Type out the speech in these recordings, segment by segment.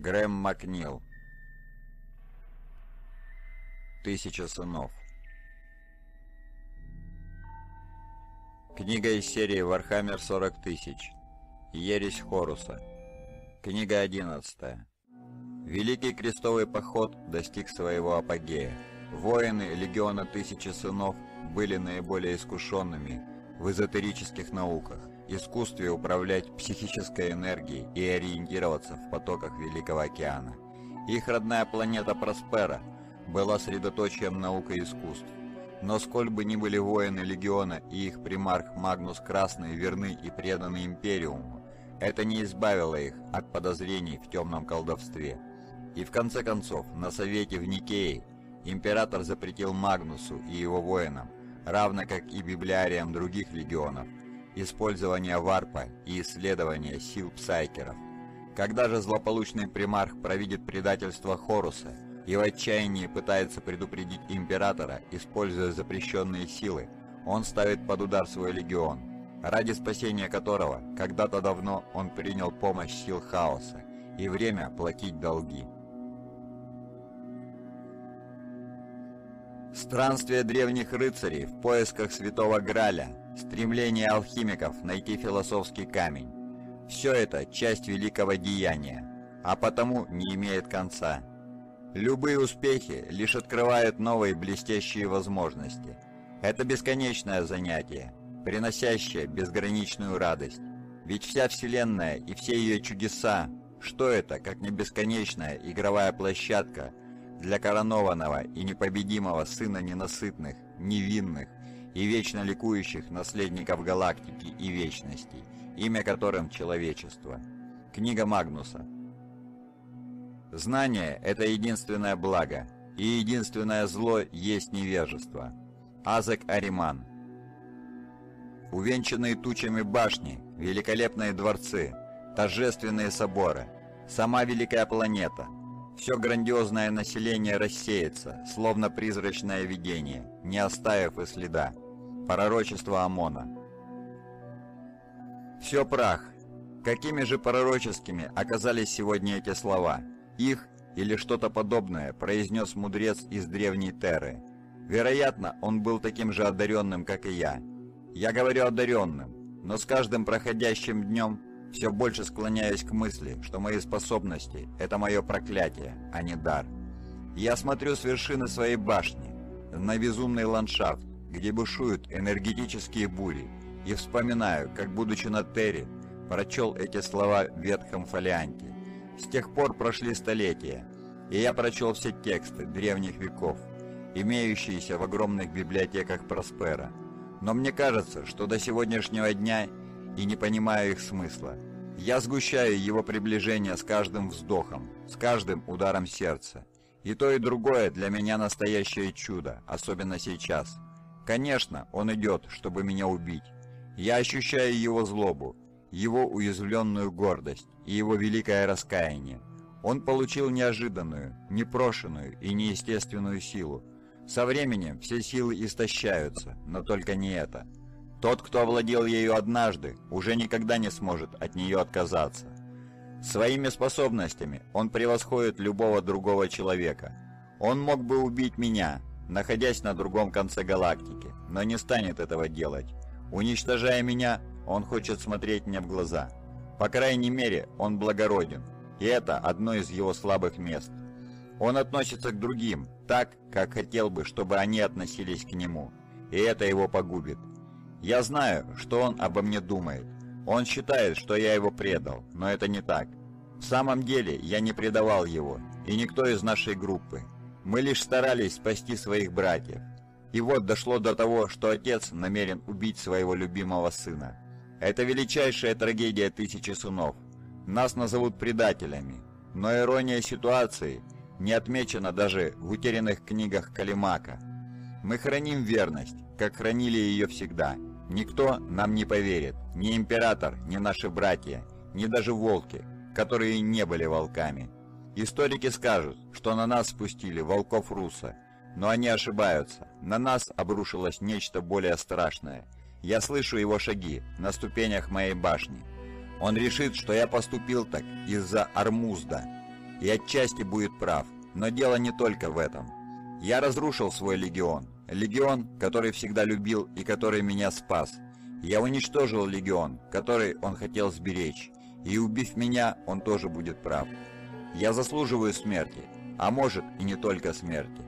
Грэм Макнил. Тысяча сынов. Книга из серии «Вархаммер 40 тысяч». Ересь Хоруса. Книга 11. Великий крестовый поход достиг своего апогея. Воины легиона Тысячи Сынов были наиболее искушенными в эзотерических науках искусстве управлять психической энергией и ориентироваться в потоках Великого океана. Их родная планета Проспера была средоточием наук и искусств. Но сколь бы ни были воины Легиона и их примарх Магнус Красный верны и преданы Империуму, это не избавило их от подозрений в темном колдовстве. И в конце концов, на Совете в Никее император запретил Магнусу и его воинам, равно как и библиариям других легионов, использование варпа и исследование сил псайкеров. Когда же злополучный примарх провидит предательство Хоруса и в отчаянии пытается предупредить императора, используя запрещенные силы, он ставит под удар свой легион, ради спасения которого когда-то давно он принял помощь сил хаоса и время платить долги. Странствие древних рыцарей в поисках святого Граля, стремление алхимиков найти философский камень. Все это часть великого деяния, а потому не имеет конца. Любые успехи лишь открывают новые блестящие возможности. Это бесконечное занятие, приносящее безграничную радость. Ведь вся Вселенная и все ее чудеса, что это, как не бесконечная игровая площадка – для коронованного и непобедимого сына ненасытных, невинных и вечно ликующих наследников галактики и вечностей, имя которым человечество. Книга Магнуса. Знание – это единственное благо, и единственное зло есть невежество. Азек Ариман. Увенчанные тучами башни, великолепные дворцы, торжественные соборы, сама великая планета – все грандиозное население рассеется, словно призрачное видение, не оставив и следа. Пророчество ОМОНа. Все прах. Какими же пророческими оказались сегодня эти слова? Их или что-то подобное произнес мудрец из древней Теры. Вероятно, он был таким же одаренным, как и я. Я говорю одаренным, но с каждым проходящим днем все больше склоняясь к мысли, что мои способности — это мое проклятие, а не дар. Я смотрю с вершины своей башни на безумный ландшафт, где бушуют энергетические бури, и вспоминаю, как, будучи на Терре, прочел эти слова в ветхом фолианте. С тех пор прошли столетия, и я прочел все тексты древних веков, имеющиеся в огромных библиотеках Проспера. Но мне кажется, что до сегодняшнего дня и не понимая их смысла. Я сгущаю его приближение с каждым вздохом, с каждым ударом сердца. И то, и другое для меня настоящее чудо, особенно сейчас. Конечно, он идет, чтобы меня убить. Я ощущаю его злобу, его уязвленную гордость и его великое раскаяние. Он получил неожиданную, непрошенную и неестественную силу. Со временем все силы истощаются, но только не это – тот, кто овладел ею однажды, уже никогда не сможет от нее отказаться. Своими способностями он превосходит любого другого человека. Он мог бы убить меня, находясь на другом конце галактики, но не станет этого делать. Уничтожая меня, он хочет смотреть мне в глаза. По крайней мере, он благороден, и это одно из его слабых мест. Он относится к другим так, как хотел бы, чтобы они относились к нему, и это его погубит. Я знаю, что он обо мне думает. Он считает, что я его предал, но это не так. В самом деле, я не предавал его, и никто из нашей группы. Мы лишь старались спасти своих братьев. И вот дошло до того, что отец намерен убить своего любимого сына. Это величайшая трагедия тысячи сынов. Нас назовут предателями. Но ирония ситуации не отмечена даже в утерянных книгах Калимака. Мы храним верность, как хранили ее всегда – Никто нам не поверит, ни император, ни наши братья, ни даже волки, которые не были волками. Историки скажут, что на нас спустили волков руса, но они ошибаются, на нас обрушилось нечто более страшное. Я слышу его шаги на ступенях моей башни. Он решит, что я поступил так из-за Армузда, и отчасти будет прав, но дело не только в этом. Я разрушил свой легион, Легион, который всегда любил и который меня спас. Я уничтожил легион, который он хотел сберечь. И убив меня, он тоже будет прав. Я заслуживаю смерти, а может и не только смерти.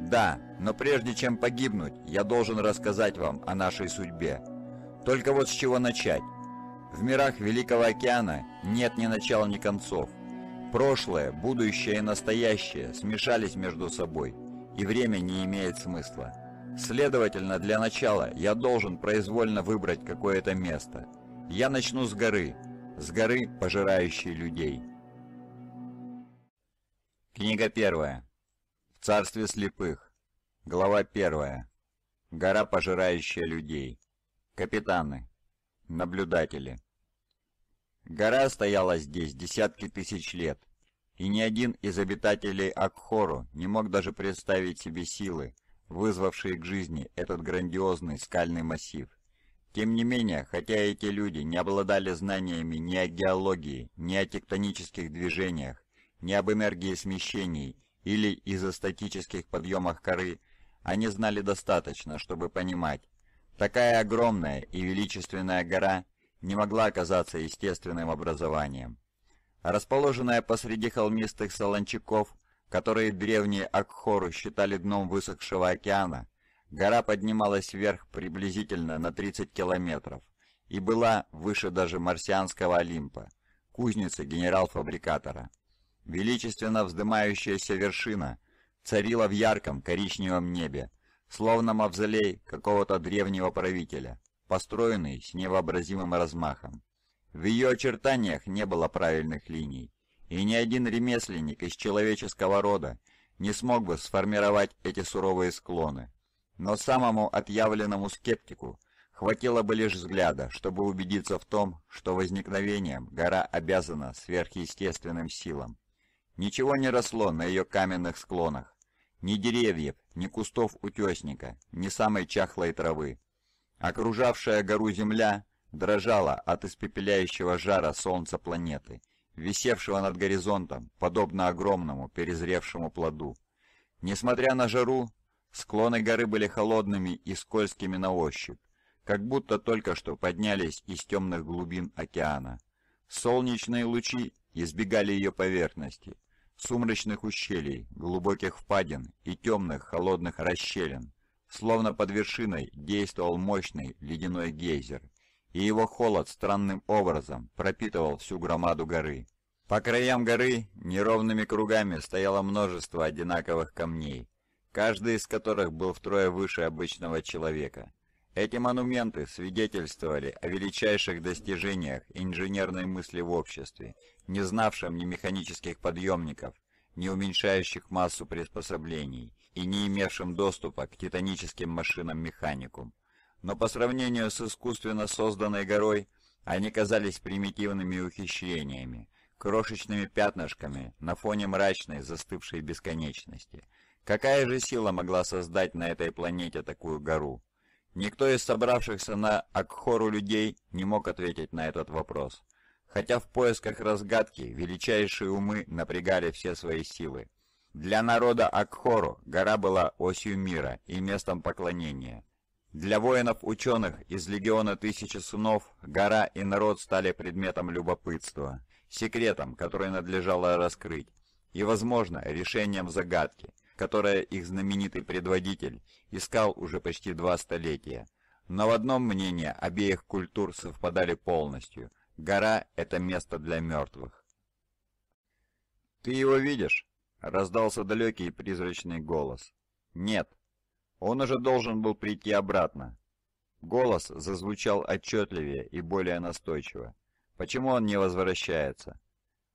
Да, но прежде чем погибнуть, я должен рассказать вам о нашей судьбе. Только вот с чего начать. В мирах Великого океана нет ни начала, ни концов. Прошлое, будущее и настоящее смешались между собой, и время не имеет смысла. Следовательно, для начала я должен произвольно выбрать какое-то место. Я начну с горы. С горы, пожирающей людей. Книга первая. В царстве слепых. Глава первая. Гора, пожирающая людей. Капитаны. Наблюдатели. Гора стояла здесь десятки тысяч лет, и ни один из обитателей Акхору не мог даже представить себе силы, вызвавшие к жизни этот грандиозный скальный массив. Тем не менее, хотя эти люди не обладали знаниями ни о геологии, ни о тектонических движениях, ни об энергии смещений или изостатических подъемах коры, они знали достаточно, чтобы понимать. Такая огромная и величественная гора не могла оказаться естественным образованием. Расположенная посреди холмистых солончаков, которые древние Акхору считали дном высохшего океана, гора поднималась вверх приблизительно на 30 километров и была выше даже марсианского Олимпа, кузницы генерал-фабрикатора. Величественно вздымающаяся вершина царила в ярком коричневом небе, словно мавзолей какого-то древнего правителя, построенный с невообразимым размахом. В ее очертаниях не было правильных линий, и ни один ремесленник из человеческого рода не смог бы сформировать эти суровые склоны. Но самому отъявленному скептику хватило бы лишь взгляда, чтобы убедиться в том, что возникновением гора обязана сверхъестественным силам. Ничего не росло на ее каменных склонах. Ни деревьев, ни кустов утесника, ни самой чахлой травы. Окружавшая гору земля дрожала от испепеляющего жара солнца планеты – висевшего над горизонтом, подобно огромному, перезревшему плоду. Несмотря на жару, склоны горы были холодными и скользкими на ощупь, как будто только что поднялись из темных глубин океана. Солнечные лучи избегали ее поверхности, сумрачных ущелий, глубоких впадин и темных холодных расщелин, словно под вершиной действовал мощный ледяной гейзер и его холод странным образом пропитывал всю громаду горы. По краям горы неровными кругами стояло множество одинаковых камней, каждый из которых был втрое выше обычного человека. Эти монументы свидетельствовали о величайших достижениях инженерной мысли в обществе, не знавшем ни механических подъемников, не уменьшающих массу приспособлений и не имевшим доступа к титаническим машинам-механикум но по сравнению с искусственно созданной горой они казались примитивными ухищрениями, крошечными пятнышками на фоне мрачной, застывшей бесконечности. Какая же сила могла создать на этой планете такую гору? Никто из собравшихся на Акхору людей не мог ответить на этот вопрос, хотя в поисках разгадки величайшие умы напрягали все свои силы. Для народа Акхору гора была осью мира и местом поклонения – для воинов-ученых из легиона Тысячи Сынов гора и народ стали предметом любопытства, секретом, который надлежало раскрыть, и, возможно, решением загадки, которое их знаменитый предводитель искал уже почти два столетия. Но в одном мнении обеих культур совпадали полностью. Гора – это место для мертвых. «Ты его видишь?» – раздался далекий призрачный голос. «Нет», он уже должен был прийти обратно. Голос зазвучал отчетливее и более настойчиво. Почему он не возвращается?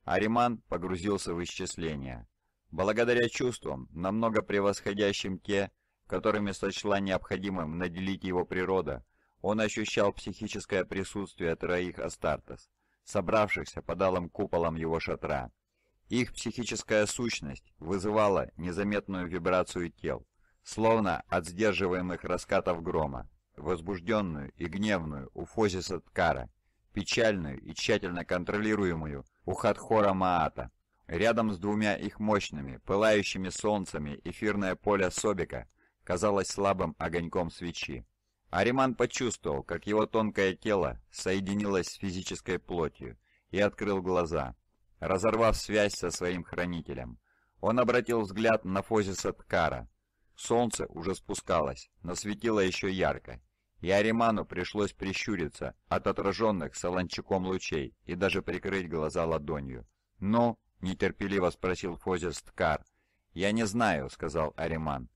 Ариман погрузился в исчисления. Благодаря чувствам, намного превосходящим те, которыми сочла необходимым наделить его природа, он ощущал психическое присутствие троих Астартес, собравшихся под алым куполом его шатра. Их психическая сущность вызывала незаметную вибрацию тел, словно от сдерживаемых раскатов грома, возбужденную и гневную у Фозиса Ткара, печальную и тщательно контролируемую у Хатхора Маата. Рядом с двумя их мощными, пылающими солнцами эфирное поле Собика казалось слабым огоньком свечи. Ариман почувствовал, как его тонкое тело соединилось с физической плотью и открыл глаза, разорвав связь со своим хранителем. Он обратил взгляд на Фозиса Ткара – Солнце уже спускалось, но светило еще ярко, и Ариману пришлось прищуриться от отраженных солончаком лучей и даже прикрыть глаза ладонью. «Ну?» — нетерпеливо спросил Фозис Ткар. «Я не знаю», — сказал Ариман.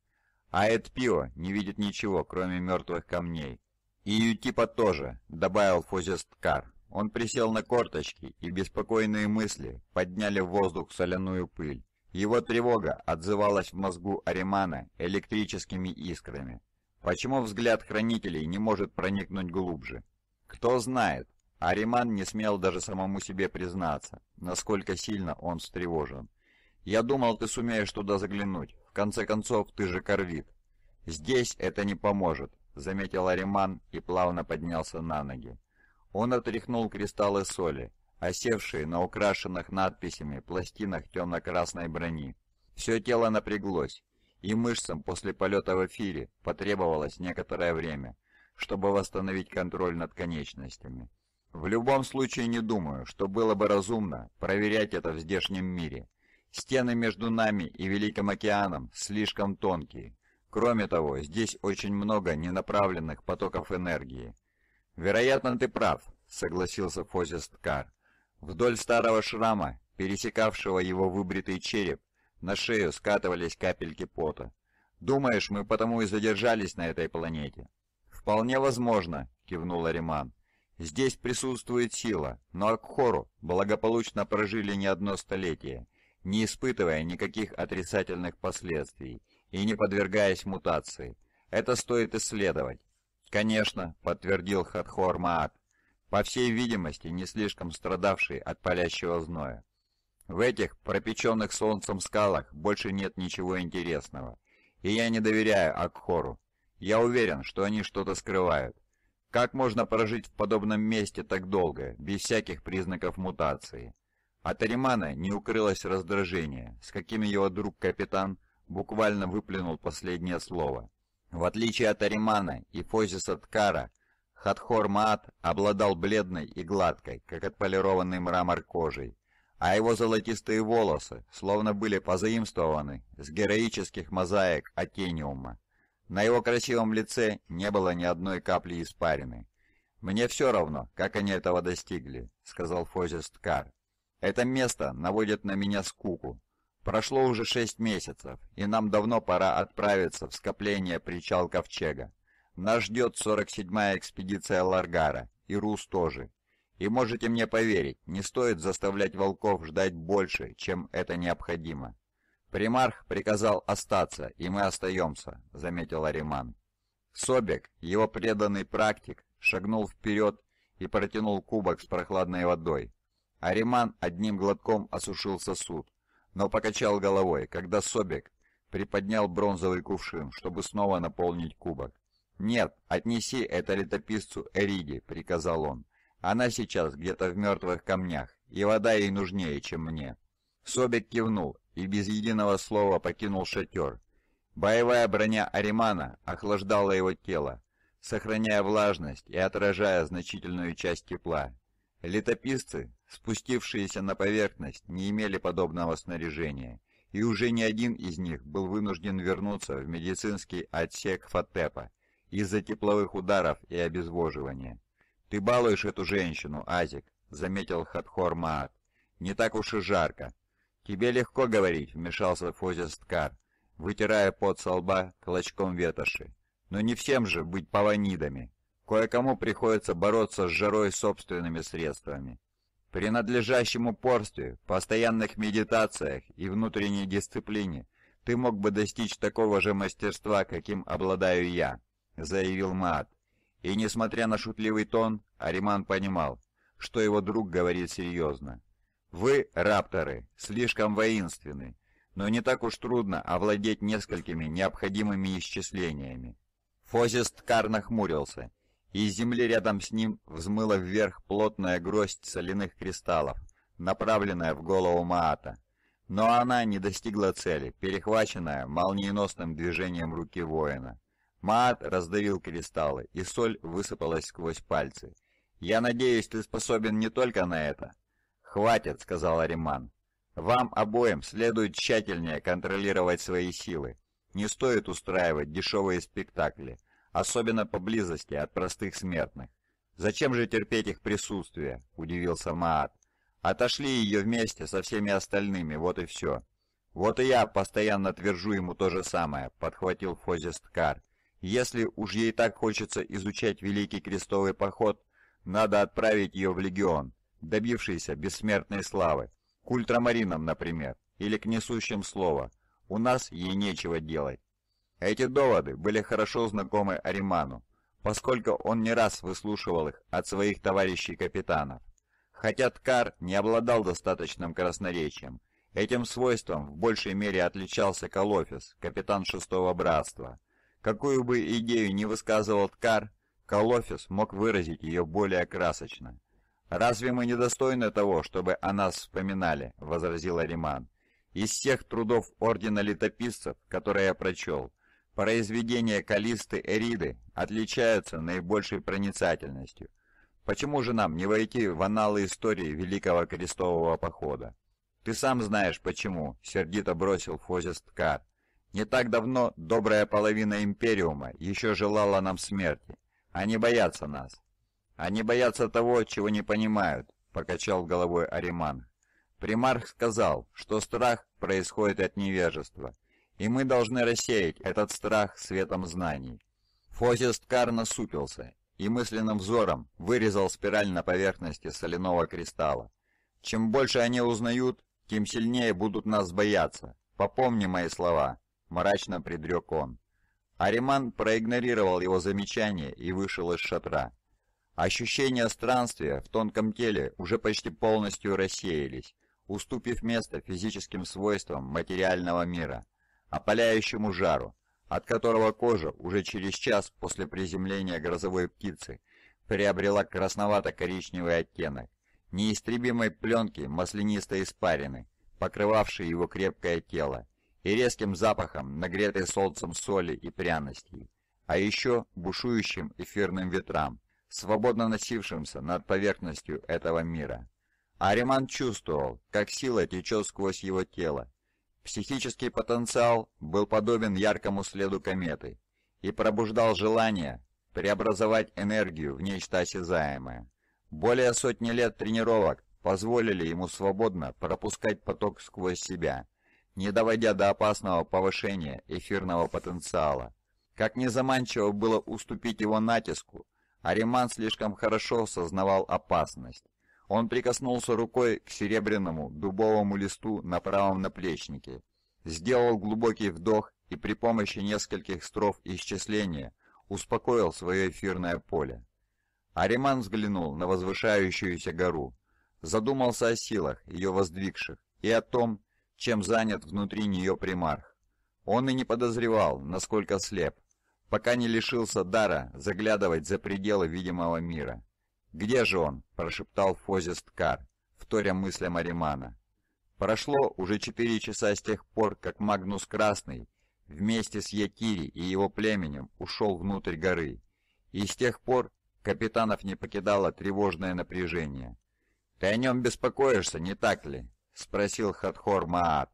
«А Эд не видит ничего, кроме мертвых камней». «И Ютипа тоже», — добавил Фозесткар. Он присел на корточки, и беспокойные мысли подняли в воздух соляную пыль. Его тревога отзывалась в мозгу Аримана электрическими искрами. Почему взгляд хранителей не может проникнуть глубже? Кто знает, Ариман не смел даже самому себе признаться, насколько сильно он встревожен. «Я думал, ты сумеешь туда заглянуть. В конце концов, ты же корвит». «Здесь это не поможет», — заметил Ариман и плавно поднялся на ноги. Он отряхнул кристаллы соли, осевшие на украшенных надписями пластинах темно-красной брони. Все тело напряглось, и мышцам после полета в эфире потребовалось некоторое время, чтобы восстановить контроль над конечностями. В любом случае не думаю, что было бы разумно проверять это в здешнем мире. Стены между нами и Великим океаном слишком тонкие. Кроме того, здесь очень много ненаправленных потоков энергии. «Вероятно, ты прав», — согласился Фозис Кар. Вдоль старого шрама, пересекавшего его выбритый череп, на шею скатывались капельки пота. «Думаешь, мы потому и задержались на этой планете?» «Вполне возможно», — кивнул Ариман. «Здесь присутствует сила, но Акхору благополучно прожили не одно столетие, не испытывая никаких отрицательных последствий и не подвергаясь мутации. Это стоит исследовать». «Конечно», — подтвердил Хатхор Маат по всей видимости, не слишком страдавший от палящего зноя. В этих пропеченных солнцем скалах больше нет ничего интересного, и я не доверяю Акхору. Я уверен, что они что-то скрывают. Как можно прожить в подобном месте так долго, без всяких признаков мутации? От Аримана не укрылось раздражение, с каким его друг-капитан буквально выплюнул последнее слово. В отличие от Аримана и Фозиса Ткара – Хатхор Маат обладал бледной и гладкой, как отполированный мрамор кожей, а его золотистые волосы словно были позаимствованы с героических мозаик Атениума. На его красивом лице не было ни одной капли испарины. «Мне все равно, как они этого достигли», — сказал Фозист Кар. «Это место наводит на меня скуку. Прошло уже шесть месяцев, и нам давно пора отправиться в скопление причал Ковчега. Нас ждет 47-я экспедиция Ларгара, и Рус тоже. И можете мне поверить, не стоит заставлять волков ждать больше, чем это необходимо. Примарх приказал остаться, и мы остаемся, заметил Ариман. Собек, его преданный практик, шагнул вперед и протянул кубок с прохладной водой. Ариман одним глотком осушил сосуд, но покачал головой, когда Собек приподнял бронзовый кувшин, чтобы снова наполнить кубок. «Нет, отнеси это летописцу Эриди, приказал он. «Она сейчас где-то в мертвых камнях, и вода ей нужнее, чем мне». Собик кивнул и без единого слова покинул шатер. Боевая броня Аримана охлаждала его тело, сохраняя влажность и отражая значительную часть тепла. Летописцы, спустившиеся на поверхность, не имели подобного снаряжения, и уже ни один из них был вынужден вернуться в медицинский отсек Фатепа, из-за тепловых ударов и обезвоживания. «Ты балуешь эту женщину, Азик», — заметил Хатхор Маат. «Не так уж и жарко». «Тебе легко говорить», — вмешался Фозисткар, вытирая пот со лба клочком ветоши. «Но не всем же быть паванидами. Кое-кому приходится бороться с жарой собственными средствами». При надлежащем упорстве, постоянных медитациях и внутренней дисциплине ты мог бы достичь такого же мастерства, каким обладаю я. — заявил Маат. И несмотря на шутливый тон, Ариман понимал, что его друг говорит серьезно. «Вы, рапторы, слишком воинственны, но не так уж трудно овладеть несколькими необходимыми исчислениями». Фозист Кар нахмурился, и из земли рядом с ним взмыла вверх плотная гроздь соляных кристаллов, направленная в голову Маата. Но она не достигла цели, перехваченная молниеносным движением руки воина. Маат раздавил кристаллы, и соль высыпалась сквозь пальцы. «Я надеюсь, ты способен не только на это». «Хватит», — сказал Ариман. «Вам обоим следует тщательнее контролировать свои силы. Не стоит устраивать дешевые спектакли, особенно поблизости от простых смертных. Зачем же терпеть их присутствие?» — удивился Маат. «Отошли ее вместе со всеми остальными, вот и все». «Вот и я постоянно твержу ему то же самое», — подхватил Фозисткар. Если уж ей так хочется изучать Великий Крестовый Поход, надо отправить ее в Легион, добившийся бессмертной славы, к ультрамаринам, например, или к несущим слова. У нас ей нечего делать. Эти доводы были хорошо знакомы Ариману, поскольку он не раз выслушивал их от своих товарищей капитанов. Хотя Ткар не обладал достаточным красноречием, этим свойством в большей мере отличался Калофис, капитан шестого братства – Какую бы идею не высказывал Ткар, Калофис мог выразить ее более красочно. «Разве мы недостойны того, чтобы о нас вспоминали?» – возразил Ариман. «Из всех трудов Ордена Летописцев, которые я прочел, произведения Калисты Эриды отличаются наибольшей проницательностью. Почему же нам не войти в аналы истории Великого Крестового Похода?» «Ты сам знаешь, почему», — сердито бросил Фозис Ткар. Не так давно добрая половина Империума еще желала нам смерти. Они боятся нас. Они боятся того, чего не понимают, покачал головой Ариман. Примарх сказал, что страх происходит от невежества, и мы должны рассеять этот страх светом знаний. Фозис Ткар супился и мысленным взором вырезал спираль на поверхности соляного кристалла. Чем больше они узнают, тем сильнее будут нас бояться. Попомни мои слова. — мрачно предрек он. Ариман проигнорировал его замечание и вышел из шатра. Ощущения странствия в тонком теле уже почти полностью рассеялись, уступив место физическим свойствам материального мира, опаляющему жару, от которого кожа уже через час после приземления грозовой птицы приобрела красновато-коричневый оттенок, неистребимой пленки маслянистой испарины, покрывавшей его крепкое тело и резким запахом, нагретой солнцем соли и пряностей, а еще бушующим эфирным ветрам, свободно носившимся над поверхностью этого мира. Ариман чувствовал, как сила течет сквозь его тело. Психический потенциал был подобен яркому следу кометы и пробуждал желание преобразовать энергию в нечто осязаемое. Более сотни лет тренировок позволили ему свободно пропускать поток сквозь себя – не доводя до опасного повышения эфирного потенциала. Как незаманчиво было уступить его натиску, Ариман слишком хорошо сознавал опасность. Он прикоснулся рукой к серебряному дубовому листу на правом наплечнике, сделал глубокий вдох и при помощи нескольких строф исчисления успокоил свое эфирное поле. Ариман взглянул на возвышающуюся гору, задумался о силах, ее воздвигших, и о том, чем занят внутри нее примарх. Он и не подозревал, насколько слеп, пока не лишился дара заглядывать за пределы видимого мира. «Где же он?» – прошептал Фозист Кар, вторя мыслям Маримана. Прошло уже четыре часа с тех пор, как Магнус Красный вместе с Якири и его племенем ушел внутрь горы, и с тех пор капитанов не покидало тревожное напряжение. «Ты о нем беспокоишься, не так ли?» — спросил Хатхор Маат.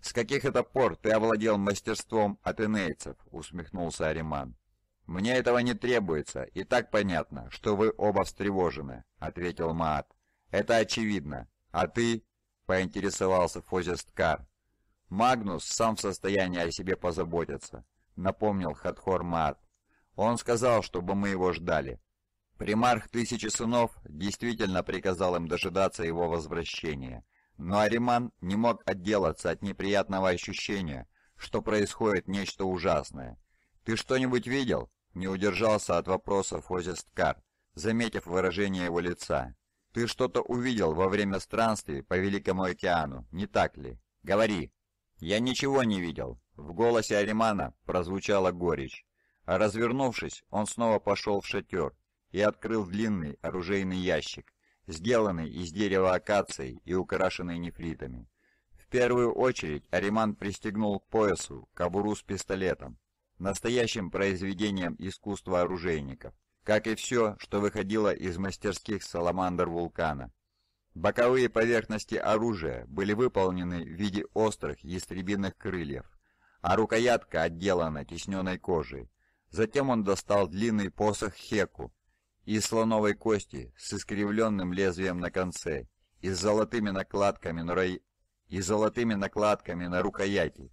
«С каких это пор ты овладел мастерством атенейцев?» — усмехнулся Ариман. «Мне этого не требуется, и так понятно, что вы оба встревожены», — ответил Маат. «Это очевидно. А ты?» — поинтересовался Фозесткар. «Магнус сам в состоянии о себе позаботиться», — напомнил Хатхор Маат. «Он сказал, чтобы мы его ждали». Примарх Тысячи Сынов действительно приказал им дожидаться его возвращения — но Ариман не мог отделаться от неприятного ощущения, что происходит нечто ужасное. «Ты что-нибудь видел?» — не удержался от вопроса Фозисткар, заметив выражение его лица. «Ты что-то увидел во время странствий по Великому океану, не так ли? Говори!» «Я ничего не видел!» — в голосе Аримана прозвучала горечь. А развернувшись, он снова пошел в шатер и открыл длинный оружейный ящик сделанный из дерева акации и украшенный нефритами. В первую очередь Ариман пристегнул к поясу кобуру с пистолетом, настоящим произведением искусства оружейников, как и все, что выходило из мастерских саламандр вулкана. Боковые поверхности оружия были выполнены в виде острых ястребиных крыльев, а рукоятка отделана тисненной кожей. Затем он достал длинный посох Хеку, из слоновой кости с искривленным лезвием на конце и с золотыми накладками на, рай... и золотыми накладками на рукояти,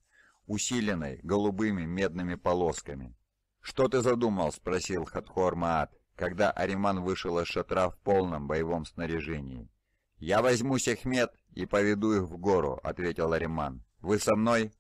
усиленной голубыми медными полосками. «Что ты задумал?» — спросил Хатхор Маат, когда Ариман вышел из шатра в полном боевом снаряжении. «Я возьму Сехмет и поведу их в гору», — ответил Ариман. «Вы со мной?»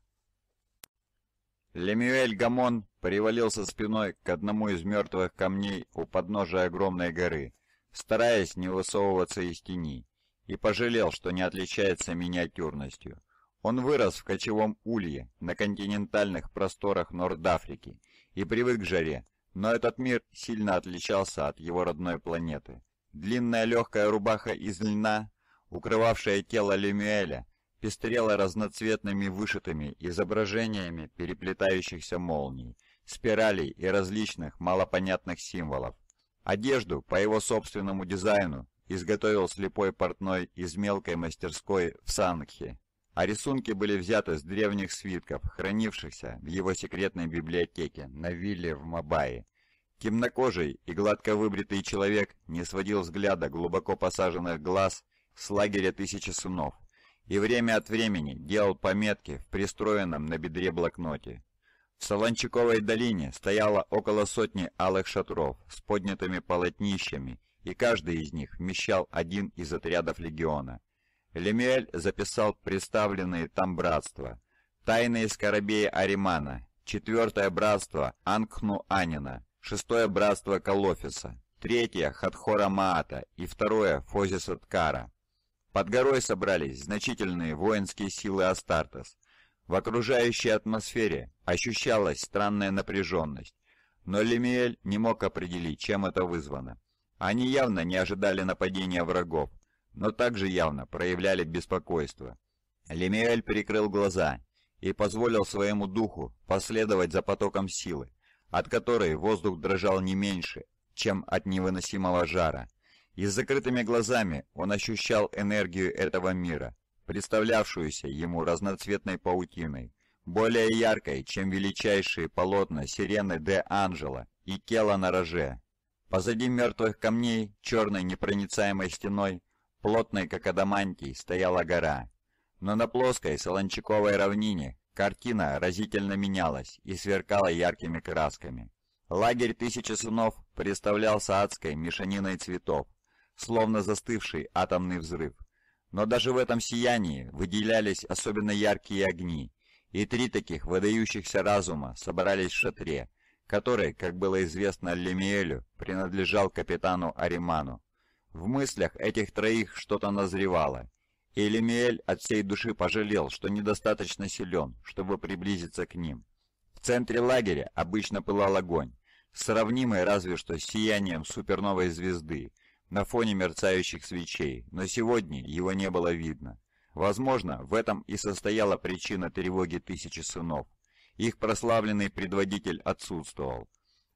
Лемюэль Гамон привалился спиной к одному из мертвых камней у подножия огромной горы, стараясь не высовываться из тени, и пожалел, что не отличается миниатюрностью. Он вырос в кочевом улье на континентальных просторах Норд-Африки и привык к жаре, но этот мир сильно отличался от его родной планеты. Длинная легкая рубаха из льна, укрывавшая тело Лемюэля, пестрела разноцветными вышитыми изображениями переплетающихся молний, спиралей и различных малопонятных символов. Одежду по его собственному дизайну изготовил слепой портной из мелкой мастерской в Сангхе, а рисунки были взяты с древних свитков, хранившихся в его секретной библиотеке на вилле в Мабае. Темнокожий и гладко выбритый человек не сводил взгляда глубоко посаженных глаз с лагеря тысячи сынов, и время от времени делал пометки в пристроенном на бедре блокноте. В Солончаковой долине стояло около сотни алых шатров с поднятыми полотнищами, и каждый из них вмещал один из отрядов легиона. Лемюэль записал представленные там братства. Тайные скоробеи Аримана, четвертое братство Ангхну-Анина, шестое братство Калофиса, третье Хатхора Маата и второе Фозиса Ткара. Под горой собрались значительные воинские силы Астартес. В окружающей атмосфере ощущалась странная напряженность, но Лемиэль не мог определить, чем это вызвано. Они явно не ожидали нападения врагов, но также явно проявляли беспокойство. Лемиэль прикрыл глаза и позволил своему духу последовать за потоком силы, от которой воздух дрожал не меньше, чем от невыносимого жара. И с закрытыми глазами он ощущал энергию этого мира, представлявшуюся ему разноцветной паутиной, более яркой, чем величайшие полотна Сирены де Анжела и Кела на роже. Позади мертвых камней, черной непроницаемой стеной, плотной как адамантий, стояла гора. Но на плоской солончаковой равнине картина разительно менялась и сверкала яркими красками. Лагерь тысячи сынов представлялся адской мешаниной цветов, словно застывший атомный взрыв. Но даже в этом сиянии выделялись особенно яркие огни, и три таких выдающихся разума собрались в шатре, который, как было известно Лемиэлю, принадлежал капитану Ариману. В мыслях этих троих что-то назревало, и Лемиэль от всей души пожалел, что недостаточно силен, чтобы приблизиться к ним. В центре лагеря обычно пылал огонь, сравнимый разве что с сиянием суперновой звезды, на фоне мерцающих свечей, но сегодня его не было видно. Возможно, в этом и состояла причина тревоги тысячи сынов. Их прославленный предводитель отсутствовал.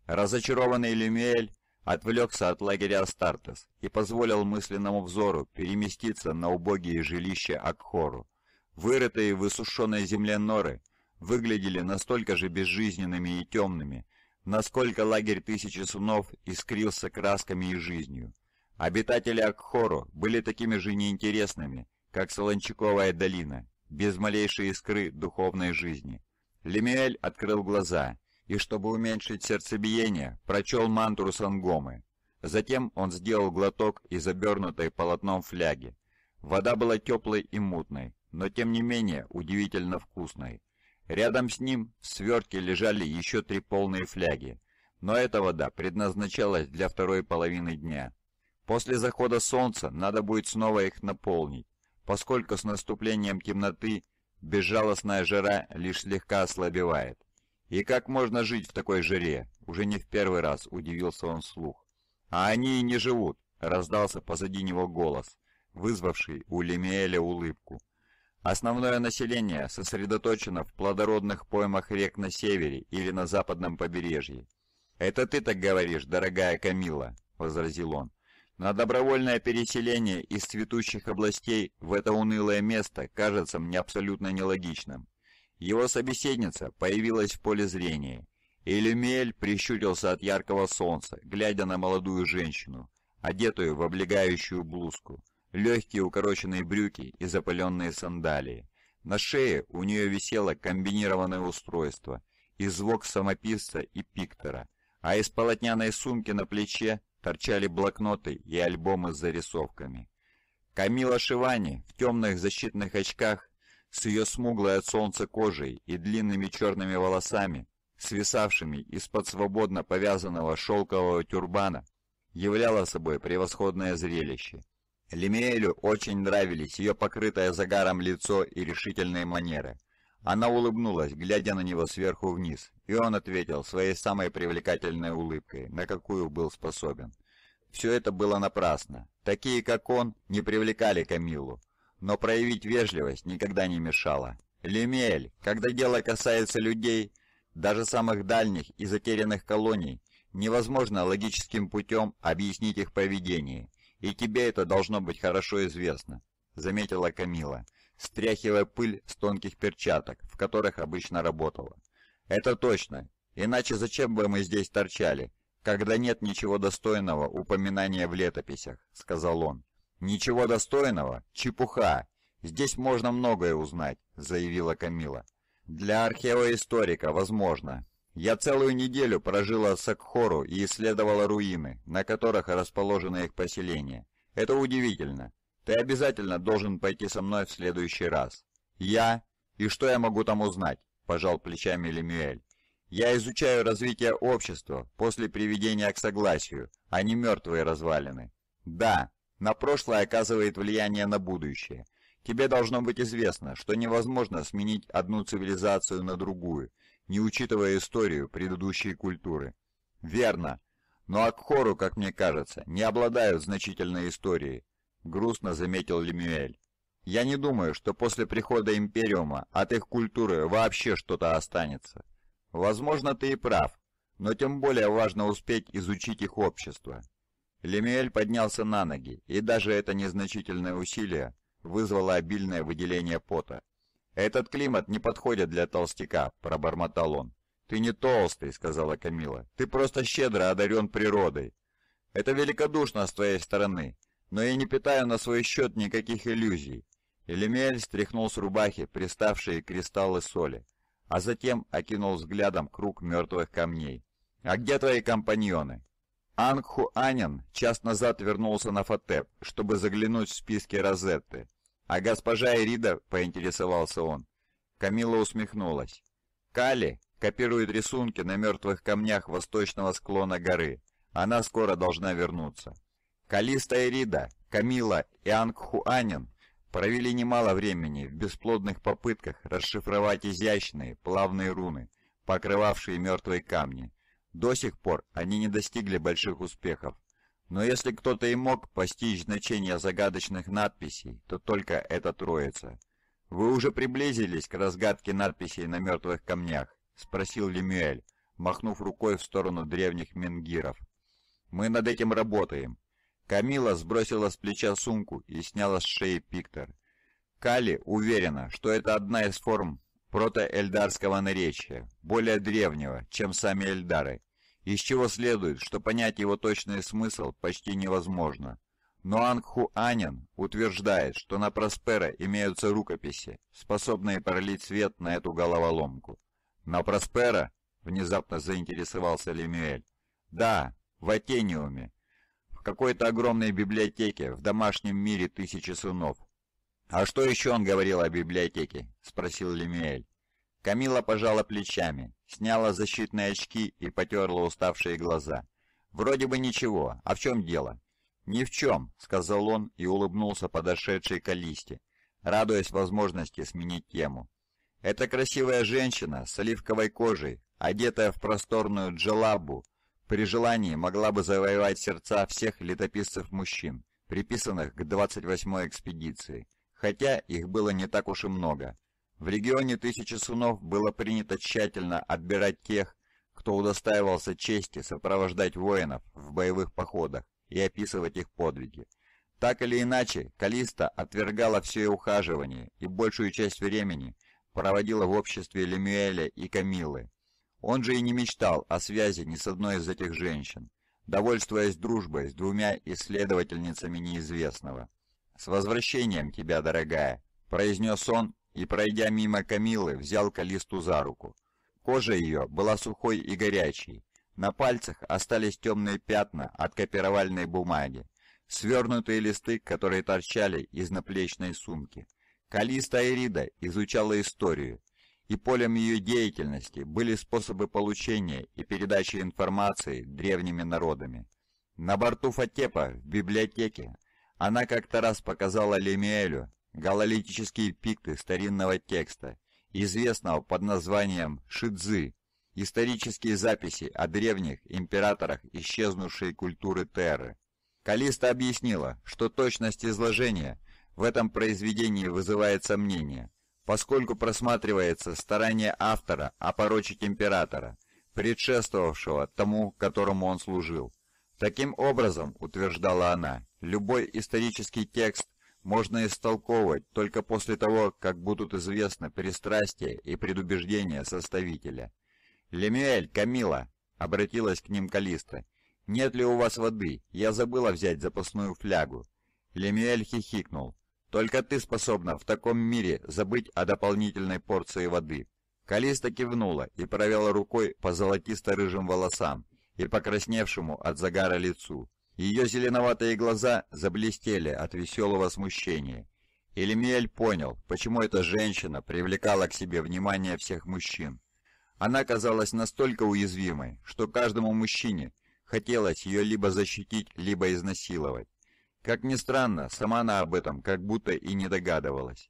Разочарованный Люмиэль отвлекся от лагеря Астартес и позволил мысленному взору переместиться на убогие жилища Акхору. Вырытые в иссушенной земле норы выглядели настолько же безжизненными и темными, насколько лагерь тысячи сынов искрился красками и жизнью. Обитатели Акхору были такими же неинтересными, как Солончаковая долина, без малейшей искры духовной жизни. Лемиэль открыл глаза и, чтобы уменьшить сердцебиение, прочел мантру Сангомы. Затем он сделал глоток из обернутой полотном фляги. Вода была теплой и мутной, но тем не менее удивительно вкусной. Рядом с ним в свертке лежали еще три полные фляги, но эта вода предназначалась для второй половины дня. После захода солнца надо будет снова их наполнить, поскольку с наступлением темноты безжалостная жара лишь слегка ослабевает. И как можно жить в такой жаре? Уже не в первый раз удивился он слух. А они и не живут, раздался позади него голос, вызвавший у Лемиэля улыбку. Основное население сосредоточено в плодородных поймах рек на севере или на западном побережье. «Это ты так говоришь, дорогая Камила», — возразил он. На добровольное переселение из цветущих областей в это унылое место кажется мне абсолютно нелогичным. Его собеседница появилась в поле зрения, и прищурился от яркого солнца, глядя на молодую женщину, одетую в облегающую блузку, легкие укороченные брюки и запыленные сандалии. На шее у нее висело комбинированное устройство – и звук самописца и пиктора, а из полотняной сумки на плече торчали блокноты и альбомы с зарисовками. Камила Шивани в темных защитных очках с ее смуглой от солнца кожей и длинными черными волосами, свисавшими из-под свободно повязанного шелкового тюрбана, являла собой превосходное зрелище. Лемиэлю очень нравились ее покрытое загаром лицо и решительные манеры. Она улыбнулась, глядя на него сверху вниз, и он ответил своей самой привлекательной улыбкой, на какую был способен. Все это было напрасно. Такие, как он, не привлекали Камилу. Но проявить вежливость никогда не мешало. Лемель, когда дело касается людей, даже самых дальних и затерянных колоний, невозможно логическим путем объяснить их поведение. И тебе это должно быть хорошо известно, заметила Камила стряхивая пыль с тонких перчаток, в которых обычно работала. «Это точно. Иначе зачем бы мы здесь торчали, когда нет ничего достойного упоминания в летописях?» — сказал он. «Ничего достойного? Чепуха! Здесь можно многое узнать», — заявила Камила. «Для археоисторика, возможно. Я целую неделю прожила в Сакхору и исследовала руины, на которых расположены их поселения. Это удивительно. Ты обязательно должен пойти со мной в следующий раз». «Я? И что я могу там узнать?» – пожал плечами Лемюэль. «Я изучаю развитие общества после приведения к согласию, а не мертвые развалины». «Да, на прошлое оказывает влияние на будущее. Тебе должно быть известно, что невозможно сменить одну цивилизацию на другую, не учитывая историю предыдущей культуры». «Верно. Но Акхору, как мне кажется, не обладают значительной историей грустно заметил Лемюэль. Я не думаю, что после прихода Империума от их культуры вообще что-то останется. Возможно, ты и прав, но тем более важно успеть изучить их общество. Лемюэль поднялся на ноги, и даже это незначительное усилие вызвало обильное выделение пота. «Этот климат не подходит для толстяка», – пробормотал он. «Ты не толстый», – сказала Камила. «Ты просто щедро одарен природой». «Это великодушно с твоей стороны, но я не питаю на свой счет никаких иллюзий». Элемель стряхнул с рубахи приставшие кристаллы соли, а затем окинул взглядом круг мертвых камней. «А где твои компаньоны?» Ангху Анин час назад вернулся на Фатеп, чтобы заглянуть в списки Розетты. «А госпожа Ирида?» – поинтересовался он. Камила усмехнулась. «Кали копирует рисунки на мертвых камнях восточного склона горы. Она скоро должна вернуться». Калиста Эрида, Камила и Ангхуанин провели немало времени в бесплодных попытках расшифровать изящные плавные руны, покрывавшие мертвые камни. До сих пор они не достигли больших успехов. Но если кто-то и мог постичь значение загадочных надписей, то только эта троица. «Вы уже приблизились к разгадке надписей на мертвых камнях?» — спросил Лемюэль, махнув рукой в сторону древних менгиров. «Мы над этим работаем», Камила сбросила с плеча сумку и сняла с шеи пиктор. Кали уверена, что это одна из форм протоэльдарского наречия, более древнего, чем сами эльдары, из чего следует, что понять его точный смысл почти невозможно. Но Ангхуанин утверждает, что на Проспера имеются рукописи, способные пролить свет на эту головоломку. «На Проспера?» – внезапно заинтересовался Лемюэль. «Да, в Атениуме, какой-то огромной библиотеке в домашнем мире тысячи сынов. «А что еще он говорил о библиотеке?» — спросил Лемиэль. Камила пожала плечами, сняла защитные очки и потерла уставшие глаза. «Вроде бы ничего. А в чем дело?» «Ни в чем», — сказал он и улыбнулся подошедшей калисте, радуясь возможности сменить тему. «Это красивая женщина с оливковой кожей, одетая в просторную джелабу, при желании могла бы завоевать сердца всех летописцев-мужчин, приписанных к 28-й экспедиции, хотя их было не так уж и много. В регионе Тысячи Сунов было принято тщательно отбирать тех, кто удостаивался чести сопровождать воинов в боевых походах и описывать их подвиги. Так или иначе, Калиста отвергала все ухаживание и большую часть времени проводила в обществе Лемюэля и Камилы, он же и не мечтал о связи ни с одной из этих женщин, довольствуясь дружбой с двумя исследовательницами неизвестного. «С возвращением тебя, дорогая!» – произнес он и, пройдя мимо Камилы, взял Калисту за руку. Кожа ее была сухой и горячей. На пальцах остались темные пятна от копировальной бумаги, свернутые листы, которые торчали из наплечной сумки. Калиста Эрида изучала историю, и полем ее деятельности были способы получения и передачи информации древними народами. На борту Фатепа в библиотеке она как-то раз показала Лемиэлю гололитические пикты старинного текста, известного под названием Шидзы, исторические записи о древних императорах исчезнувшей культуры Терры. Калиста объяснила, что точность изложения в этом произведении вызывает сомнения, поскольку просматривается старание автора опорочить а императора, предшествовавшего тому, которому он служил. Таким образом, утверждала она, любой исторический текст можно истолковывать только после того, как будут известны пристрастия и предубеждения составителя. «Лемюэль, Камила!» — обратилась к ним Калиста. «Нет ли у вас воды? Я забыла взять запасную флягу». Лемюэль хихикнул. Только ты способна в таком мире забыть о дополнительной порции воды». Калиста кивнула и провела рукой по золотисто-рыжим волосам и покрасневшему от загара лицу. Ее зеленоватые глаза заблестели от веселого смущения. Элемиэль понял, почему эта женщина привлекала к себе внимание всех мужчин. Она казалась настолько уязвимой, что каждому мужчине хотелось ее либо защитить, либо изнасиловать. Как ни странно, сама она об этом как будто и не догадывалась.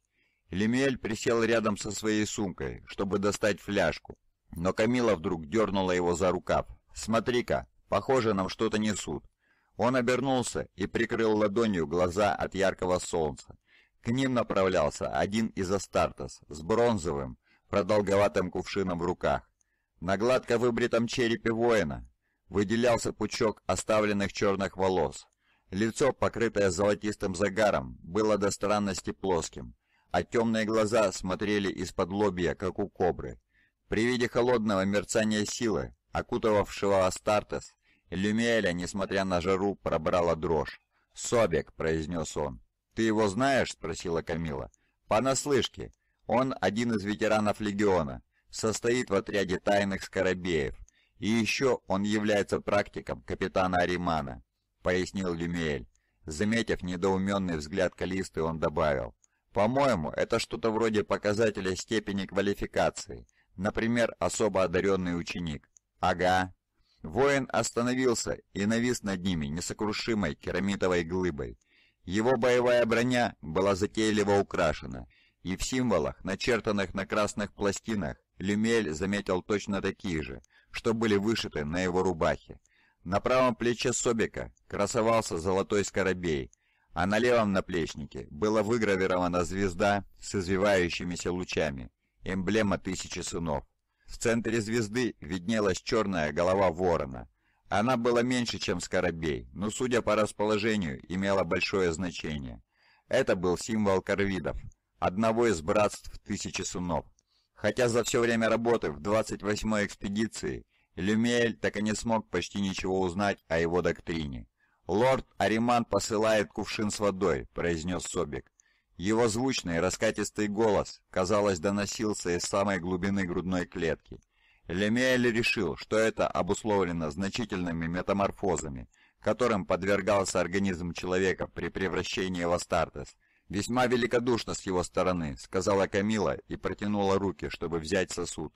Лемель присел рядом со своей сумкой, чтобы достать фляжку, но Камила вдруг дернула его за рукав. «Смотри-ка, похоже, нам что-то несут». Он обернулся и прикрыл ладонью глаза от яркого солнца. К ним направлялся один из Астартес с бронзовым, продолговатым кувшином в руках. На гладко выбритом черепе воина выделялся пучок оставленных черных волос, Лицо, покрытое золотистым загаром, было до странности плоским, а темные глаза смотрели из-под лобья, как у кобры. При виде холодного мерцания силы, окутывавшего Астартес, Люмеля, несмотря на жару, пробрала дрожь. «Собек», — произнес он. «Ты его знаешь?» — спросила Камила. «Понаслышке. Он один из ветеранов Легиона. Состоит в отряде тайных скоробеев. И еще он является практиком капитана Аримана пояснил Люмель. Заметив недоуменный взгляд Калисты, он добавил. «По-моему, это что-то вроде показателя степени квалификации, например, особо одаренный ученик». «Ага». Воин остановился и навис над ними несокрушимой керамитовой глыбой. Его боевая броня была затейливо украшена, и в символах, начертанных на красных пластинах, Люмель заметил точно такие же, что были вышиты на его рубахе. На правом плече Собика красовался золотой скоробей, а на левом наплечнике была выгравирована звезда с извивающимися лучами, эмблема тысячи сынов. В центре звезды виднелась черная голова ворона. Она была меньше, чем скоробей, но, судя по расположению, имела большое значение. Это был символ корвидов, одного из братств тысячи сынов. Хотя за все время работы в 28-й экспедиции Люмель так и не смог почти ничего узнать о его доктрине. «Лорд Ариман посылает кувшин с водой», — произнес Собик. Его звучный, раскатистый голос, казалось, доносился из самой глубины грудной клетки. Лемиэль решил, что это обусловлено значительными метаморфозами, которым подвергался организм человека при превращении в Астартес. «Весьма великодушно с его стороны», — сказала Камила и протянула руки, чтобы взять сосуд.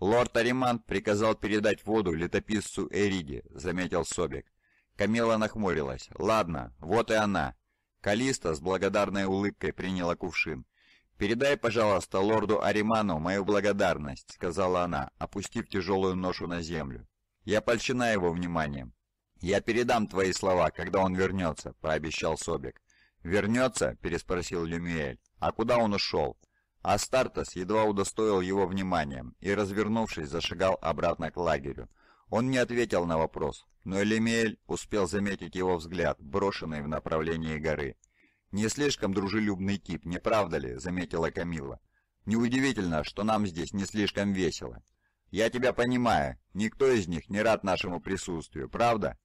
«Лорд Ариман приказал передать воду летописцу Эриде», — заметил Собик. Камила нахмурилась. «Ладно, вот и она». Калиста с благодарной улыбкой приняла кувшин. «Передай, пожалуйста, лорду Ариману мою благодарность», — сказала она, опустив тяжелую ношу на землю. «Я польщена его вниманием». «Я передам твои слова, когда он вернется», — пообещал Собик. «Вернется?» — переспросил Люмиэль. «А куда он ушел?» Астартес едва удостоил его вниманием и, развернувшись, зашагал обратно к лагерю. Он не ответил на вопрос, но Элемель успел заметить его взгляд, брошенный в направлении горы. «Не слишком дружелюбный тип, не правда ли?» — заметила Камила. «Неудивительно, что нам здесь не слишком весело. Я тебя понимаю, никто из них не рад нашему присутствию, правда?»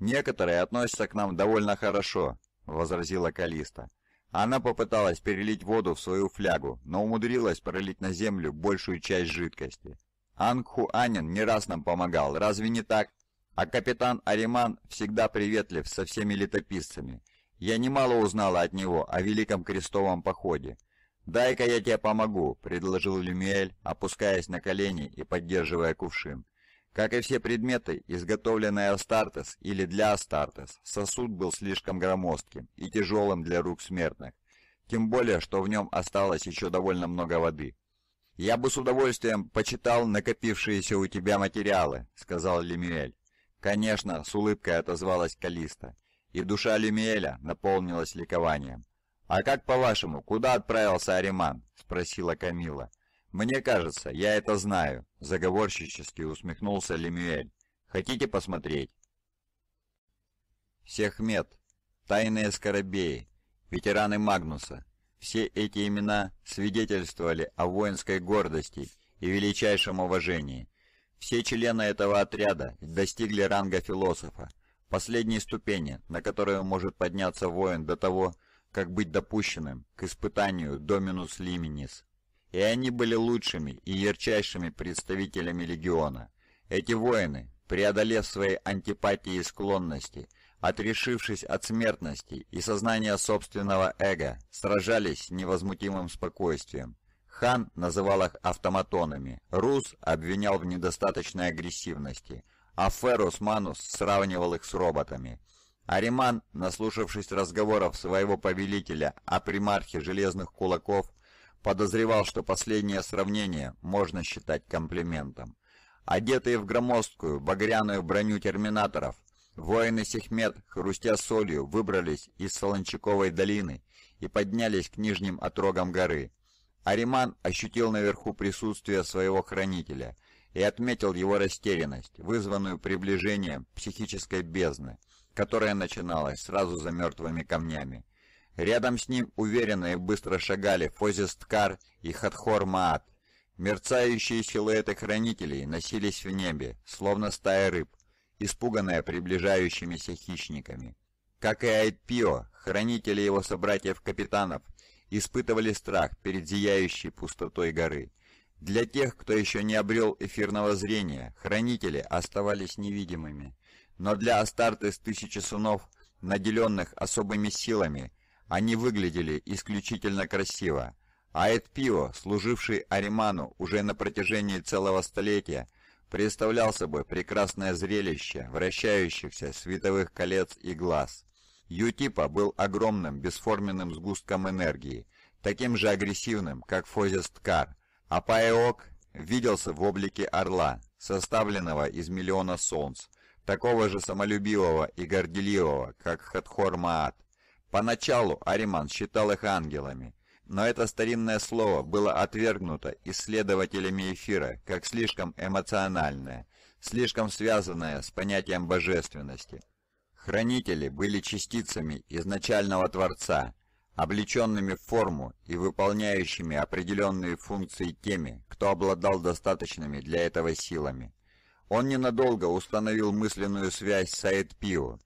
«Некоторые относятся к нам довольно хорошо», — возразила Калиста. Она попыталась перелить воду в свою флягу, но умудрилась пролить на землю большую часть жидкости. Ангху Анин не раз нам помогал, разве не так? А капитан Ариман всегда приветлив со всеми летописцами. Я немало узнала от него о Великом Крестовом Походе. «Дай-ка я тебе помогу», — предложил Люмиэль, опускаясь на колени и поддерживая кувшин. Как и все предметы, изготовленные Астартес или для Астартес, сосуд был слишком громоздким и тяжелым для рук смертных, тем более, что в нем осталось еще довольно много воды. «Я бы с удовольствием почитал накопившиеся у тебя материалы», — сказал Лемиэль. «Конечно», — с улыбкой отозвалась Калиста, и душа Лемиэля наполнилась ликованием. «А как, по-вашему, куда отправился Ариман?» — спросила Камила. «Мне кажется, я это знаю», — заговорщически усмехнулся Лемюэль. «Хотите посмотреть?» Сехмет, Тайные Скоробеи, Ветераны Магнуса. Все эти имена свидетельствовали о воинской гордости и величайшем уважении. Все члены этого отряда достигли ранга философа, последней ступени, на которую может подняться воин до того, как быть допущенным к испытанию Доминус Лименис. И они были лучшими и ярчайшими представителями легиона. Эти воины, преодолев свои антипатии и склонности, отрешившись от смертности и сознания собственного эго, сражались невозмутимым спокойствием. Хан называл их автоматонами, Рус обвинял в недостаточной агрессивности, а Ферус Манус сравнивал их с роботами. Ариман, наслушавшись разговоров своего повелителя о примархе железных кулаков, подозревал, что последнее сравнение можно считать комплиментом. Одетые в громоздкую, багряную броню терминаторов, воины Сехмет, хрустя солью, выбрались из Солончаковой долины и поднялись к нижним отрогам горы. Ариман ощутил наверху присутствие своего хранителя и отметил его растерянность, вызванную приближением психической бездны, которая начиналась сразу за мертвыми камнями. Рядом с ним уверенно и быстро шагали Фозисткар и Хатхор Маат. Мерцающие силуэты хранителей носились в небе, словно стая рыб, испуганная приближающимися хищниками. Как и Айпио, хранители его собратьев-капитанов испытывали страх перед зияющей пустотой горы. Для тех, кто еще не обрел эфирного зрения, хранители оставались невидимыми. Но для Астарты с тысячи сынов, наделенных особыми силами, они выглядели исключительно красиво. А Эдпио, служивший Ариману уже на протяжении целого столетия, представлял собой прекрасное зрелище вращающихся световых колец и глаз. Ютипа был огромным бесформенным сгустком энергии, таким же агрессивным, как Фозесткар, а Паэок виделся в облике орла, составленного из миллиона солнц, такого же самолюбивого и горделивого, как Хатхор Маат. Поначалу Ариман считал их ангелами, но это старинное слово было отвергнуто исследователями эфира как слишком эмоциональное, слишком связанное с понятием божественности. Хранители были частицами изначального Творца, облеченными в форму и выполняющими определенные функции теми, кто обладал достаточными для этого силами. Он ненадолго установил мысленную связь с Аэдпио,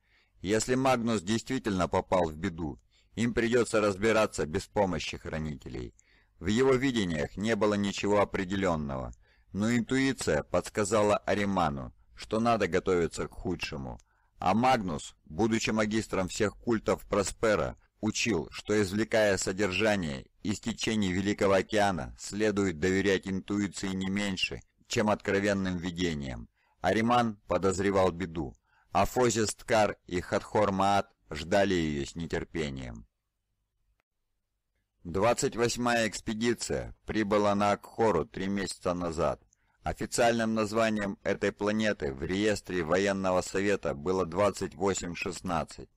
если Магнус действительно попал в беду, им придется разбираться без помощи хранителей. В его видениях не было ничего определенного, но интуиция подсказала Ариману, что надо готовиться к худшему. А Магнус, будучи магистром всех культов Проспера, учил, что извлекая содержание из течений Великого океана, следует доверять интуиции не меньше, чем откровенным видениям. Ариман подозревал беду, Афозисткар и Хатхор-Маат ждали ее с нетерпением. 28-я экспедиция прибыла на Акхору три месяца назад. Официальным названием этой планеты в реестре военного совета было 2816,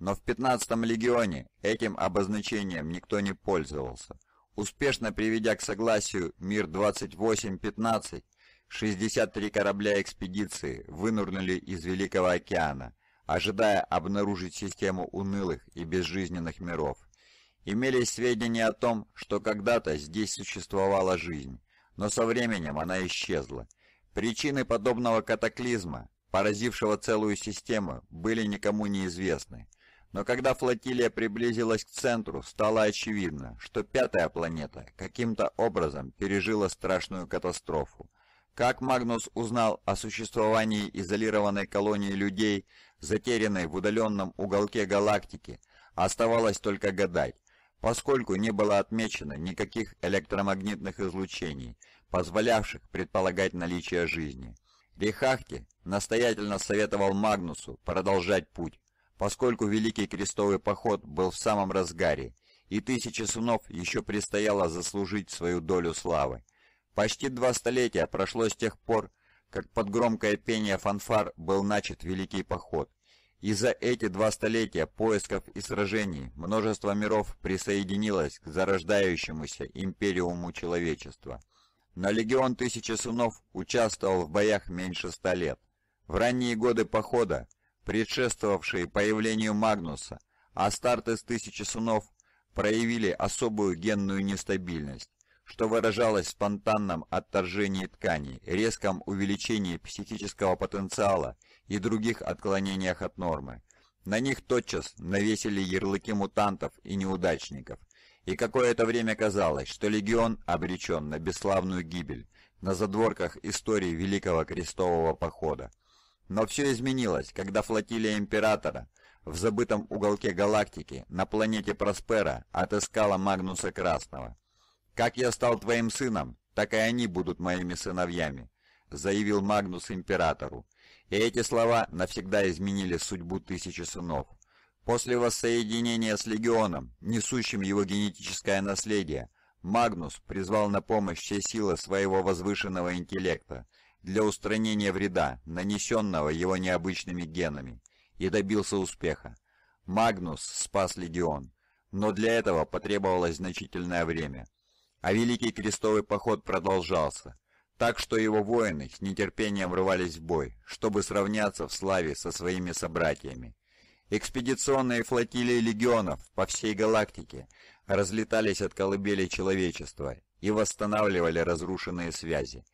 но в 15-м легионе этим обозначением никто не пользовался. Успешно приведя к согласию мир 2815, 63 корабля экспедиции вынурнули из Великого океана, ожидая обнаружить систему унылых и безжизненных миров. Имелись сведения о том, что когда-то здесь существовала жизнь, но со временем она исчезла. Причины подобного катаклизма, поразившего целую систему, были никому неизвестны. Но когда флотилия приблизилась к центру, стало очевидно, что пятая планета каким-то образом пережила страшную катастрофу. Как Магнус узнал о существовании изолированной колонии людей, затерянной в удаленном уголке галактики, оставалось только гадать, поскольку не было отмечено никаких электромагнитных излучений, позволявших предполагать наличие жизни. Рихахте настоятельно советовал Магнусу продолжать путь, поскольку Великий Крестовый Поход был в самом разгаре, и тысячи сынов еще предстояло заслужить свою долю славы. Почти два столетия прошло с тех пор, как под громкое пение фанфар был начат Великий Поход. И за эти два столетия поисков и сражений множество миров присоединилось к зарождающемуся империуму человечества. Но легион Тысячи Сынов участвовал в боях меньше ста лет. В ранние годы похода, предшествовавшие появлению Магнуса, Астарты с Тысячи Сынов проявили особую генную нестабильность что выражалось в спонтанном отторжении тканей, резком увеличении психического потенциала и других отклонениях от нормы. На них тотчас навесили ярлыки мутантов и неудачников. И какое-то время казалось, что легион обречен на бесславную гибель на задворках истории Великого Крестового Похода. Но все изменилось, когда флотилия Императора в забытом уголке галактики на планете Проспера отыскала Магнуса Красного – «Как я стал твоим сыном, так и они будут моими сыновьями», заявил Магнус императору. И эти слова навсегда изменили судьбу тысячи сынов. После воссоединения с легионом, несущим его генетическое наследие, Магнус призвал на помощь все силы своего возвышенного интеллекта для устранения вреда, нанесенного его необычными генами, и добился успеха. Магнус спас легион, но для этого потребовалось значительное время – а Великий Крестовый поход продолжался, так что его воины с нетерпением рвались в бой, чтобы сравняться в славе со своими собратьями. Экспедиционные флотилии легионов по всей галактике разлетались от колыбели человечества и восстанавливали разрушенные связи.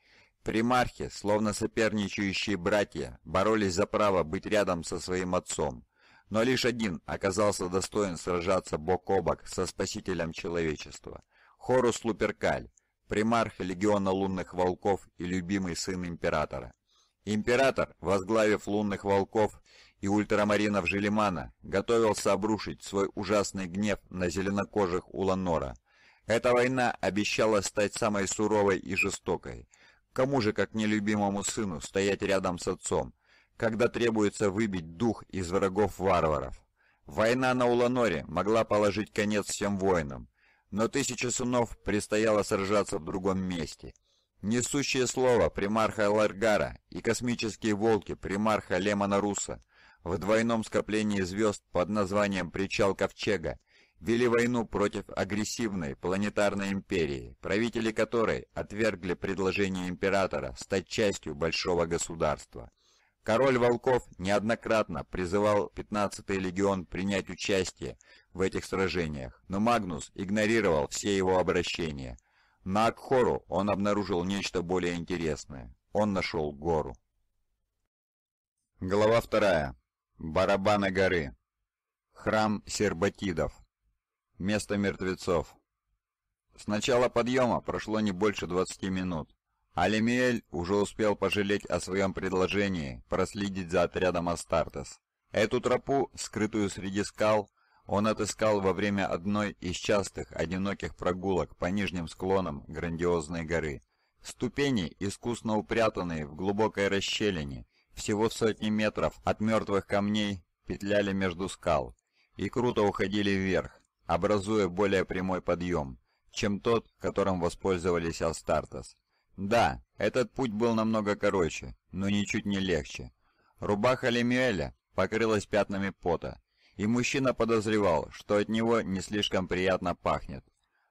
Примархи, словно соперничающие братья, боролись за право быть рядом со своим отцом, но лишь один оказался достоин сражаться бок о бок со спасителем человечества – Хорус Луперкаль, примарх легиона лунных волков и любимый сын императора. Император, возглавив лунных волков и ультрамаринов Желимана, готовился обрушить свой ужасный гнев на зеленокожих Уланора. Эта война обещала стать самой суровой и жестокой. Кому же, как нелюбимому сыну, стоять рядом с отцом, когда требуется выбить дух из врагов варваров? Война на Уланоре могла положить конец всем воинам, но тысяче сынов предстояло сражаться в другом месте. Несущее слово примарха Ларгара и космические волки примарха Лемона Руса в двойном скоплении звезд под названием «Причал Ковчега» вели войну против агрессивной планетарной империи, правители которой отвергли предложение императора стать частью большого государства. Король Волков неоднократно призывал 15-й легион принять участие в этих сражениях, но Магнус игнорировал все его обращения. На Акхору он обнаружил нечто более интересное. Он нашел гору. Глава вторая. Барабаны горы. Храм Сербатидов. Место мертвецов. С начала подъема прошло не больше 20 минут. Алимиэль уже успел пожалеть о своем предложении проследить за отрядом Астартес. Эту тропу, скрытую среди скал, он отыскал во время одной из частых одиноких прогулок по нижним склонам грандиозной горы. Ступени, искусно упрятанные в глубокой расщелине, всего в сотни метров от мертвых камней, петляли между скал и круто уходили вверх, образуя более прямой подъем, чем тот, которым воспользовались Астартес. Да, этот путь был намного короче, но ничуть не легче. Рубаха Лемюэля покрылась пятнами пота, и мужчина подозревал, что от него не слишком приятно пахнет.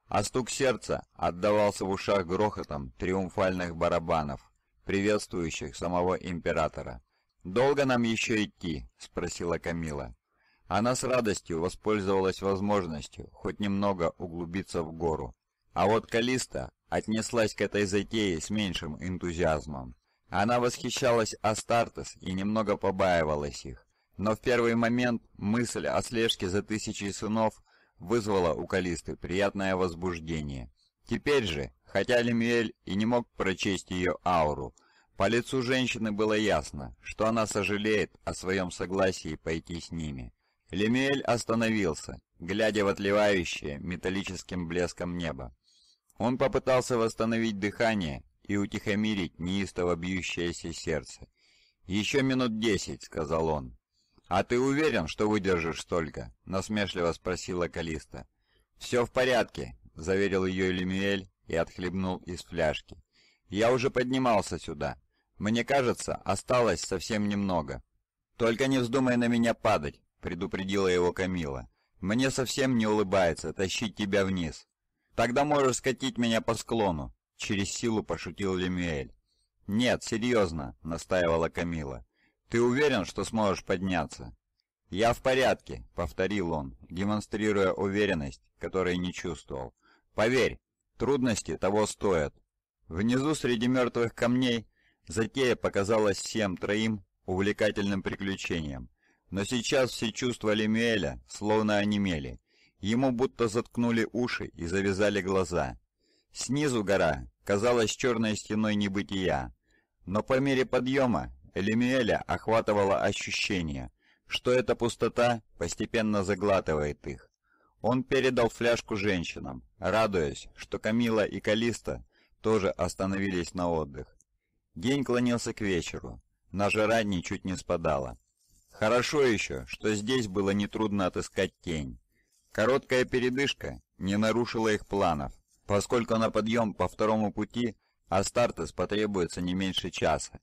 А стук сердца отдавался в ушах грохотом триумфальных барабанов, приветствующих самого императора. «Долго нам еще идти?» – спросила Камила. Она с радостью воспользовалась возможностью хоть немного углубиться в гору. А вот Калиста отнеслась к этой затее с меньшим энтузиазмом. Она восхищалась Астартес и немного побаивалась их, но в первый момент мысль о слежке за тысячей сынов вызвала у Калисты приятное возбуждение. Теперь же, хотя Лемюэль и не мог прочесть ее ауру, по лицу женщины было ясно, что она сожалеет о своем согласии пойти с ними. Лемюэль остановился, глядя в отливающее металлическим блеском небо. Он попытался восстановить дыхание и утихомирить неистово бьющееся сердце. «Еще минут десять», — сказал он. «А ты уверен, что выдержишь столько?» — насмешливо спросила Калиста. «Все в порядке», — заверил ее Элемиэль и отхлебнул из фляжки. «Я уже поднимался сюда. Мне кажется, осталось совсем немного». «Только не вздумай на меня падать», — предупредила его Камила. «Мне совсем не улыбается тащить тебя вниз». «Тогда можешь скатить меня по склону», — через силу пошутил Лемиэль. «Нет, серьезно», — настаивала Камила. «Ты уверен, что сможешь подняться?» «Я в порядке», — повторил он, демонстрируя уверенность, которой не чувствовал. «Поверь, трудности того стоят». Внизу среди мертвых камней затея показалась всем троим увлекательным приключением. Но сейчас все чувствовали Лемиэля словно онемели. Ему будто заткнули уши и завязали глаза. Снизу гора казалась черной стеной небытия, но по мере подъема Элемиэля охватывало ощущение, что эта пустота постепенно заглатывает их. Он передал фляжку женщинам, радуясь, что Камила и Калиста тоже остановились на отдых. День клонился к вечеру, на жара ничуть не спадала. Хорошо еще, что здесь было нетрудно отыскать тень. Короткая передышка не нарушила их планов, поскольку на подъем по второму пути Астартес потребуется не меньше часа,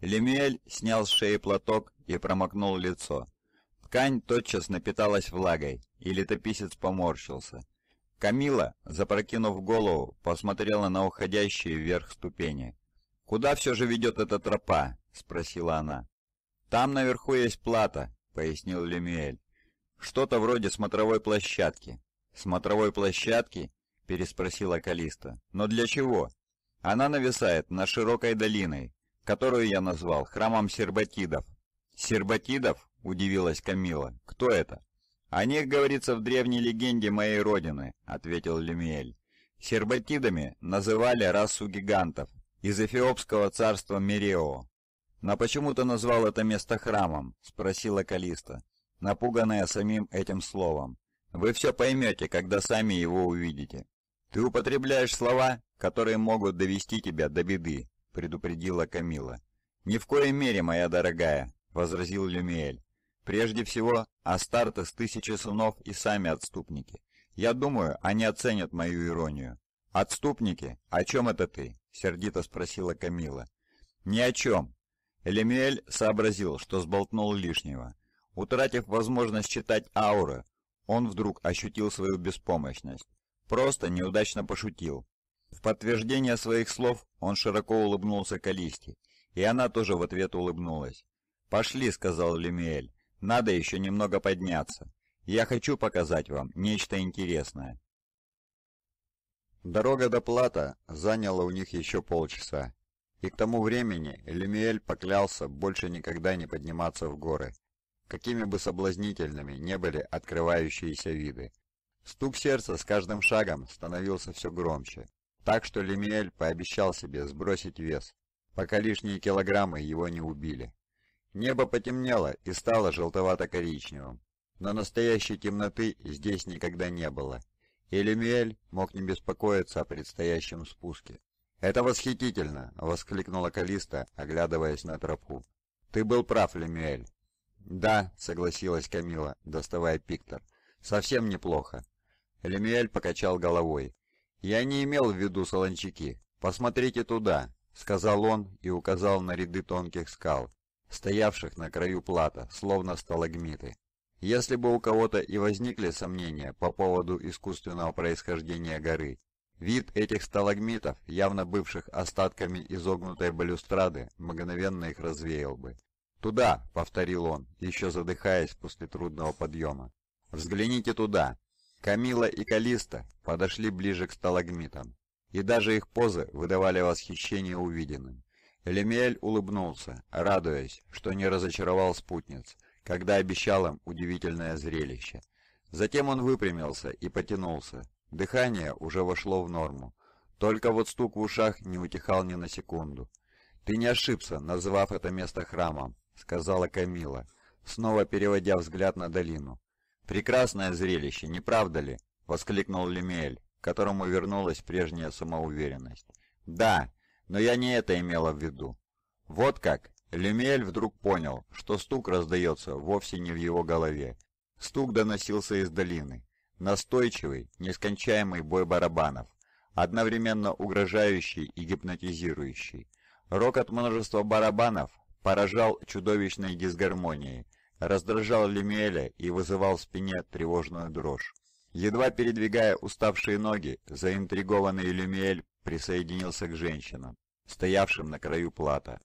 Лемель снял с шеи платок и промокнул лицо. Ткань тотчас напиталась влагой, и летописец поморщился. Камила, запрокинув голову, посмотрела на уходящие вверх ступени. «Куда все же ведет эта тропа?» — спросила она. «Там наверху есть плата», — пояснил Лемиэль. «Что-то вроде смотровой площадки». «Смотровой площадки?» — переспросила Калиста. «Но для чего?» «Она нависает над широкой долиной, которую я назвал храмом сербатидов. «Сербатидов?» – удивилась Камила. «Кто это?» «О них говорится в древней легенде моей родины», – ответил Лемиэль. «Сербатидами называли расу гигантов из эфиопского царства Мерео». «Но почему ты назвал это место храмом?» – спросила Калиста, напуганная самим этим словом. «Вы все поймете, когда сами его увидите. Ты употребляешь слова, которые могут довести тебя до беды», предупредила Камила. «Ни в коей мере, моя дорогая», — возразил Люмиэль. «Прежде всего, Астарта с тысячи сынов и сами отступники. Я думаю, они оценят мою иронию». «Отступники? О чем это ты?» — сердито спросила Камила. «Ни о чем». Элемиэль сообразил, что сболтнул лишнего. Утратив возможность читать ауры, он вдруг ощутил свою беспомощность. Просто неудачно пошутил. В подтверждение своих слов он широко улыбнулся Калисте, и она тоже в ответ улыбнулась. «Пошли», — сказал Лемиэль, — «надо еще немного подняться. Я хочу показать вам нечто интересное». Дорога до Плата заняла у них еще полчаса, и к тому времени Лемиэль поклялся больше никогда не подниматься в горы, какими бы соблазнительными не были открывающиеся виды. Стук сердца с каждым шагом становился все громче. Так что Лемиэль пообещал себе сбросить вес, пока лишние килограммы его не убили. Небо потемнело и стало желтовато-коричневым, но настоящей темноты здесь никогда не было, и Лемиэль мог не беспокоиться о предстоящем спуске. «Это восхитительно!» — воскликнула Калиста, оглядываясь на тропу. «Ты был прав, Лемюэль». «Да», — согласилась Камила, доставая Пиктор. «Совсем неплохо». Лемюэль покачал головой. «Я не имел в виду солончаки. Посмотрите туда», — сказал он и указал на ряды тонких скал, стоявших на краю плата, словно сталагмиты. Если бы у кого-то и возникли сомнения по поводу искусственного происхождения горы, вид этих сталагмитов, явно бывших остатками изогнутой балюстрады, мгновенно их развеял бы. «Туда!» — повторил он, еще задыхаясь после трудного подъема. «Взгляните туда!» Камила и Калиста подошли ближе к сталагмитам, и даже их позы выдавали восхищение увиденным. Лемиэль улыбнулся, радуясь, что не разочаровал спутниц, когда обещал им удивительное зрелище. Затем он выпрямился и потянулся. Дыхание уже вошло в норму. Только вот стук в ушах не утихал ни на секунду. «Ты не ошибся, назвав это место храмом», — сказала Камила, снова переводя взгляд на долину. «Прекрасное зрелище, не правда ли?» — воскликнул Лемель, которому вернулась прежняя самоуверенность. «Да, но я не это имела в виду». «Вот как!» Лемель вдруг понял, что стук раздается вовсе не в его голове. Стук доносился из долины. Настойчивый, нескончаемый бой барабанов, одновременно угрожающий и гипнотизирующий. Рок от множества барабанов поражал чудовищной дисгармонией, раздражал Лемиэля и вызывал в спине тревожную дрожь. Едва передвигая уставшие ноги, заинтригованный Лемиэль присоединился к женщинам, стоявшим на краю плата.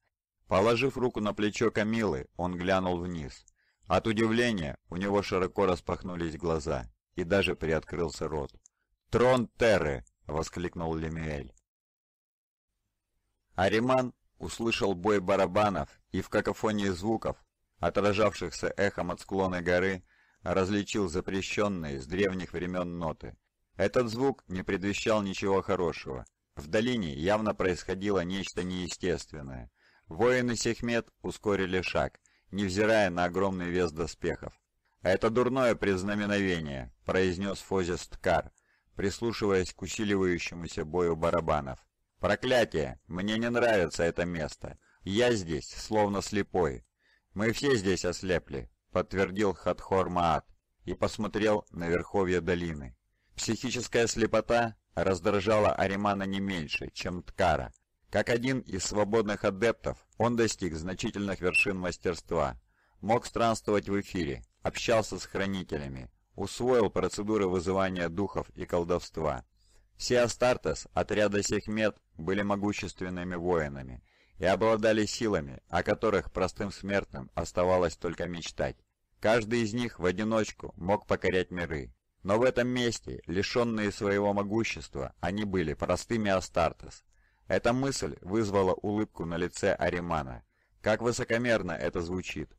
Положив руку на плечо Камилы, он глянул вниз. От удивления у него широко распахнулись глаза и даже приоткрылся рот. «Трон Терры!» — воскликнул Лемиэль. Ариман услышал бой барабанов и в какофонии звуков отражавшихся эхом от склона горы, различил запрещенные с древних времен ноты. Этот звук не предвещал ничего хорошего. В долине явно происходило нечто неестественное. Воины Сехмет ускорили шаг, невзирая на огромный вес доспехов. «Это дурное признаменовение», — произнес Фозис Ткар, прислушиваясь к усиливающемуся бою барабанов. «Проклятие! Мне не нравится это место. Я здесь, словно слепой. «Мы все здесь ослепли», — подтвердил Хатхор Маат и посмотрел на верховье долины. Психическая слепота раздражала Аримана не меньше, чем Ткара. Как один из свободных адептов, он достиг значительных вершин мастерства. Мог странствовать в эфире, общался с хранителями, усвоил процедуры вызывания духов и колдовства. Все Астартес отряда Сехмет были могущественными воинами, и обладали силами, о которых простым смертным оставалось только мечтать. Каждый из них в одиночку мог покорять миры. Но в этом месте, лишенные своего могущества, они были простыми Астартес. Эта мысль вызвала улыбку на лице Аримана. Как высокомерно это звучит.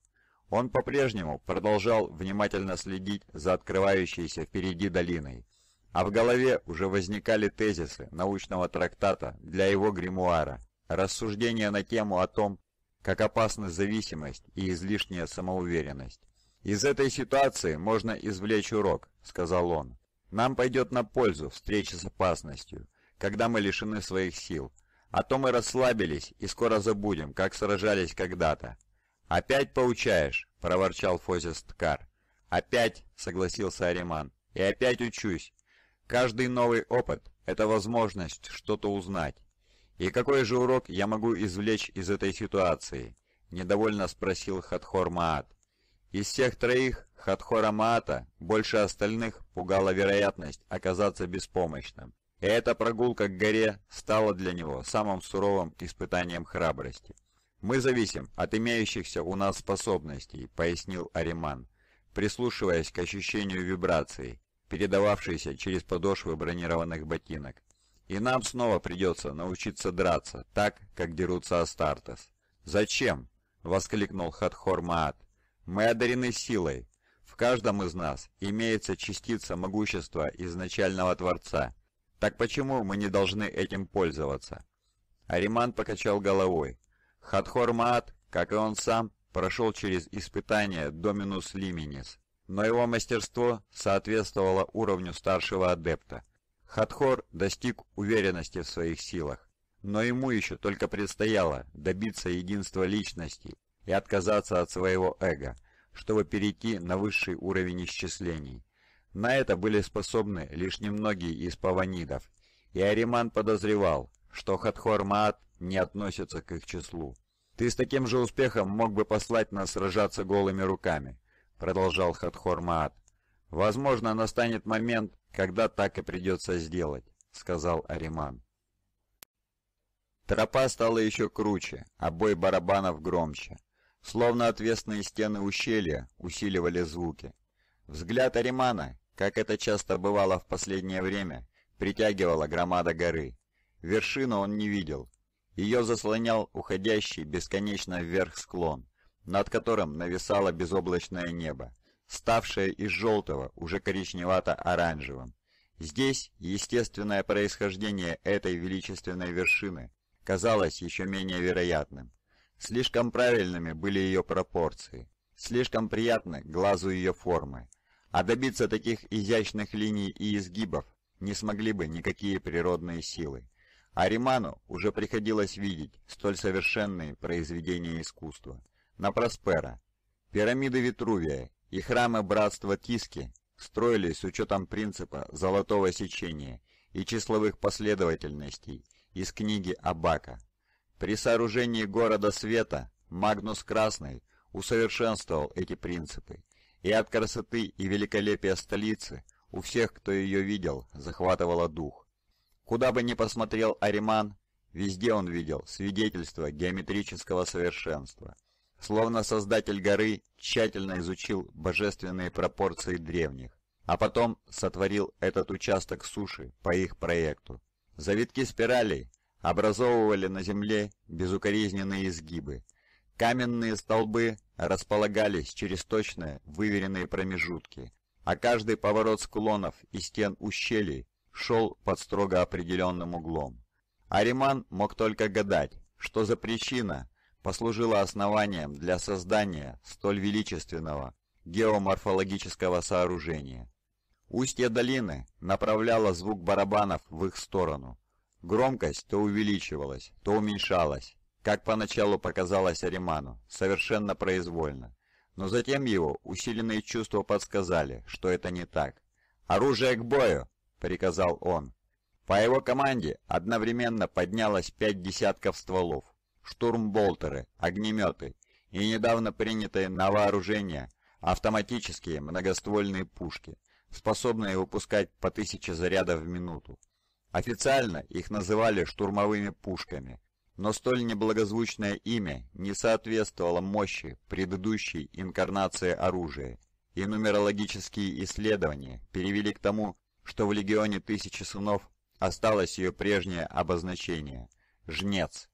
Он по-прежнему продолжал внимательно следить за открывающейся впереди долиной. А в голове уже возникали тезисы научного трактата для его гримуара. Рассуждения на тему о том, как опасна зависимость и излишняя самоуверенность. «Из этой ситуации можно извлечь урок», — сказал он. «Нам пойдет на пользу встреча с опасностью, когда мы лишены своих сил. А то мы расслабились и скоро забудем, как сражались когда-то». «Опять поучаешь», — проворчал Фозис Ткар. «Опять», — согласился Ариман, — «и опять учусь. Каждый новый опыт — это возможность что-то узнать, «И какой же урок я могу извлечь из этой ситуации?» – недовольно спросил Хатхор Маат. Из всех троих Хатхора Маата больше остальных пугала вероятность оказаться беспомощным. И эта прогулка к горе стала для него самым суровым испытанием храбрости. «Мы зависим от имеющихся у нас способностей», – пояснил Ариман, прислушиваясь к ощущению вибрации, передававшейся через подошвы бронированных ботинок. И нам снова придется научиться драться, так, как дерутся Астартес. «Зачем?» — воскликнул Хатхор Маат. «Мы одарены силой. В каждом из нас имеется частица могущества изначального Творца. Так почему мы не должны этим пользоваться?» Ариман покачал головой. Хатхор Маат, как и он сам, прошел через испытание Доминус Лименис, но его мастерство соответствовало уровню старшего адепта – Хатхор достиг уверенности в своих силах, но ему еще только предстояло добиться единства личности и отказаться от своего эго, чтобы перейти на высший уровень исчислений. На это были способны лишь немногие из паванидов, и Ариман подозревал, что Хатхор Маат не относится к их числу. «Ты с таким же успехом мог бы послать нас сражаться голыми руками», — продолжал Хатхор Маат. «Возможно, настанет момент, когда так и придется сделать», — сказал Ариман. Тропа стала еще круче, а бой барабанов громче. Словно отвесные стены ущелья усиливали звуки. Взгляд Аримана, как это часто бывало в последнее время, притягивала громада горы. Вершину он не видел. Ее заслонял уходящий бесконечно вверх склон, над которым нависало безоблачное небо ставшее из желтого уже коричневато-оранжевым. Здесь естественное происхождение этой величественной вершины казалось еще менее вероятным. Слишком правильными были ее пропорции, слишком приятны глазу ее формы, а добиться таких изящных линий и изгибов не смогли бы никакие природные силы. Ариману уже приходилось видеть столь совершенные произведения искусства. На Проспера, пирамиды Витрувия и храмы братства Тиски строились с учетом принципа «золотого сечения» и числовых последовательностей из книги Абака. При сооружении города света Магнус Красный усовершенствовал эти принципы, и от красоты и великолепия столицы у всех, кто ее видел, захватывало дух. Куда бы ни посмотрел Ариман, везде он видел свидетельство геометрического совершенства словно создатель горы тщательно изучил божественные пропорции древних, а потом сотворил этот участок суши по их проекту. Завитки спиралей образовывали на земле безукоризненные изгибы. Каменные столбы располагались через точные выверенные промежутки, а каждый поворот склонов и стен ущелий шел под строго определенным углом. Ариман мог только гадать, что за причина послужило основанием для создания столь величественного геоморфологического сооружения. Устье долины направляло звук барабанов в их сторону. Громкость то увеличивалась, то уменьшалась, как поначалу показалось Ариману, совершенно произвольно. Но затем его усиленные чувства подсказали, что это не так. «Оружие к бою!» – приказал он. По его команде одновременно поднялось пять десятков стволов штурмболтеры, огнеметы и недавно принятые на вооружение автоматические многоствольные пушки, способные выпускать по тысяче зарядов в минуту. Официально их называли штурмовыми пушками, но столь неблагозвучное имя не соответствовало мощи предыдущей инкарнации оружия, и нумерологические исследования перевели к тому, что в легионе тысячи сынов осталось ее прежнее обозначение – «жнец».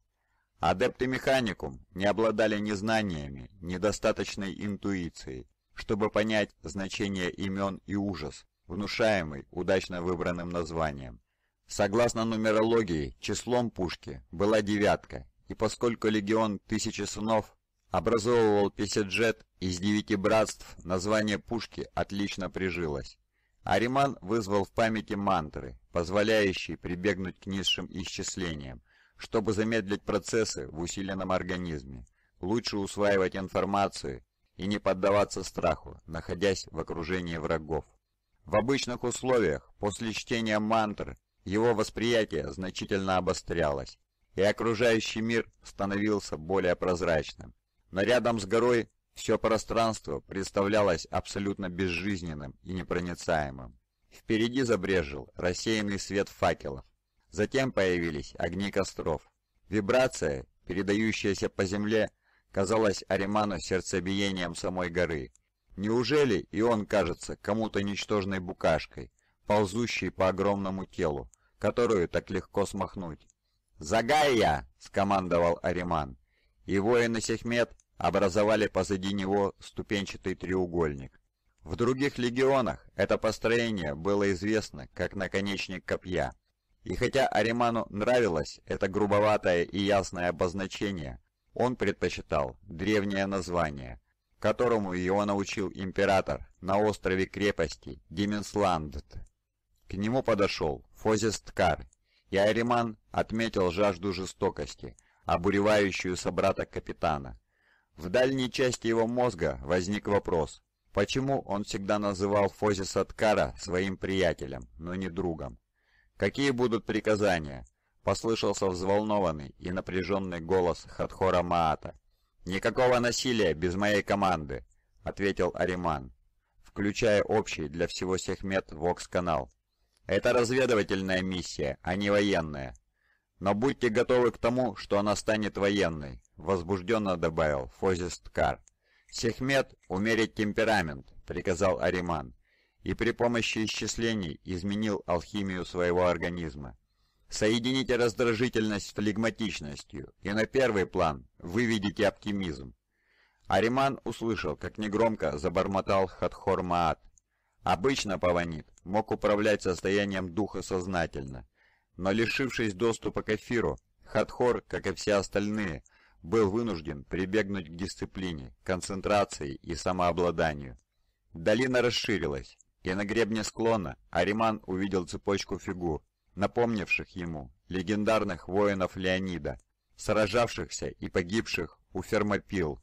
Адепты механикум не обладали ни знаниями, ни достаточной интуицией, чтобы понять значение имен и ужас, внушаемый удачно выбранным названием. Согласно нумерологии, числом пушки была девятка, и поскольку легион Тысячи Сынов образовывал песеджет из девяти братств, название пушки отлично прижилось. Ариман вызвал в памяти мантры, позволяющие прибегнуть к низшим исчислениям, чтобы замедлить процессы в усиленном организме, лучше усваивать информацию и не поддаваться страху, находясь в окружении врагов. В обычных условиях, после чтения мантр, его восприятие значительно обострялось, и окружающий мир становился более прозрачным. Но рядом с горой все пространство представлялось абсолютно безжизненным и непроницаемым. Впереди забрежил рассеянный свет факелов, Затем появились огни костров. Вибрация, передающаяся по земле, казалась Ариману сердцебиением самой горы. Неужели и он кажется кому-то ничтожной букашкой, ползущей по огромному телу, которую так легко смахнуть? «Загайя!» — скомандовал Ариман. И воины Сехмет образовали позади него ступенчатый треугольник. В других легионах это построение было известно как наконечник копья. И хотя Ариману нравилось это грубоватое и ясное обозначение, он предпочитал древнее название, которому его научил император на острове крепости Дименсландт. К нему подошел Фозисткар, и Ариман отметил жажду жестокости, обуревающую собрата капитана. В дальней части его мозга возник вопрос, почему он всегда называл Фозиса Ткара своим приятелем, но не другом. «Какие будут приказания?» — послышался взволнованный и напряженный голос Хатхора Маата. «Никакого насилия без моей команды!» — ответил Ариман, включая общий для всего Сехмет Вокс-канал. «Это разведывательная миссия, а не военная. Но будьте готовы к тому, что она станет военной», — возбужденно добавил Фозисткар. Кар. «Сехмет, умерить темперамент», — приказал Ариман и при помощи исчислений изменил алхимию своего организма. Соедините раздражительность с флегматичностью, и на первый план выведите оптимизм. Ариман услышал, как негромко забормотал Хатхор Маат. Обычно Паванит мог управлять состоянием духа сознательно, но лишившись доступа к эфиру, Хатхор, как и все остальные, был вынужден прибегнуть к дисциплине, концентрации и самообладанию. Долина расширилась, и на гребне склона Ариман увидел цепочку фигур, напомнивших ему легендарных воинов Леонида, сражавшихся и погибших у Фермопил.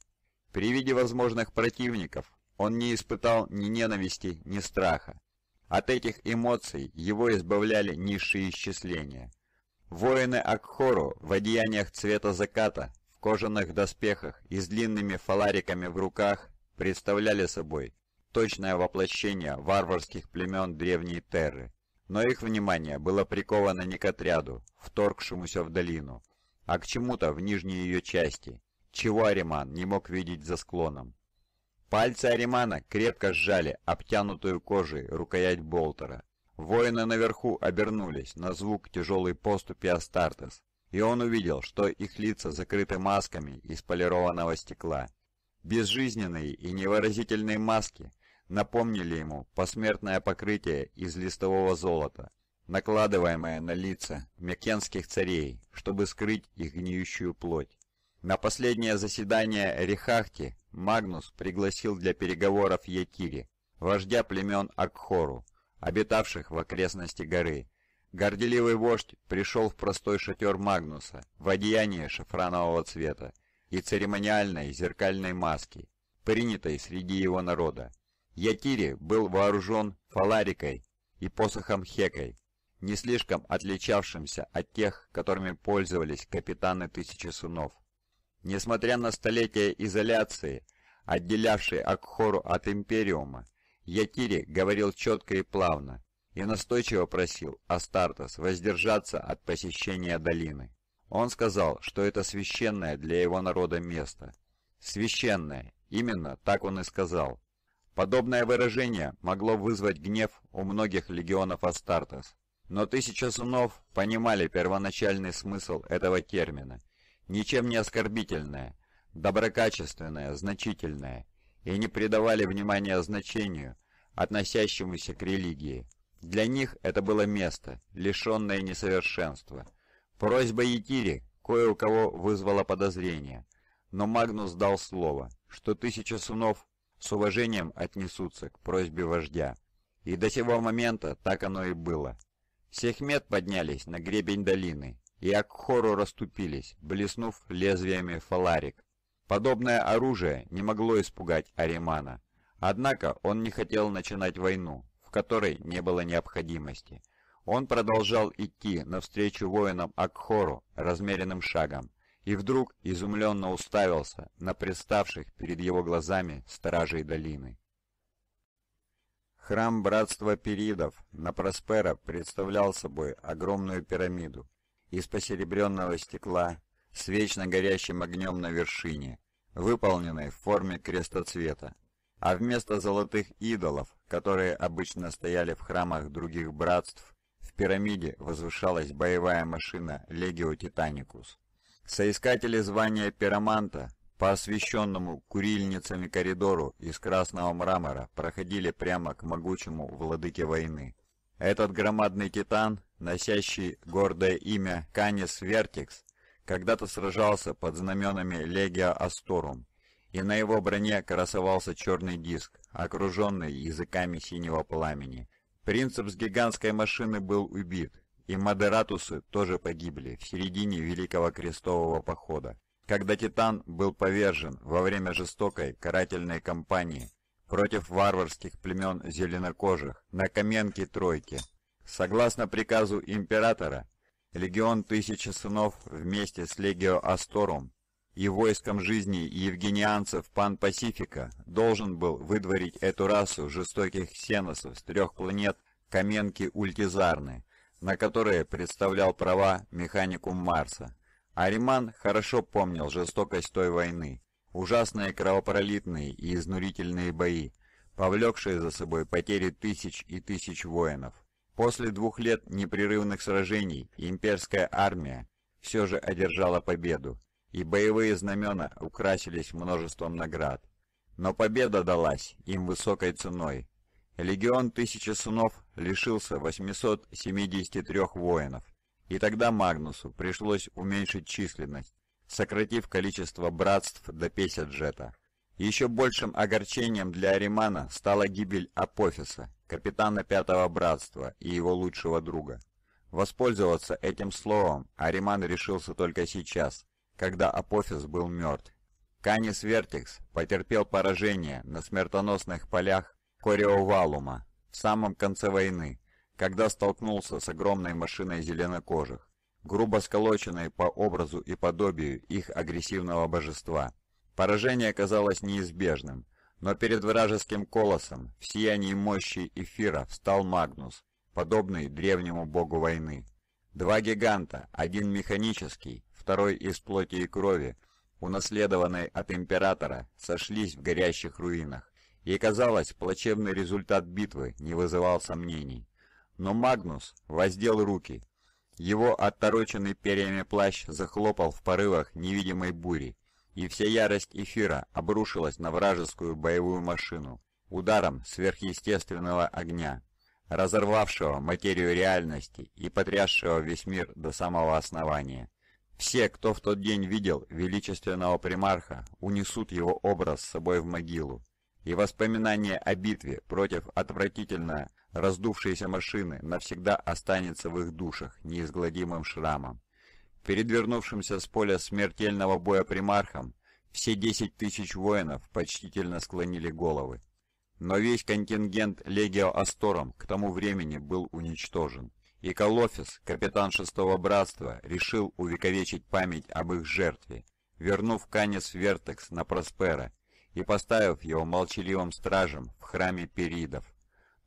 При виде возможных противников он не испытал ни ненависти, ни страха. От этих эмоций его избавляли низшие исчисления. Воины Акхору в одеяниях цвета заката, в кожаных доспехах и с длинными фалариками в руках представляли собой точное воплощение варварских племен Древней Терры. Но их внимание было приковано не к отряду, вторгшемуся в долину, а к чему-то в нижней ее части, чего Ариман не мог видеть за склоном. Пальцы Аримана крепко сжали обтянутую кожей рукоять Болтера. Воины наверху обернулись на звук тяжелой поступи Астартес, и он увидел, что их лица закрыты масками из полированного стекла. Безжизненные и невыразительные маски напомнили ему посмертное покрытие из листового золота, накладываемое на лица мекенских царей, чтобы скрыть их гниющую плоть. На последнее заседание Рихахти Магнус пригласил для переговоров Якири, вождя племен Акхору, обитавших в окрестности горы. Горделивый вождь пришел в простой шатер Магнуса в одеянии шафранового цвета, и церемониальной зеркальной маски, принятой среди его народа. Ятири был вооружен фаларикой и посохом Хекой, не слишком отличавшимся от тех, которыми пользовались капитаны Тысячи Сунов. Несмотря на столетия изоляции, отделявшей Акхору от Империума, Ятири говорил четко и плавно и настойчиво просил Астартес воздержаться от посещения долины. Он сказал, что это священное для его народа место. Священное, именно так он и сказал. Подобное выражение могло вызвать гнев у многих легионов Астартес. Но тысячи сынов понимали первоначальный смысл этого термина. Ничем не оскорбительное, доброкачественное, значительное, и не придавали внимания значению, относящемуся к религии. Для них это было место, лишенное несовершенства – Просьба Етири кое у кого вызвала подозрение, но Магнус дал слово, что тысяча сунов с уважением отнесутся к просьбе вождя. И до сего момента так оно и было. Сехмет поднялись на гребень долины и Акхору расступились, блеснув лезвиями фаларик. Подобное оружие не могло испугать Аримана. Однако он не хотел начинать войну, в которой не было необходимости. Он продолжал идти навстречу воинам Акхору размеренным шагом, и вдруг изумленно уставился на представших перед его глазами стражей долины. Храм Братства Перидов на Проспера представлял собой огромную пирамиду из посеребренного стекла с вечно горящим огнем на вершине, выполненной в форме крестоцвета, а вместо золотых идолов, которые обычно стояли в храмах других братств, в пирамиде возвышалась боевая машина «Легио Титаникус». Соискатели звания пироманта по освещенному курильницами коридору из красного мрамора проходили прямо к могучему владыке войны. Этот громадный титан, носящий гордое имя Канис Вертикс, когда-то сражался под знаменами Легио Асторум, и на его броне красовался черный диск, окруженный языками синего пламени, Принцип с гигантской машины был убит, и модератусы тоже погибли в середине Великого Крестового Похода, когда Титан был повержен во время жестокой карательной кампании против варварских племен зеленокожих на Каменке Тройке. Согласно приказу императора, легион Тысячи Сынов вместе с легио Асторум и войском жизни евгенианцев Пан-Пасифика должен был выдворить эту расу жестоких сеносов с трех планет Каменки-Ультизарны, на которые представлял права механикум Марса. Ариман хорошо помнил жестокость той войны, ужасные кровопролитные и изнурительные бои, повлекшие за собой потери тысяч и тысяч воинов. После двух лет непрерывных сражений имперская армия все же одержала победу и боевые знамена украсились множеством наград. Но победа далась им высокой ценой. Легион Тысячи Сынов лишился 873 воинов, и тогда Магнусу пришлось уменьшить численность, сократив количество братств до 50 Еще большим огорчением для Аримана стала гибель Апофиса, капитана Пятого Братства и его лучшего друга. Воспользоваться этим словом Ариман решился только сейчас – когда Апофис был мертв. Канис Вертикс потерпел поражение на смертоносных полях Кориовалума в самом конце войны, когда столкнулся с огромной машиной зеленокожих, грубо сколоченной по образу и подобию их агрессивного божества. Поражение казалось неизбежным, но перед вражеским колосом в сиянии мощи эфира встал Магнус, подобный древнему богу войны. Два гиганта, один механический, второй из плоти и крови, унаследованной от императора, сошлись в горящих руинах. Ей казалось, плачевный результат битвы не вызывал сомнений. Но Магнус воздел руки. Его оттороченный перьями плащ захлопал в порывах невидимой бури, и вся ярость эфира обрушилась на вражескую боевую машину ударом сверхъестественного огня, разорвавшего материю реальности и потрясшего весь мир до самого основания. Все, кто в тот день видел величественного примарха, унесут его образ с собой в могилу. И воспоминание о битве против отвратительно раздувшейся машины навсегда останется в их душах неизгладимым шрамом. Передвернувшимся с поля смертельного боя примархом, все 10 тысяч воинов почтительно склонили головы. Но весь контингент Легио Астором к тому времени был уничтожен и Колофис, капитан шестого братства, решил увековечить память об их жертве, вернув Канис Вертекс на Проспера и поставив его молчаливым стражем в храме Перидов.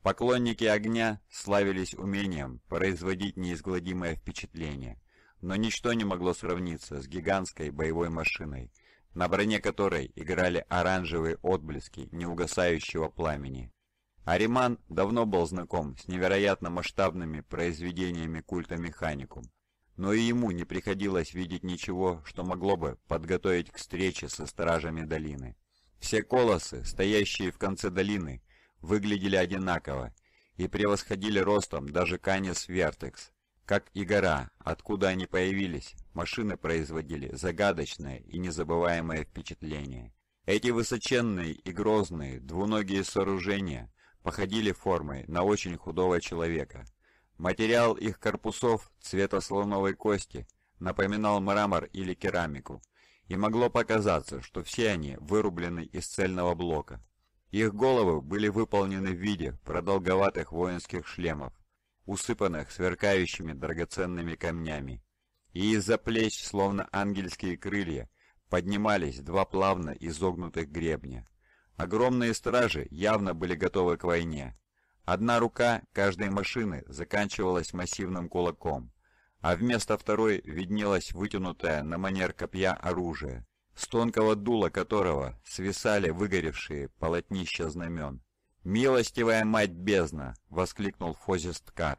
Поклонники огня славились умением производить неизгладимое впечатление, но ничто не могло сравниться с гигантской боевой машиной, на броне которой играли оранжевые отблески неугасающего пламени. Ариман давно был знаком с невероятно масштабными произведениями культа механикум, но и ему не приходилось видеть ничего, что могло бы подготовить к встрече со стражами долины. Все колоссы, стоящие в конце долины, выглядели одинаково и превосходили ростом даже Канис Вертекс. Как и гора, откуда они появились, машины производили загадочное и незабываемое впечатление. Эти высоченные и грозные двуногие сооружения – походили формой на очень худого человека. Материал их корпусов, цвета слоновой кости, напоминал мрамор или керамику, и могло показаться, что все они вырублены из цельного блока. Их головы были выполнены в виде продолговатых воинских шлемов, усыпанных сверкающими драгоценными камнями, и из-за плеч, словно ангельские крылья, поднимались два плавно изогнутых гребня – Огромные стражи явно были готовы к войне. Одна рука каждой машины заканчивалась массивным кулаком, а вместо второй виднелось вытянутое на манер копья оружие, с тонкого дула которого свисали выгоревшие полотнища знамен. «Милостивая мать бездна!» — воскликнул Фозисткар.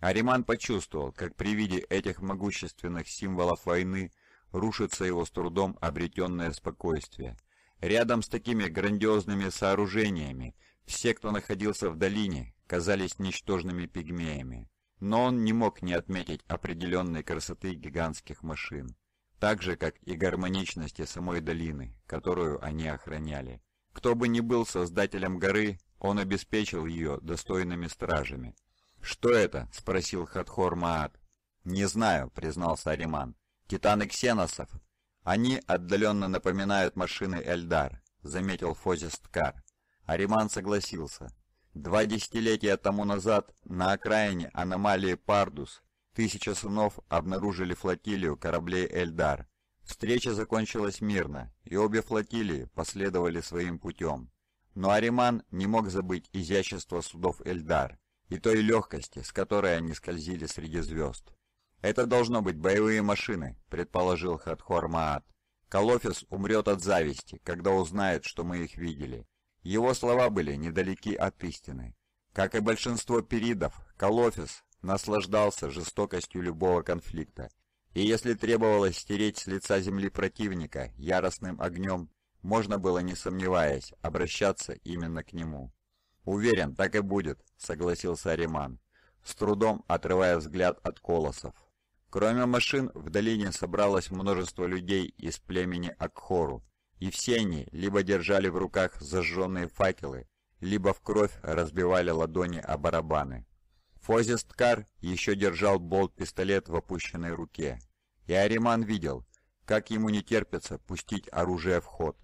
Ариман почувствовал, как при виде этих могущественных символов войны рушится его с трудом обретенное спокойствие — Рядом с такими грандиозными сооружениями все, кто находился в долине, казались ничтожными пигмеями. Но он не мог не отметить определенной красоты гигантских машин, так же, как и гармоничности самой долины, которую они охраняли. Кто бы ни был создателем горы, он обеспечил ее достойными стражами. «Что это?» – спросил Хатхор Маат. «Не знаю», – признался Ариман. «Титаны Ксеносов?» «Они отдаленно напоминают машины Эльдар», — заметил Фозист Кар. Ариман согласился. Два десятилетия тому назад на окраине аномалии Пардус тысяча сынов обнаружили флотилию кораблей Эльдар. Встреча закончилась мирно, и обе флотилии последовали своим путем. Но Ариман не мог забыть изящество судов Эльдар и той легкости, с которой они скользили среди звезд. «Это должно быть боевые машины», — предположил Хатхуармаат. «Колофис умрет от зависти, когда узнает, что мы их видели». Его слова были недалеки от истины. Как и большинство перидов, Колофис наслаждался жестокостью любого конфликта. И если требовалось стереть с лица земли противника яростным огнем, можно было, не сомневаясь, обращаться именно к нему. «Уверен, так и будет», — согласился Ариман, с трудом отрывая взгляд от колосов. Кроме машин, в долине собралось множество людей из племени Акхору, и все они либо держали в руках зажженные факелы, либо в кровь разбивали ладони о барабаны. Фозесткар еще держал болт-пистолет в опущенной руке, и Ариман видел, как ему не терпится пустить оружие в ход.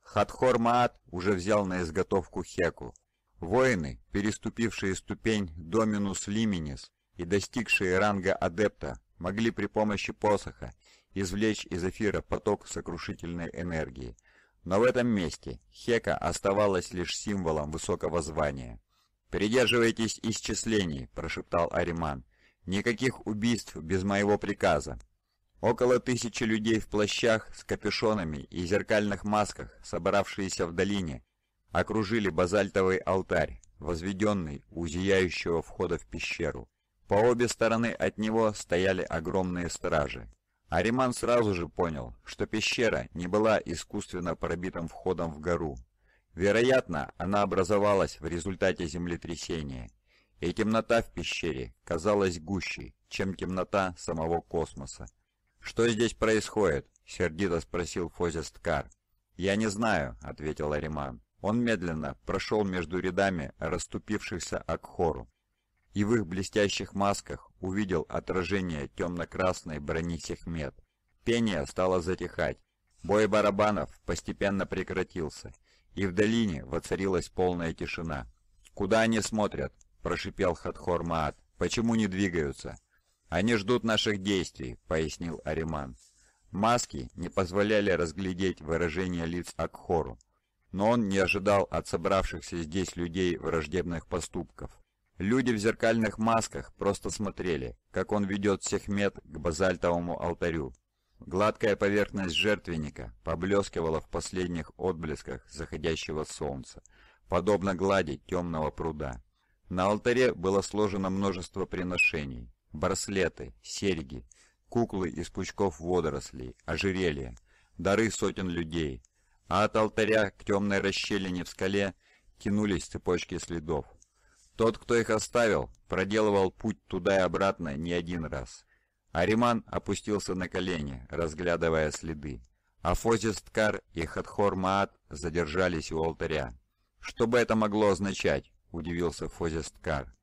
Хатхор Маат уже взял на изготовку Хеку. Воины, переступившие ступень Доминус Лиминис и достигшие ранга адепта, могли при помощи посоха извлечь из эфира поток сокрушительной энергии. Но в этом месте Хека оставалась лишь символом высокого звания. «Придерживайтесь исчислений», – прошептал Ариман. «Никаких убийств без моего приказа». Около тысячи людей в плащах с капюшонами и зеркальных масках, собравшиеся в долине, окружили базальтовый алтарь, возведенный у зияющего входа в пещеру. По обе стороны от него стояли огромные стражи. Ариман сразу же понял, что пещера не была искусственно пробитым входом в гору. Вероятно, она образовалась в результате землетрясения, и темнота в пещере казалась гуще, чем темнота самого космоса. «Что здесь происходит?» — сердито спросил Фозесткар. «Я не знаю», — ответил Ариман. Он медленно прошел между рядами расступившихся Акхору и в их блестящих масках увидел отражение темно-красной брони Сехмет. Пение стало затихать, бой барабанов постепенно прекратился, и в долине воцарилась полная тишина. «Куда они смотрят?» – прошипел Хатхор Маат. «Почему не двигаются?» «Они ждут наших действий», – пояснил Ариман. Маски не позволяли разглядеть выражение лиц Акхору, но он не ожидал от собравшихся здесь людей враждебных поступков. Люди в зеркальных масках просто смотрели, как он ведет всех мед к базальтовому алтарю. Гладкая поверхность жертвенника поблескивала в последних отблесках заходящего солнца, подобно глади темного пруда. На алтаре было сложено множество приношений – браслеты, серьги, куклы из пучков водорослей, ожерелья, дары сотен людей, а от алтаря к темной расщелине в скале тянулись цепочки следов. Тот, кто их оставил, проделывал путь туда и обратно не один раз. Ариман опустился на колени, разглядывая следы. Афозисткар и Хатхор Маат задержались у алтаря. «Что бы это могло означать?» – удивился Фозисткар.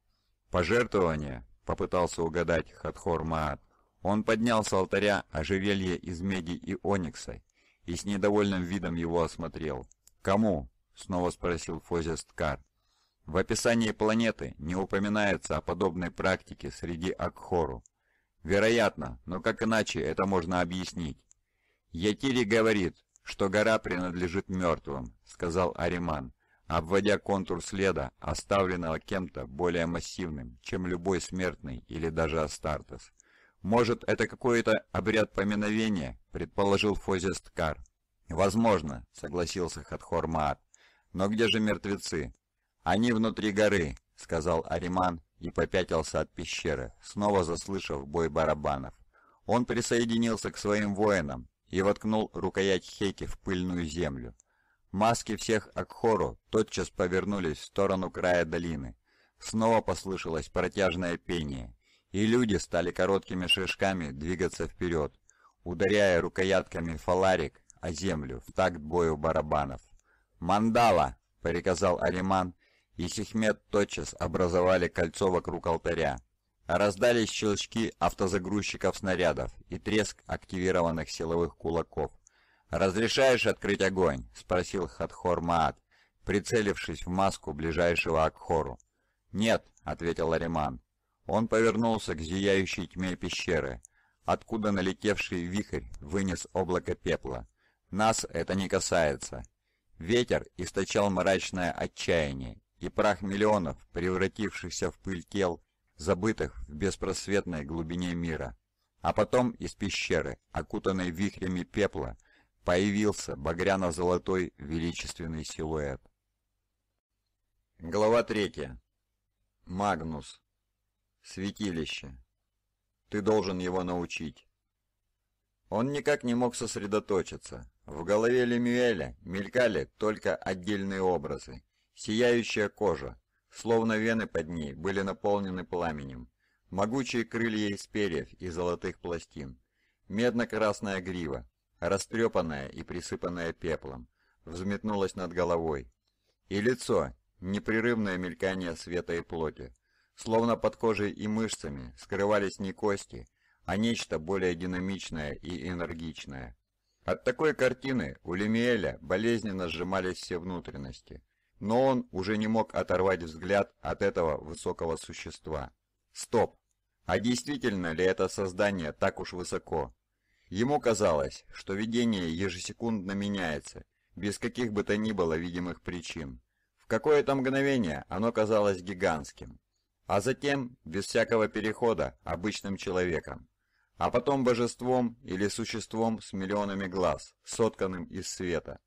«Пожертвование?» – попытался угадать Хатхор Маат. Он поднял с алтаря ожерелье из меди и оникса и с недовольным видом его осмотрел. «Кому?» – снова спросил Фозисткар. В описании планеты не упоминается о подобной практике среди Акхору. Вероятно, но как иначе это можно объяснить? Ятири говорит, что гора принадлежит мертвым, сказал Ариман, обводя контур следа, оставленного кем-то более массивным, чем любой смертный или даже Астартес. Может, это какой-то обряд поминовения, предположил Фозесткар. Возможно, согласился Хатхор Маат. Но где же мертвецы? «Они внутри горы», — сказал Ариман и попятился от пещеры, снова заслышав бой барабанов. Он присоединился к своим воинам и воткнул рукоять Хейки в пыльную землю. Маски всех Акхору тотчас повернулись в сторону края долины. Снова послышалось протяжное пение, и люди стали короткими шишками двигаться вперед, ударяя рукоятками фаларик о землю в такт бою барабанов. «Мандала!» — приказал Ариман и Хихмет тотчас образовали кольцо вокруг алтаря. Раздались щелчки автозагрузчиков снарядов и треск активированных силовых кулаков. «Разрешаешь открыть огонь?» – спросил Хатхор Маат, прицелившись в маску ближайшего Акхору. «Нет», – ответил Ариман. Он повернулся к зияющей тьме пещеры, откуда налетевший вихрь вынес облако пепла. «Нас это не касается». Ветер источал мрачное отчаяние и прах миллионов, превратившихся в пыль тел, забытых в беспросветной глубине мира. А потом из пещеры, окутанной вихрями пепла, появился багряно-золотой величественный силуэт. Глава 3. Магнус. Святилище. Ты должен его научить. Он никак не мог сосредоточиться. В голове Лемюэля мелькали только отдельные образы, Сияющая кожа, словно вены под ней, были наполнены пламенем. Могучие крылья из перьев и золотых пластин. Медно-красная грива, растрепанная и присыпанная пеплом, взметнулась над головой. И лицо, непрерывное мелькание света и плоти. Словно под кожей и мышцами скрывались не кости, а нечто более динамичное и энергичное. От такой картины у Лемиэля болезненно сжимались все внутренности – но он уже не мог оторвать взгляд от этого высокого существа. Стоп! А действительно ли это создание так уж высоко? Ему казалось, что видение ежесекундно меняется, без каких бы то ни было видимых причин. В какое-то мгновение оно казалось гигантским, а затем, без всякого перехода, обычным человеком, а потом божеством или существом с миллионами глаз, сотканным из света.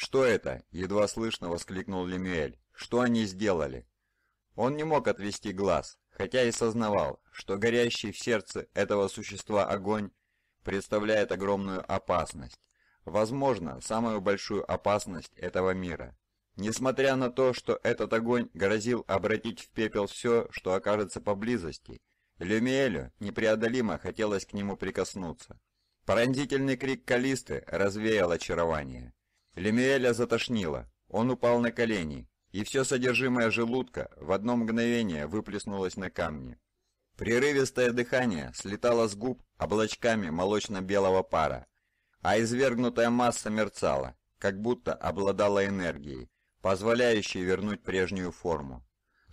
«Что это?» — едва слышно воскликнул Лемюэль. «Что они сделали?» Он не мог отвести глаз, хотя и сознавал, что горящий в сердце этого существа огонь представляет огромную опасность. Возможно, самую большую опасность этого мира. Несмотря на то, что этот огонь грозил обратить в пепел все, что окажется поблизости, Люмиэлю непреодолимо хотелось к нему прикоснуться. Пронзительный крик Калисты развеял очарование. Лемиэля затошнило. Он упал на колени, и все содержимое желудка в одно мгновение выплеснулось на камни. Прерывистое дыхание слетало с губ облачками молочно-белого пара, а извергнутая масса мерцала, как будто обладала энергией, позволяющей вернуть прежнюю форму.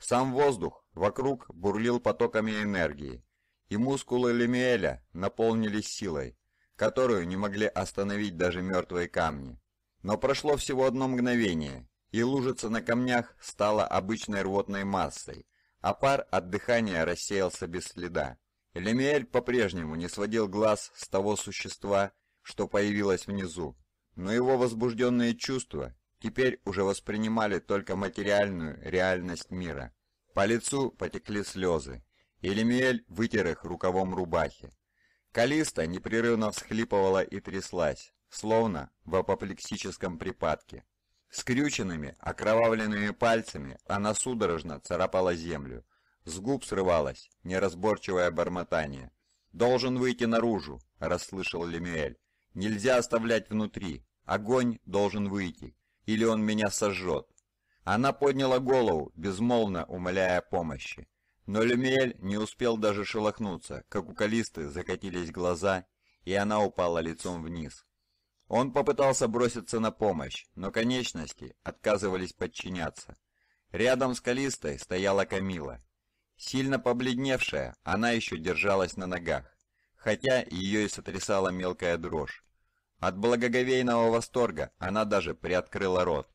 Сам воздух вокруг бурлил потоками энергии, и мускулы Лемиэля наполнились силой, которую не могли остановить даже мертвые камни. Но прошло всего одно мгновение, и лужица на камнях стала обычной рвотной массой, а пар от дыхания рассеялся без следа. Лемиэль по-прежнему не сводил глаз с того существа, что появилось внизу, но его возбужденные чувства теперь уже воспринимали только материальную реальность мира. По лицу потекли слезы, и Лемиэль вытер их рукавом рубахи. Калиста непрерывно всхлипывала и тряслась словно в апоплексическом припадке. Скрюченными, окровавленными пальцами она судорожно царапала землю. С губ срывалось неразборчивое бормотание. «Должен выйти наружу», — расслышал Лемюэль. «Нельзя оставлять внутри. Огонь должен выйти. Или он меня сожжет». Она подняла голову, безмолвно умоляя помощи. Но Люмиэль не успел даже шелохнуться, как у Калисты закатились глаза, и она упала лицом вниз. Он попытался броситься на помощь, но конечности отказывались подчиняться. Рядом с Калистой стояла Камила. Сильно побледневшая, она еще держалась на ногах, хотя ее и сотрясала мелкая дрожь. От благоговейного восторга она даже приоткрыла рот.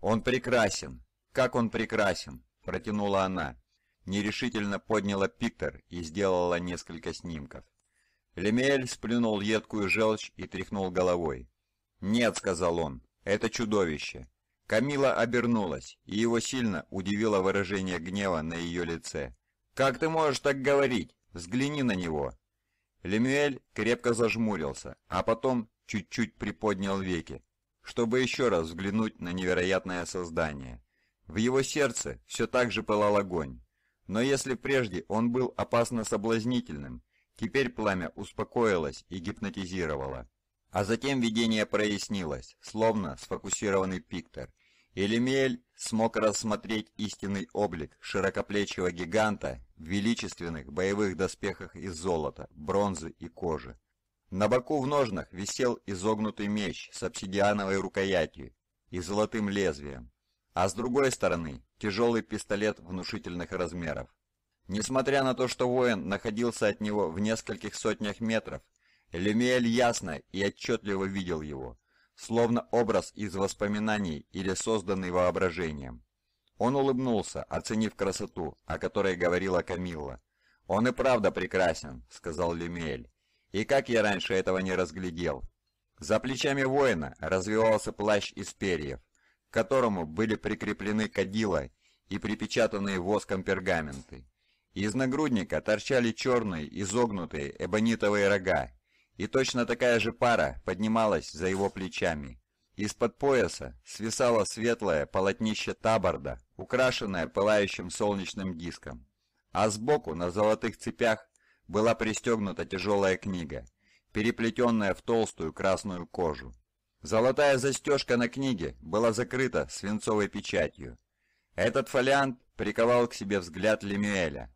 «Он прекрасен! Как он прекрасен!» – протянула она. Нерешительно подняла Пиктор и сделала несколько снимков. Лемель сплюнул едкую желчь и тряхнул головой. «Нет», — сказал он, — «это чудовище». Камила обернулась, и его сильно удивило выражение гнева на ее лице. «Как ты можешь так говорить? Взгляни на него!» Лемюэль крепко зажмурился, а потом чуть-чуть приподнял веки, чтобы еще раз взглянуть на невероятное создание. В его сердце все так же пылал огонь. Но если прежде он был опасно соблазнительным, Теперь пламя успокоилось и гипнотизировало. А затем видение прояснилось, словно сфокусированный пиктор. И Лемель смог рассмотреть истинный облик широкоплечего гиганта в величественных боевых доспехах из золота, бронзы и кожи. На боку в ножнах висел изогнутый меч с обсидиановой рукоятью и золотым лезвием, а с другой стороны тяжелый пистолет внушительных размеров. Несмотря на то, что воин находился от него в нескольких сотнях метров, Лемиэль ясно и отчетливо видел его, словно образ из воспоминаний или созданный воображением. Он улыбнулся, оценив красоту, о которой говорила Камилла. «Он и правда прекрасен», — сказал Лемиэль. «И как я раньше этого не разглядел?» За плечами воина развивался плащ из перьев, к которому были прикреплены кадила и припечатанные воском пергаменты. Из нагрудника торчали черные, изогнутые, эбонитовые рога, и точно такая же пара поднималась за его плечами. Из-под пояса свисало светлое полотнище таборда, украшенное пылающим солнечным диском. А сбоку на золотых цепях была пристегнута тяжелая книга, переплетенная в толстую красную кожу. Золотая застежка на книге была закрыта свинцовой печатью. Этот фолиант приковал к себе взгляд Лемюэля,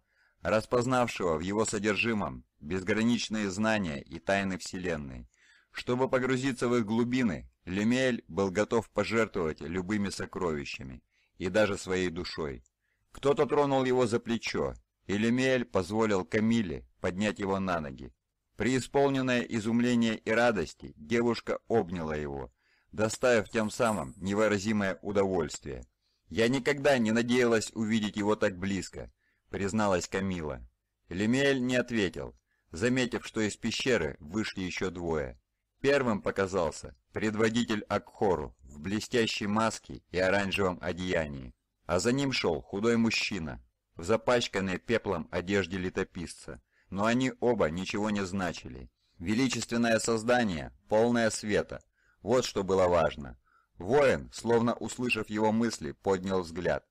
распознавшего в его содержимом безграничные знания и тайны Вселенной. Чтобы погрузиться в их глубины, Лемель был готов пожертвовать любыми сокровищами и даже своей душой. Кто-то тронул его за плечо, и Лемель позволил Камиле поднять его на ноги. Преисполненное изумление и радости, девушка обняла его, доставив тем самым невыразимое удовольствие. «Я никогда не надеялась увидеть его так близко», призналась Камила. Лемель не ответил, заметив, что из пещеры вышли еще двое. Первым показался предводитель Акхору в блестящей маске и оранжевом одеянии, а за ним шел худой мужчина в запачканной пеплом одежде летописца, но они оба ничего не значили. Величественное создание, полное света, вот что было важно. Воин, словно услышав его мысли, поднял взгляд.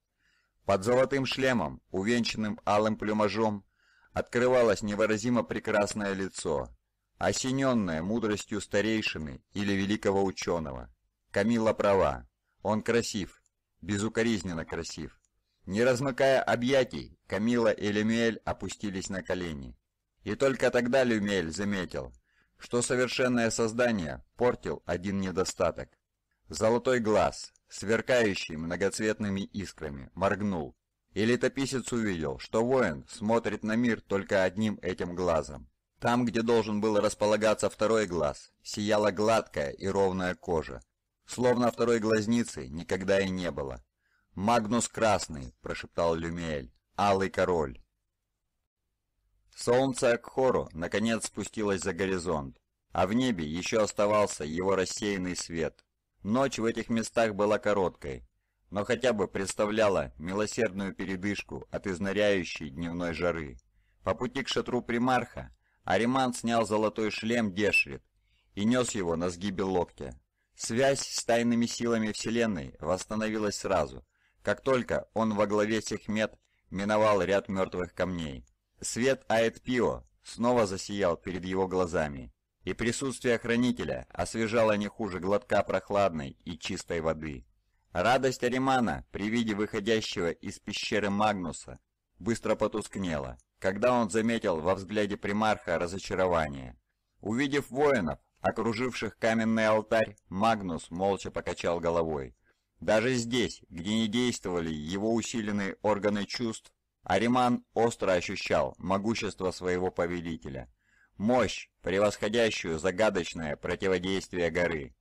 Под золотым шлемом, увенчанным алым плюмажом, открывалось невыразимо прекрасное лицо, осененное мудростью старейшины или великого ученого. Камила права. Он красив, безукоризненно красив. Не размыкая объятий, Камила и Лемель опустились на колени. И только тогда Люмель заметил, что совершенное создание портил один недостаток. Золотой глаз, сверкающий многоцветными искрами, моргнул. И летописец увидел, что воин смотрит на мир только одним этим глазом. Там, где должен был располагаться второй глаз, сияла гладкая и ровная кожа. Словно второй глазницы никогда и не было. «Магнус Красный!» – прошептал Люмель, «Алый король!» Солнце Акхору наконец спустилось за горизонт, а в небе еще оставался его рассеянный свет, Ночь в этих местах была короткой, но хотя бы представляла милосердную передышку от изнаряющей дневной жары. По пути к шатру примарха Ариман снял золотой шлем Дешрит и нес его на сгибе локтя. Связь с тайными силами Вселенной восстановилась сразу, как только он во главе Сехмет миновал ряд мертвых камней. Свет Аэт снова засиял перед его глазами, и присутствие хранителя освежало не хуже глотка прохладной и чистой воды. Радость Аримана при виде выходящего из пещеры Магнуса быстро потускнела, когда он заметил во взгляде примарха разочарование. Увидев воинов, окруживших каменный алтарь, Магнус молча покачал головой. Даже здесь, где не действовали его усиленные органы чувств, Ариман остро ощущал могущество своего повелителя – мощь, превосходящую загадочное противодействие горы.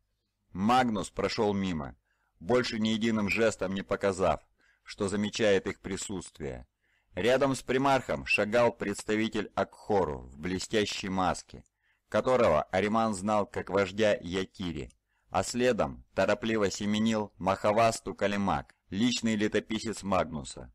Магнус прошел мимо, больше ни единым жестом не показав, что замечает их присутствие. Рядом с примархом шагал представитель Акхору в блестящей маске, которого Ариман знал как вождя Якири, а следом торопливо семенил Махавасту Калимак, личный летописец Магнуса.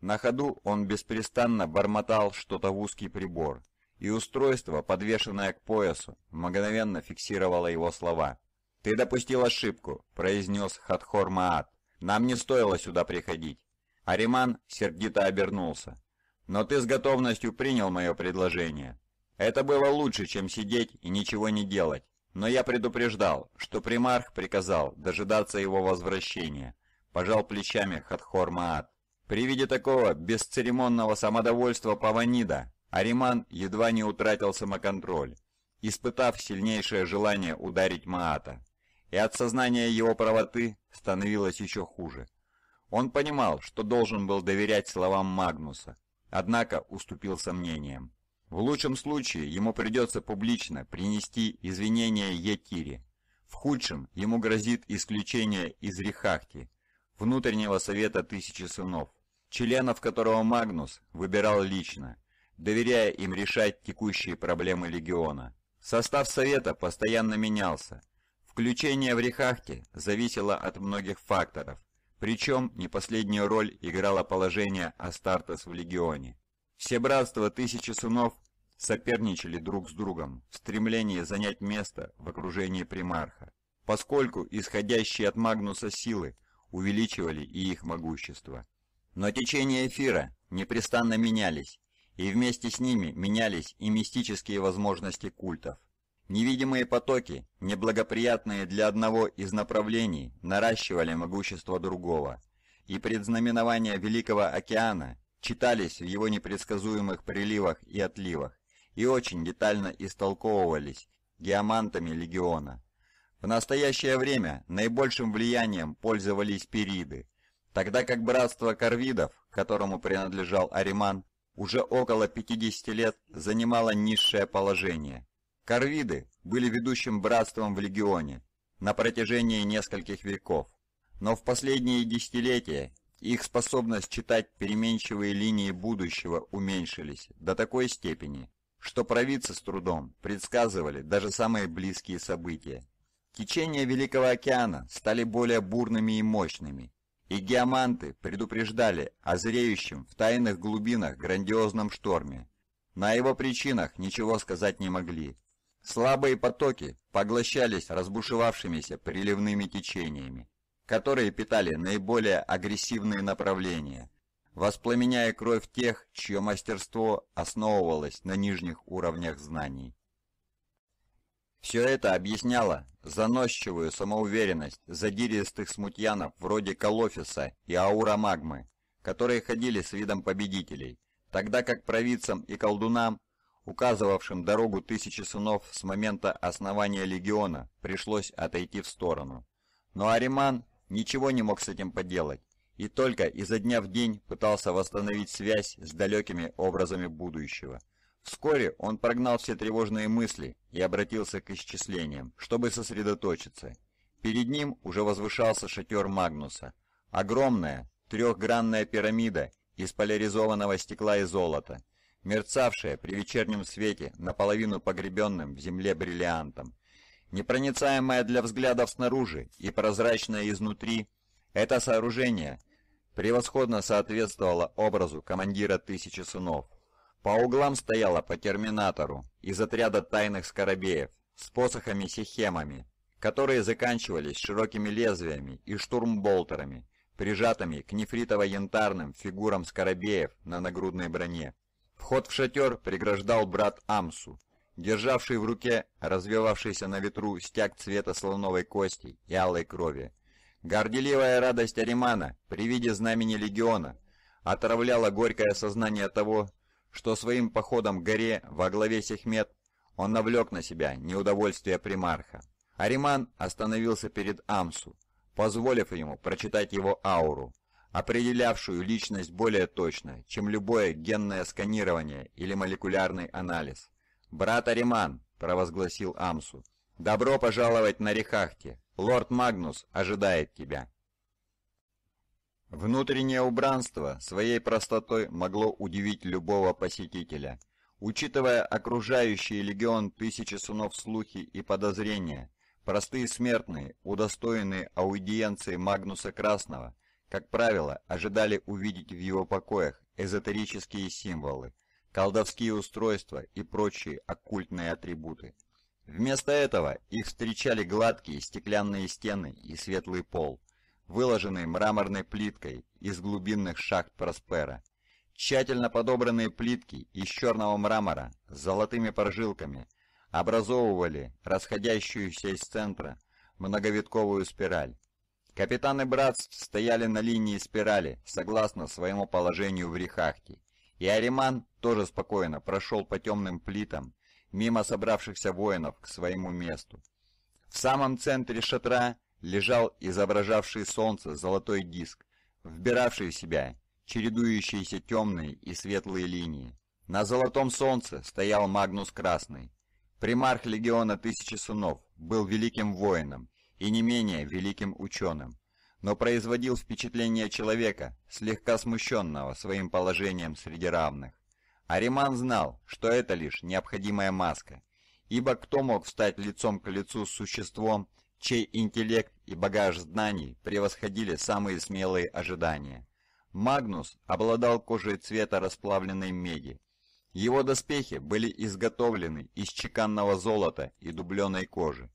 На ходу он беспрестанно бормотал что-то в узкий прибор – и устройство, подвешенное к поясу, мгновенно фиксировало его слова. «Ты допустил ошибку», — произнес Хатхор Маат. «Нам не стоило сюда приходить». Ариман сердито обернулся. «Но ты с готовностью принял мое предложение. Это было лучше, чем сидеть и ничего не делать. Но я предупреждал, что примарх приказал дожидаться его возвращения». Пожал плечами Хатхор Маат. При виде такого бесцеремонного самодовольства Паванида Ариман едва не утратил самоконтроль, испытав сильнейшее желание ударить Маата. И от сознания его правоты становилось еще хуже. Он понимал, что должен был доверять словам Магнуса, однако уступил сомнениям. В лучшем случае ему придется публично принести извинения Етире. В худшем ему грозит исключение из Рихахти, внутреннего совета тысячи сынов, членов которого Магнус выбирал лично доверяя им решать текущие проблемы легиона. Состав совета постоянно менялся. Включение в Рихахте зависело от многих факторов, причем не последнюю роль играло положение Астартес в легионе. Все братства тысячи сынов соперничали друг с другом в стремлении занять место в окружении примарха, поскольку исходящие от Магнуса силы увеличивали и их могущество. Но течение эфира непрестанно менялись, и вместе с ними менялись и мистические возможности культов. Невидимые потоки, неблагоприятные для одного из направлений, наращивали могущество другого, и предзнаменования Великого океана читались в его непредсказуемых приливах и отливах, и очень детально истолковывались геомантами легиона. В настоящее время наибольшим влиянием пользовались периды, тогда как братство корвидов, которому принадлежал Ариман, уже около 50 лет занимала низшее положение. Корвиды были ведущим братством в легионе на протяжении нескольких веков, но в последние десятилетия их способность читать переменчивые линии будущего уменьшились до такой степени, что провидцы с трудом предсказывали даже самые близкие события. Течения Великого океана стали более бурными и мощными, и геоманты предупреждали о зреющем в тайных глубинах грандиозном шторме. На его причинах ничего сказать не могли. Слабые потоки поглощались разбушевавшимися приливными течениями, которые питали наиболее агрессивные направления, воспламеняя кровь тех, чье мастерство основывалось на нижних уровнях знаний. Все это объясняло заносчивую самоуверенность задиристых смутьянов вроде Колофиса и Аура Магмы, которые ходили с видом победителей, тогда как провидцам и колдунам, указывавшим дорогу тысячи сынов с момента основания легиона, пришлось отойти в сторону. Но Ариман ничего не мог с этим поделать, и только изо дня в день пытался восстановить связь с далекими образами будущего – Вскоре он прогнал все тревожные мысли и обратился к исчислениям, чтобы сосредоточиться. Перед ним уже возвышался шатер Магнуса. Огромная, трехгранная пирамида из поляризованного стекла и золота, мерцавшая при вечернем свете наполовину погребенным в земле бриллиантом. Непроницаемая для взглядов снаружи и прозрачная изнутри, это сооружение превосходно соответствовало образу командира Тысячи Сынов. По углам стояло по терминатору из отряда тайных скоробеев с посохами-сихемами, которые заканчивались широкими лезвиями и штурмболтерами, прижатыми к нефритово-янтарным фигурам скоробеев на нагрудной броне. Вход в шатер преграждал брат Амсу, державший в руке развивавшийся на ветру стяг цвета слоновой кости и алой крови. Горделивая радость Аримана при виде знамени легиона отравляла горькое сознание того, что своим походом к горе во главе Сехмет он навлек на себя неудовольствие примарха. Ариман остановился перед Амсу, позволив ему прочитать его ауру, определявшую личность более точно, чем любое генное сканирование или молекулярный анализ. «Брат Ариман», — провозгласил Амсу, — «добро пожаловать на Рехахте. Лорд Магнус ожидает тебя». Внутреннее убранство своей простотой могло удивить любого посетителя. Учитывая окружающий легион тысячи сунов слухи и подозрения, простые смертные, удостоенные аудиенции Магнуса Красного, как правило, ожидали увидеть в его покоях эзотерические символы, колдовские устройства и прочие оккультные атрибуты. Вместо этого их встречали гладкие стеклянные стены и светлый пол – выложенный мраморной плиткой из глубинных шахт Проспера. Тщательно подобранные плитки из черного мрамора с золотыми прожилками образовывали расходящуюся из центра многовитковую спираль. Капитаны братств стояли на линии спирали согласно своему положению в Рихахте, и Ариман тоже спокойно прошел по темным плитам мимо собравшихся воинов к своему месту. В самом центре шатра лежал изображавший солнце золотой диск, вбиравший в себя чередующиеся темные и светлые линии. На золотом солнце стоял Магнус Красный. Примарх легиона Тысячи Сынов был великим воином и не менее великим ученым, но производил впечатление человека, слегка смущенного своим положением среди равных. Ариман знал, что это лишь необходимая маска, ибо кто мог встать лицом к лицу с существом, чей интеллект и багаж знаний превосходили самые смелые ожидания. Магнус обладал кожей цвета расплавленной меди. Его доспехи были изготовлены из чеканного золота и дубленой кожи.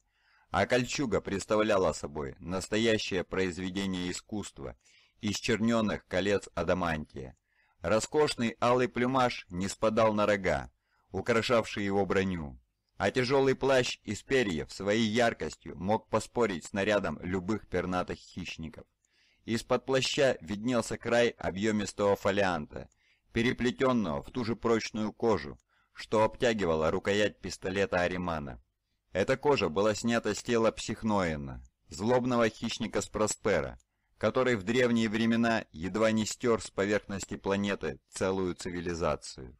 А кольчуга представляла собой настоящее произведение искусства из черненных колец адамантия. Роскошный алый плюмаж не спадал на рога, украшавший его броню а тяжелый плащ из перьев своей яркостью мог поспорить с нарядом любых пернатых хищников. Из-под плаща виднелся край объемистого фолианта, переплетенного в ту же прочную кожу, что обтягивала рукоять пистолета Аримана. Эта кожа была снята с тела Психноина, злобного хищника с Проспера, который в древние времена едва не стер с поверхности планеты целую цивилизацию.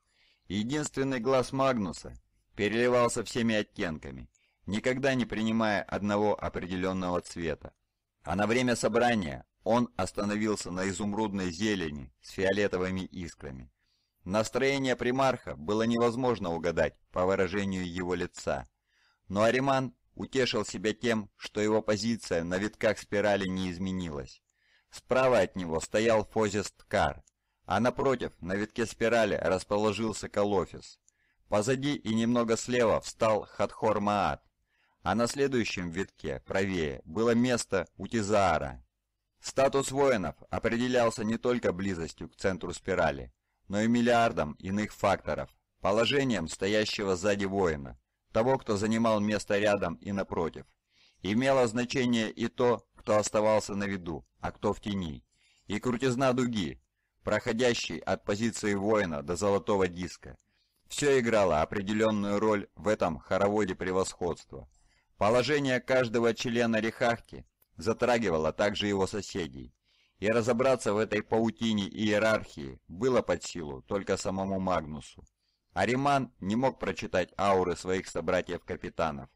Единственный глаз Магнуса переливался всеми оттенками, никогда не принимая одного определенного цвета. А на время собрания он остановился на изумрудной зелени с фиолетовыми искрами. Настроение примарха было невозможно угадать по выражению его лица. Но Ариман утешил себя тем, что его позиция на витках спирали не изменилась. Справа от него стоял Фозис Кар, а напротив, на витке спирали расположился Колофис. Позади и немного слева встал Хатхор-Маат, а на следующем витке, правее, было место Утизаара. Статус воинов определялся не только близостью к центру спирали, но и миллиардом иных факторов, положением стоящего сзади воина, того, кто занимал место рядом и напротив. Имело значение и то, кто оставался на виду, а кто в тени, и крутизна дуги, проходящей от позиции воина до золотого диска – все играло определенную роль в этом хороводе превосходства. Положение каждого члена Рихахки затрагивало также его соседей, и разобраться в этой паутине иерархии было под силу только самому Магнусу. Ариман не мог прочитать ауры своих собратьев-капитанов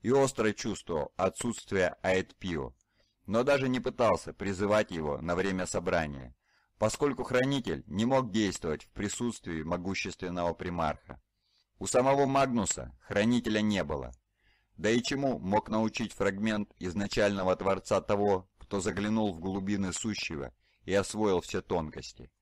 и остро чувствовал отсутствие Аэдпио, но даже не пытался призывать его на время собрания поскольку хранитель не мог действовать в присутствии могущественного примарха. У самого Магнуса хранителя не было. Да и чему мог научить фрагмент изначального Творца того, кто заглянул в глубины сущего и освоил все тонкости?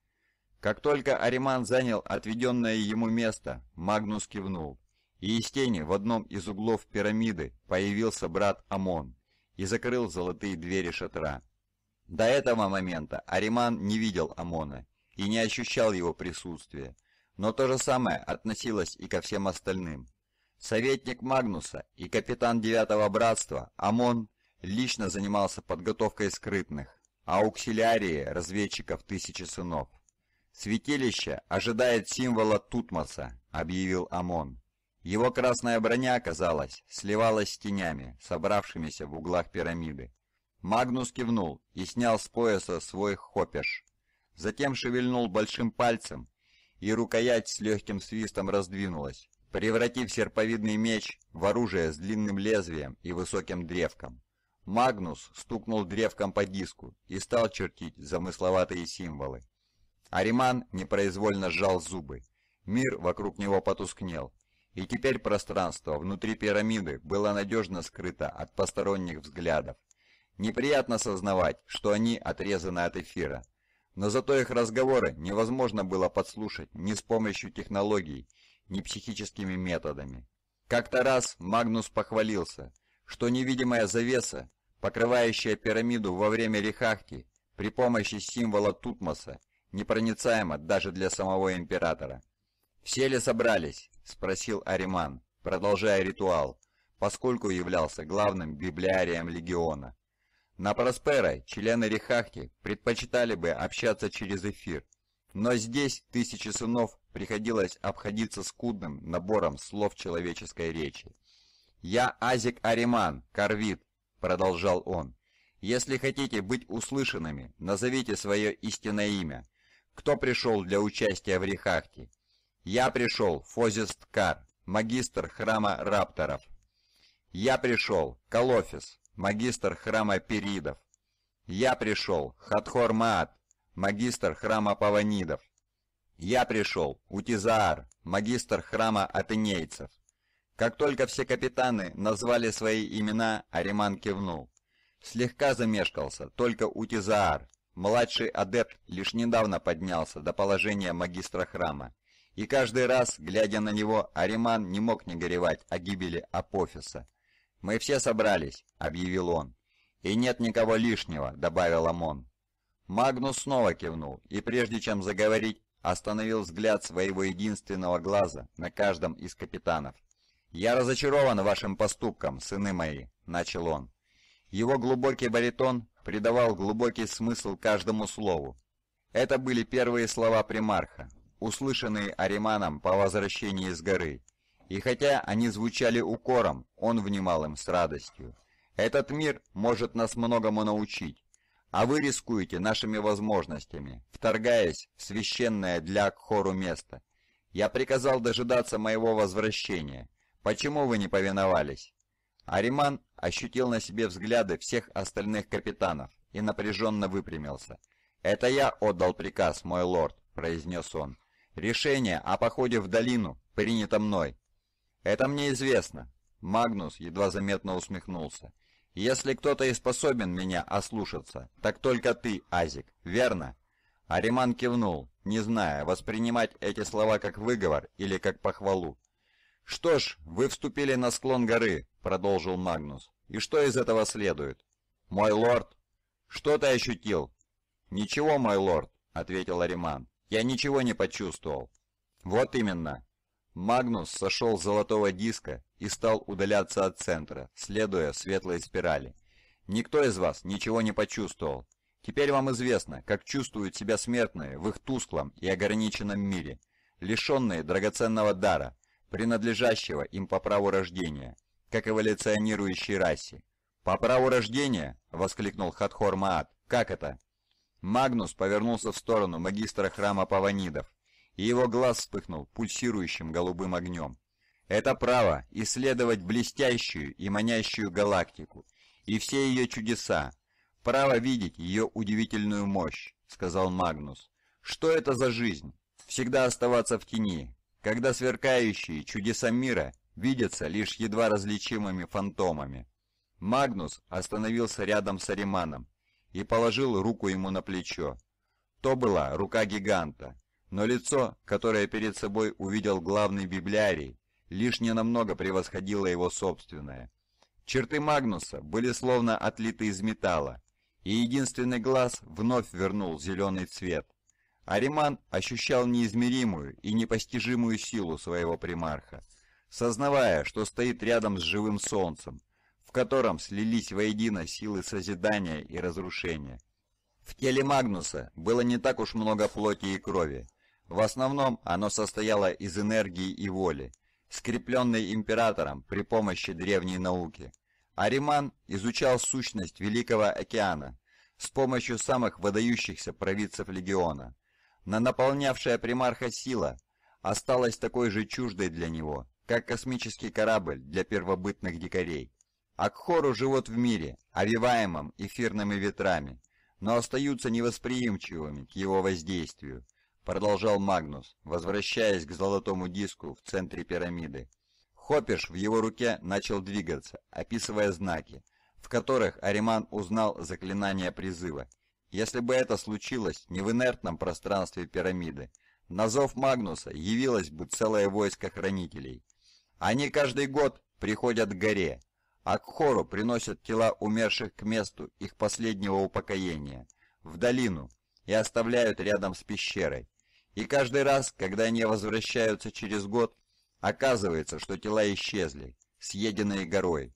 Как только Ариман занял отведенное ему место, Магнус кивнул, и из тени в одном из углов пирамиды появился брат Амон и закрыл золотые двери шатра. До этого момента Ариман не видел Амона и не ощущал его присутствия, но то же самое относилось и ко всем остальным. Советник Магнуса и капитан Девятого Братства Амон лично занимался подготовкой скрытных, а ауксилярии разведчиков Тысячи Сынов. «Святилище ожидает символа Тутмоса», — объявил Амон. Его красная броня, казалось, сливалась с тенями, собравшимися в углах пирамиды. Магнус кивнул и снял с пояса свой хопеш. Затем шевельнул большим пальцем, и рукоять с легким свистом раздвинулась, превратив серповидный меч в оружие с длинным лезвием и высоким древком. Магнус стукнул древком по диску и стал чертить замысловатые символы. Ариман непроизвольно сжал зубы. Мир вокруг него потускнел, и теперь пространство внутри пирамиды было надежно скрыто от посторонних взглядов. Неприятно сознавать, что они отрезаны от эфира. Но зато их разговоры невозможно было подслушать ни с помощью технологий, ни психическими методами. Как-то раз Магнус похвалился, что невидимая завеса, покрывающая пирамиду во время рехахки, при помощи символа Тутмоса, непроницаема даже для самого императора. «Все ли собрались?» – спросил Ариман, продолжая ритуал, поскольку являлся главным библиарием легиона. На Проспера члены Рихахти предпочитали бы общаться через эфир, но здесь тысячи сынов приходилось обходиться скудным набором слов человеческой речи. «Я Азик Ариман, Корвит», — продолжал он. «Если хотите быть услышанными, назовите свое истинное имя. Кто пришел для участия в Рихахте?» «Я пришел, Фозист Кар, магистр храма рапторов». «Я пришел, Колофис, магистр храма Перидов. Я пришел, Хатхор Маат, магистр храма Паванидов. Я пришел, Утизаар, магистр храма Атенейцев. Как только все капитаны назвали свои имена, Ариман кивнул. Слегка замешкался, только Утизаар, младший адепт, лишь недавно поднялся до положения магистра храма. И каждый раз, глядя на него, Ариман не мог не горевать о гибели Апофиса – «Мы все собрались», — объявил он. «И нет никого лишнего», — добавил Амон. Магнус снова кивнул, и прежде чем заговорить, остановил взгляд своего единственного глаза на каждом из капитанов. «Я разочарован вашим поступком, сыны мои», — начал он. Его глубокий баритон придавал глубокий смысл каждому слову. Это были первые слова примарха, услышанные Ариманом по возвращении из горы, и хотя они звучали укором, он внимал им с радостью. «Этот мир может нас многому научить, а вы рискуете нашими возможностями, вторгаясь в священное для Акхору место. Я приказал дожидаться моего возвращения. Почему вы не повиновались?» Ариман ощутил на себе взгляды всех остальных капитанов и напряженно выпрямился. «Это я отдал приказ, мой лорд», — произнес он. «Решение о походе в долину принято мной. «Это мне известно». Магнус едва заметно усмехнулся. «Если кто-то и способен меня ослушаться, так только ты, Азик, верно?» Ариман кивнул, не зная, воспринимать эти слова как выговор или как похвалу. «Что ж, вы вступили на склон горы», — продолжил Магнус. «И что из этого следует?» «Мой лорд!» «Что ты ощутил?» «Ничего, мой лорд», — ответил Ариман. «Я ничего не почувствовал». «Вот именно. Магнус сошел с золотого диска и стал удаляться от центра, следуя светлой спирали. Никто из вас ничего не почувствовал. Теперь вам известно, как чувствуют себя смертные в их тусклом и ограниченном мире, лишенные драгоценного дара, принадлежащего им по праву рождения, как эволюционирующей расе. «По праву рождения?» — воскликнул Хатхор Маат. «Как это?» Магнус повернулся в сторону магистра храма Паванидов и его глаз вспыхнул пульсирующим голубым огнем. Это право – исследовать блестящую и манящую галактику и все ее чудеса. Право видеть ее удивительную мощь, сказал Магнус. Что это за жизнь? Всегда оставаться в тени, когда сверкающие чудеса мира видятся лишь едва различимыми фантомами. Магнус остановился рядом с Ариманом и положил руку ему на плечо. То была рука гиганта, но лицо, которое перед собой увидел главный библиарий, лишь ненамного превосходило его собственное. Черты Магнуса были словно отлиты из металла, и единственный глаз вновь вернул зеленый цвет. Ариман ощущал неизмеримую и непостижимую силу своего примарха, сознавая, что стоит рядом с живым солнцем, в котором слились воедино силы созидания и разрушения. В теле Магнуса было не так уж много плоти и крови, в основном оно состояло из энергии и воли, скрепленной императором при помощи древней науки. Ариман изучал сущность Великого океана с помощью самых выдающихся провидцев легиона. Но наполнявшая примарха сила осталась такой же чуждой для него, как космический корабль для первобытных дикарей. Акхору живут в мире, овиваемом эфирными ветрами, но остаются невосприимчивыми к его воздействию – продолжал Магнус, возвращаясь к золотому диску в центре пирамиды. Хопиш в его руке начал двигаться, описывая знаки, в которых Ариман узнал заклинание призыва. Если бы это случилось не в инертном пространстве пирамиды, на зов Магнуса явилось бы целое войско хранителей. Они каждый год приходят к горе, а к хору приносят тела умерших к месту их последнего упокоения, в долину, и оставляют рядом с пещерой, и каждый раз, когда они возвращаются через год, оказывается, что тела исчезли, съеденные горой.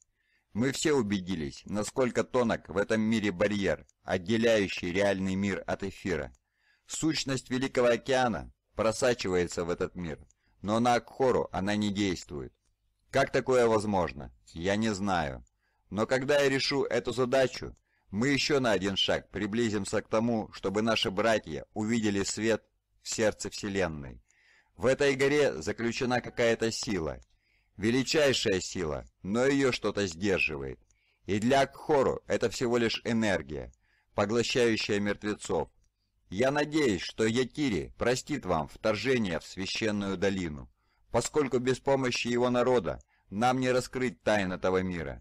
Мы все убедились, насколько тонок в этом мире барьер, отделяющий реальный мир от эфира. Сущность Великого океана просачивается в этот мир, но на Акхору она не действует. Как такое возможно? Я не знаю. Но когда я решу эту задачу, мы еще на один шаг приблизимся к тому, чтобы наши братья увидели свет в сердце Вселенной. В этой горе заключена какая-то сила, величайшая сила, но ее что-то сдерживает. И для Акхору это всего лишь энергия, поглощающая мертвецов. Я надеюсь, что Якири простит вам вторжение в священную долину, поскольку без помощи его народа нам не раскрыть тайн этого мира.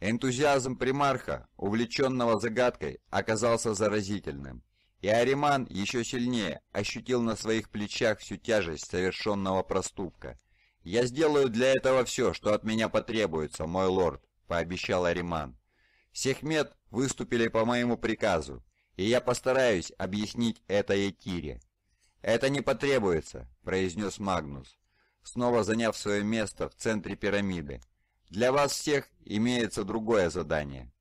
Энтузиазм примарха, увлеченного загадкой, оказался заразительным. И Ариман еще сильнее ощутил на своих плечах всю тяжесть совершенного проступка. «Я сделаю для этого все, что от меня потребуется, мой лорд», — пообещал Ариман. «Сехмет выступили по моему приказу, и я постараюсь объяснить это Етире». «Это не потребуется», — произнес Магнус, снова заняв свое место в центре пирамиды. «Для вас всех имеется другое задание».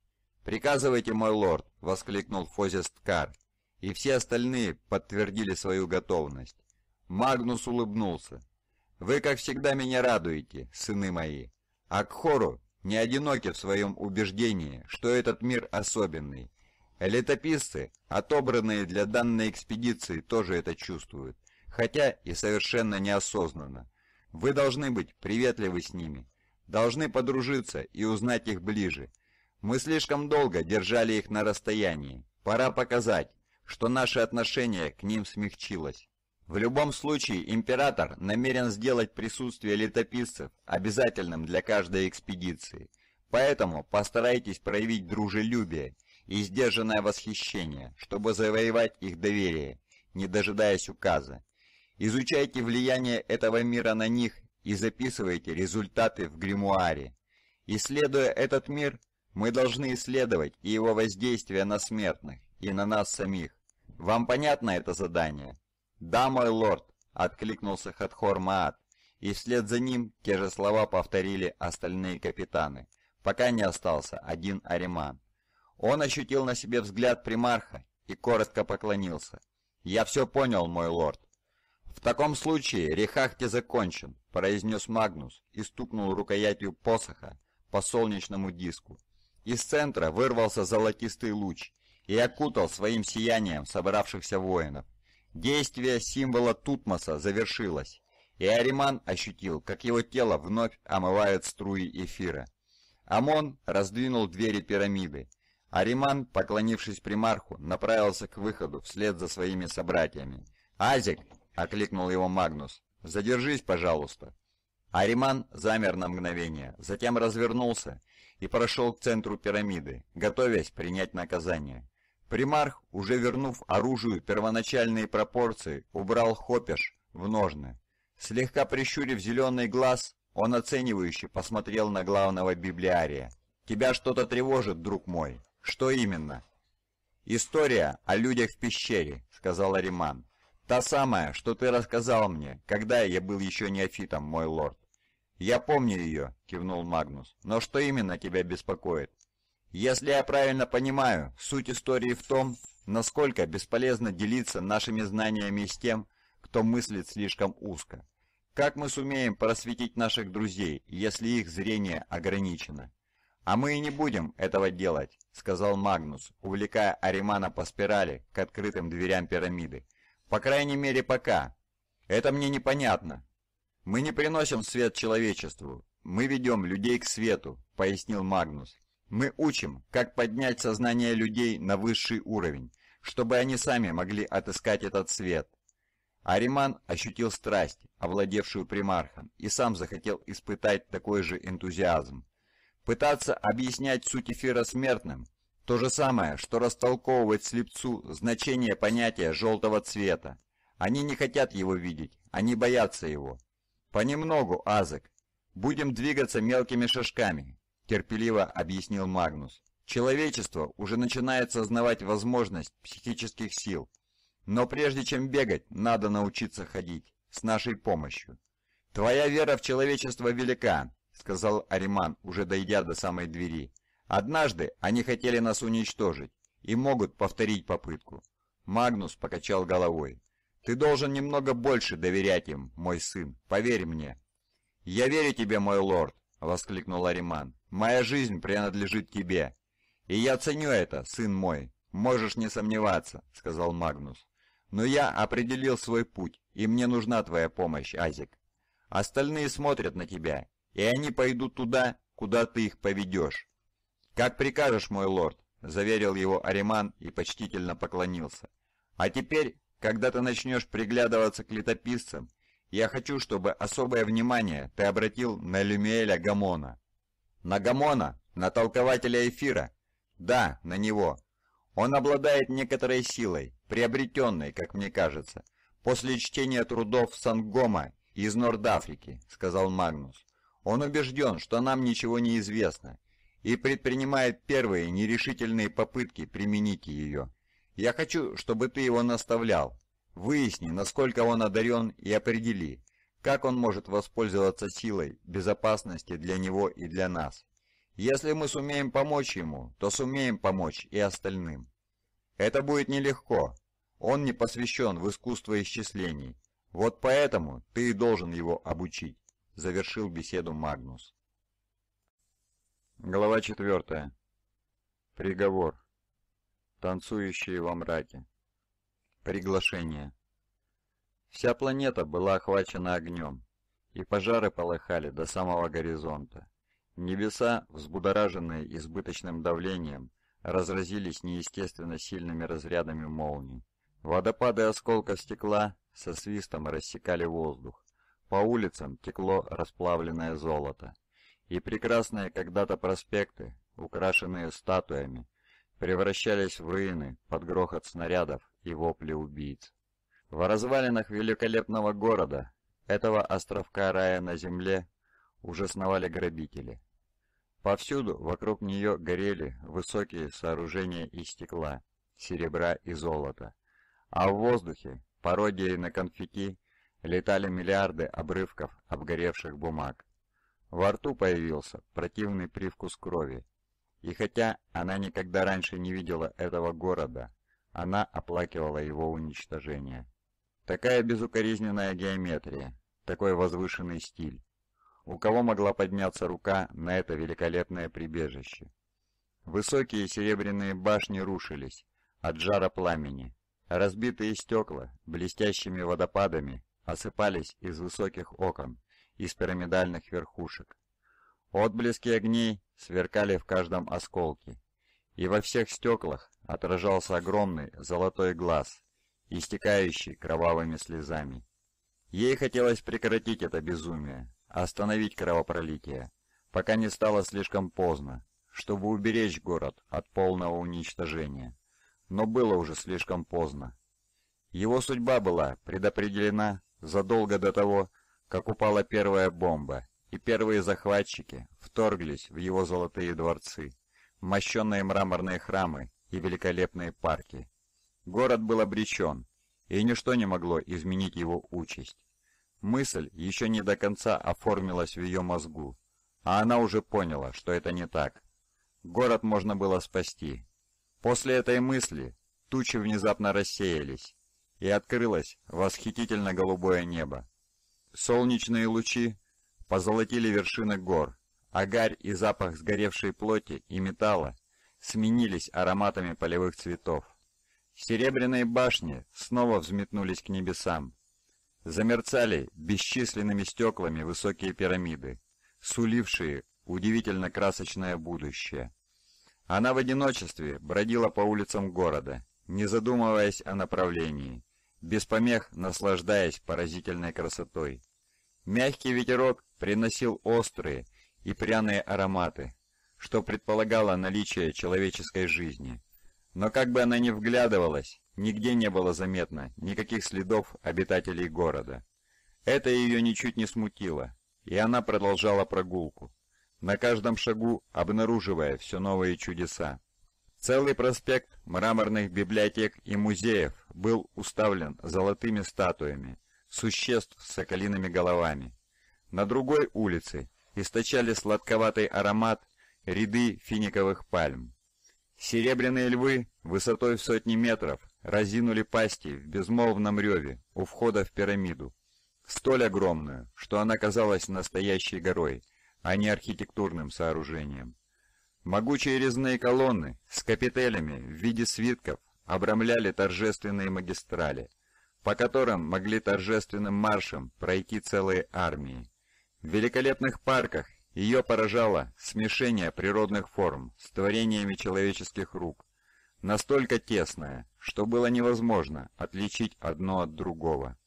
«Приказывайте, мой лорд», — воскликнул Фозис Ткар, и все остальные подтвердили свою готовность. Магнус улыбнулся. «Вы, как всегда, меня радуете, сыны мои. А к хору не одиноки в своем убеждении, что этот мир особенный. Летописцы, отобранные для данной экспедиции, тоже это чувствуют, хотя и совершенно неосознанно. Вы должны быть приветливы с ними, должны подружиться и узнать их ближе. Мы слишком долго держали их на расстоянии. Пора показать, что наше отношение к ним смягчилось. В любом случае, император намерен сделать присутствие летописцев обязательным для каждой экспедиции, поэтому постарайтесь проявить дружелюбие и сдержанное восхищение, чтобы завоевать их доверие, не дожидаясь указа. Изучайте влияние этого мира на них и записывайте результаты в гримуаре. Исследуя этот мир, мы должны исследовать и его воздействие на смертных, и на нас самих. Вам понятно это задание?» «Да, мой лорд», — откликнулся Хатхор Маат, и вслед за ним те же слова повторили остальные капитаны, пока не остался один Ариман. Он ощутил на себе взгляд примарха и коротко поклонился. «Я все понял, мой лорд». «В таком случае рехахте закончен», — произнес Магнус и стукнул рукоятью посоха по солнечному диску. Из центра вырвался золотистый луч, и окутал своим сиянием собравшихся воинов. Действие символа Тутмоса завершилось, и Ариман ощутил, как его тело вновь омывает струи эфира. Амон раздвинул двери пирамиды. Ариман, поклонившись примарху, направился к выходу вслед за своими собратьями. «Азик!» — окликнул его Магнус. «Задержись, пожалуйста!» Ариман замер на мгновение, затем развернулся и прошел к центру пирамиды, готовясь принять наказание. Примарх, уже вернув оружию первоначальные пропорции, убрал хопеш в ножны. Слегка прищурив зеленый глаз, он оценивающе посмотрел на главного библиария. «Тебя что-то тревожит, друг мой. Что именно?» «История о людях в пещере», — сказал Ариман. «Та самая, что ты рассказал мне, когда я был еще неофитом, мой лорд». «Я помню ее», — кивнул Магнус. «Но что именно тебя беспокоит?» Если я правильно понимаю, суть истории в том, насколько бесполезно делиться нашими знаниями с тем, кто мыслит слишком узко. Как мы сумеем просветить наших друзей, если их зрение ограничено? «А мы и не будем этого делать», — сказал Магнус, увлекая Аримана по спирали к открытым дверям пирамиды. «По крайней мере, пока. Это мне непонятно». «Мы не приносим свет человечеству. Мы ведем людей к свету», — пояснил Магнус. Мы учим, как поднять сознание людей на высший уровень, чтобы они сами могли отыскать этот свет. Ариман ощутил страсть, овладевшую примархом, и сам захотел испытать такой же энтузиазм. Пытаться объяснять суть эфира смертным – то же самое, что растолковывать слепцу значение понятия желтого цвета. Они не хотят его видеть, они боятся его. Понемногу, Азек. Будем двигаться мелкими шажками, терпеливо объяснил Магнус. Человечество уже начинает сознавать возможность психических сил. Но прежде чем бегать, надо научиться ходить. С нашей помощью. «Твоя вера в человечество велика», — сказал Ариман, уже дойдя до самой двери. «Однажды они хотели нас уничтожить и могут повторить попытку». Магнус покачал головой. «Ты должен немного больше доверять им, мой сын, поверь мне». «Я верю тебе, мой лорд», — воскликнул Ариман. «Моя жизнь принадлежит тебе. И я ценю это, сын мой. Можешь не сомневаться», — сказал Магнус. «Но я определил свой путь, и мне нужна твоя помощь, Азик. Остальные смотрят на тебя, и они пойдут туда, куда ты их поведешь». «Как прикажешь, мой лорд», — заверил его Ариман и почтительно поклонился. «А теперь, когда ты начнешь приглядываться к летописцам, я хочу, чтобы особое внимание ты обратил на Люмиэля Гамона. На Гамона, на толкователя эфира. Да, на него. Он обладает некоторой силой, приобретенной, как мне кажется, после чтения трудов Сангома из Норд-Африки, сказал Магнус. Он убежден, что нам ничего не известно, и предпринимает первые нерешительные попытки применить ее. Я хочу, чтобы ты его наставлял, Выясни, насколько он одарен и определи, как он может воспользоваться силой безопасности для него и для нас. Если мы сумеем помочь ему, то сумеем помочь и остальным. Это будет нелегко. Он не посвящен в искусство исчислений. Вот поэтому ты и должен его обучить», — завершил беседу Магнус. Глава 4. Приговор. Танцующие во мраке. Приглашение. Вся планета была охвачена огнем, и пожары полыхали до самого горизонта. Небеса, взбудораженные избыточным давлением, разразились неестественно сильными разрядами молний. Водопады осколков стекла со свистом рассекали воздух. По улицам текло расплавленное золото. И прекрасные когда-то проспекты, украшенные статуями, превращались в руины под грохот снарядов и вопли убийц. В развалинах великолепного города, этого островка рая на земле, уже сновали грабители. Повсюду вокруг нее горели высокие сооружения из стекла, серебра и золота, а в воздухе, пародией на конфетти, летали миллиарды обрывков обгоревших бумаг. Во рту появился противный привкус крови, и хотя она никогда раньше не видела этого города, она оплакивала его уничтожение. Такая безукоризненная геометрия, такой возвышенный стиль. У кого могла подняться рука на это великолепное прибежище? Высокие серебряные башни рушились от жара пламени. Разбитые стекла блестящими водопадами осыпались из высоких окон, из пирамидальных верхушек. Отблески огней сверкали в каждом осколке, и во всех стеклах отражался огромный золотой глаз, истекающий кровавыми слезами. Ей хотелось прекратить это безумие, остановить кровопролитие, пока не стало слишком поздно, чтобы уберечь город от полного уничтожения. Но было уже слишком поздно. Его судьба была предопределена задолго до того, как упала первая бомба, и первые захватчики вторглись в его золотые дворцы мощенные мраморные храмы и великолепные парки. Город был обречен, и ничто не могло изменить его участь. Мысль еще не до конца оформилась в ее мозгу, а она уже поняла, что это не так. Город можно было спасти. После этой мысли тучи внезапно рассеялись, и открылось восхитительно голубое небо. Солнечные лучи позолотили вершины гор, а и запах сгоревшей плоти и металла сменились ароматами полевых цветов. Серебряные башни снова взметнулись к небесам. Замерцали бесчисленными стеклами высокие пирамиды, сулившие удивительно красочное будущее. Она в одиночестве бродила по улицам города, не задумываясь о направлении, без помех наслаждаясь поразительной красотой. Мягкий ветерок приносил острые и пряные ароматы, что предполагало наличие человеческой жизни. Но как бы она ни вглядывалась, нигде не было заметно никаких следов обитателей города. Это ее ничуть не смутило, и она продолжала прогулку, на каждом шагу обнаруживая все новые чудеса. Целый проспект мраморных библиотек и музеев был уставлен золотыми статуями, существ с соколиными головами. На другой улице источали сладковатый аромат ряды финиковых пальм. Серебряные львы высотой в сотни метров разинули пасти в безмолвном реве у входа в пирамиду, столь огромную, что она казалась настоящей горой, а не архитектурным сооружением. Могучие резные колонны с капителями в виде свитков обрамляли торжественные магистрали, по которым могли торжественным маршем пройти целые армии. В великолепных парках ее поражало смешение природных форм с творениями человеческих рук, настолько тесное, что было невозможно отличить одно от другого.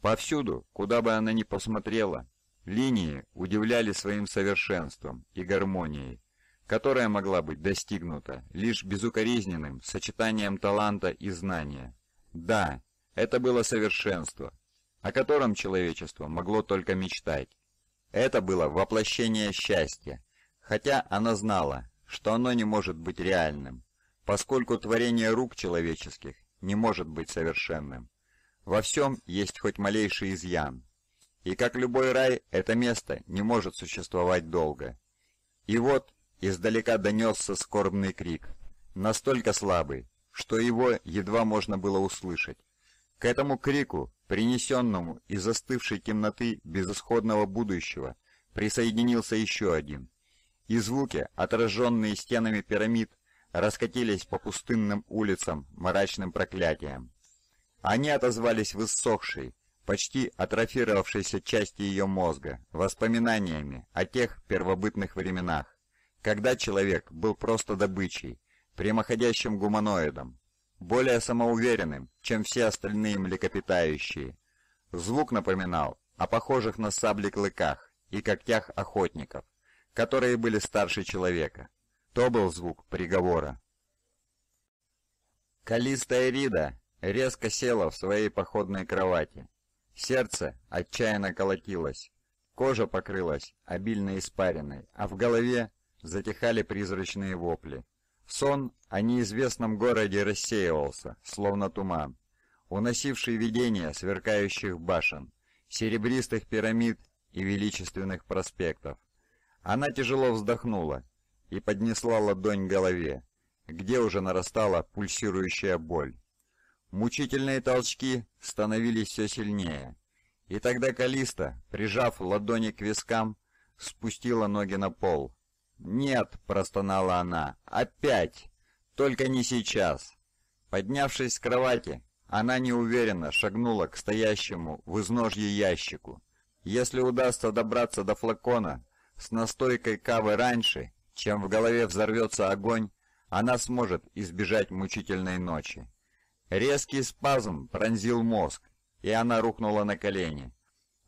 Повсюду, куда бы она ни посмотрела, линии удивляли своим совершенством и гармонией, которая могла быть достигнута лишь безукоризненным сочетанием таланта и знания. Да, это было совершенство, о котором человечество могло только мечтать. Это было воплощение счастья, хотя она знала, что оно не может быть реальным, поскольку творение рук человеческих не может быть совершенным. Во всем есть хоть малейший изъян. И как любой рай, это место не может существовать долго. И вот издалека донесся скорбный крик, настолько слабый, что его едва можно было услышать. К этому крику принесенному из застывшей темноты безысходного будущего, присоединился еще один. И звуки, отраженные стенами пирамид, раскатились по пустынным улицам мрачным проклятием. Они отозвались в иссохшей, почти атрофировавшейся части ее мозга, воспоминаниями о тех первобытных временах, когда человек был просто добычей, прямоходящим гуманоидом, более самоуверенным, чем все остальные млекопитающие. Звук напоминал о похожих на сабли клыках и когтях охотников, которые были старше человека. То был звук приговора. Калиста Эрида резко села в своей походной кровати. Сердце отчаянно колотилось, кожа покрылась обильно испаренной, а в голове затихали призрачные вопли. Сон о неизвестном городе рассеивался, словно туман, уносивший видения сверкающих башен, серебристых пирамид и величественных проспектов. Она тяжело вздохнула и поднесла ладонь к голове, где уже нарастала пульсирующая боль. Мучительные толчки становились все сильнее, и тогда Калиста, прижав ладони к вискам, спустила ноги на пол, «Нет!» – простонала она. «Опять! Только не сейчас!» Поднявшись с кровати, она неуверенно шагнула к стоящему в изножье ящику. Если удастся добраться до флакона с настойкой кавы раньше, чем в голове взорвется огонь, она сможет избежать мучительной ночи. Резкий спазм пронзил мозг, и она рухнула на колени.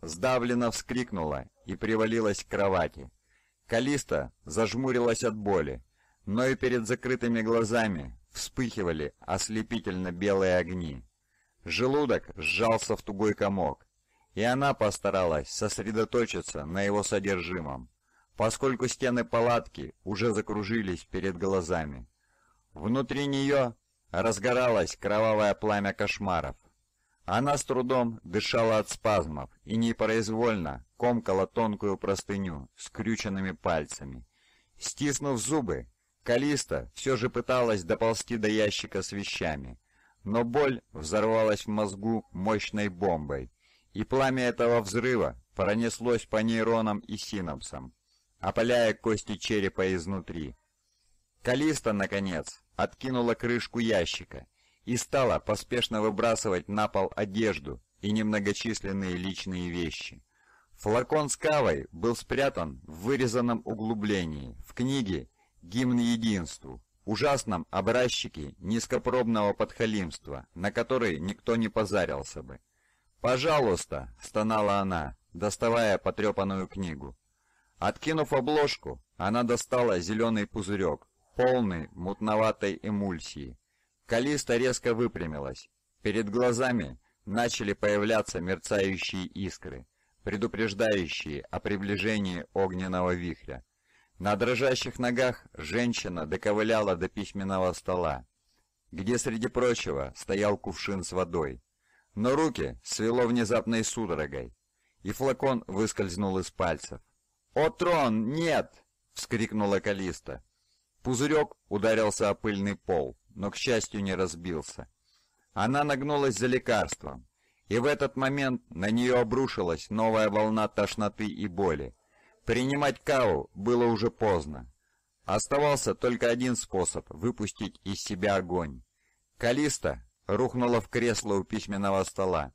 Сдавленно вскрикнула и привалилась к кровати. Калиста зажмурилась от боли, но и перед закрытыми глазами вспыхивали ослепительно белые огни. Желудок сжался в тугой комок, и она постаралась сосредоточиться на его содержимом, поскольку стены палатки уже закружились перед глазами. Внутри нее разгоралось кровавое пламя кошмаров, она с трудом дышала от спазмов и непроизвольно комкала тонкую простыню скрюченными пальцами. Стиснув зубы, Калиста все же пыталась доползти до ящика с вещами, но боль взорвалась в мозгу мощной бомбой, и пламя этого взрыва пронеслось по нейронам и синапсам, опаляя кости черепа изнутри. Калиста, наконец, откинула крышку ящика и стала поспешно выбрасывать на пол одежду и немногочисленные личные вещи. Флакон с кавой был спрятан в вырезанном углублении в книге «Гимн единству», ужасном образчике низкопробного подхалимства, на который никто не позарился бы. «Пожалуйста!» — стонала она, доставая потрепанную книгу. Откинув обложку, она достала зеленый пузырек, полный мутноватой эмульсии, Калиста резко выпрямилась. Перед глазами начали появляться мерцающие искры, предупреждающие о приближении огненного вихря. На дрожащих ногах женщина доковыляла до письменного стола, где, среди прочего, стоял кувшин с водой. Но руки свело внезапной судорогой, и флакон выскользнул из пальцев. «О, трон, нет!» — вскрикнула Калиста. Пузырек ударился о пыльный пол но, к счастью, не разбился. Она нагнулась за лекарством, и в этот момент на нее обрушилась новая волна тошноты и боли. Принимать каву было уже поздно. Оставался только один способ – выпустить из себя огонь. Калиста рухнула в кресло у письменного стола.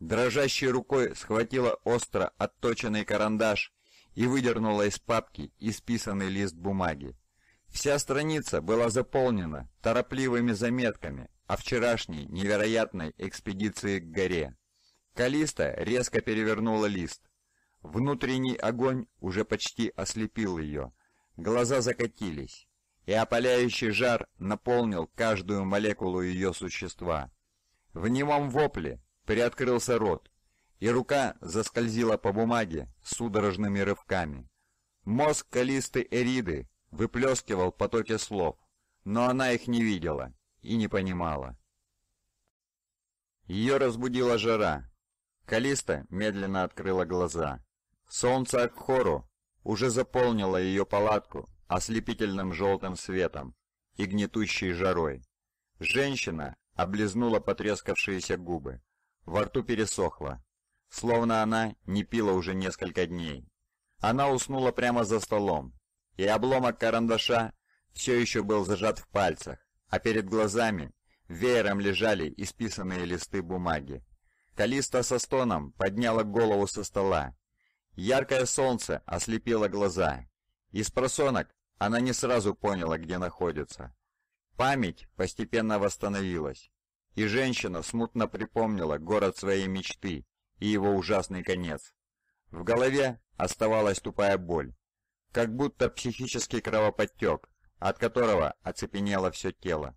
Дрожащей рукой схватила остро отточенный карандаш и выдернула из папки исписанный лист бумаги. Вся страница была заполнена торопливыми заметками о вчерашней невероятной экспедиции к горе. Калиста резко перевернула лист. Внутренний огонь уже почти ослепил ее. Глаза закатились, и опаляющий жар наполнил каждую молекулу ее существа. В немом вопле приоткрылся рот, и рука заскользила по бумаге судорожными рывками. Мозг Калисты Эриды выплескивал потоки слов, но она их не видела и не понимала. Ее разбудила жара. Калиста медленно открыла глаза. Солнце Акхору уже заполнило ее палатку ослепительным желтым светом и гнетущей жарой. Женщина облизнула потрескавшиеся губы. Во рту пересохло, словно она не пила уже несколько дней. Она уснула прямо за столом, и обломок карандаша все еще был зажат в пальцах, а перед глазами веером лежали исписанные листы бумаги. Калиста со стоном подняла голову со стола. Яркое солнце ослепило глаза. Из просонок она не сразу поняла, где находится. Память постепенно восстановилась, и женщина смутно припомнила город своей мечты и его ужасный конец. В голове оставалась тупая боль, как будто психический кровоподтек, от которого оцепенело все тело.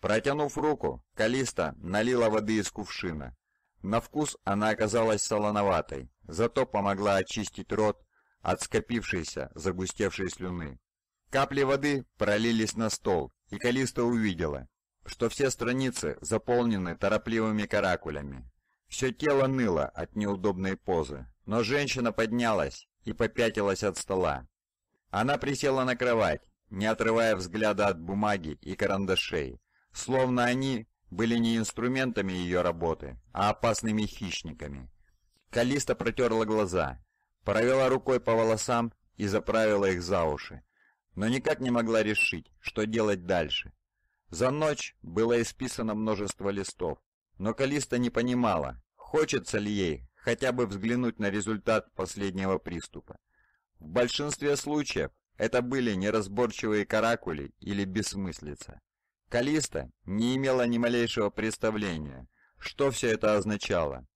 Протянув руку, Калиста налила воды из кувшина. На вкус она оказалась солоноватой, зато помогла очистить рот от скопившейся, загустевшей слюны. Капли воды пролились на стол, и Калиста увидела, что все страницы заполнены торопливыми каракулями. Все тело ныло от неудобной позы, но женщина поднялась и попятилась от стола. Она присела на кровать, не отрывая взгляда от бумаги и карандашей, словно они были не инструментами ее работы, а опасными хищниками. Калиста протерла глаза, провела рукой по волосам и заправила их за уши, но никак не могла решить, что делать дальше. За ночь было исписано множество листов, но Калиста не понимала, хочется ли ей хотя бы взглянуть на результат последнего приступа. В большинстве случаев это были неразборчивые каракули или бессмыслица. Калиста не имела ни малейшего представления, что все это означало.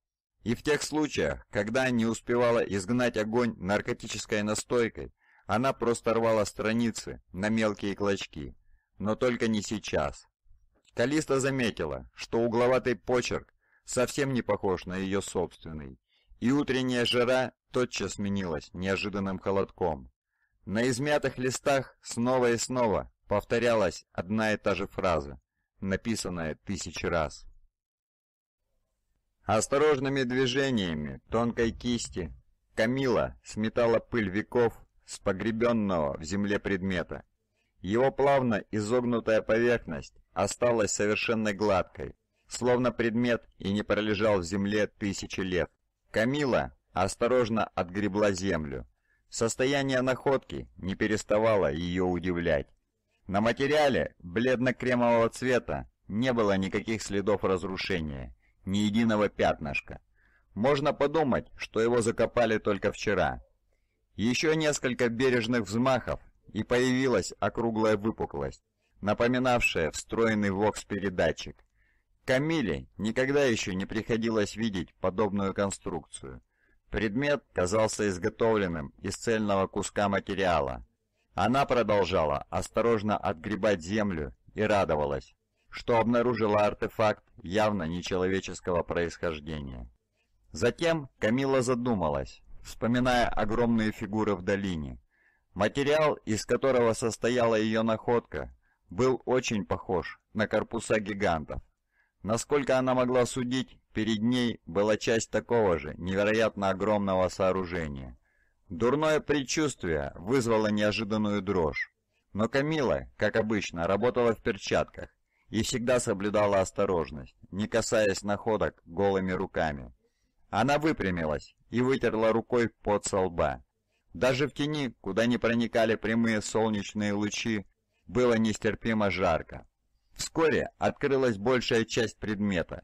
И в тех случаях, когда не успевала изгнать огонь наркотической настойкой, она просто рвала страницы на мелкие клочки. Но только не сейчас. Калиста заметила, что угловатый почерк совсем не похож на ее собственный, и утренняя жара тотчас сменилась неожиданным холодком. На измятых листах снова и снова повторялась одна и та же фраза, написанная тысячи раз. Осторожными движениями тонкой кисти Камила сметала пыль веков с погребенного в земле предмета. Его плавно изогнутая поверхность осталась совершенно гладкой, словно предмет и не пролежал в земле тысячи лет. Камила осторожно отгребла землю. Состояние находки не переставало ее удивлять. На материале бледно-кремового цвета не было никаких следов разрушения, ни единого пятнышка. Можно подумать, что его закопали только вчера. Еще несколько бережных взмахов, и появилась округлая выпуклость, напоминавшая встроенный вокс-передатчик. Камиле никогда еще не приходилось видеть подобную конструкцию. Предмет казался изготовленным из цельного куска материала. Она продолжала осторожно отгребать землю и радовалась, что обнаружила артефакт явно нечеловеческого происхождения. Затем Камила задумалась, вспоминая огромные фигуры в долине. Материал, из которого состояла ее находка, был очень похож на корпуса гигантов. Насколько она могла судить, перед ней была часть такого же невероятно огромного сооружения. Дурное предчувствие вызвало неожиданную дрожь. Но Камила, как обычно, работала в перчатках и всегда соблюдала осторожность, не касаясь находок голыми руками. Она выпрямилась и вытерла рукой пот со лба. Даже в тени, куда не проникали прямые солнечные лучи, было нестерпимо жарко. Вскоре открылась большая часть предмета,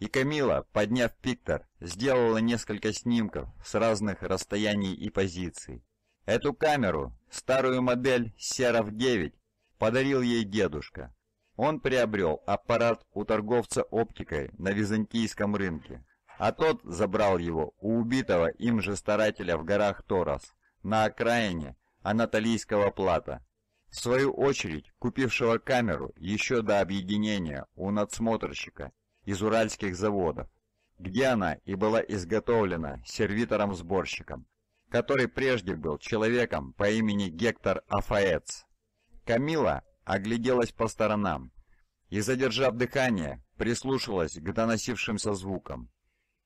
и Камила, подняв пиктор, сделала несколько снимков с разных расстояний и позиций. Эту камеру, старую модель Серов-9, подарил ей дедушка. Он приобрел аппарат у торговца оптикой на византийском рынке, а тот забрал его у убитого им же старателя в горах Торос, на окраине Анатолийского плата в свою очередь купившего камеру еще до объединения у надсмотрщика из уральских заводов, где она и была изготовлена сервитором-сборщиком, который прежде был человеком по имени Гектор Афаец. Камила огляделась по сторонам и, задержав дыхание, прислушалась к доносившимся звукам.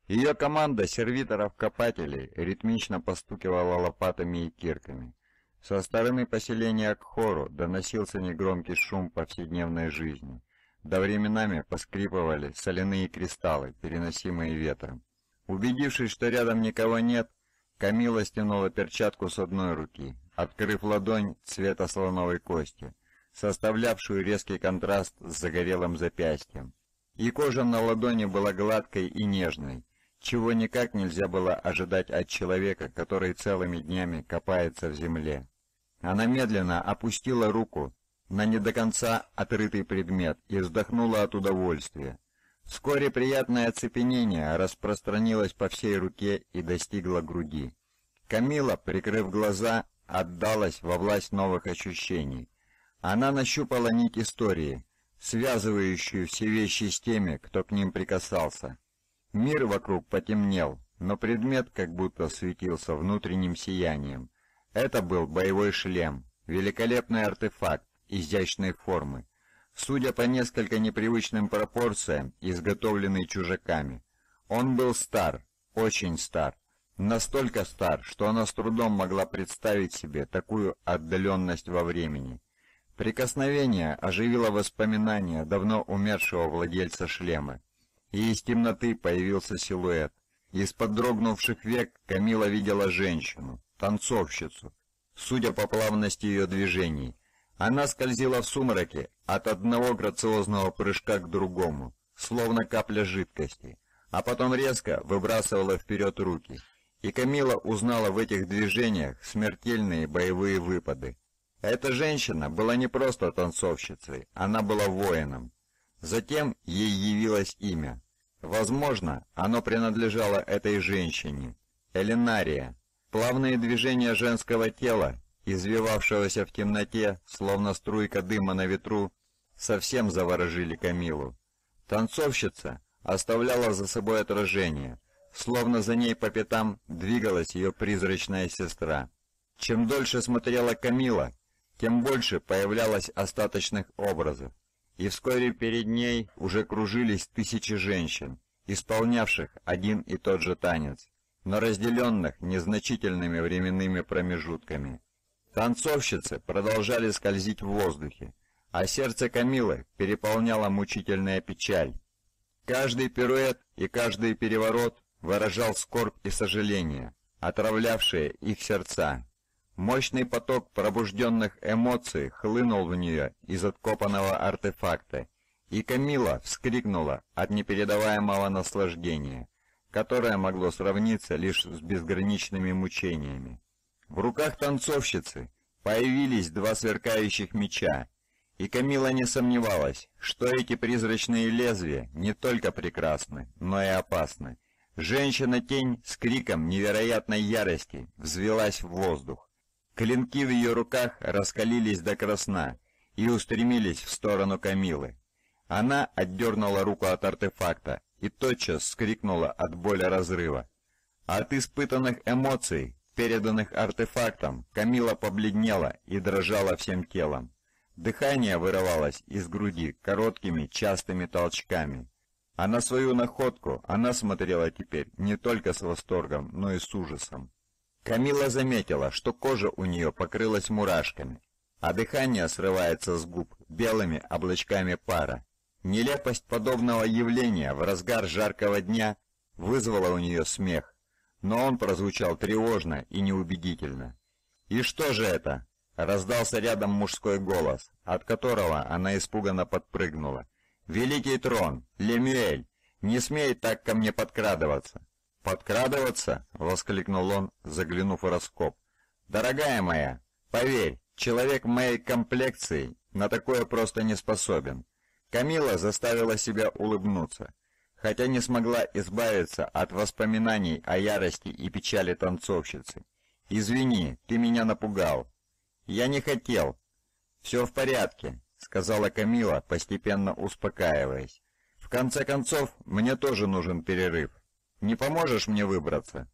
Ее команда сервиторов-копателей ритмично постукивала лопатами и кирками. Со стороны поселения Акхору доносился негромкий шум повседневной жизни. До временами поскрипывали соляные кристаллы, переносимые ветром. Убедившись, что рядом никого нет, Камила стянула перчатку с одной руки, открыв ладонь цвета слоновой кости, составлявшую резкий контраст с загорелым запястьем. И кожа на ладони была гладкой и нежной, чего никак нельзя было ожидать от человека, который целыми днями копается в земле. Она медленно опустила руку на не до конца отрытый предмет и вздохнула от удовольствия. Вскоре приятное оцепенение распространилось по всей руке и достигло груди. Камила, прикрыв глаза, отдалась во власть новых ощущений. Она нащупала нить истории, связывающую все вещи с теми, кто к ним прикасался. Мир вокруг потемнел, но предмет как будто светился внутренним сиянием. Это был боевой шлем, великолепный артефакт изящной формы, судя по несколько непривычным пропорциям, изготовленный чужаками. Он был стар, очень стар, настолько стар, что она с трудом могла представить себе такую отдаленность во времени. Прикосновение оживило воспоминания давно умершего владельца шлема и из темноты появился силуэт. Из подрогнувших век Камила видела женщину, танцовщицу, судя по плавности ее движений. Она скользила в сумраке от одного грациозного прыжка к другому, словно капля жидкости, а потом резко выбрасывала вперед руки. И Камила узнала в этих движениях смертельные боевые выпады. Эта женщина была не просто танцовщицей, она была воином. Затем ей явилось имя. Возможно, оно принадлежало этой женщине. Элинария. Плавные движения женского тела, извивавшегося в темноте, словно струйка дыма на ветру, совсем заворожили Камилу. Танцовщица оставляла за собой отражение, словно за ней по пятам двигалась ее призрачная сестра. Чем дольше смотрела Камила, тем больше появлялось остаточных образов и вскоре перед ней уже кружились тысячи женщин, исполнявших один и тот же танец, но разделенных незначительными временными промежутками. Танцовщицы продолжали скользить в воздухе, а сердце Камилы переполняло мучительная печаль. Каждый пируэт и каждый переворот выражал скорбь и сожаление, отравлявшие их сердца. Мощный поток пробужденных эмоций хлынул в нее из откопанного артефакта, и Камила вскрикнула от непередаваемого наслаждения, которое могло сравниться лишь с безграничными мучениями. В руках танцовщицы появились два сверкающих меча, и Камила не сомневалась, что эти призрачные лезвия не только прекрасны, но и опасны. Женщина-тень с криком невероятной ярости взвелась в воздух. Клинки в ее руках раскалились до красна и устремились в сторону Камилы. Она отдернула руку от артефакта и тотчас скрикнула от боли разрыва. От испытанных эмоций, переданных артефактом, Камила побледнела и дрожала всем телом. Дыхание вырывалось из груди короткими частыми толчками. А на свою находку она смотрела теперь не только с восторгом, но и с ужасом. Камила заметила, что кожа у нее покрылась мурашками, а дыхание срывается с губ белыми облачками пара. Нелепость подобного явления в разгар жаркого дня вызвала у нее смех, но он прозвучал тревожно и неубедительно. «И что же это?» — раздался рядом мужской голос, от которого она испуганно подпрыгнула. «Великий трон! Лемюэль! Не смей так ко мне подкрадываться!» «Подкрадываться?» — воскликнул он, заглянув в раскоп. «Дорогая моя, поверь, человек моей комплекции на такое просто не способен». Камила заставила себя улыбнуться, хотя не смогла избавиться от воспоминаний о ярости и печали танцовщицы. «Извини, ты меня напугал». «Я не хотел». «Все в порядке», — сказала Камила, постепенно успокаиваясь. «В конце концов, мне тоже нужен перерыв. Не поможешь мне выбраться?»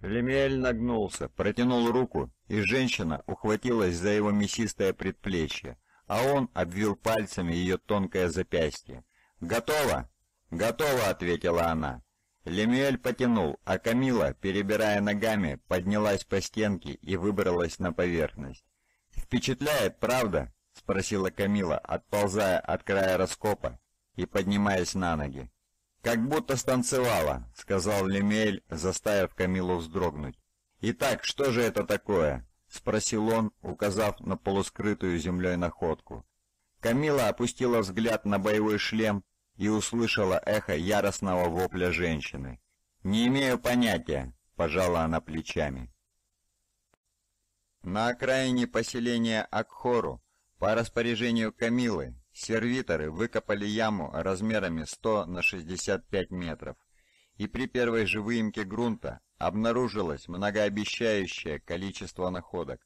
Лемиэль нагнулся, протянул руку, и женщина ухватилась за его мясистое предплечье, а он обвил пальцами ее тонкое запястье. «Готово?» «Готово», — ответила она. Лемиэль потянул, а Камила, перебирая ногами, поднялась по стенке и выбралась на поверхность. «Впечатляет, правда?» — спросила Камила, отползая от края раскопа и поднимаясь на ноги. «Как будто станцевала», — сказал Лемель, заставив Камилу вздрогнуть. «Итак, что же это такое?» — спросил он, указав на полускрытую землей находку. Камила опустила взгляд на боевой шлем и услышала эхо яростного вопля женщины. «Не имею понятия», — пожала она плечами. На окраине поселения Акхору по распоряжению Камилы Сервиторы выкопали яму размерами 100 на 65 метров, и при первой же выемке грунта обнаружилось многообещающее количество находок,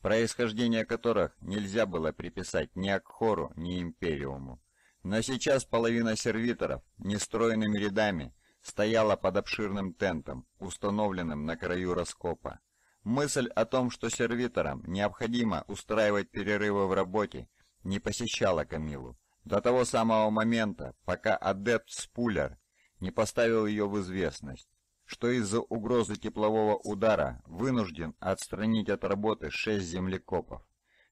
происхождение которых нельзя было приписать ни Акхору, ни Империуму. Но сейчас половина сервиторов нестроенными рядами стояла под обширным тентом, установленным на краю раскопа. Мысль о том, что сервиторам необходимо устраивать перерывы в работе, не посещала Камилу до того самого момента, пока адепт Спулер не поставил ее в известность, что из-за угрозы теплового удара вынужден отстранить от работы шесть землекопов.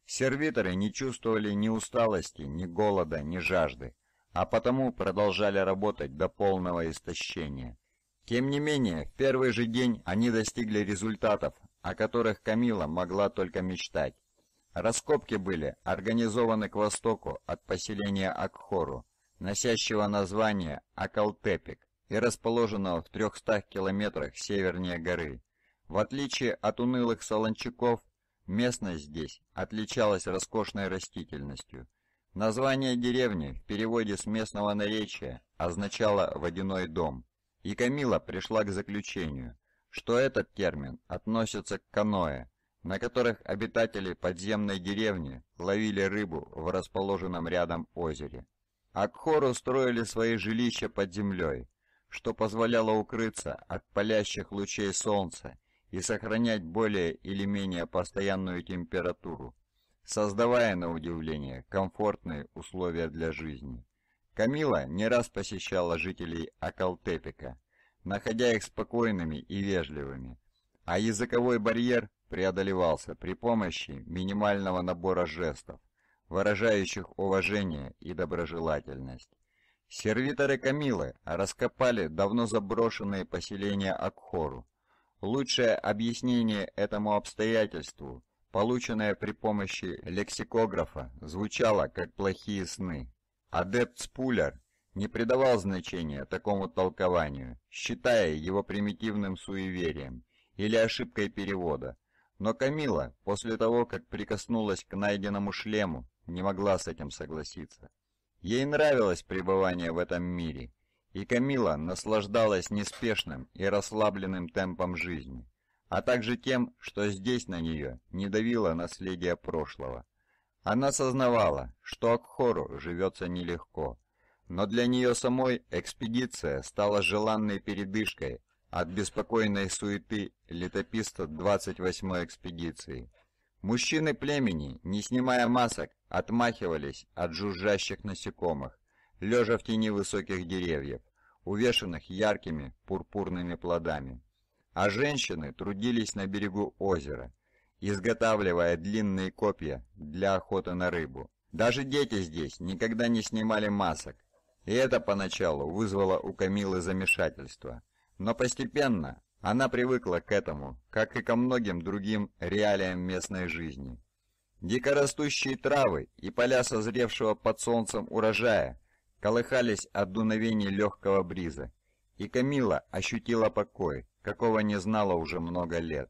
Сервиторы не чувствовали ни усталости, ни голода, ни жажды, а потому продолжали работать до полного истощения. Тем не менее, в первый же день они достигли результатов, о которых Камила могла только мечтать. Раскопки были организованы к востоку от поселения Акхору, носящего название Акалтепик и расположенного в 300 километрах севернее горы. В отличие от унылых солончаков, местность здесь отличалась роскошной растительностью. Название деревни в переводе с местного наречия означало «водяной дом», и Камила пришла к заключению, что этот термин относится к каноэ, на которых обитатели подземной деревни ловили рыбу в расположенном рядом озере. Акхору строили свои жилища под землей, что позволяло укрыться от палящих лучей солнца и сохранять более или менее постоянную температуру, создавая, на удивление, комфортные условия для жизни. Камила не раз посещала жителей Акалтепика, находя их спокойными и вежливыми, а языковой барьер преодолевался при помощи минимального набора жестов, выражающих уважение и доброжелательность. Сервиторы Камилы раскопали давно заброшенные поселения Акхору. Лучшее объяснение этому обстоятельству, полученное при помощи лексикографа, звучало как плохие сны. Адепт Спулер не придавал значения такому толкованию, считая его примитивным суеверием или ошибкой перевода, но Камила, после того, как прикоснулась к найденному шлему, не могла с этим согласиться. Ей нравилось пребывание в этом мире, и Камила наслаждалась неспешным и расслабленным темпом жизни, а также тем, что здесь на нее не давило наследие прошлого. Она сознавала, что Акхору живется нелегко, но для нее самой экспедиция стала желанной передышкой от беспокойной суеты летописца 28-й экспедиции. Мужчины племени, не снимая масок, отмахивались от жужжащих насекомых, лежа в тени высоких деревьев, увешанных яркими пурпурными плодами. А женщины трудились на берегу озера, изготавливая длинные копья для охоты на рыбу. Даже дети здесь никогда не снимали масок, и это поначалу вызвало у Камилы замешательство – но постепенно она привыкла к этому, как и ко многим другим реалиям местной жизни. Дикорастущие травы и поля созревшего под солнцем урожая колыхались от дуновений легкого бриза, и Камила ощутила покой, какого не знала уже много лет.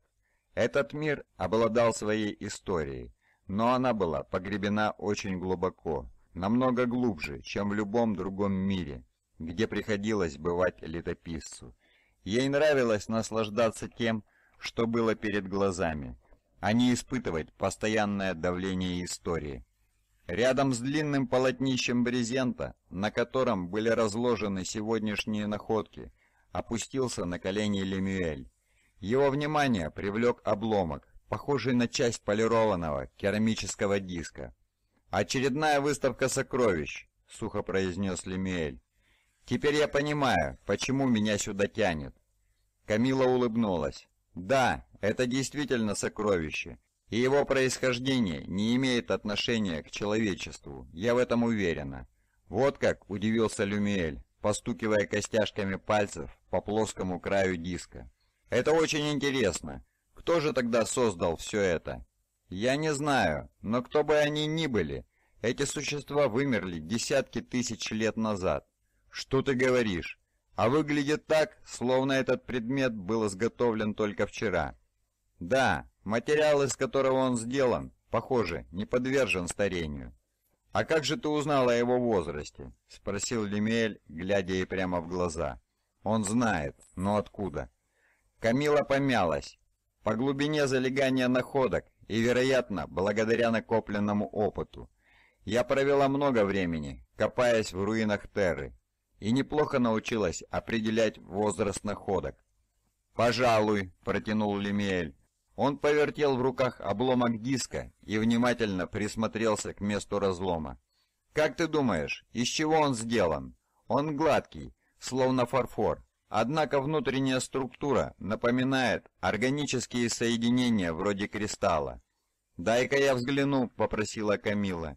Этот мир обладал своей историей, но она была погребена очень глубоко, намного глубже, чем в любом другом мире, где приходилось бывать летописцу, Ей нравилось наслаждаться тем, что было перед глазами, а не испытывать постоянное давление истории. Рядом с длинным полотнищем брезента, на котором были разложены сегодняшние находки, опустился на колени Лемюэль. Его внимание привлек обломок, похожий на часть полированного керамического диска. «Очередная выставка сокровищ», — сухо произнес Лемюэль. «Теперь я понимаю, почему меня сюда тянет». Камила улыбнулась. «Да, это действительно сокровище, и его происхождение не имеет отношения к человечеству, я в этом уверена». «Вот как!» – удивился Люмиэль, постукивая костяшками пальцев по плоскому краю диска. «Это очень интересно. Кто же тогда создал все это?» «Я не знаю, но кто бы они ни были, эти существа вымерли десятки тысяч лет назад. «Что ты говоришь? А выглядит так, словно этот предмет был изготовлен только вчера». «Да, материал, из которого он сделан, похоже, не подвержен старению». «А как же ты узнал о его возрасте?» — спросил Лемель, глядя ей прямо в глаза. «Он знает, но откуда?» Камила помялась. По глубине залегания находок и, вероятно, благодаря накопленному опыту. Я провела много времени, копаясь в руинах Терры, и неплохо научилась определять возраст находок. «Пожалуй», — протянул Лемиэль. Он повертел в руках обломок диска и внимательно присмотрелся к месту разлома. «Как ты думаешь, из чего он сделан?» «Он гладкий, словно фарфор, однако внутренняя структура напоминает органические соединения вроде кристалла». «Дай-ка я взгляну», — попросила Камила.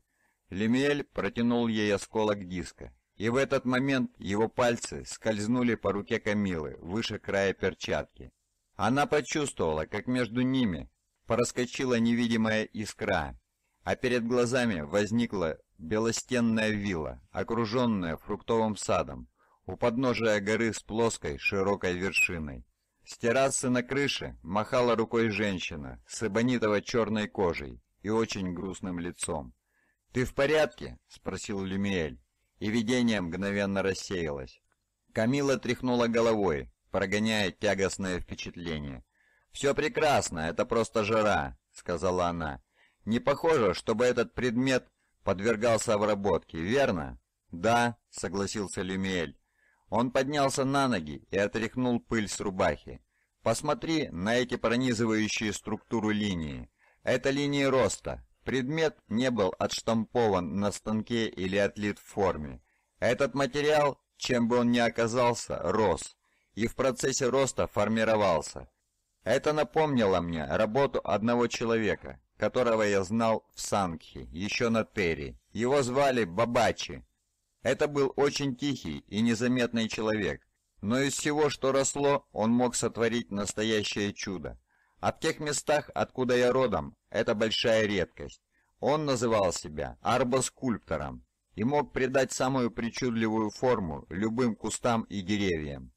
Лемиэль протянул ей осколок диска. И в этот момент его пальцы скользнули по руке Камилы выше края перчатки. Она почувствовала, как между ними проскочила невидимая искра, а перед глазами возникла белостенная вилла, окруженная фруктовым садом, у подножия горы с плоской широкой вершиной. С террасы на крыше махала рукой женщина с эбонитово-черной кожей и очень грустным лицом. «Ты в порядке?» — спросил Люмиэль и видение мгновенно рассеялось. Камила тряхнула головой, прогоняя тягостное впечатление. «Все прекрасно, это просто жара», — сказала она. «Не похоже, чтобы этот предмет подвергался обработке, верно?» «Да», — согласился Люмель. Он поднялся на ноги и отряхнул пыль с рубахи. «Посмотри на эти пронизывающие структуру линии. Это линии роста, Предмет не был отштампован на станке или отлит в форме. Этот материал, чем бы он ни оказался, рос и в процессе роста формировался. Это напомнило мне работу одного человека, которого я знал в Сангхи, еще на Терри. Его звали Бабачи. Это был очень тихий и незаметный человек, но из всего, что росло, он мог сотворить настоящее чудо. А в тех местах, откуда я родом, это большая редкость. Он называл себя арбоскульптором и мог придать самую причудливую форму любым кустам и деревьям.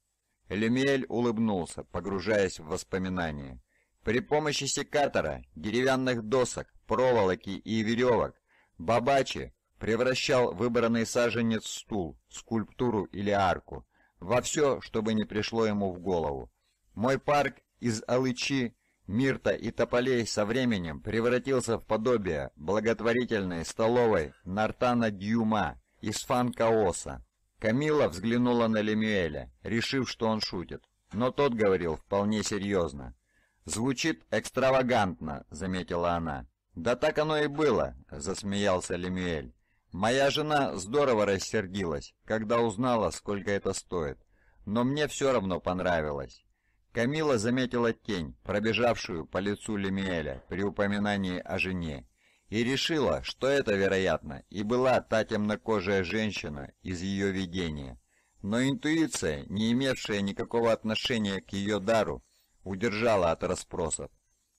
Лемиэль улыбнулся, погружаясь в воспоминания. При помощи секатора, деревянных досок, проволоки и веревок Бабачи превращал выбранный саженец в стул, скульптуру или арку, во все, чтобы не пришло ему в голову. Мой парк из Алычи Мирта и Тополей со временем превратился в подобие благотворительной столовой Нартана Дьюма из Фан-Каоса. Камила взглянула на Лемюэля, решив, что он шутит, но тот говорил вполне серьезно. «Звучит экстравагантно», — заметила она. «Да так оно и было», — засмеялся Лемюэль. «Моя жена здорово рассердилась, когда узнала, сколько это стоит, но мне все равно понравилось». Камила заметила тень, пробежавшую по лицу Лемиэля при упоминании о жене, и решила, что это, вероятно, и была та темнокожая женщина из ее видения. Но интуиция, не имевшая никакого отношения к ее дару, удержала от расспросов.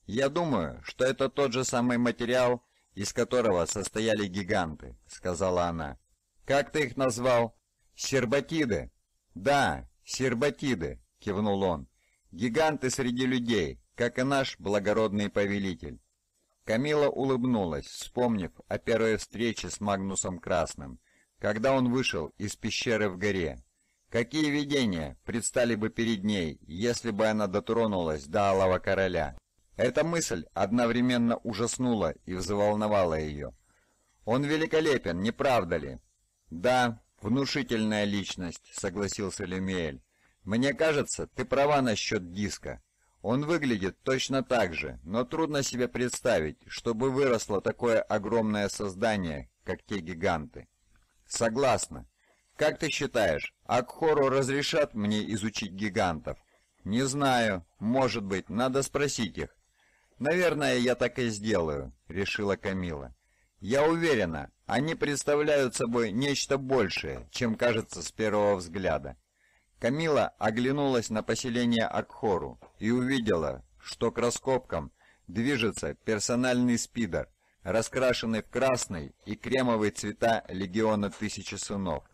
«Я думаю, что это тот же самый материал, из которого состояли гиганты», — сказала она. «Как ты их назвал?» «Сербатиды». «Да, сербатиды», — кивнул он. Гиганты среди людей, как и наш благородный повелитель. Камила улыбнулась, вспомнив о первой встрече с Магнусом Красным, когда он вышел из пещеры в горе. Какие видения предстали бы перед ней, если бы она дотронулась до Алого Короля? Эта мысль одновременно ужаснула и взволновала ее. «Он великолепен, не правда ли?» «Да, внушительная личность», — согласился Люмиэль. Мне кажется, ты права насчет диска. Он выглядит точно так же, но трудно себе представить, чтобы выросло такое огромное создание, как те гиганты. Согласна. Как ты считаешь, Акхору разрешат мне изучить гигантов? Не знаю, может быть, надо спросить их. Наверное, я так и сделаю, решила Камила. Я уверена, они представляют собой нечто большее, чем кажется с первого взгляда. Камила оглянулась на поселение Акхору и увидела, что к раскопкам движется персональный спидер, раскрашенный в красный и кремовый цвета легиона Тысячи Сынов.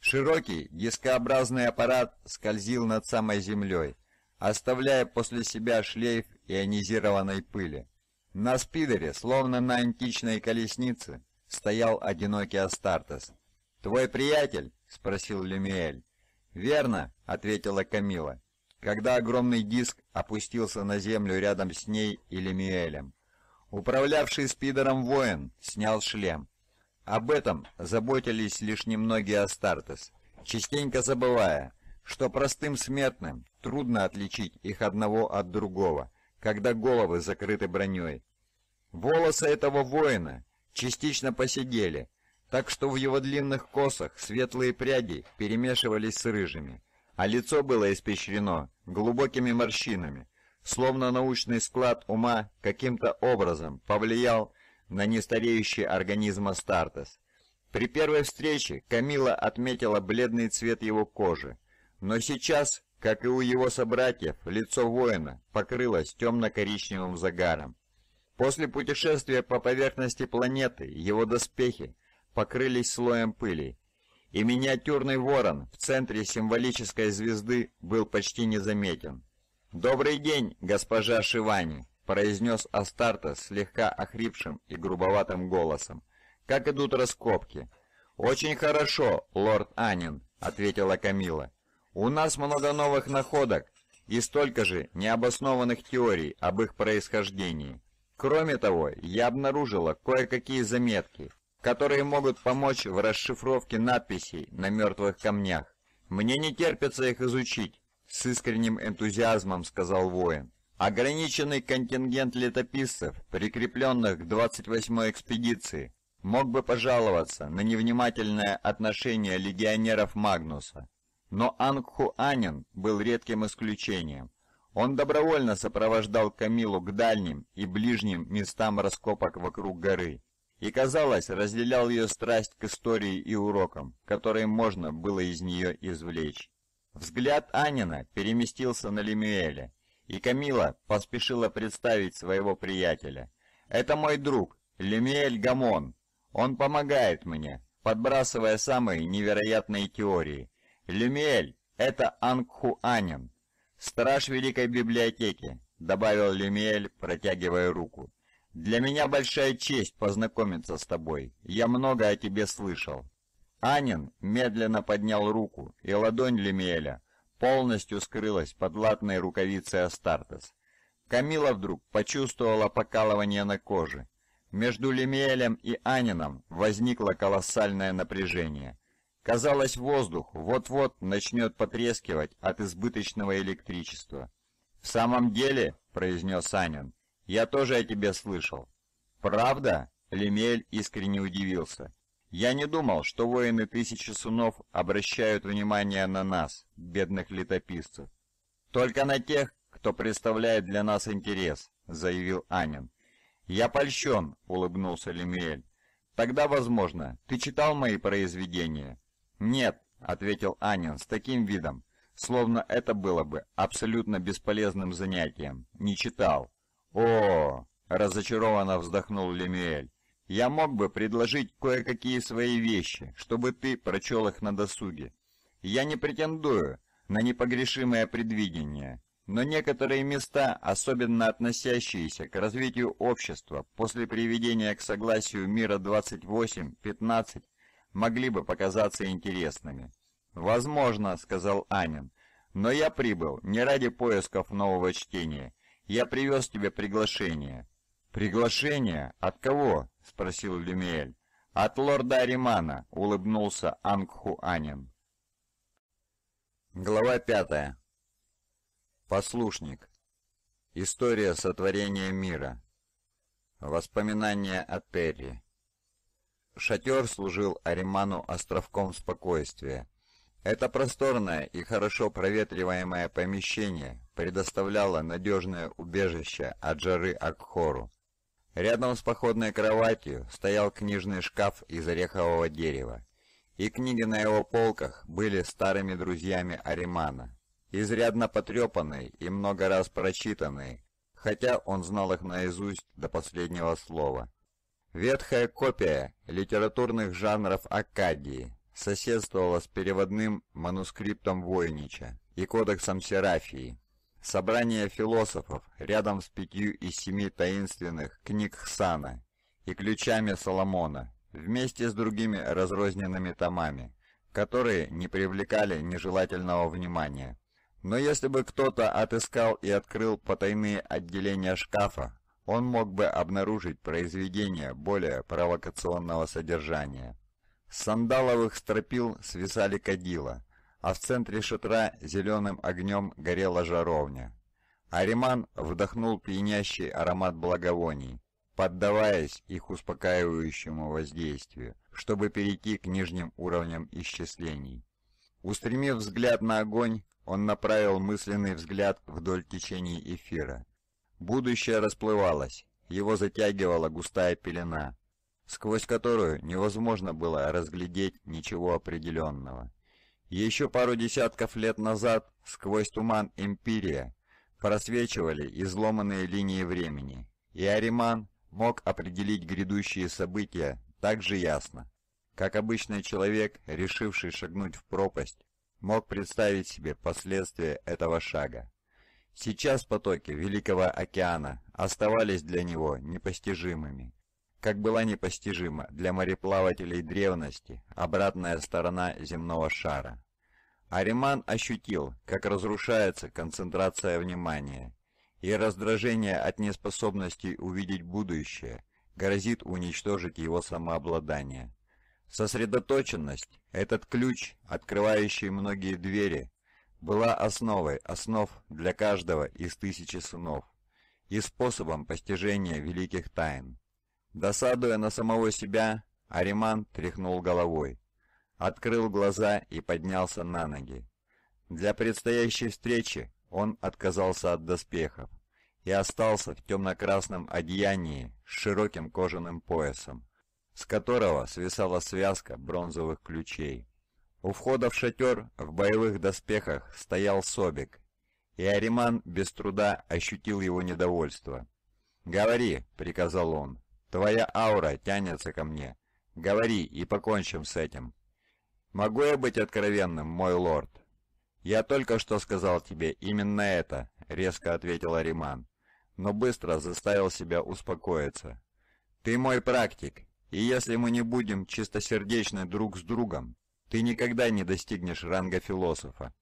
Широкий дискообразный аппарат скользил над самой землей, оставляя после себя шлейф ионизированной пыли. На спидере, словно на античной колеснице, стоял одинокий Астартес. «Твой приятель?» — спросил Люмиэль. «Верно», — ответила Камила, когда огромный диск опустился на землю рядом с ней и Лемюэлем. Управлявший спидером воин снял шлем. Об этом заботились лишь немногие Астартес, частенько забывая, что простым смертным трудно отличить их одного от другого, когда головы закрыты броней. Волосы этого воина частично посидели, так что в его длинных косах светлые пряди перемешивались с рыжими, а лицо было испещрено глубокими морщинами, словно научный склад ума каким-то образом повлиял на нестареющий организм Астартес. При первой встрече Камила отметила бледный цвет его кожи, но сейчас, как и у его собратьев, лицо воина покрылось темно-коричневым загаром. После путешествия по поверхности планеты его доспехи покрылись слоем пыли, и миниатюрный ворон в центре символической звезды был почти незаметен. «Добрый день, госпожа Шивани!» — произнес Астарта слегка охрипшим и грубоватым голосом. «Как идут раскопки?» «Очень хорошо, лорд Анин», — ответила Камила. «У нас много новых находок и столько же необоснованных теорий об их происхождении. Кроме того, я обнаружила кое-какие заметки, которые могут помочь в расшифровке надписей на мертвых камнях. Мне не терпится их изучить», — с искренним энтузиазмом сказал воин. Ограниченный контингент летописцев, прикрепленных к 28-й экспедиции, мог бы пожаловаться на невнимательное отношение легионеров Магнуса. Но Ангху Анин был редким исключением. Он добровольно сопровождал Камилу к дальним и ближним местам раскопок вокруг горы и, казалось, разделял ее страсть к истории и урокам, которые можно было из нее извлечь. Взгляд Анина переместился на Лемюэля, и Камила поспешила представить своего приятеля. «Это мой друг, Лемюэль Гамон. Он помогает мне, подбрасывая самые невероятные теории. Лемюэль — это Ангху Анин, страж Великой Библиотеки», — добавил Лемюэль, протягивая руку. Для меня большая честь познакомиться с тобой. Я много о тебе слышал». Анин медленно поднял руку, и ладонь Лемиэля полностью скрылась под латной рукавицей Астартес. Камила вдруг почувствовала покалывание на коже. Между Лемиэлем и Анином возникло колоссальное напряжение. Казалось, воздух вот-вот начнет потрескивать от избыточного электричества. «В самом деле», — произнес Анин, «Я тоже о тебе слышал». «Правда?» — Лемель искренне удивился. «Я не думал, что воины Тысячи Сунов обращают внимание на нас, бедных летописцев. Только на тех, кто представляет для нас интерес», — заявил Анин. «Я польщен», — улыбнулся Лемель. «Тогда, возможно, ты читал мои произведения?» «Нет», — ответил Анин с таким видом, словно это было бы абсолютно бесполезным занятием. «Не читал». «О!» — разочарованно вздохнул Лемиэль. «Я мог бы предложить кое-какие свои вещи, чтобы ты прочел их на досуге. Я не претендую на непогрешимое предвидение, но некоторые места, особенно относящиеся к развитию общества после приведения к согласию мира 28-15, могли бы показаться интересными. «Возможно», — сказал Анин, — «но я прибыл не ради поисков нового чтения. Я привез тебе приглашение». «Приглашение? От кого?» — спросил Люмиэль. «От лорда Аримана», — улыбнулся Ангху Анин. Глава пятая. Послушник. История сотворения мира. Воспоминания о Терри. Шатер служил Ариману островком спокойствия. Это просторное и хорошо проветриваемое помещение предоставляло надежное убежище от жары Акхору. Рядом с походной кроватью стоял книжный шкаф из орехового дерева, и книги на его полках были старыми друзьями Аримана, изрядно потрепанные и много раз прочитанные, хотя он знал их наизусть до последнего слова. Ветхая копия литературных жанров Акадии, соседствовала с переводным манускриптом Войнича и кодексом Серафии. Собрание философов рядом с пятью из семи таинственных книг Хсана и ключами Соломона, вместе с другими разрозненными томами, которые не привлекали нежелательного внимания. Но если бы кто-то отыскал и открыл потайные отделения шкафа, он мог бы обнаружить произведения более провокационного содержания. С сандаловых стропил свисали кадила, а в центре шатра зеленым огнем горела жаровня. Ариман вдохнул пьянящий аромат благовоний, поддаваясь их успокаивающему воздействию, чтобы перейти к нижним уровням исчислений. Устремив взгляд на огонь, он направил мысленный взгляд вдоль течения эфира. Будущее расплывалось, его затягивала густая пелена сквозь которую невозможно было разглядеть ничего определенного. Еще пару десятков лет назад сквозь туман Империя просвечивали изломанные линии времени, и Ариман мог определить грядущие события так же ясно, как обычный человек, решивший шагнуть в пропасть, мог представить себе последствия этого шага. Сейчас потоки Великого океана оставались для него непостижимыми. Как была непостижима для мореплавателей древности обратная сторона земного шара. Ариман ощутил, как разрушается концентрация внимания, и раздражение от неспособности увидеть будущее грозит уничтожить его самообладание. Сосредоточенность, этот ключ, открывающий многие двери, была основой основ для каждого из тысячи сынов и способом постижения великих тайн. Досадуя на самого себя, Ариман тряхнул головой, открыл глаза и поднялся на ноги. Для предстоящей встречи он отказался от доспехов и остался в темно-красном одеянии с широким кожаным поясом, с которого свисала связка бронзовых ключей. У входа в шатер в боевых доспехах стоял Собик, и Ариман без труда ощутил его недовольство. «Говори», — приказал он, Твоя аура тянется ко мне. Говори, и покончим с этим. Могу я быть откровенным, мой лорд? Я только что сказал тебе именно это, резко ответил Риман, но быстро заставил себя успокоиться. Ты мой практик, и если мы не будем чистосердечны друг с другом, ты никогда не достигнешь ранга философа.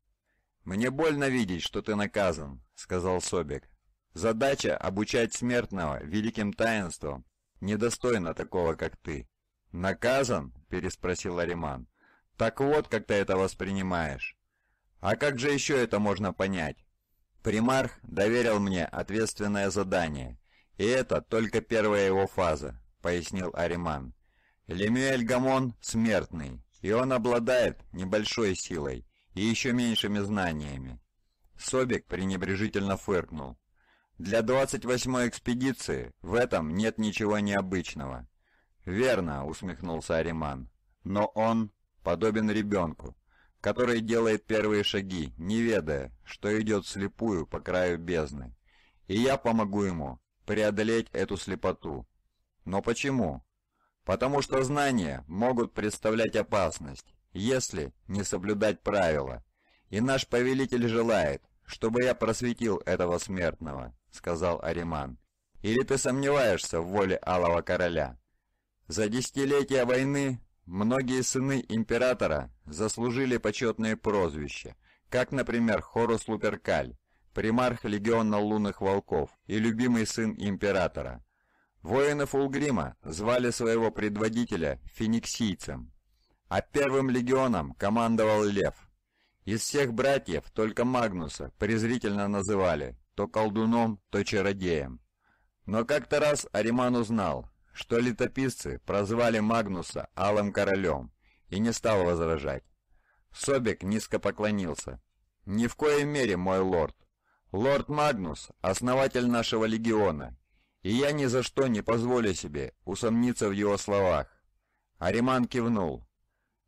«Мне больно видеть, что ты наказан», — сказал Собек. «Задача — обучать смертного великим таинствам недостойна такого, как ты». «Наказан?» – переспросил Ариман. «Так вот, как ты это воспринимаешь. А как же еще это можно понять?» Примарх доверил мне ответственное задание, и это только первая его фаза, пояснил Ариман. Лемюэль Гамон смертный, и он обладает небольшой силой и еще меньшими знаниями. Собик пренебрежительно фыркнул. Для 28-й экспедиции в этом нет ничего необычного. Верно, усмехнулся Ариман. Но он подобен ребенку, который делает первые шаги, не ведая, что идет слепую по краю бездны. И я помогу ему преодолеть эту слепоту. Но почему? Потому что знания могут представлять опасность, если не соблюдать правила. И наш повелитель желает, чтобы я просветил этого смертного сказал Ариман. «Или ты сомневаешься в воле Алого Короля?» За десятилетия войны многие сыны императора заслужили почетные прозвища, как, например, Хорус Луперкаль, примарх легиона лунных волков и любимый сын императора. Воины Фулгрима звали своего предводителя фениксийцем, а первым легионом командовал Лев. Из всех братьев только Магнуса презрительно называли то колдуном, то чародеем. Но как-то раз Ариман узнал, что летописцы прозвали Магнуса Алым Королем, и не стал возражать. Собик низко поклонился. «Ни в коей мере, мой лорд. Лорд Магнус — основатель нашего легиона, и я ни за что не позволю себе усомниться в его словах». Ариман кивнул.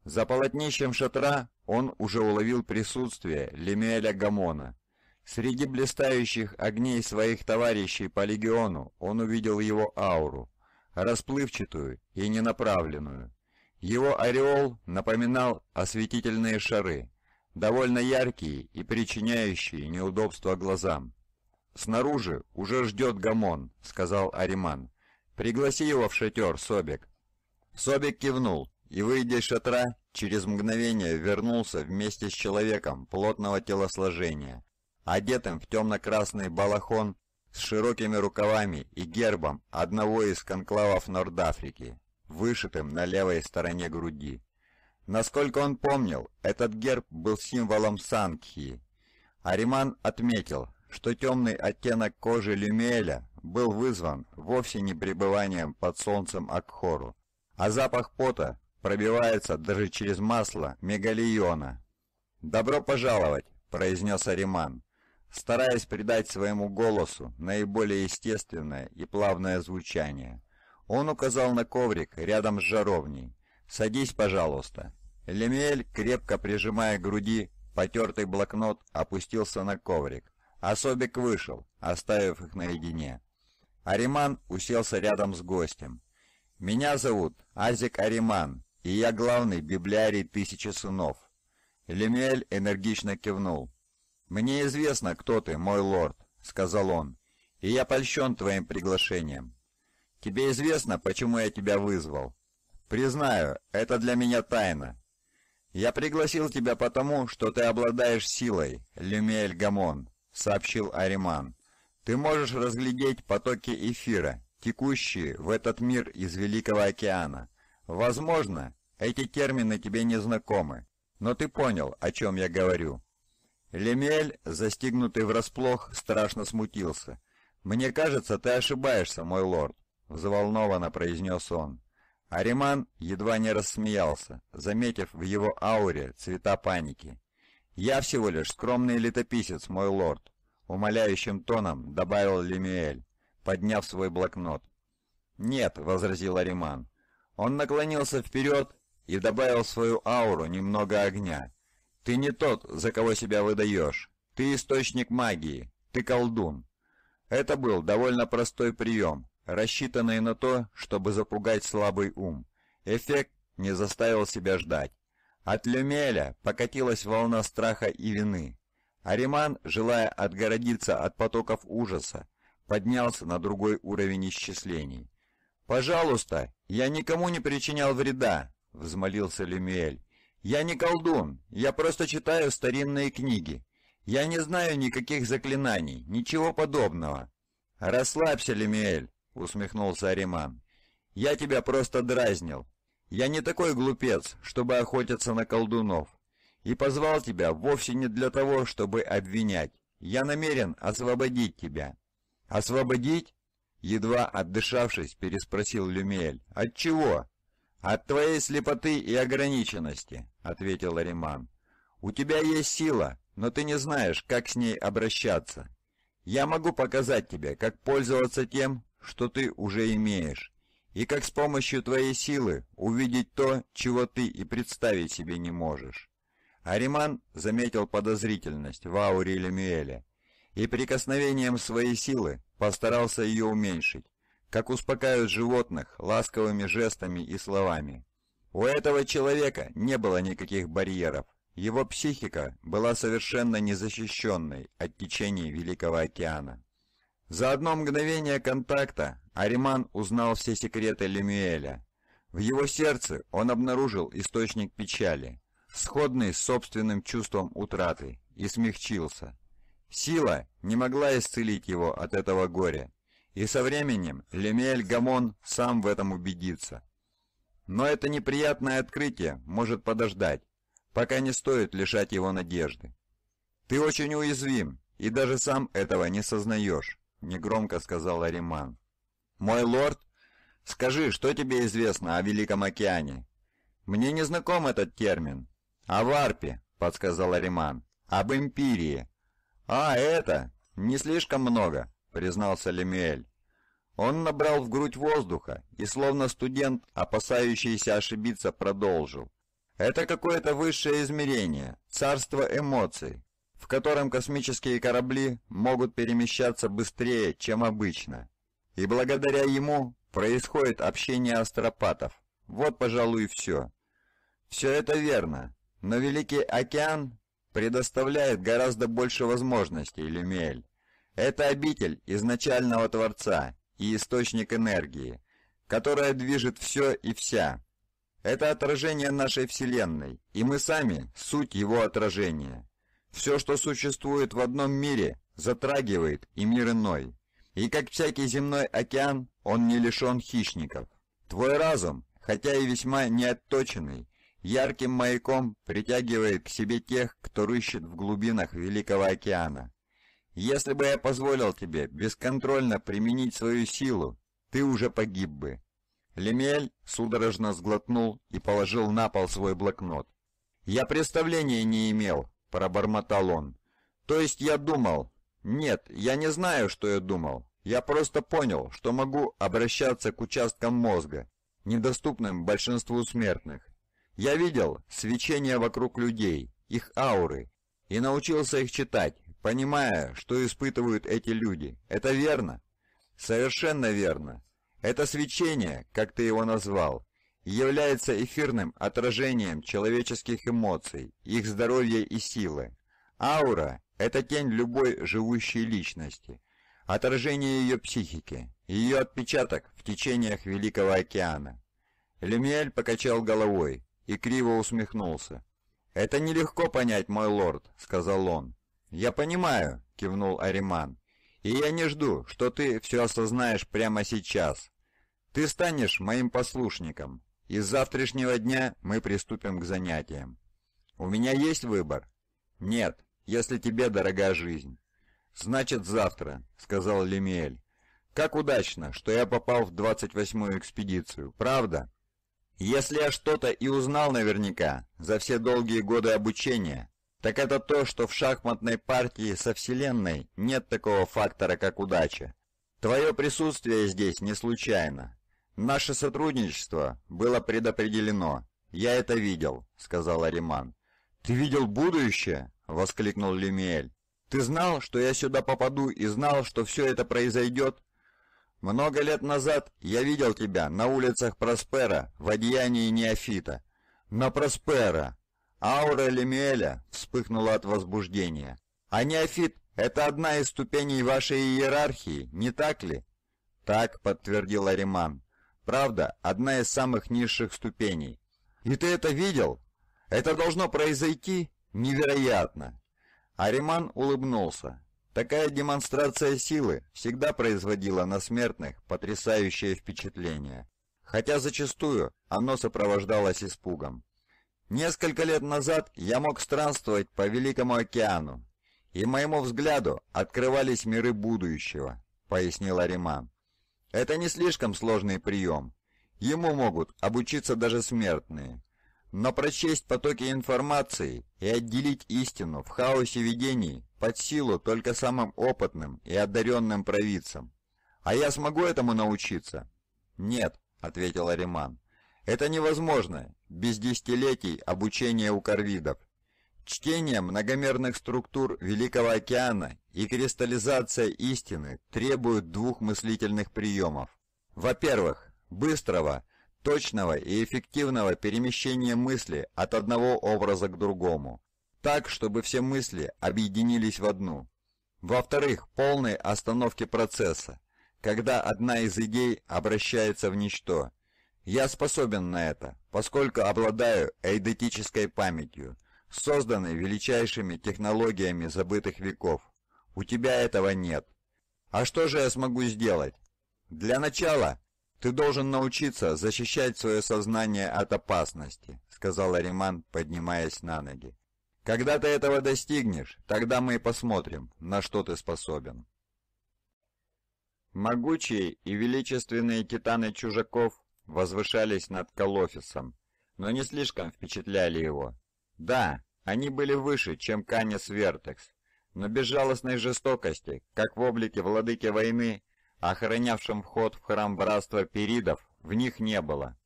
За полотнищем шатра он уже уловил присутствие Лемеля Гамона, Среди блистающих огней своих товарищей по легиону он увидел его ауру, расплывчатую и ненаправленную. Его ореол напоминал осветительные шары, довольно яркие и причиняющие неудобства глазам. «Снаружи уже ждет Гамон», — сказал Ариман. «Пригласи его в шатер, Собик». Собик кивнул и, выйдя из шатра, через мгновение вернулся вместе с человеком плотного телосложения, одетым в темно-красный балахон с широкими рукавами и гербом одного из конклавов Норд-Африки, вышитым на левой стороне груди. Насколько он помнил, этот герб был символом Сангхи. Ариман отметил, что темный оттенок кожи Люмеля был вызван вовсе не пребыванием под солнцем Акхору, а запах пота пробивается даже через масло мегалиона. «Добро пожаловать!» – произнес Ариман стараясь придать своему голосу наиболее естественное и плавное звучание. Он указал на коврик рядом с жаровней. «Садись, пожалуйста». Лемель, крепко прижимая к груди потертый блокнот, опустился на коврик. Особик а вышел, оставив их наедине. Ариман уселся рядом с гостем. «Меня зовут Азик Ариман, и я главный библиарий Тысячи Сынов». Лемель энергично кивнул. «Мне известно, кто ты, мой лорд», — сказал он, — «и я польщен твоим приглашением. Тебе известно, почему я тебя вызвал. Признаю, это для меня тайна. Я пригласил тебя потому, что ты обладаешь силой, Люмель Гамон», — сообщил Ариман. «Ты можешь разглядеть потоки эфира, текущие в этот мир из Великого океана. Возможно, эти термины тебе не знакомы, но ты понял, о чем я говорю». Лемель, застигнутый врасплох, страшно смутился. «Мне кажется, ты ошибаешься, мой лорд», — взволнованно произнес он. Ариман едва не рассмеялся, заметив в его ауре цвета паники. «Я всего лишь скромный летописец, мой лорд», — умоляющим тоном добавил Лемиэль, подняв свой блокнот. «Нет», — возразил Ариман. Он наклонился вперед и добавил в свою ауру немного огня, ты не тот, за кого себя выдаешь. Ты источник магии. Ты колдун. Это был довольно простой прием, рассчитанный на то, чтобы запугать слабый ум. Эффект не заставил себя ждать. От Люмеля покатилась волна страха и вины. Ариман, желая отгородиться от потоков ужаса, поднялся на другой уровень исчислений. «Пожалуйста, я никому не причинял вреда!» — взмолился Люмель. «Я не колдун, я просто читаю старинные книги. Я не знаю никаких заклинаний, ничего подобного». «Расслабься, Лемиэль», — усмехнулся Ариман. «Я тебя просто дразнил. Я не такой глупец, чтобы охотиться на колдунов. И позвал тебя вовсе не для того, чтобы обвинять. Я намерен освободить тебя». «Освободить?» Едва отдышавшись, переспросил Люмель. «От чего?» «От твоей слепоты и ограниченности ответил Ариман. «У тебя есть сила, но ты не знаешь, как с ней обращаться. Я могу показать тебе, как пользоваться тем, что ты уже имеешь, и как с помощью твоей силы увидеть то, чего ты и представить себе не можешь». Ариман заметил подозрительность в ауре Лемюэля и прикосновением своей силы постарался ее уменьшить, как успокаивают животных ласковыми жестами и словами. У этого человека не было никаких барьеров. Его психика была совершенно незащищенной от течений Великого океана. За одно мгновение контакта Ариман узнал все секреты Лемюэля. В его сердце он обнаружил источник печали, сходный с собственным чувством утраты, и смягчился. Сила не могла исцелить его от этого горя, и со временем Лемюэль Гамон сам в этом убедится. Но это неприятное открытие может подождать, пока не стоит лишать его надежды. «Ты очень уязвим, и даже сам этого не сознаешь», — негромко сказал Ариман. «Мой лорд, скажи, что тебе известно о Великом океане?» «Мне не знаком этот термин». «О варпе», — подсказал Ариман. «Об империи. «А, это? Не слишком много», — признался Лемюэль. Он набрал в грудь воздуха и, словно студент, опасающийся ошибиться, продолжил. «Это какое-то высшее измерение, царство эмоций, в котором космические корабли могут перемещаться быстрее, чем обычно. И благодаря ему происходит общение астропатов. Вот, пожалуй, все». «Все это верно, но Великий океан предоставляет гораздо больше возможностей, Люмель. Это обитель изначального Творца, и источник энергии, которая движет все и вся. Это отражение нашей Вселенной, и мы сами – суть его отражения. Все, что существует в одном мире, затрагивает и мир иной. И как всякий земной океан, он не лишен хищников. Твой разум, хотя и весьма неотточенный, ярким маяком притягивает к себе тех, кто рыщет в глубинах Великого океана. Если бы я позволил тебе бесконтрольно применить свою силу, ты уже погиб бы». Лемель судорожно сглотнул и положил на пол свой блокнот. «Я представления не имел», – пробормотал он. «То есть я думал...» «Нет, я не знаю, что я думал. Я просто понял, что могу обращаться к участкам мозга, недоступным большинству смертных. Я видел свечение вокруг людей, их ауры, и научился их читать, понимая, что испытывают эти люди. Это верно? Совершенно верно. Это свечение, как ты его назвал, является эфирным отражением человеческих эмоций, их здоровья и силы. Аура – это тень любой живущей личности, отражение ее психики, ее отпечаток в течениях Великого океана. Лемиэль покачал головой и криво усмехнулся. «Это нелегко понять, мой лорд», — сказал он. «Я понимаю», — кивнул Ариман. «И я не жду, что ты все осознаешь прямо сейчас. Ты станешь моим послушником, и с завтрашнего дня мы приступим к занятиям. У меня есть выбор?» «Нет, если тебе дорога жизнь». «Значит, завтра», — сказал Лемиэль. «Как удачно, что я попал в 28-ю экспедицию, правда?» «Если я что-то и узнал наверняка за все долгие годы обучения, так это то, что в шахматной партии со Вселенной нет такого фактора, как удача. Твое присутствие здесь не случайно. Наше сотрудничество было предопределено. Я это видел», — сказал Ариман. «Ты видел будущее?» — воскликнул Люмиэль. «Ты знал, что я сюда попаду и знал, что все это произойдет?» «Много лет назад я видел тебя на улицах Проспера в одеянии неофита». «На Проспера!» Аура Лемеля вспыхнула от возбуждения. «А неофит — это одна из ступеней вашей иерархии, не так ли?» «Так», — подтвердил Ариман. «Правда, одна из самых низших ступеней». «И ты это видел? Это должно произойти? Невероятно!» Ариман улыбнулся. Такая демонстрация силы всегда производила на смертных потрясающее впечатление, хотя зачастую оно сопровождалось испугом. Несколько лет назад я мог странствовать по Великому океану, и моему взгляду открывались миры будущего», — пояснил Ариман. «Это не слишком сложный прием. Ему могут обучиться даже смертные. Но прочесть потоки информации и отделить истину в хаосе видений под силу только самым опытным и одаренным провидцам. А я смогу этому научиться?» «Нет», — ответил Ариман. «Это невозможно, без десятилетий обучения у корвидов. Чтение многомерных структур Великого океана и кристаллизация истины требуют двух мыслительных приемов. Во-первых, быстрого, точного и эффективного перемещения мысли от одного образа к другому, так, чтобы все мысли объединились в одну. Во-вторых, полной остановки процесса, когда одна из идей обращается в ничто – я способен на это, поскольку обладаю эйдетической памятью, созданной величайшими технологиями забытых веков. У тебя этого нет. А что же я смогу сделать? Для начала ты должен научиться защищать свое сознание от опасности, сказал Ариман, поднимаясь на ноги. Когда ты этого достигнешь, тогда мы и посмотрим, на что ты способен. Могучие и величественные титаны чужаков возвышались над Колофисом, но не слишком впечатляли его. Да, они были выше, чем Канис Вертекс, но безжалостной жестокости, как в облике владыки войны, охранявшем вход в храм братства Перидов, в них не было.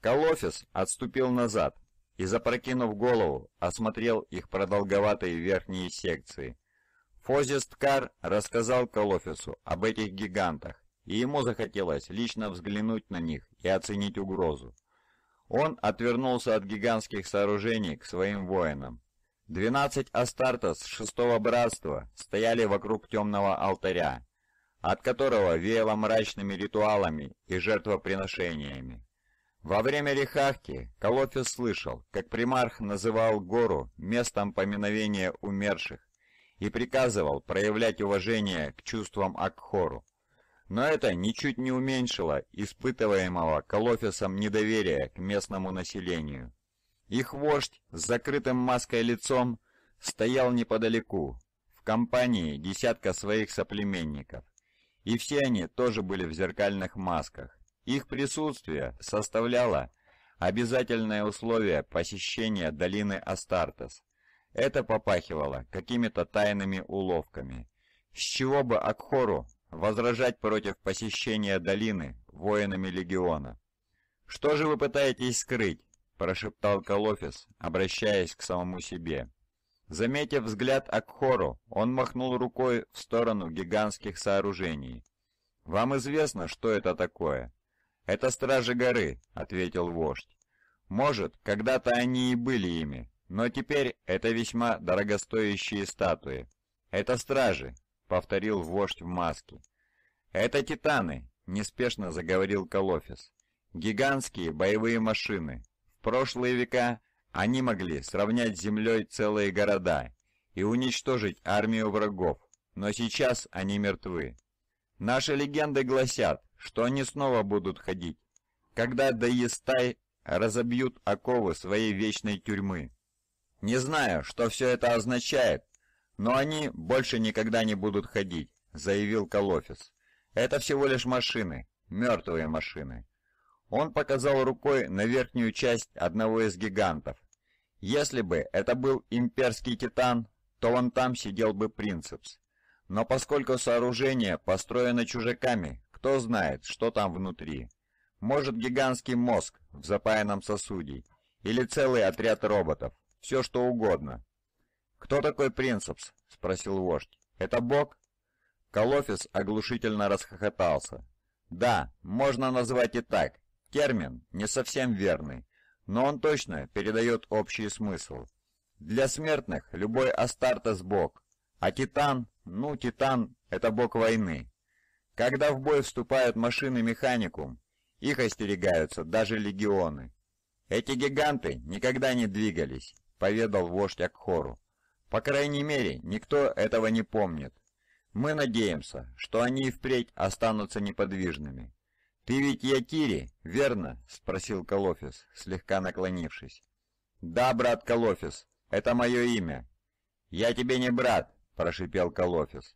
Колофис отступил назад и, запрокинув голову, осмотрел их продолговатые верхние секции. Фозисткар рассказал Колофису об этих гигантах, и ему захотелось лично взглянуть на них и оценить угрозу. Он отвернулся от гигантских сооружений к своим воинам. Двенадцать Астартес шестого братства стояли вокруг темного алтаря, от которого веяло мрачными ритуалами и жертвоприношениями. Во время Рихахки Колофис слышал, как примарх называл гору местом поминовения умерших и приказывал проявлять уважение к чувствам Акхору но это ничуть не уменьшило испытываемого Колофисом недоверия к местному населению. Их вождь с закрытым маской лицом стоял неподалеку, в компании десятка своих соплеменников, и все они тоже были в зеркальных масках. Их присутствие составляло обязательное условие посещения долины Астартес. Это попахивало какими-то тайными уловками. С чего бы Акхору возражать против посещения долины воинами легиона. «Что же вы пытаетесь скрыть?» – прошептал Калофис, обращаясь к самому себе. Заметив взгляд Акхору, он махнул рукой в сторону гигантских сооружений. «Вам известно, что это такое?» «Это стражи горы», — ответил вождь. «Может, когда-то они и были ими, но теперь это весьма дорогостоящие статуи. Это стражи, — повторил вождь в маске. «Это титаны!» — неспешно заговорил Колофис. «Гигантские боевые машины. В прошлые века они могли сравнять с землей целые города и уничтожить армию врагов, но сейчас они мертвы. Наши легенды гласят, что они снова будут ходить, когда Даистай разобьют оковы своей вечной тюрьмы. Не знаю, что все это означает, «Но они больше никогда не будут ходить», — заявил Калофис. «Это всего лишь машины, мертвые машины». Он показал рукой на верхнюю часть одного из гигантов. Если бы это был имперский титан, то вон там сидел бы принцепс. Но поскольку сооружение построено чужаками, кто знает, что там внутри. Может гигантский мозг в запаянном сосуде, или целый отряд роботов, все что угодно. «Кто такой Принцепс?» — спросил вождь. «Это бог?» Колофис оглушительно расхохотался. «Да, можно назвать и так. Термин не совсем верный, но он точно передает общий смысл. Для смертных любой Астартес — бог, а Титан, ну, Титан — это бог войны. Когда в бой вступают машины Механикум, их остерегаются даже легионы. Эти гиганты никогда не двигались, поведал вождь Акхору. По крайней мере, никто этого не помнит. Мы надеемся, что они и впредь останутся неподвижными. «Ты ведь Якири, верно?» — спросил Калофис, слегка наклонившись. «Да, брат Калофис, это мое имя». «Я тебе не брат», — прошипел Калофис.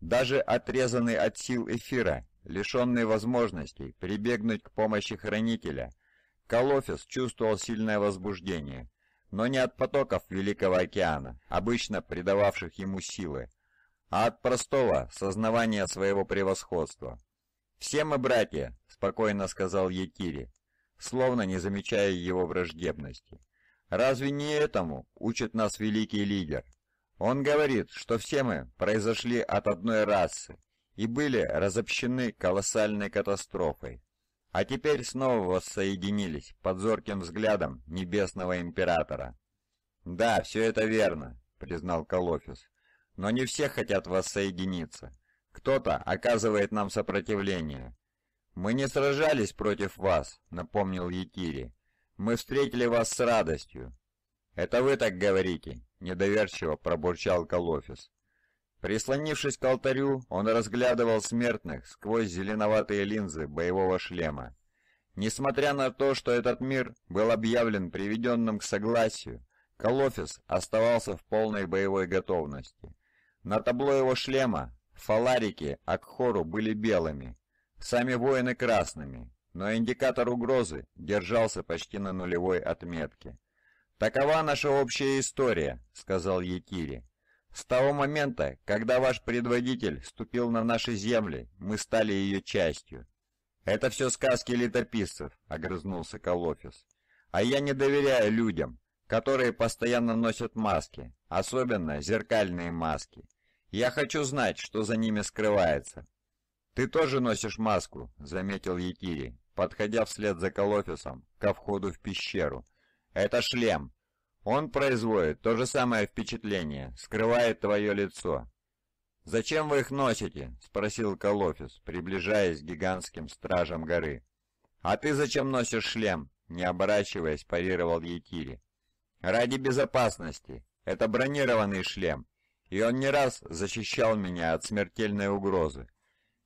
Даже отрезанный от сил эфира, лишенный возможностей прибегнуть к помощи хранителя, Калофис чувствовал сильное возбуждение но не от потоков Великого океана, обычно придававших ему силы, а от простого сознавания своего превосходства. «Все мы братья», — спокойно сказал Якири, словно не замечая его враждебности. «Разве не этому учит нас великий лидер? Он говорит, что все мы произошли от одной расы и были разобщены колоссальной катастрофой, а теперь снова воссоединились под зорким взглядом небесного императора. «Да, все это верно», — признал Калофис. «Но не все хотят воссоединиться. Кто-то оказывает нам сопротивление». «Мы не сражались против вас», — напомнил Якири. «Мы встретили вас с радостью». «Это вы так говорите», — недоверчиво пробурчал Калофис. Прислонившись к алтарю, он разглядывал смертных сквозь зеленоватые линзы боевого шлема. Несмотря на то, что этот мир был объявлен приведенным к согласию, Колофис оставался в полной боевой готовности. На табло его шлема фаларики Акхору были белыми, сами воины красными, но индикатор угрозы держался почти на нулевой отметке. «Такова наша общая история», — сказал Якири. С того момента, когда ваш предводитель ступил на наши земли, мы стали ее частью. Это все сказки летописцев, огрызнулся Колофис. А я не доверяю людям, которые постоянно носят маски, особенно зеркальные маски. Я хочу знать, что за ними скрывается. Ты тоже носишь маску, заметил Етири, подходя вслед за Колофисом ко входу в пещеру. Это шлем. Он производит то же самое впечатление, скрывает твое лицо. «Зачем вы их носите?» — спросил Калофис, приближаясь к гигантским стражам горы. «А ты зачем носишь шлем?» — не оборачиваясь, парировал Етири. «Ради безопасности. Это бронированный шлем, и он не раз защищал меня от смертельной угрозы.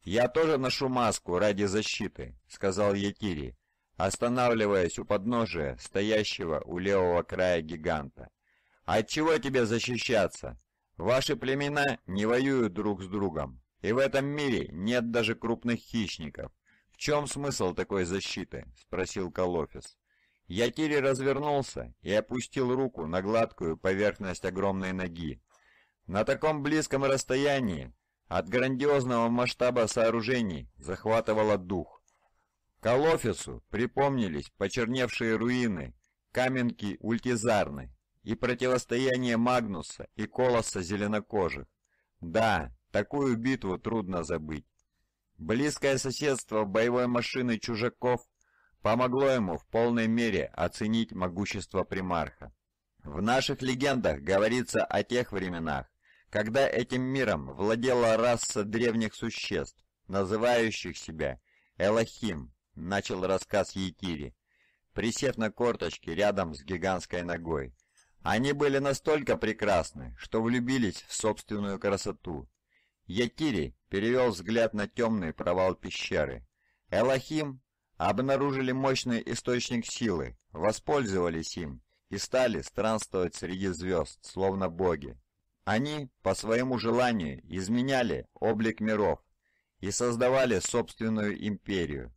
Я тоже ношу маску ради защиты», — сказал Етири, останавливаясь у подножия стоящего у левого края гиганта. «От чего тебе защищаться? Ваши племена не воюют друг с другом, и в этом мире нет даже крупных хищников. В чем смысл такой защиты?» – спросил Калофис. Ятири развернулся и опустил руку на гладкую поверхность огромной ноги. На таком близком расстоянии от грандиозного масштаба сооружений захватывало дух. Колофису припомнились почерневшие руины, каменки Ультизарны и противостояние Магнуса и Колоса Зеленокожих. Да, такую битву трудно забыть. Близкое соседство боевой машины чужаков помогло ему в полной мере оценить могущество примарха. В наших легендах говорится о тех временах, когда этим миром владела раса древних существ, называющих себя Элохим, начал рассказ Якири, присев на корточки рядом с гигантской ногой. Они были настолько прекрасны, что влюбились в собственную красоту. Якири перевел взгляд на темный провал пещеры. Элохим обнаружили мощный источник силы, воспользовались им и стали странствовать среди звезд, словно боги. Они по своему желанию изменяли облик миров и создавали собственную империю,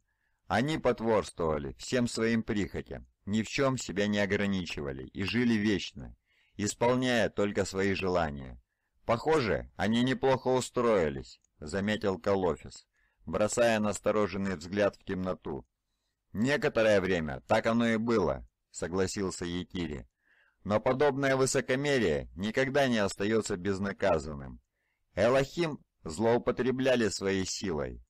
они потворствовали всем своим прихотям, ни в чем себя не ограничивали и жили вечно, исполняя только свои желания. «Похоже, они неплохо устроились», — заметил Калофис, бросая настороженный взгляд в темноту. «Некоторое время так оно и было», — согласился Етири. «Но подобное высокомерие никогда не остается безнаказанным. Элохим злоупотребляли своей силой,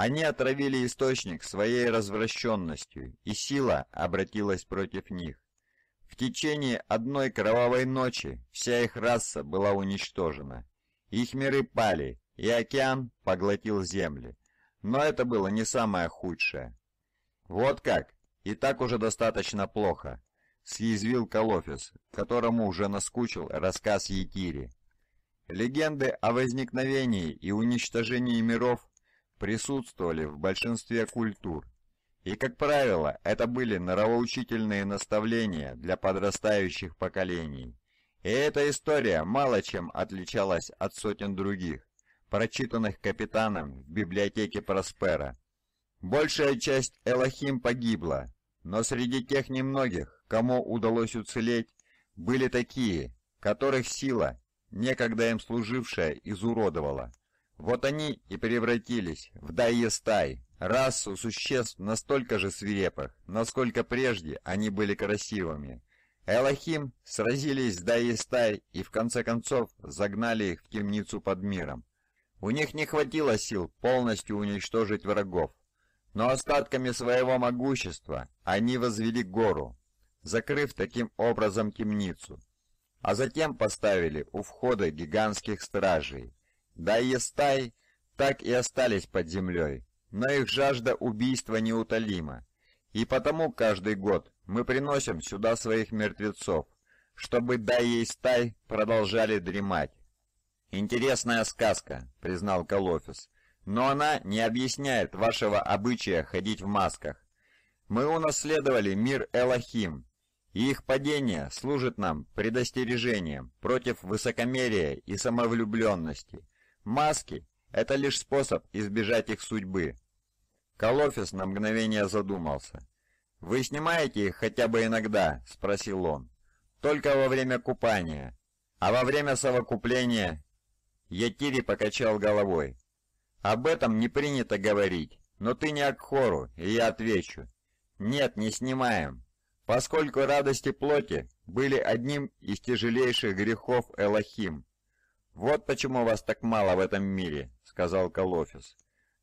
они отравили источник своей развращенностью, и сила обратилась против них. В течение одной кровавой ночи вся их раса была уничтожена. Их миры пали, и океан поглотил земли. Но это было не самое худшее. «Вот как! И так уже достаточно плохо!» — съязвил Колофис, которому уже наскучил рассказ Етири. Легенды о возникновении и уничтожении миров присутствовали в большинстве культур. И, как правило, это были норовоучительные наставления для подрастающих поколений. И эта история мало чем отличалась от сотен других, прочитанных капитаном в библиотеке Проспера. Большая часть Элохим погибла, но среди тех немногих, кому удалось уцелеть, были такие, которых сила, некогда им служившая, изуродовала – вот они и превратились в дайестай, расу существ настолько же свирепых, насколько прежде они были красивыми. Элохим сразились с дайестай и в конце концов загнали их в темницу под миром. У них не хватило сил полностью уничтожить врагов, но остатками своего могущества они возвели гору, закрыв таким образом темницу, а затем поставили у входа гигантских стражей. Да и стай так и остались под землей, но их жажда убийства неутолима. И потому каждый год мы приносим сюда своих мертвецов, чтобы да ей стай продолжали дремать. «Интересная сказка», — признал Калофис, «но она не объясняет вашего обычая ходить в масках. Мы унаследовали мир Элохим, и их падение служит нам предостережением против высокомерия и самовлюбленности». Маски – это лишь способ избежать их судьбы. Калофис на мгновение задумался. «Вы снимаете их хотя бы иногда?» – спросил он. «Только во время купания. А во время совокупления...» Ятири покачал головой. «Об этом не принято говорить, но ты не Акхору, и я отвечу. Нет, не снимаем, поскольку радости плоти были одним из тяжелейших грехов Элохим, «Вот почему вас так мало в этом мире», — сказал Калофис.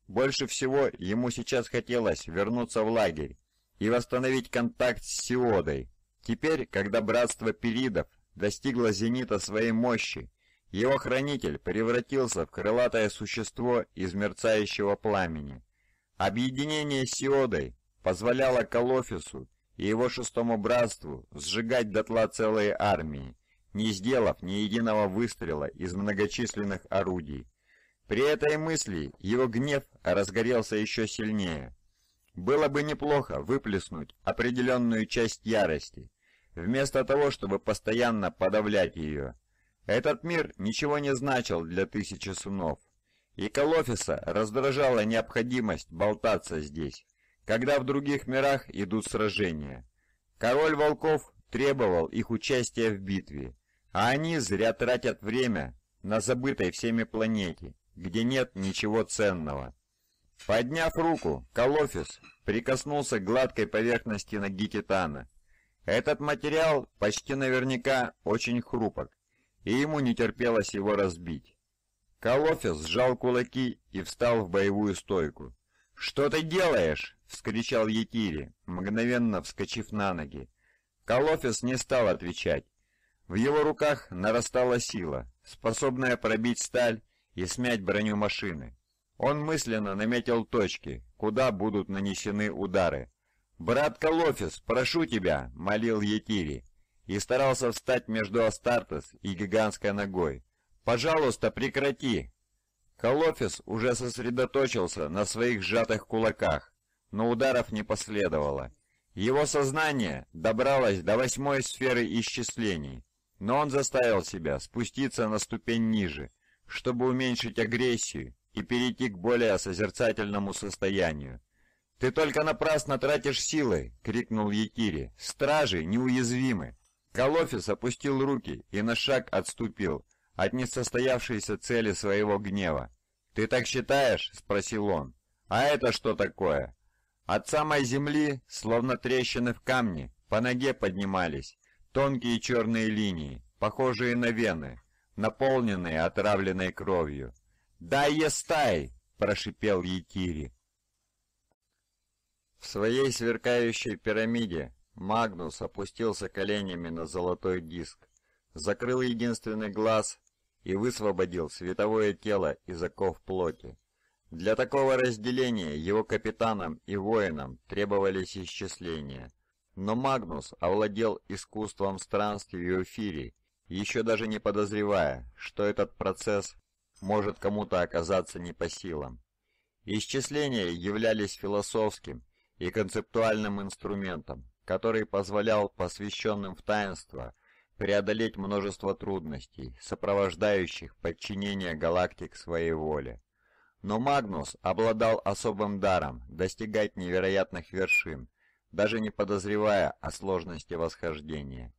Больше всего ему сейчас хотелось вернуться в лагерь и восстановить контакт с Сиодой. Теперь, когда братство Перидов достигло зенита своей мощи, его хранитель превратился в крылатое существо из мерцающего пламени. Объединение с Сиодой позволяло Калофису и его шестому братству сжигать дотла целые армии, не сделав ни единого выстрела из многочисленных орудий. При этой мысли его гнев разгорелся еще сильнее. Было бы неплохо выплеснуть определенную часть ярости, вместо того, чтобы постоянно подавлять ее. Этот мир ничего не значил для тысячи сунов, и Колофиса раздражала необходимость болтаться здесь, когда в других мирах идут сражения. Король волков требовал их участия в битве, а они зря тратят время на забытой всеми планете, где нет ничего ценного. Подняв руку, Колофис прикоснулся к гладкой поверхности ноги Титана. Этот материал почти наверняка очень хрупок, и ему не терпелось его разбить. Колофис сжал кулаки и встал в боевую стойку. «Что ты делаешь?» — вскричал Етири, мгновенно вскочив на ноги. Колофис не стал отвечать. В его руках нарастала сила, способная пробить сталь и смять броню машины. Он мысленно наметил точки, куда будут нанесены удары. «Брат Калофис, прошу тебя!» — молил Етири и старался встать между Астартес и гигантской ногой. «Пожалуйста, прекрати!» Калофис уже сосредоточился на своих сжатых кулаках, но ударов не последовало. Его сознание добралось до восьмой сферы исчислений. Но он заставил себя спуститься на ступень ниже, чтобы уменьшить агрессию и перейти к более созерцательному состоянию. «Ты только напрасно тратишь силы!» — крикнул Якири. «Стражи неуязвимы!» Калофис опустил руки и на шаг отступил от несостоявшейся цели своего гнева. «Ты так считаешь?» — спросил он. «А это что такое?» От самой земли, словно трещины в камне, по ноге поднимались Тонкие черные линии, похожие на вены, наполненные отравленной кровью. «Дай естай!» — прошипел Якири. В своей сверкающей пирамиде Магнус опустился коленями на золотой диск, закрыл единственный глаз и высвободил световое тело из оков плоти. Для такого разделения его капитанам и воинам требовались исчисления. Но Магнус овладел искусством странствий в эфире, еще даже не подозревая, что этот процесс может кому-то оказаться не по силам. Исчисления являлись философским и концептуальным инструментом, который позволял посвященным в таинство преодолеть множество трудностей, сопровождающих подчинение галактик своей воле. Но Магнус обладал особым даром достигать невероятных вершин, даже не подозревая о сложности восхождения.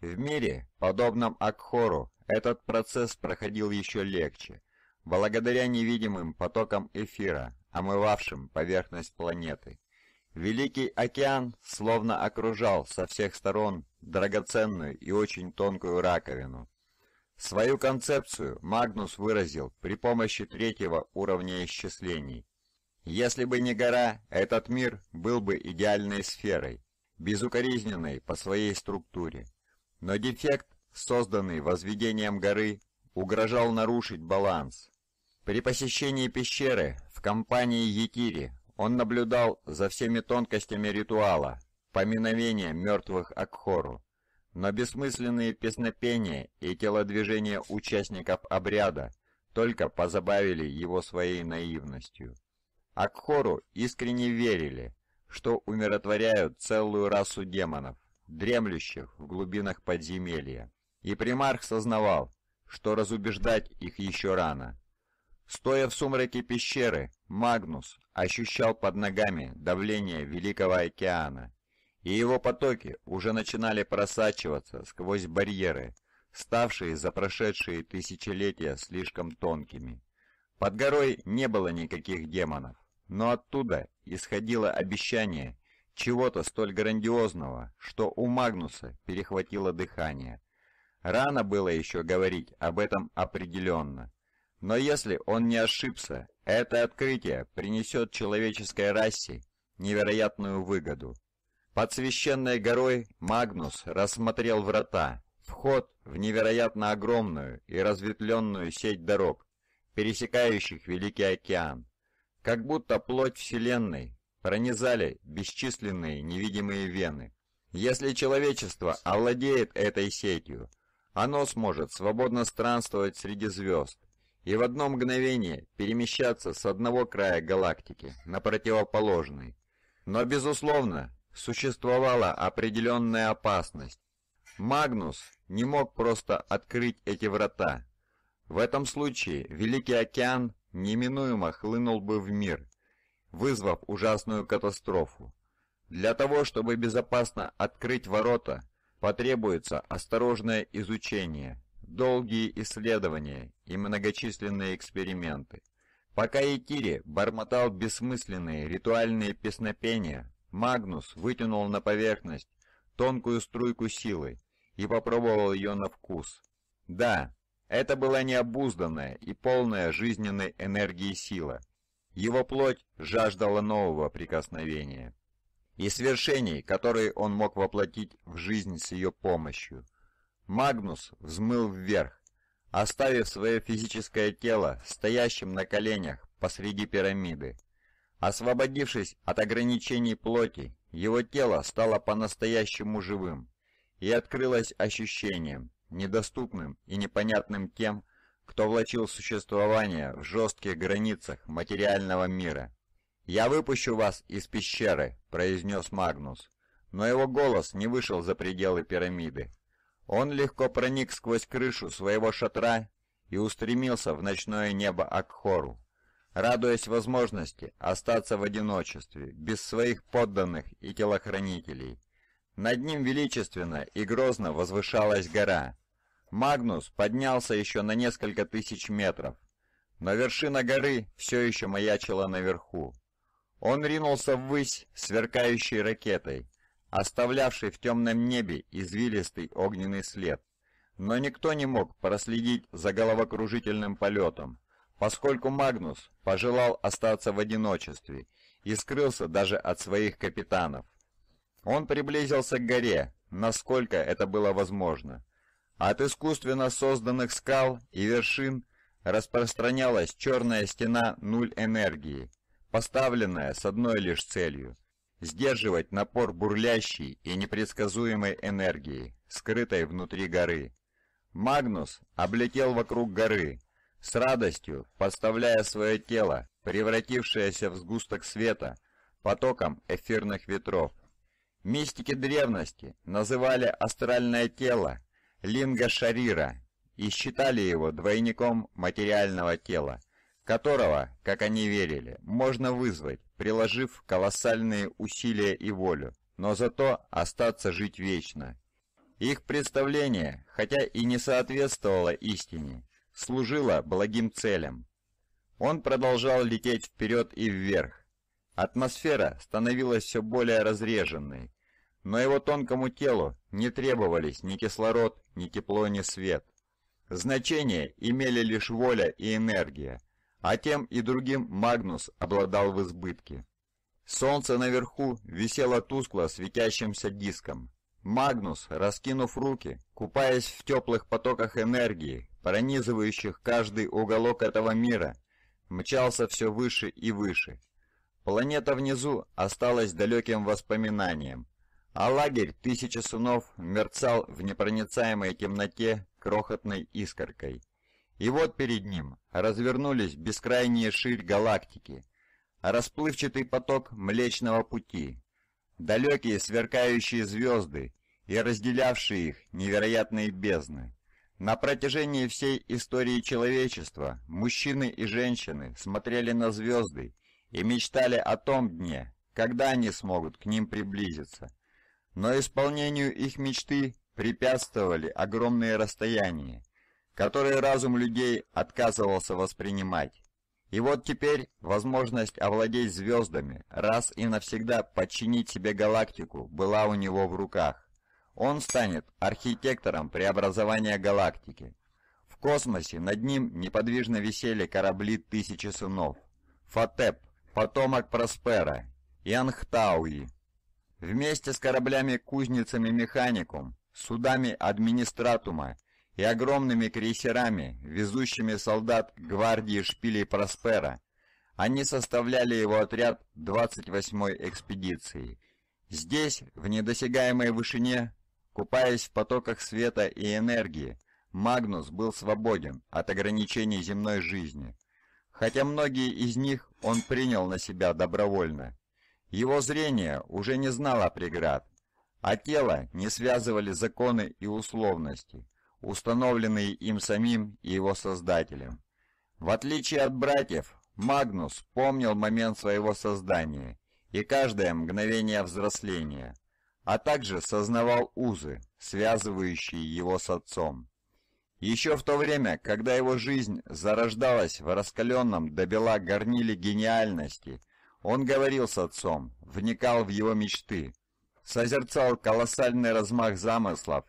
В мире, подобном Акхору, этот процесс проходил еще легче, благодаря невидимым потокам эфира, омывавшим поверхность планеты. Великий океан словно окружал со всех сторон драгоценную и очень тонкую раковину. Свою концепцию Магнус выразил при помощи третьего уровня исчислений, если бы не гора, этот мир был бы идеальной сферой, безукоризненной по своей структуре. Но дефект, созданный возведением горы, угрожал нарушить баланс. При посещении пещеры в компании Етири он наблюдал за всеми тонкостями ритуала, поминовения мертвых Акхору. Но бессмысленные песнопения и телодвижения участников обряда только позабавили его своей наивностью. Акхору искренне верили, что умиротворяют целую расу демонов, дремлющих в глубинах подземелья. И примарх сознавал, что разубеждать их еще рано. Стоя в сумраке пещеры, Магнус ощущал под ногами давление Великого океана, и его потоки уже начинали просачиваться сквозь барьеры, ставшие за прошедшие тысячелетия слишком тонкими. Под горой не было никаких демонов, но оттуда исходило обещание чего-то столь грандиозного, что у Магнуса перехватило дыхание. Рано было еще говорить об этом определенно. Но если он не ошибся, это открытие принесет человеческой расе невероятную выгоду. Под священной горой Магнус рассмотрел врата, вход в невероятно огромную и разветвленную сеть дорог, пересекающих Великий океан. Как будто плоть Вселенной пронизали бесчисленные невидимые вены. Если человечество овладеет этой сетью, оно сможет свободно странствовать среди звезд и в одно мгновение перемещаться с одного края галактики на противоположный. Но, безусловно, существовала определенная опасность. Магнус не мог просто открыть эти врата, в этом случае Великий океан неминуемо хлынул бы в мир, вызвав ужасную катастрофу. Для того, чтобы безопасно открыть ворота, потребуется осторожное изучение, долгие исследования и многочисленные эксперименты. Пока Итири бормотал бессмысленные ритуальные песнопения, Магнус вытянул на поверхность тонкую струйку силы и попробовал ее на вкус. Да, это была необузданная и полная жизненной энергии сила. Его плоть жаждала нового прикосновения и свершений, которые он мог воплотить в жизнь с ее помощью. Магнус взмыл вверх, оставив свое физическое тело стоящим на коленях посреди пирамиды. Освободившись от ограничений плоти, его тело стало по-настоящему живым и открылось ощущением, недоступным и непонятным тем, кто влачил существование в жестких границах материального мира. «Я выпущу вас из пещеры», — произнес Магнус. Но его голос не вышел за пределы пирамиды. Он легко проник сквозь крышу своего шатра и устремился в ночное небо Акхору, радуясь возможности остаться в одиночестве, без своих подданных и телохранителей. Над ним величественно и грозно возвышалась гора. Магнус поднялся еще на несколько тысяч метров, но вершина горы все еще маячила наверху. Он ринулся ввысь, сверкающей ракетой, оставлявшей в темном небе извилистый огненный след. Но никто не мог проследить за головокружительным полетом, поскольку Магнус пожелал остаться в одиночестве и скрылся даже от своих капитанов. Он приблизился к горе, насколько это было возможно. От искусственно созданных скал и вершин распространялась черная стена нуль энергии, поставленная с одной лишь целью – сдерживать напор бурлящей и непредсказуемой энергии, скрытой внутри горы. Магнус облетел вокруг горы, с радостью подставляя свое тело, превратившееся в сгусток света, потоком эфирных ветров, Мистики древности называли астральное тело линга шарира и считали его двойником материального тела, которого, как они верили, можно вызвать, приложив колоссальные усилия и волю, но зато остаться жить вечно. Их представление, хотя и не соответствовало истине, служило благим целям. Он продолжал лететь вперед и вверх, Атмосфера становилась все более разреженной, но его тонкому телу не требовались ни кислород, ни тепло, ни свет. Значение имели лишь воля и энергия, а тем и другим Магнус обладал в избытке. Солнце наверху висело тускло светящимся диском. Магнус, раскинув руки, купаясь в теплых потоках энергии, пронизывающих каждый уголок этого мира, мчался все выше и выше – Планета внизу осталась далеким воспоминанием, а лагерь тысячи сунов мерцал в непроницаемой темноте крохотной искоркой. И вот перед ним развернулись бескрайние ширь галактики, расплывчатый поток Млечного Пути, далекие сверкающие звезды и разделявшие их невероятные бездны. На протяжении всей истории человечества мужчины и женщины смотрели на звезды и мечтали о том дне, когда они смогут к ним приблизиться. Но исполнению их мечты препятствовали огромные расстояния, которые разум людей отказывался воспринимать. И вот теперь возможность овладеть звездами, раз и навсегда подчинить себе галактику, была у него в руках. Он станет архитектором преобразования галактики. В космосе над ним неподвижно висели корабли тысячи сынов. Фатеп, потомок Проспера, Янхтауи. Вместе с кораблями-кузницами «Механикум», судами администратума и огромными крейсерами, везущими солдат гвардии шпилей Проспера, они составляли его отряд 28-й экспедиции. Здесь, в недосягаемой вышине, купаясь в потоках света и энергии, Магнус был свободен от ограничений земной жизни хотя многие из них он принял на себя добровольно. Его зрение уже не знало преград, а тело не связывали законы и условности, установленные им самим и его создателем. В отличие от братьев, Магнус помнил момент своего создания и каждое мгновение взросления, а также сознавал узы, связывающие его с отцом. Еще в то время, когда его жизнь зарождалась в раскаленном до бела горниле гениальности, он говорил с отцом, вникал в его мечты, созерцал колоссальный размах замыслов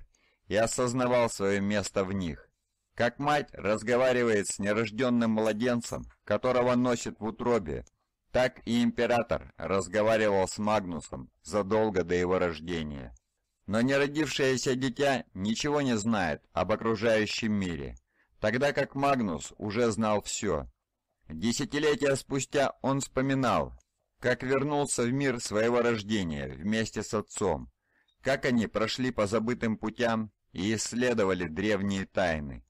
и осознавал свое место в них. Как мать разговаривает с нерожденным младенцем, которого носит в утробе, так и император разговаривал с Магнусом задолго до его рождения. Но неродившееся дитя ничего не знает об окружающем мире, тогда как Магнус уже знал все. Десятилетия спустя он вспоминал, как вернулся в мир своего рождения вместе с отцом, как они прошли по забытым путям и исследовали древние тайны.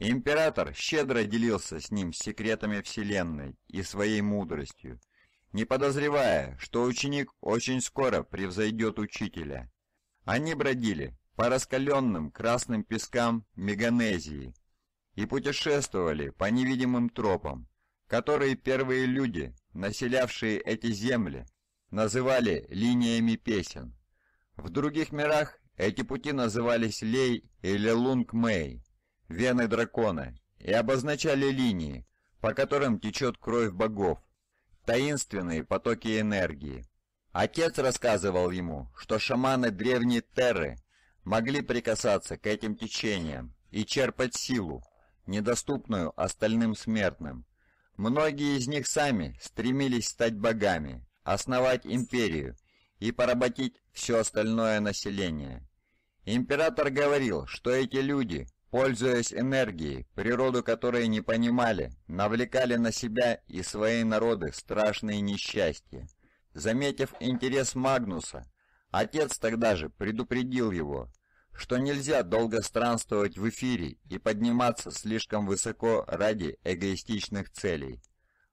Император щедро делился с ним секретами Вселенной и своей мудростью, не подозревая, что ученик очень скоро превзойдет учителя. Они бродили по раскаленным красным пескам Меганезии и путешествовали по невидимым тропам, которые первые люди, населявшие эти земли, называли линиями песен. В других мирах эти пути назывались Лей или Лунг-Мэй, вены дракона, и обозначали линии, по которым течет кровь богов, таинственные потоки энергии. Отец рассказывал ему, что шаманы древней Терры могли прикасаться к этим течениям и черпать силу, недоступную остальным смертным. Многие из них сами стремились стать богами, основать империю и поработить все остальное население. Император говорил, что эти люди, пользуясь энергией, природу которой не понимали, навлекали на себя и свои народы страшные несчастья. Заметив интерес Магнуса, отец тогда же предупредил его, что нельзя долго странствовать в эфире и подниматься слишком высоко ради эгоистичных целей.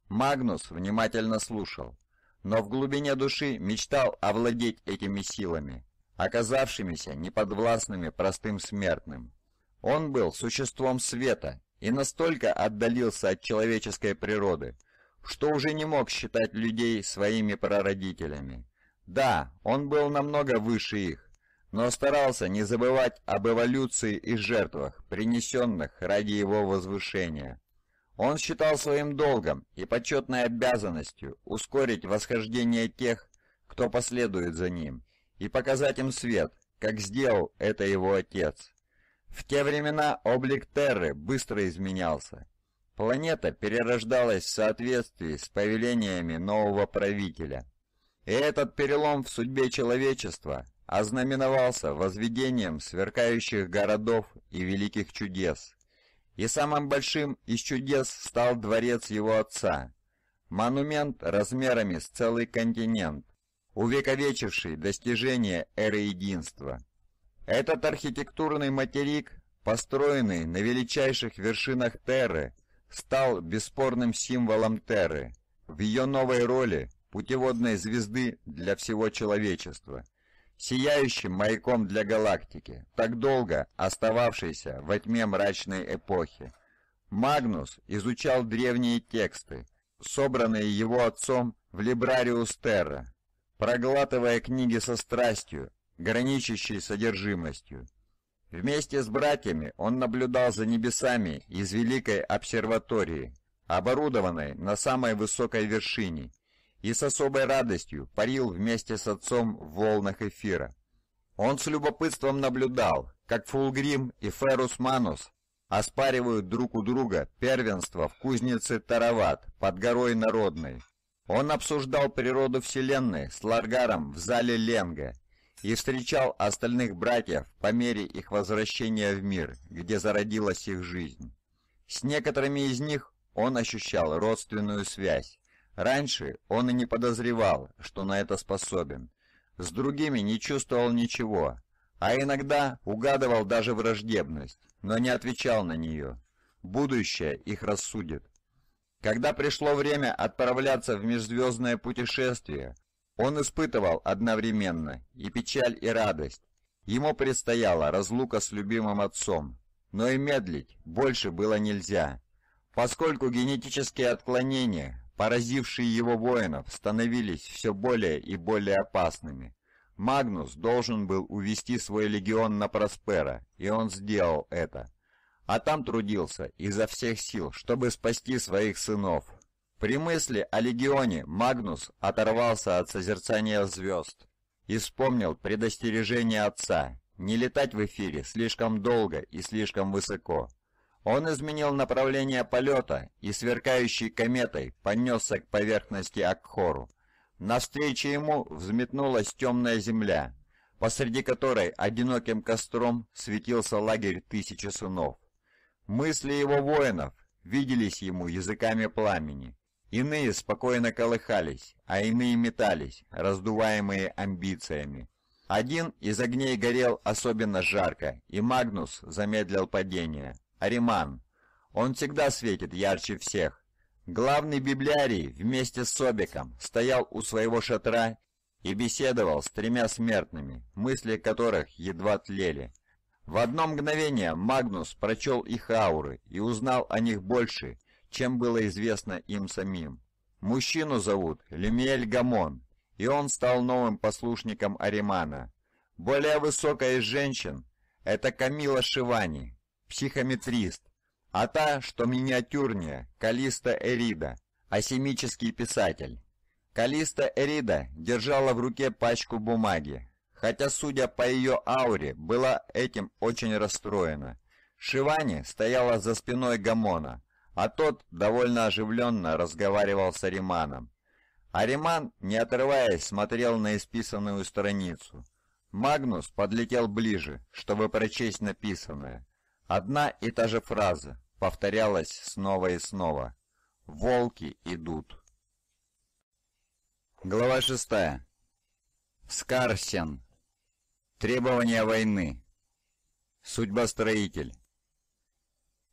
Магнус внимательно слушал, но в глубине души мечтал овладеть этими силами, оказавшимися неподвластными простым смертным. Он был существом света и настолько отдалился от человеческой природы – что уже не мог считать людей своими прародителями. Да, он был намного выше их, но старался не забывать об эволюции и жертвах, принесенных ради его возвышения. Он считал своим долгом и почетной обязанностью ускорить восхождение тех, кто последует за ним, и показать им свет, как сделал это его отец. В те времена облик Терры быстро изменялся. Планета перерождалась в соответствии с повелениями нового правителя. И этот перелом в судьбе человечества ознаменовался возведением сверкающих городов и великих чудес. И самым большим из чудес стал дворец его отца, монумент размерами с целый континент, увековечивший достижения эры единства. Этот архитектурный материк, построенный на величайших вершинах Терры, стал бесспорным символом Терры в ее новой роли путеводной звезды для всего человечества, сияющим маяком для галактики, так долго остававшейся во тьме мрачной эпохи. Магнус изучал древние тексты, собранные его отцом в Либрариус Терра, проглатывая книги со страстью, граничащей содержимостью. Вместе с братьями он наблюдал за небесами из Великой обсерватории, оборудованной на самой высокой вершине, и с особой радостью парил вместе с отцом в волнах эфира. Он с любопытством наблюдал, как Фулгрим и Ферус Манус оспаривают друг у друга первенство в кузнице Тарават под горой Народной. Он обсуждал природу Вселенной с Ларгаром в зале Ленга и встречал остальных братьев по мере их возвращения в мир, где зародилась их жизнь. С некоторыми из них он ощущал родственную связь. Раньше он и не подозревал, что на это способен. С другими не чувствовал ничего, а иногда угадывал даже враждебность, но не отвечал на нее. Будущее их рассудит. Когда пришло время отправляться в межзвездное путешествие, он испытывал одновременно и печаль, и радость. Ему предстояла разлука с любимым отцом, но и медлить больше было нельзя, поскольку генетические отклонения, поразившие его воинов, становились все более и более опасными. Магнус должен был увести свой легион на Проспера, и он сделал это. А там трудился изо всех сил, чтобы спасти своих сынов, при мысли о легионе Магнус оторвался от созерцания звезд и вспомнил предостережение отца не летать в эфире слишком долго и слишком высоко. Он изменил направление полета и сверкающей кометой понесся к поверхности Акхору. Навстречу ему взметнулась темная земля, посреди которой одиноким костром светился лагерь тысячи сынов. Мысли его воинов виделись ему языками пламени. Иные спокойно колыхались, а иные метались, раздуваемые амбициями. Один из огней горел особенно жарко, и Магнус замедлил падение. Ариман. Он всегда светит ярче всех. Главный библиарий вместе с Собиком стоял у своего шатра и беседовал с тремя смертными, мысли которых едва тлели. В одно мгновение Магнус прочел их ауры и узнал о них больше, чем было известно им самим. Мужчину зовут Лемиэль Гамон, и он стал новым послушником Аримана. Более высокая из женщин – это Камила Шивани, психометрист, а та, что миниатюрнее – Калиста Эрида, асимический писатель. Калиста Эрида держала в руке пачку бумаги, хотя, судя по ее ауре, была этим очень расстроена. Шивани стояла за спиной Гамона – а тот довольно оживленно разговаривал с Ариманом. Ариман, не отрываясь, смотрел на исписанную страницу. Магнус подлетел ближе, чтобы прочесть написанное. Одна и та же фраза повторялась снова и снова. «Волки идут». Глава 6. Скарсен. Требования войны. Судьба строитель.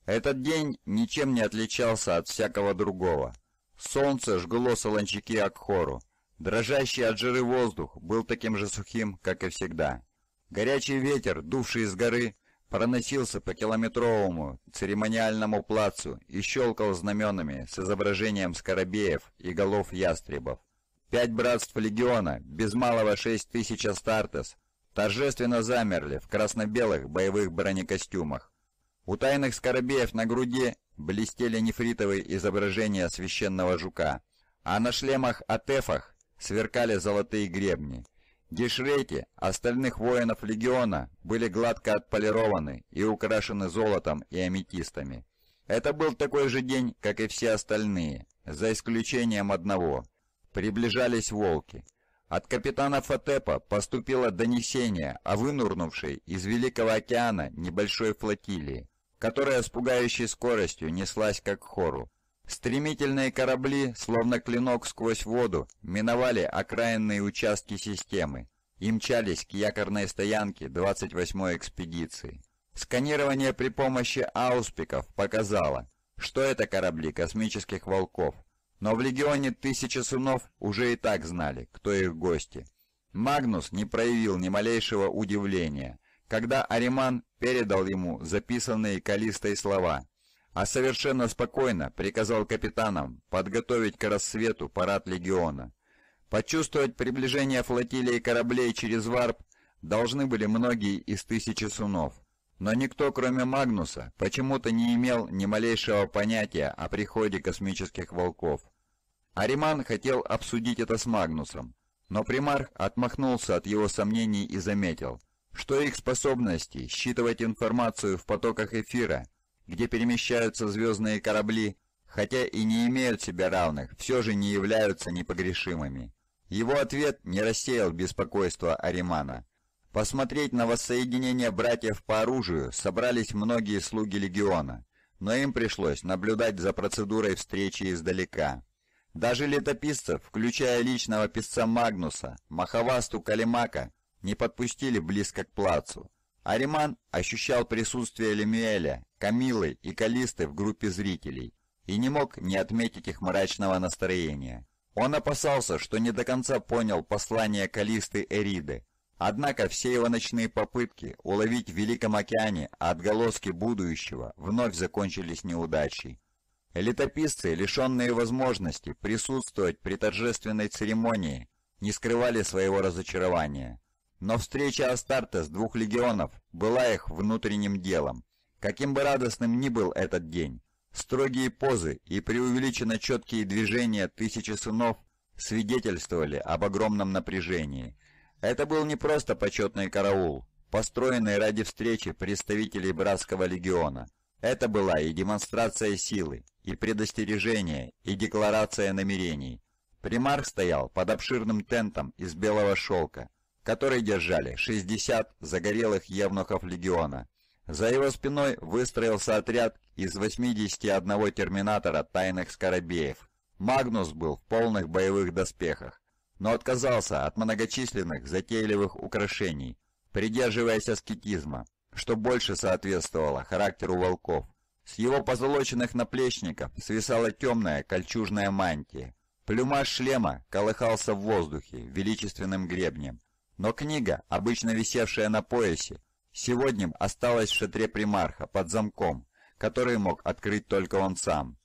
Этот день ничем не отличался от всякого другого. Солнце жгло солончаки Акхору. Дрожащий от жиры воздух был таким же сухим, как и всегда. Горячий ветер, дувший из горы, проносился по километровому церемониальному плацу и щелкал знаменами с изображением скоробеев и голов ястребов. Пять братств легиона, без малого шесть тысяч Астартес, торжественно замерли в красно-белых боевых бронекостюмах. У тайных скоробеев на груди блестели нефритовые изображения священного жука, а на шлемах-атефах сверкали золотые гребни. Гешреки остальных воинов легиона были гладко отполированы и украшены золотом и аметистами. Это был такой же день, как и все остальные, за исключением одного. Приближались волки. От капитана Фатепа поступило донесение о вынурнувшей из Великого океана небольшой флотилии которая с пугающей скоростью неслась как хору. Стремительные корабли, словно клинок сквозь воду, миновали окраинные участки системы и мчались к якорной стоянке 28-й экспедиции. Сканирование при помощи ауспиков показало, что это корабли космических волков, но в легионе тысячи сынов уже и так знали, кто их гости. Магнус не проявил ни малейшего удивления, когда Ариман передал ему записанные Калистой слова, а совершенно спокойно приказал капитанам подготовить к рассвету парад легиона. Почувствовать приближение флотилии кораблей через варп должны были многие из тысячи сунов. Но никто, кроме Магнуса, почему-то не имел ни малейшего понятия о приходе космических волков. Ариман хотел обсудить это с Магнусом, но примарх отмахнулся от его сомнений и заметил что их способности считывать информацию в потоках эфира, где перемещаются звездные корабли, хотя и не имеют себе равных, все же не являются непогрешимыми. Его ответ не рассеял беспокойство Аримана. Посмотреть на воссоединение братьев по оружию собрались многие слуги легиона, но им пришлось наблюдать за процедурой встречи издалека. Даже летописцев, включая личного писца Магнуса, Махавасту Калимака, не подпустили близко к плацу. Ариман ощущал присутствие Лемюэля, Камилы и Калисты в группе зрителей и не мог не отметить их мрачного настроения. Он опасался, что не до конца понял послание Калисты Эриды, однако все его ночные попытки уловить в Великом океане отголоски будущего вновь закончились неудачей. Летописцы, лишенные возможности присутствовать при торжественной церемонии, не скрывали своего разочарования. Но встреча Астартес двух легионов была их внутренним делом. Каким бы радостным ни был этот день, строгие позы и преувеличенно четкие движения тысячи сынов свидетельствовали об огромном напряжении. Это был не просто почетный караул, построенный ради встречи представителей Братского легиона. Это была и демонстрация силы, и предостережение, и декларация намерений. Примарх стоял под обширным тентом из белого шелка, который держали 60 загорелых евнухов легиона. За его спиной выстроился отряд из 81 терминатора тайных скоробеев. Магнус был в полных боевых доспехах, но отказался от многочисленных затейливых украшений, придерживаясь аскетизма, что больше соответствовало характеру волков. С его позолоченных наплечников свисала темная кольчужная мантия. Плюмаж шлема колыхался в воздухе величественным гребнем, но книга, обычно висевшая на поясе, сегодня осталась в шатре примарха под замком, который мог открыть только он сам.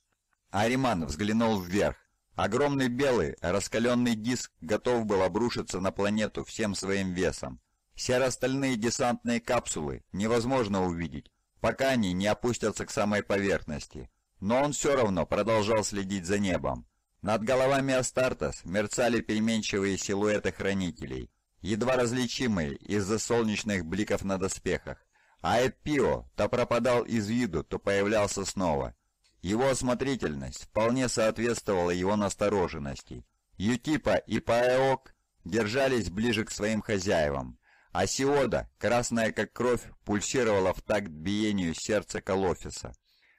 Ариман взглянул вверх. Огромный белый, раскаленный диск готов был обрушиться на планету всем своим весом. Серо-стальные десантные капсулы невозможно увидеть, пока они не опустятся к самой поверхности. Но он все равно продолжал следить за небом. Над головами Астартес мерцали переменчивые силуэты хранителей – едва различимые из-за солнечных бликов на доспехах. А Эппио то пропадал из виду, то появлялся снова. Его осмотрительность вполне соответствовала его настороженности. Ютипа и Паэок держались ближе к своим хозяевам, а Сиода, красная как кровь, пульсировала в такт биению сердца Калофиса.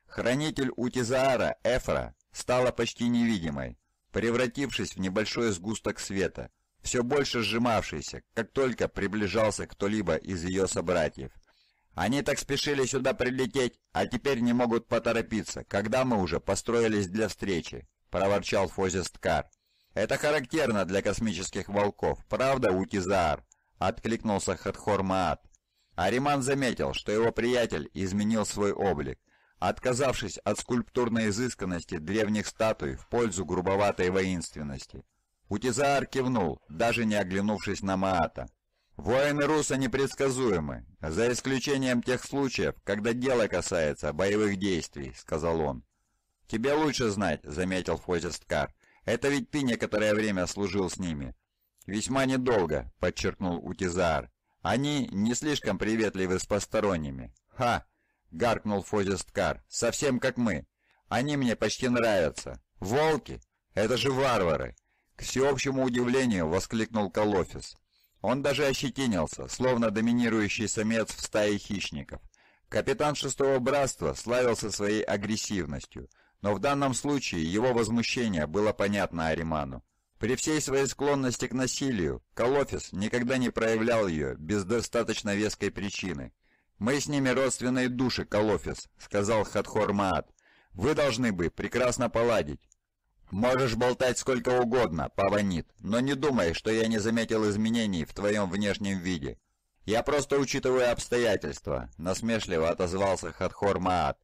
Хранитель Утизаара, Эфра, стала почти невидимой, превратившись в небольшой сгусток света – все больше сжимавшейся, как только приближался кто-либо из ее собратьев. «Они так спешили сюда прилететь, а теперь не могут поторопиться, когда мы уже построились для встречи», — проворчал Фозисткар. «Это характерно для космических волков, правда, Утизаар?» — откликнулся Хатхор Маат. Ариман заметил, что его приятель изменил свой облик, отказавшись от скульптурной изысканности древних статуй в пользу грубоватой воинственности. Утизаар кивнул, даже не оглянувшись на Маата. Воины Руса непредсказуемы, за исключением тех случаев, когда дело касается боевых действий», — сказал он. «Тебе лучше знать», — заметил Фозесткар. «Это ведь ты некоторое время служил с ними». «Весьма недолго», — подчеркнул Утизар. «Они не слишком приветливы с посторонними». «Ха!» — гаркнул Фозесткар. «Совсем как мы. Они мне почти нравятся. Волки? Это же варвары!» К всеобщему удивлению воскликнул Калофис. Он даже ощетинился, словно доминирующий самец в стае хищников. Капитан шестого братства славился своей агрессивностью, но в данном случае его возмущение было понятно Ариману. При всей своей склонности к насилию, Калофис никогда не проявлял ее без достаточно веской причины. «Мы с ними родственные души, Калофис, сказал Хатхор Маат. «Вы должны бы прекрасно поладить. «Можешь болтать сколько угодно, Паванит, но не думай, что я не заметил изменений в твоем внешнем виде. Я просто учитываю обстоятельства», — насмешливо отозвался Хатхор Маат,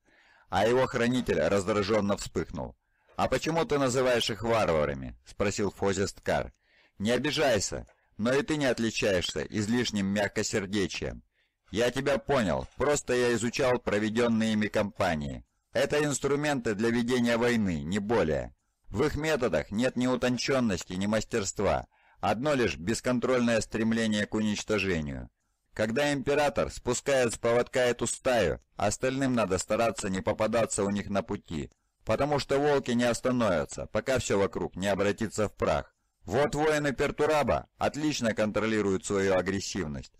а его хранитель раздраженно вспыхнул. «А почему ты называешь их варварами?» — спросил Фозисткар. «Не обижайся, но и ты не отличаешься излишним мягкосердечием. Я тебя понял, просто я изучал проведенные ими кампании. Это инструменты для ведения войны, не более. В их методах нет ни утонченности, ни мастерства, одно лишь бесконтрольное стремление к уничтожению. Когда император спускает с поводка эту стаю, остальным надо стараться не попадаться у них на пути, потому что волки не остановятся, пока все вокруг не обратится в прах. Вот воины Пертураба отлично контролируют свою агрессивность.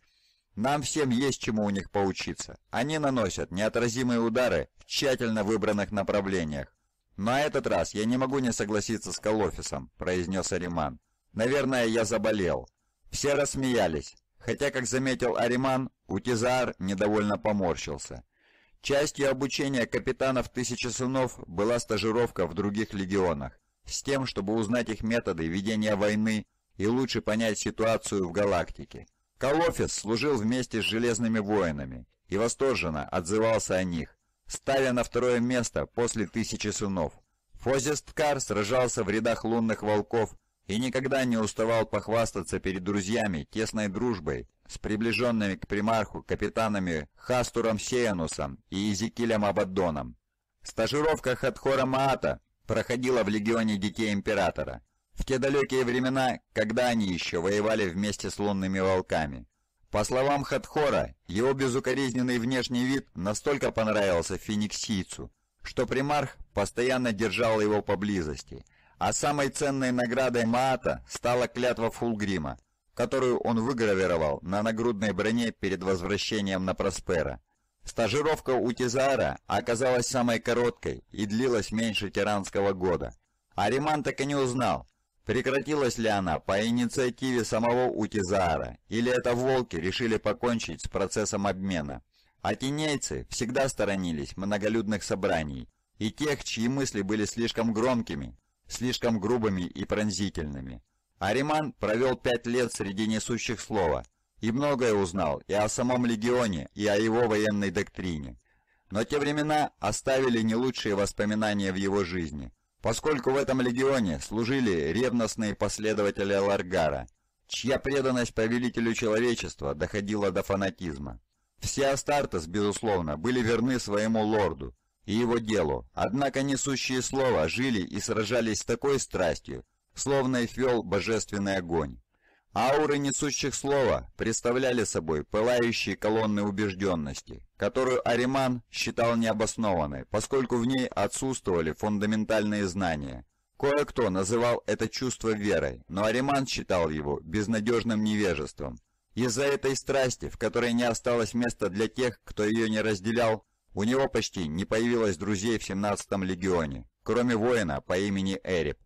Нам всем есть чему у них поучиться. Они наносят неотразимые удары в тщательно выбранных направлениях. «На этот раз я не могу не согласиться с Калофисом, произнес Ариман. «Наверное, я заболел». Все рассмеялись, хотя, как заметил Ариман, Утизар недовольно поморщился. Частью обучения капитанов «Тысячи сынов» была стажировка в других легионах, с тем, чтобы узнать их методы ведения войны и лучше понять ситуацию в галактике. Калофис служил вместе с «Железными воинами» и восторженно отзывался о них, ставя на второе место после тысячи сынов. Фозесткар сражался в рядах лунных волков и никогда не уставал похвастаться перед друзьями тесной дружбой с приближенными к примарху капитанами Хастуром Сеянусом и Изикилем Абаддоном. Стажировка Хатхора Маата проходила в легионе детей императора в те далекие времена, когда они еще воевали вместе с лунными волками. По словам Хатхора, его безукоризненный внешний вид настолько понравился фениксийцу, что примарх постоянно держал его поблизости, а самой ценной наградой Маата стала клятва Фулгрима, которую он выгравировал на нагрудной броне перед возвращением на Проспера. Стажировка у Тизара оказалась самой короткой и длилась меньше тиранского года. Ариман так и не узнал – Прекратилась ли она по инициативе самого Утизара, или это волки решили покончить с процессом обмена? Атинейцы всегда сторонились многолюдных собраний и тех, чьи мысли были слишком громкими, слишком грубыми и пронзительными. Ариман провел пять лет среди несущих слова и многое узнал и о самом легионе, и о его военной доктрине. Но те времена оставили не лучшие воспоминания в его жизни поскольку в этом легионе служили ревностные последователи Ларгара, чья преданность повелителю человечества доходила до фанатизма. Все Астартес, безусловно, были верны своему лорду и его делу, однако несущие слова жили и сражались с такой страстью, словно их вел божественный огонь. Ауры несущих слова представляли собой пылающие колонны убежденности, которую Ариман считал необоснованной, поскольку в ней отсутствовали фундаментальные знания. Кое-кто называл это чувство верой, но Ариман считал его безнадежным невежеством. Из-за этой страсти, в которой не осталось места для тех, кто ее не разделял, у него почти не появилось друзей в 17-м легионе, кроме воина по имени Эрип.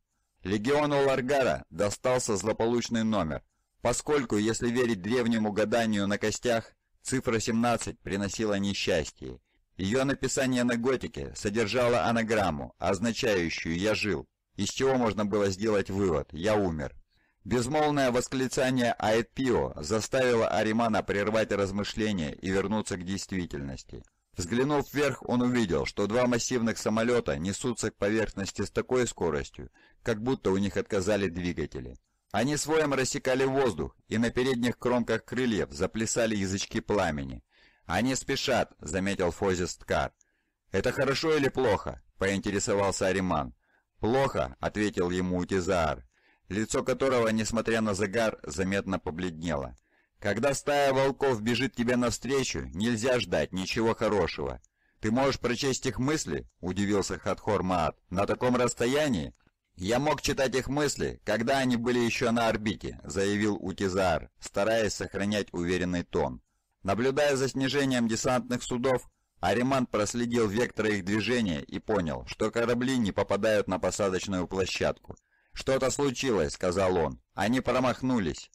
Легиону Ларгара достался злополучный номер, поскольку, если верить древнему гаданию на костях, цифра 17 приносила несчастье. Ее написание на готике содержало анаграмму, означающую «я жил», из чего можно было сделать вывод «я умер». Безмолвное восклицание Аэпио заставило Аримана прервать размышления и вернуться к действительности. Взглянув вверх, он увидел, что два массивных самолета несутся к поверхности с такой скоростью, как будто у них отказали двигатели. Они своем рассекали воздух, и на передних кромках крыльев заплясали язычки пламени. «Они спешат», — заметил Фозист Кар. «Это хорошо или плохо?» — поинтересовался Ариман. «Плохо», — ответил ему Утизаар, лицо которого, несмотря на загар, заметно побледнело. «Когда стая волков бежит тебе навстречу, нельзя ждать ничего хорошего». «Ты можешь прочесть их мысли?» — удивился Хатхор Маат. «На таком расстоянии?» «Я мог читать их мысли, когда они были еще на орбите», — заявил Утизар, стараясь сохранять уверенный тон. Наблюдая за снижением десантных судов, Ариман проследил вектор их движения и понял, что корабли не попадают на посадочную площадку. «Что-то случилось», — сказал он. «Они промахнулись».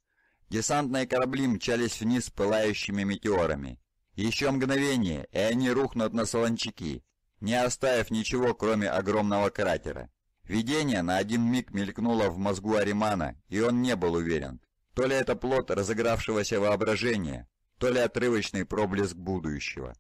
Десантные корабли мчались вниз пылающими метеорами. Еще мгновение, и они рухнут на солончаки, не оставив ничего, кроме огромного кратера. Видение на один миг мелькнуло в мозгу Аримана, и он не был уверен. То ли это плод разыгравшегося воображения, то ли отрывочный проблеск будущего.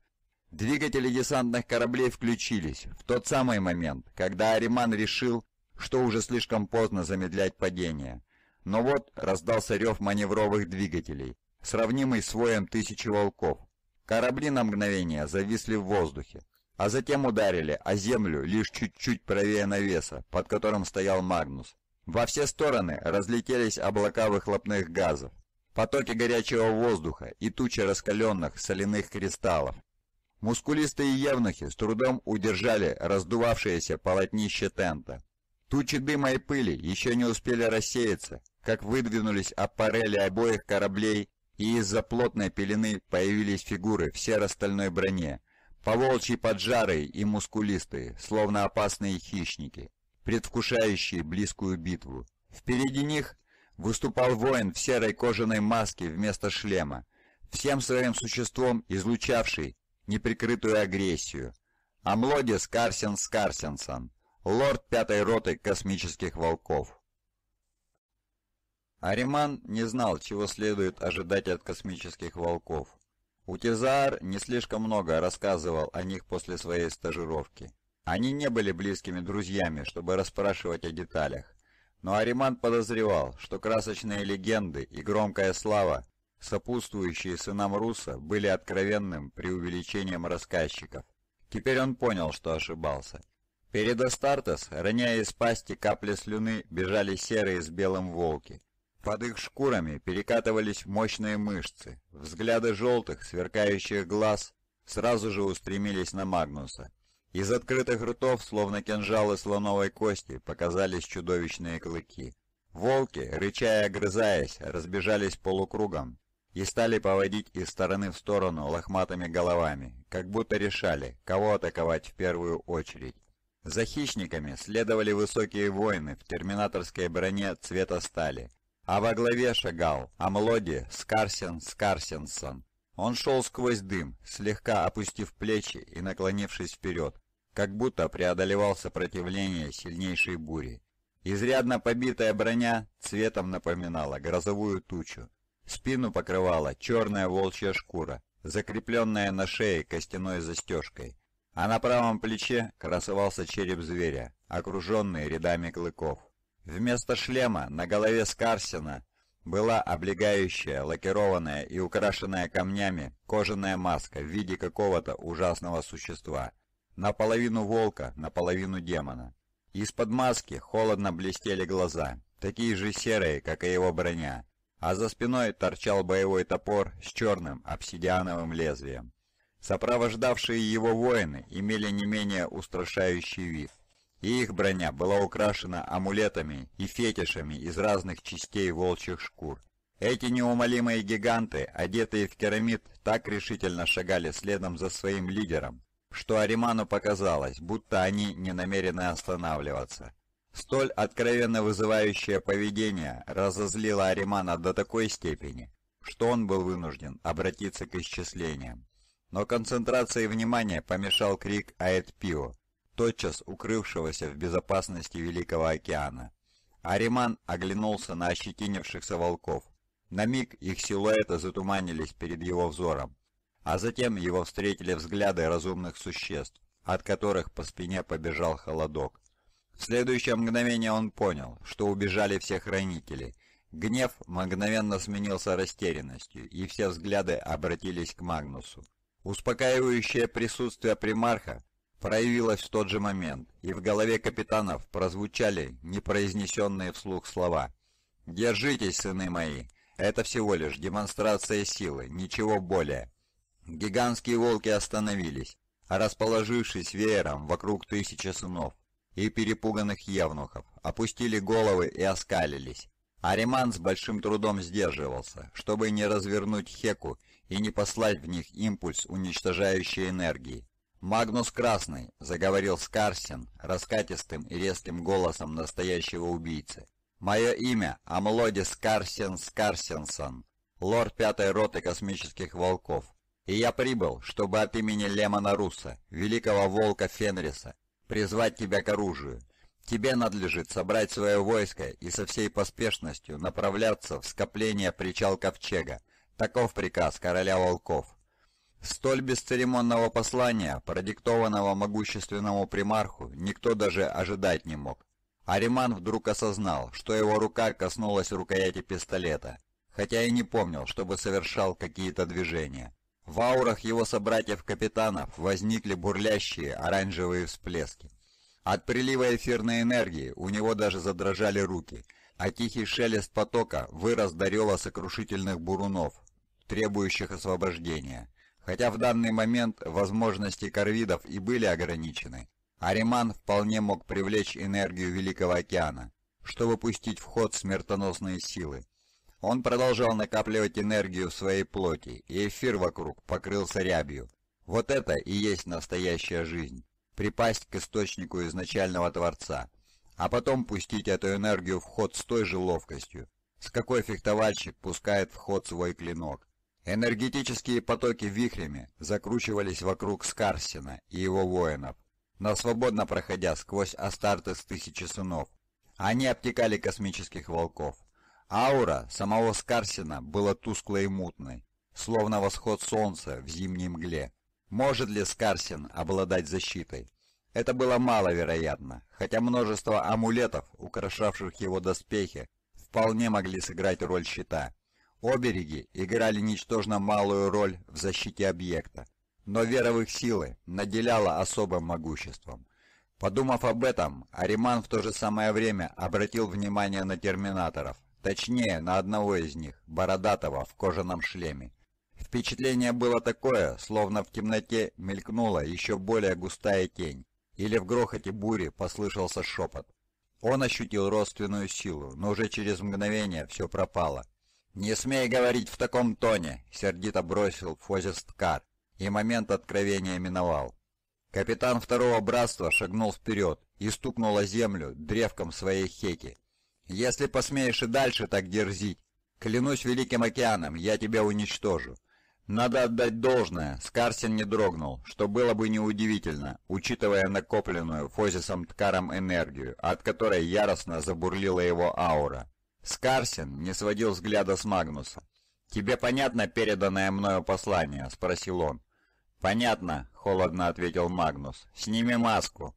Двигатели десантных кораблей включились в тот самый момент, когда Ариман решил, что уже слишком поздно замедлять падение. Но вот раздался рев маневровых двигателей, сравнимый с воем тысячи волков. Корабли на мгновение зависли в воздухе, а затем ударили о землю лишь чуть-чуть правее навеса, под которым стоял Магнус. Во все стороны разлетелись облака выхлопных газов, потоки горячего воздуха и тучи раскаленных соляных кристаллов. Мускулистые евнухи с трудом удержали раздувавшееся полотнище тента. Тучи дыма и пыли еще не успели рассеяться, как выдвинулись аппарели обоих кораблей, и из-за плотной пелены появились фигуры в серо-стальной броне, Поволчьи поджарые и мускулистые, словно опасные хищники, предвкушающие близкую битву. Впереди них выступал воин в серой кожаной маске вместо шлема, всем своим существом излучавший неприкрытую агрессию. Амлодис Карсен Скарсенсон, лорд пятой роты космических волков. Ариман не знал, чего следует ожидать от космических волков. Утизар не слишком много рассказывал о них после своей стажировки. Они не были близкими друзьями, чтобы расспрашивать о деталях. Но Ариман подозревал, что красочные легенды и громкая слава, сопутствующие сынам Руса, были откровенным преувеличением рассказчиков. Теперь он понял, что ошибался. Перед Астартес, роняя из пасти капли слюны, бежали серые с белым волки. Под их шкурами перекатывались мощные мышцы. Взгляды желтых, сверкающих глаз сразу же устремились на Магнуса. Из открытых ртов, словно кинжалы слоновой кости, показались чудовищные клыки. Волки, рыча и огрызаясь, разбежались полукругом и стали поводить из стороны в сторону лохматыми головами, как будто решали, кого атаковать в первую очередь. За хищниками следовали высокие воины в терминаторской броне цвета стали – а во главе шагал Амлоди Скарсен Скарсенсон. Он шел сквозь дым, слегка опустив плечи и наклонившись вперед, как будто преодолевал сопротивление сильнейшей бури. Изрядно побитая броня цветом напоминала грозовую тучу. Спину покрывала черная волчья шкура, закрепленная на шее костяной застежкой, а на правом плече красовался череп зверя, окруженный рядами клыков. Вместо шлема на голове Скарсина была облегающая, лакированная и украшенная камнями кожаная маска в виде какого-то ужасного существа. Наполовину волка, наполовину демона. Из-под маски холодно блестели глаза, такие же серые, как и его броня, а за спиной торчал боевой топор с черным обсидиановым лезвием. Сопровождавшие его воины имели не менее устрашающий вид и их броня была украшена амулетами и фетишами из разных частей волчьих шкур. Эти неумолимые гиганты, одетые в керамид, так решительно шагали следом за своим лидером, что Ариману показалось, будто они не намерены останавливаться. Столь откровенно вызывающее поведение разозлило Аримана до такой степени, что он был вынужден обратиться к исчислениям. Но концентрации внимания помешал крик Аэт тотчас укрывшегося в безопасности Великого океана. Ариман оглянулся на ощетинившихся волков. На миг их силуэты затуманились перед его взором, а затем его встретили взгляды разумных существ, от которых по спине побежал холодок. В следующее мгновение он понял, что убежали все хранители. Гнев мгновенно сменился растерянностью, и все взгляды обратились к Магнусу. Успокаивающее присутствие примарха проявилась в тот же момент, и в голове капитанов прозвучали непроизнесенные вслух слова. «Держитесь, сыны мои! Это всего лишь демонстрация силы, ничего более!» Гигантские волки остановились, расположившись веером вокруг тысячи сынов и перепуганных евнухов, опустили головы и оскалились. Ариман с большим трудом сдерживался, чтобы не развернуть Хеку и не послать в них импульс уничтожающей энергии. «Магнус Красный», — заговорил Скарсин раскатистым и резким голосом настоящего убийцы. «Мое имя Амлоди Скарсин Скарсинсон, лорд пятой роты космических волков, и я прибыл, чтобы от имени Лемона Руса, великого волка Фенриса, призвать тебя к оружию. Тебе надлежит собрать свое войско и со всей поспешностью направляться в скопление причал Ковчега. Таков приказ короля волков». Столь бесцеремонного послания, продиктованного могущественному примарху, никто даже ожидать не мог. Ариман вдруг осознал, что его рука коснулась рукояти пистолета, хотя и не помнил, чтобы совершал какие-то движения. В аурах его собратьев-капитанов возникли бурлящие оранжевые всплески. От прилива эфирной энергии у него даже задрожали руки, а тихий шелест потока вырос до рева сокрушительных бурунов, требующих освобождения. Хотя в данный момент возможности корвидов и были ограничены, Ариман вполне мог привлечь энергию Великого океана, чтобы пустить в ход смертоносные силы. Он продолжал накапливать энергию в своей плоти, и эфир вокруг покрылся рябью. Вот это и есть настоящая жизнь. Припасть к источнику изначального Творца, а потом пустить эту энергию в ход с той же ловкостью, с какой фехтовальщик пускает в ход свой клинок. Энергетические потоки вихрями закручивались вокруг Скарсина и его воинов, но свободно проходя сквозь Астартес Тысячи Сынов. Они обтекали космических волков. Аура самого Скарсина была тусклой и мутной, словно восход солнца в зимней мгле. Может ли Скарсин обладать защитой? Это было маловероятно, хотя множество амулетов, украшавших его доспехи, вполне могли сыграть роль щита. Обереги играли ничтожно малую роль в защите объекта, но вера в их силы наделяла особым могуществом. Подумав об этом, Ариман в то же самое время обратил внимание на терминаторов, точнее на одного из них, бородатого в кожаном шлеме. Впечатление было такое, словно в темноте мелькнула еще более густая тень, или в грохоте бури послышался шепот. Он ощутил родственную силу, но уже через мгновение все пропало, «Не смей говорить в таком тоне!» — сердито бросил Фозесткар, и момент откровения миновал. Капитан второго братства шагнул вперед и стукнул о землю древком своей хеки. «Если посмеешь и дальше так дерзить, клянусь Великим океаном, я тебя уничтожу». Надо отдать должное, Скарсин не дрогнул, что было бы неудивительно, учитывая накопленную Фозисом Ткаром энергию, от которой яростно забурлила его аура. Скарсин не сводил взгляда с Магнуса. «Тебе понятно переданное мною послание?» – спросил он. «Понятно», – холодно ответил Магнус. «Сними маску».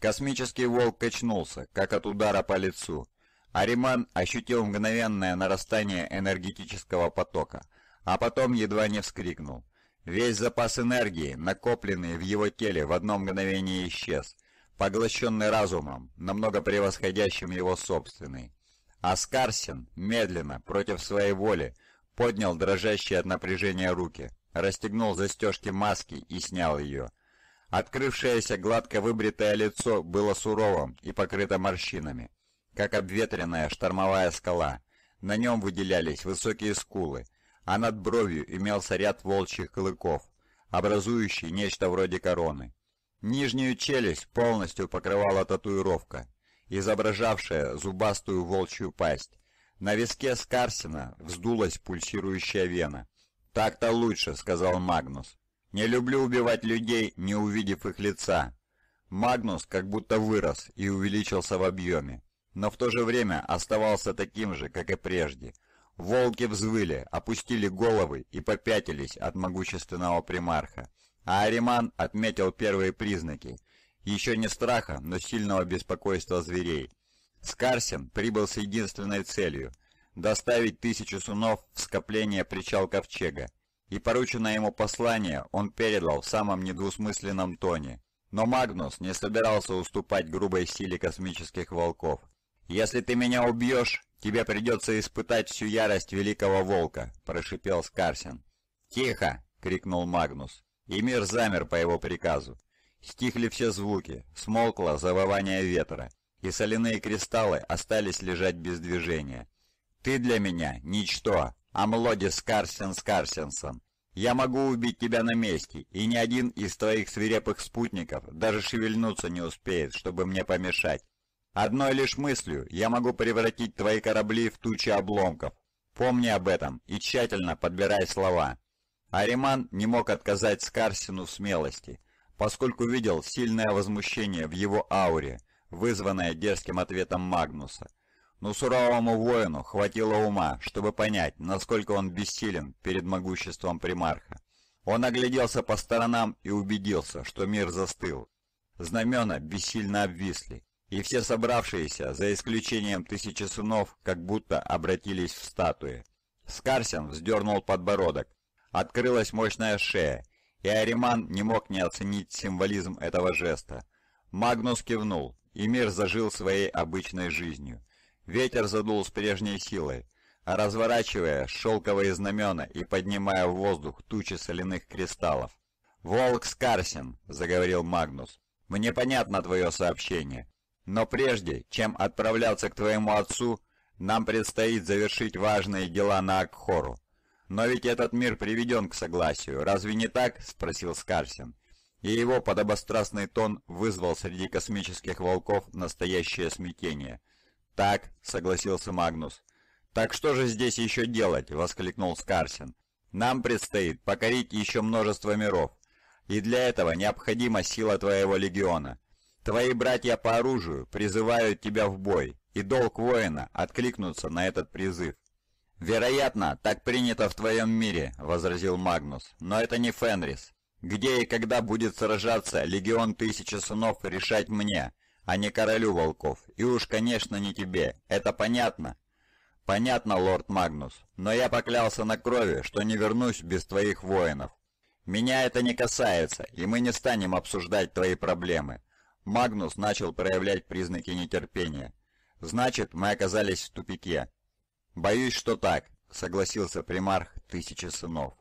Космический волк качнулся, как от удара по лицу. Ариман ощутил мгновенное нарастание энергетического потока, а потом едва не вскрикнул. Весь запас энергии, накопленный в его теле, в одно мгновение исчез, поглощенный разумом, намного превосходящим его собственный. Аскарсин медленно, против своей воли, поднял дрожащие от напряжения руки, расстегнул застежки маски и снял ее. Открывшееся гладко выбритое лицо было суровым и покрыто морщинами, как обветренная штормовая скала. На нем выделялись высокие скулы, а над бровью имелся ряд волчьих клыков, образующий нечто вроде короны. Нижнюю челюсть полностью покрывала татуировка, изображавшая зубастую волчью пасть. На виске Скарсина вздулась пульсирующая вена. «Так-то лучше», — сказал Магнус. «Не люблю убивать людей, не увидев их лица». Магнус как будто вырос и увеличился в объеме, но в то же время оставался таким же, как и прежде. Волки взвыли, опустили головы и попятились от могущественного примарха. А Ариман отметил первые признаки, еще не страха, но сильного беспокойства зверей. Скарсин прибыл с единственной целью – доставить тысячу сунов в скопление причал Ковчега. И порученное ему послание он передал в самом недвусмысленном тоне. Но Магнус не собирался уступать грубой силе космических волков. «Если ты меня убьешь, тебе придется испытать всю ярость Великого Волка», – прошипел Скарсин. «Тихо!» – крикнул Магнус. И мир замер по его приказу. Стихли все звуки, смолкло завывание ветра, и соляные кристаллы остались лежать без движения. «Ты для меня — ничто, Амлоди Скарсен Карсенсон. Я могу убить тебя на месте, и ни один из твоих свирепых спутников даже шевельнуться не успеет, чтобы мне помешать. Одной лишь мыслью я могу превратить твои корабли в тучи обломков. Помни об этом и тщательно подбирай слова». Ариман не мог отказать Скарсину в смелости — поскольку видел сильное возмущение в его ауре, вызванное дерзким ответом Магнуса. Но суровому воину хватило ума, чтобы понять, насколько он бессилен перед могуществом примарха. Он огляделся по сторонам и убедился, что мир застыл. Знамена бессильно обвисли, и все собравшиеся, за исключением тысячи сынов, как будто обратились в статуи. Скарсен вздернул подбородок. Открылась мощная шея, и Ариман не мог не оценить символизм этого жеста. Магнус кивнул, и мир зажил своей обычной жизнью. Ветер задул с прежней силой, а разворачивая шелковые знамена и поднимая в воздух тучи соляных кристаллов. «Волк Скарсин», — заговорил Магнус, — «мне понятно твое сообщение, но прежде, чем отправляться к твоему отцу, нам предстоит завершить важные дела на Акхору. «Но ведь этот мир приведен к согласию, разве не так?» – спросил Скарсин. И его подобострастный тон вызвал среди космических волков настоящее смятение. «Так», – согласился Магнус. «Так что же здесь еще делать?» – воскликнул Скарсин. «Нам предстоит покорить еще множество миров, и для этого необходима сила твоего легиона. Твои братья по оружию призывают тебя в бой, и долг воина – откликнуться на этот призыв. «Вероятно, так принято в твоем мире», — возразил Магнус. «Но это не Фенрис. Где и когда будет сражаться легион тысячи сынов решать мне, а не королю волков. И уж, конечно, не тебе. Это понятно?» «Понятно, лорд Магнус. Но я поклялся на крови, что не вернусь без твоих воинов. Меня это не касается, и мы не станем обсуждать твои проблемы». Магнус начал проявлять признаки нетерпения. «Значит, мы оказались в тупике». «Боюсь, что так», — согласился примарх Тысячи Сынов.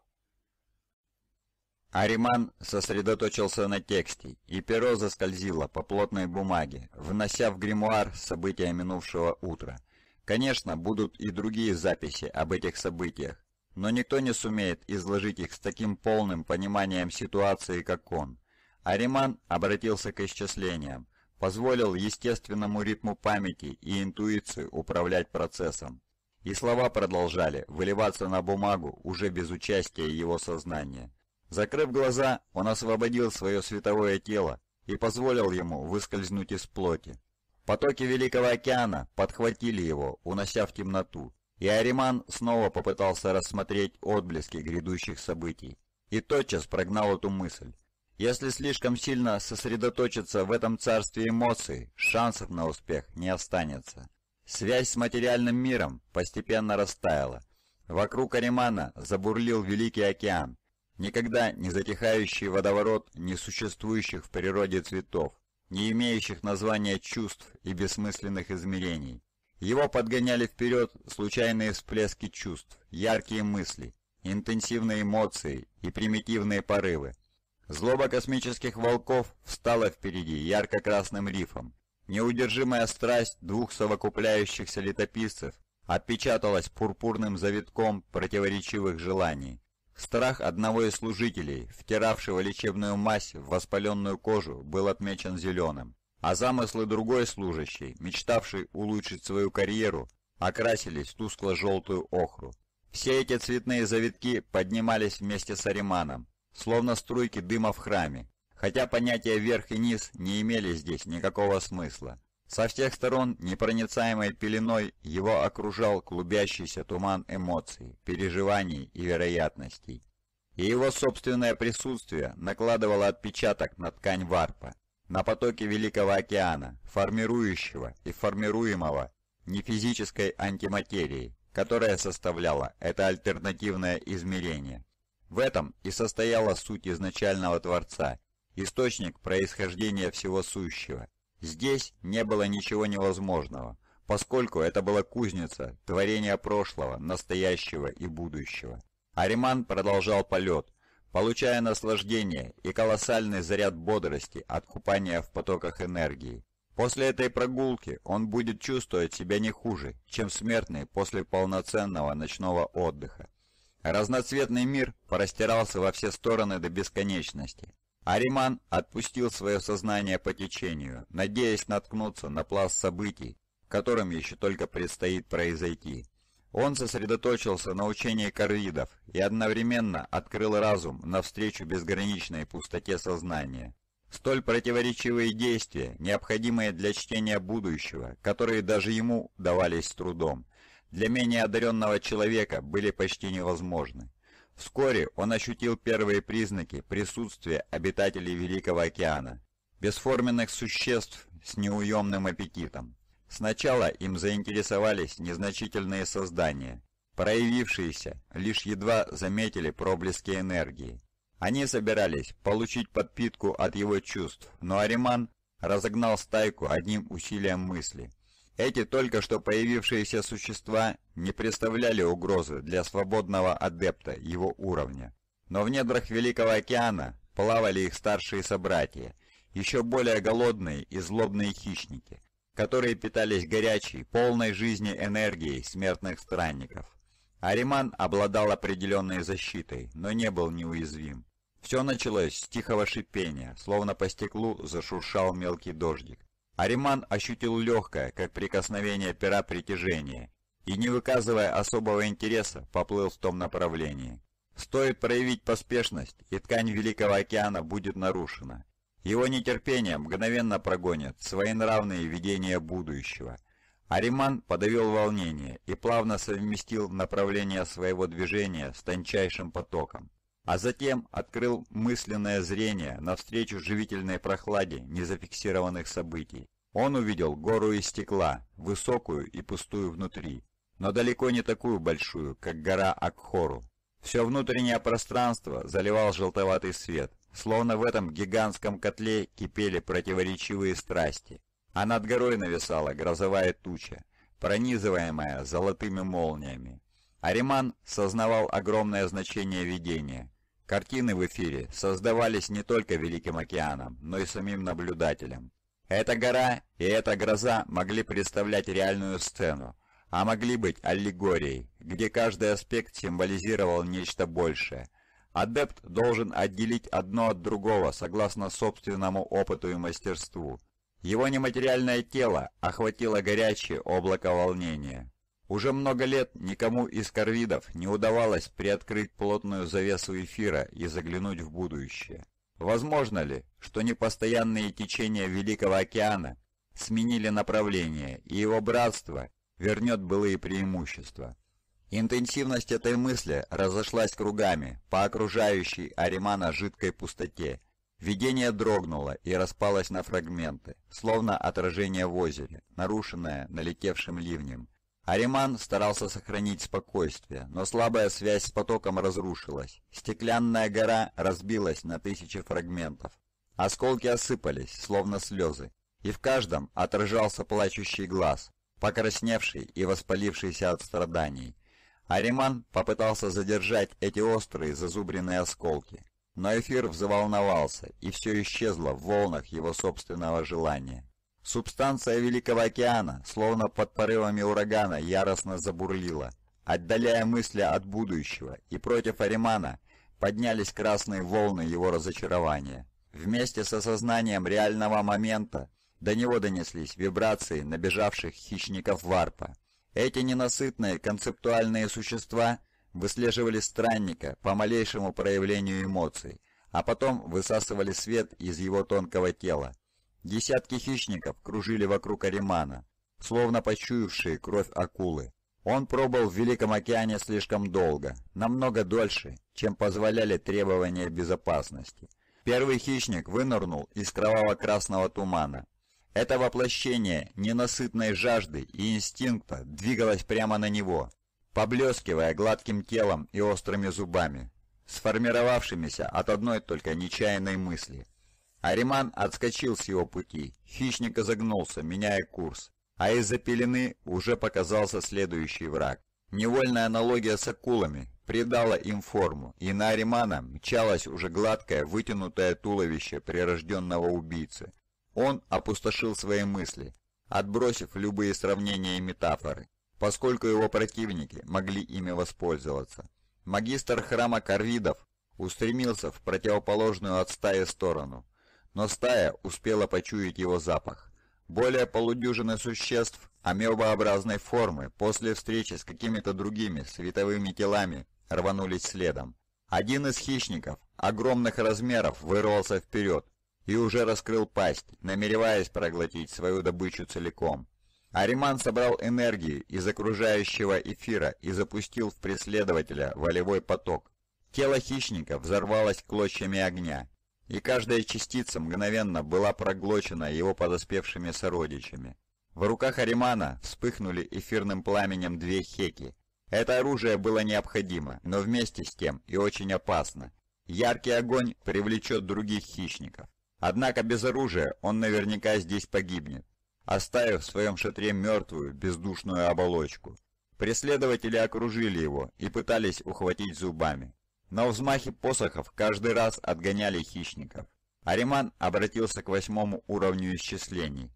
Ариман сосредоточился на тексте, и перо заскользило по плотной бумаге, внося в гримуар события минувшего утра. Конечно, будут и другие записи об этих событиях, но никто не сумеет изложить их с таким полным пониманием ситуации, как он. Ариман обратился к исчислениям, позволил естественному ритму памяти и интуиции управлять процессом. И слова продолжали выливаться на бумагу уже без участия его сознания. Закрыв глаза, он освободил свое световое тело и позволил ему выскользнуть из плоти. Потоки Великого океана подхватили его, унося в темноту, и Ариман снова попытался рассмотреть отблески грядущих событий. И тотчас прогнал эту мысль. Если слишком сильно сосредоточиться в этом царстве эмоций, шансов на успех не останется. Связь с материальным миром постепенно растаяла. Вокруг Аримана забурлил Великий океан, никогда не затихающий водоворот несуществующих в природе цветов, не имеющих названия чувств и бессмысленных измерений. Его подгоняли вперед случайные всплески чувств, яркие мысли, интенсивные эмоции и примитивные порывы. Злоба космических волков встала впереди ярко-красным рифом, Неудержимая страсть двух совокупляющихся летописцев отпечаталась пурпурным завитком противоречивых желаний. Страх одного из служителей, втиравшего лечебную мазь в воспаленную кожу, был отмечен зеленым, а замыслы другой служащей, мечтавшей улучшить свою карьеру, окрасились в тускло-желтую охру. Все эти цветные завитки поднимались вместе с Ариманом, словно струйки дыма в храме, хотя понятия «верх» и «низ» не имели здесь никакого смысла. Со всех сторон непроницаемой пеленой его окружал клубящийся туман эмоций, переживаний и вероятностей. И его собственное присутствие накладывало отпечаток на ткань варпа, на потоке Великого океана, формирующего и формируемого нефизической антиматерии, которая составляла это альтернативное измерение. В этом и состояла суть изначального Творца источник происхождения всего сущего. Здесь не было ничего невозможного, поскольку это была кузница, творение прошлого, настоящего и будущего. Ариман продолжал полет, получая наслаждение и колоссальный заряд бодрости от купания в потоках энергии. После этой прогулки он будет чувствовать себя не хуже, чем смертный после полноценного ночного отдыха. Разноцветный мир простирался во все стороны до бесконечности. Ариман отпустил свое сознание по течению, надеясь наткнуться на пласт событий, которым еще только предстоит произойти. Он сосредоточился на учении корвидов и одновременно открыл разум навстречу безграничной пустоте сознания. Столь противоречивые действия, необходимые для чтения будущего, которые даже ему давались с трудом, для менее одаренного человека были почти невозможны. Вскоре он ощутил первые признаки присутствия обитателей Великого океана. Бесформенных существ с неуемным аппетитом. Сначала им заинтересовались незначительные создания. Проявившиеся лишь едва заметили проблески энергии. Они собирались получить подпитку от его чувств, но Ариман разогнал стайку одним усилием мысли – эти только что появившиеся существа не представляли угрозы для свободного адепта его уровня. Но в недрах Великого океана плавали их старшие собратья, еще более голодные и злобные хищники, которые питались горячей, полной жизни энергией смертных странников. Ариман обладал определенной защитой, но не был неуязвим. Все началось с тихого шипения, словно по стеклу зашуршал мелкий дождик. Ариман ощутил легкое, как прикосновение пера притяжения, и, не выказывая особого интереса, поплыл в том направлении. Стоит проявить поспешность, и ткань Великого океана будет нарушена. Его нетерпение мгновенно прогонят своенравные видения будущего. Ариман подавил волнение и плавно совместил направление своего движения с тончайшим потоком а затем открыл мысленное зрение навстречу живительной прохладе незафиксированных событий. Он увидел гору из стекла, высокую и пустую внутри, но далеко не такую большую, как гора Акхору. Все внутреннее пространство заливал желтоватый свет, словно в этом гигантском котле кипели противоречивые страсти, а над горой нависала грозовая туча, пронизываемая золотыми молниями. Ариман сознавал огромное значение видения, Картины в эфире создавались не только Великим океаном, но и самим наблюдателем. Эта гора и эта гроза могли представлять реальную сцену, а могли быть аллегорией, где каждый аспект символизировал нечто большее. Адепт должен отделить одно от другого согласно собственному опыту и мастерству. Его нематериальное тело охватило горячее облако волнения. Уже много лет никому из корвидов не удавалось приоткрыть плотную завесу эфира и заглянуть в будущее. Возможно ли, что непостоянные течения Великого океана сменили направление, и его братство вернет былые преимущества? Интенсивность этой мысли разошлась кругами по окружающей Аримана жидкой пустоте. Видение дрогнуло и распалось на фрагменты, словно отражение в озере, нарушенное налетевшим ливнем. Ариман старался сохранить спокойствие, но слабая связь с потоком разрушилась. Стеклянная гора разбилась на тысячи фрагментов. Осколки осыпались, словно слезы, и в каждом отражался плачущий глаз, покрасневший и воспалившийся от страданий. Ариман попытался задержать эти острые зазубренные осколки, но эфир взволновался, и все исчезло в волнах его собственного желания. Субстанция Великого океана, словно под порывами урагана, яростно забурлила, отдаляя мысли от будущего, и против Аримана поднялись красные волны его разочарования. Вместе с осознанием реального момента до него донеслись вибрации набежавших хищников варпа. Эти ненасытные концептуальные существа выслеживали странника по малейшему проявлению эмоций, а потом высасывали свет из его тонкого тела, Десятки хищников кружили вокруг Аримана, словно почуявшие кровь акулы. Он пробыл в Великом океане слишком долго, намного дольше, чем позволяли требования безопасности. Первый хищник вынырнул из кроваво-красного тумана. Это воплощение ненасытной жажды и инстинкта двигалось прямо на него, поблескивая гладким телом и острыми зубами, сформировавшимися от одной только нечаянной мысли – Ариман отскочил с его пути. Хищник изогнулся, меняя курс. А из-за пелены уже показался следующий враг. Невольная аналогия с акулами придала им форму, и на Аримана мчалось уже гладкое, вытянутое туловище прирожденного убийцы. Он опустошил свои мысли, отбросив любые сравнения и метафоры, поскольку его противники могли ими воспользоваться. Магистр храма Карвидов устремился в противоположную от стаи сторону. Но стая успела почуять его запах. Более полудюжины существ амебообразной формы после встречи с какими-то другими световыми телами рванулись следом. Один из хищников, огромных размеров, вырвался вперед и уже раскрыл пасть, намереваясь проглотить свою добычу целиком. Ариман собрал энергию из окружающего эфира и запустил в преследователя волевой поток. Тело хищника взорвалось клочьями огня, и каждая частица мгновенно была проглочена его подоспевшими сородичами. В руках Аримана вспыхнули эфирным пламенем две хеки. Это оружие было необходимо, но вместе с тем и очень опасно. Яркий огонь привлечет других хищников. Однако без оружия он наверняка здесь погибнет, оставив в своем шатре мертвую, бездушную оболочку. Преследователи окружили его и пытались ухватить зубами. Но взмахи посохов каждый раз отгоняли хищников. Ариман обратился к восьмому уровню исчислений.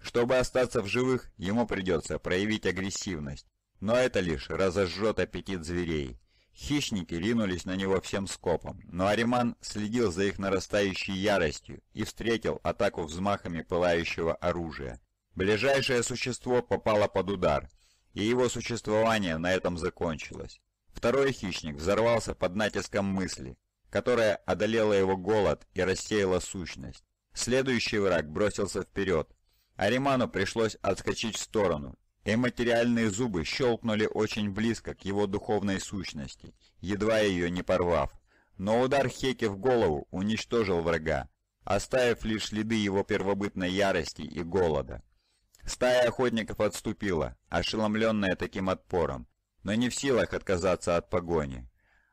Чтобы остаться в живых, ему придется проявить агрессивность. Но это лишь разожжет аппетит зверей. Хищники ринулись на него всем скопом, но Ариман следил за их нарастающей яростью и встретил атаку взмахами пылающего оружия. Ближайшее существо попало под удар, и его существование на этом закончилось. Второй хищник взорвался под натиском мысли, которая одолела его голод и рассеяла сущность. Следующий враг бросился вперед. Ариману пришлось отскочить в сторону, и материальные зубы щелкнули очень близко к его духовной сущности, едва ее не порвав. Но удар Хеки в голову уничтожил врага, оставив лишь следы его первобытной ярости и голода. Стая охотников отступила, ошеломленная таким отпором, но не в силах отказаться от погони.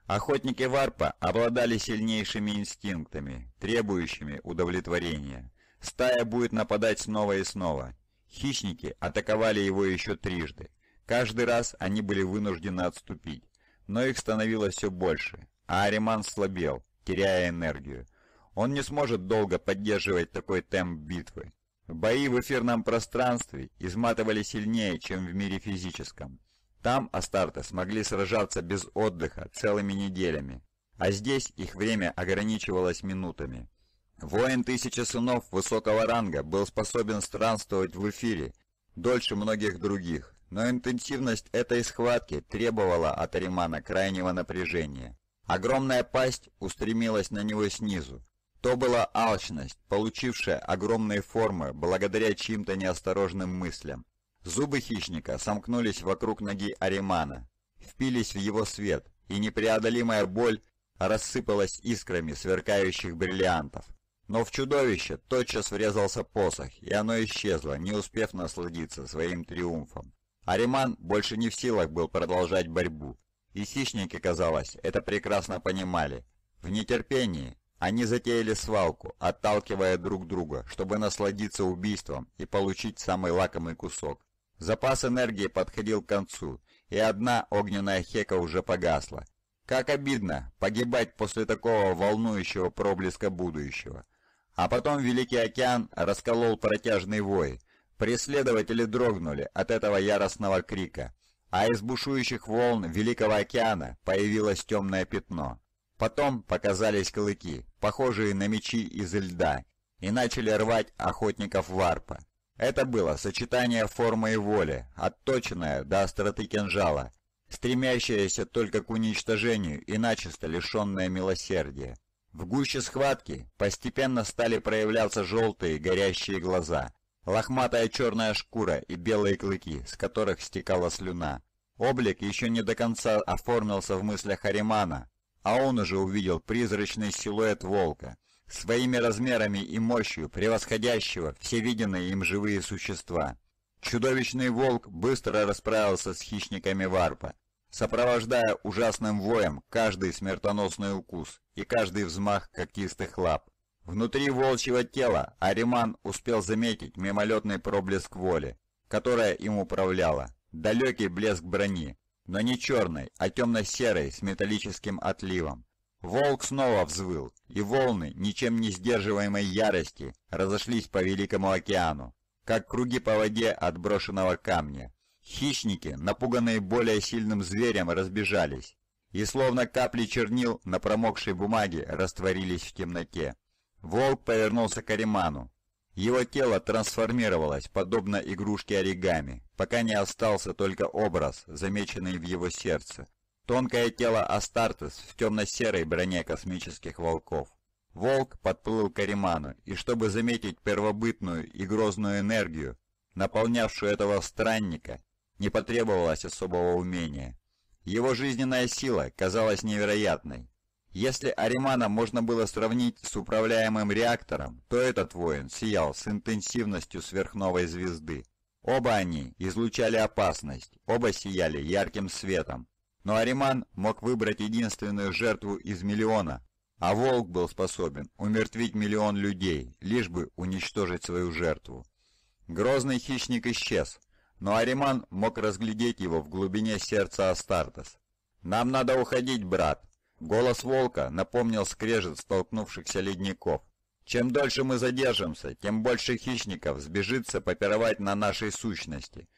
Охотники варпа обладали сильнейшими инстинктами, требующими удовлетворения. Стая будет нападать снова и снова. Хищники атаковали его еще трижды. Каждый раз они были вынуждены отступить, но их становилось все больше, а Ариман слабел, теряя энергию. Он не сможет долго поддерживать такой темп битвы. Бои в эфирном пространстве изматывали сильнее, чем в мире физическом. Там Астарты смогли сражаться без отдыха целыми неделями, а здесь их время ограничивалось минутами. Воин Тысячи Сынов высокого ранга был способен странствовать в эфире дольше многих других, но интенсивность этой схватки требовала от Аримана крайнего напряжения. Огромная пасть устремилась на него снизу. То была алчность, получившая огромные формы благодаря чьим-то неосторожным мыслям. Зубы хищника сомкнулись вокруг ноги Аримана, впились в его свет, и непреодолимая боль рассыпалась искрами сверкающих бриллиантов. Но в чудовище тотчас врезался посох, и оно исчезло, не успев насладиться своим триумфом. Ариман больше не в силах был продолжать борьбу, и хищники, казалось, это прекрасно понимали. В нетерпении они затеяли свалку, отталкивая друг друга, чтобы насладиться убийством и получить самый лакомый кусок. Запас энергии подходил к концу, и одна огненная хека уже погасла. Как обидно погибать после такого волнующего проблеска будущего. А потом Великий океан расколол протяжный вой. Преследователи дрогнули от этого яростного крика, а из бушующих волн Великого океана появилось темное пятно. Потом показались клыки, похожие на мечи из льда, и начали рвать охотников варпа. Это было сочетание формы и воли, отточенное до остроты кинжала, стремящееся только к уничтожению и начисто лишенное милосердия. В гуще схватки постепенно стали проявляться желтые горящие глаза, лохматая черная шкура и белые клыки, с которых стекала слюна. Облик еще не до конца оформился в мыслях Аримана, а он уже увидел призрачный силуэт волка, своими размерами и мощью превосходящего все виденные им живые существа. Чудовищный волк быстро расправился с хищниками варпа, сопровождая ужасным воем каждый смертоносный укус и каждый взмах когтистых лап. Внутри волчьего тела Ариман успел заметить мимолетный проблеск воли, которая им управляла, далекий блеск брони, но не черной, а темно-серой с металлическим отливом. Волк снова взвыл, и волны, ничем не сдерживаемой ярости, разошлись по Великому океану, как круги по воде от брошенного камня. Хищники, напуганные более сильным зверем, разбежались, и словно капли чернил на промокшей бумаге растворились в темноте. Волк повернулся к Ариману. Его тело трансформировалось, подобно игрушке оригами, пока не остался только образ, замеченный в его сердце. Тонкое тело Астартес в темно-серой броне космических волков. Волк подплыл к Ариману, и чтобы заметить первобытную и грозную энергию, наполнявшую этого странника, не потребовалось особого умения. Его жизненная сила казалась невероятной. Если Аримана можно было сравнить с управляемым реактором, то этот воин сиял с интенсивностью сверхновой звезды. Оба они излучали опасность, оба сияли ярким светом, но Ариман мог выбрать единственную жертву из миллиона, а волк был способен умертвить миллион людей, лишь бы уничтожить свою жертву. Грозный хищник исчез, но Ариман мог разглядеть его в глубине сердца Астартес. «Нам надо уходить, брат!» Голос волка напомнил скрежет столкнувшихся ледников. «Чем дольше мы задержимся, тем больше хищников сбежится попировать на нашей сущности.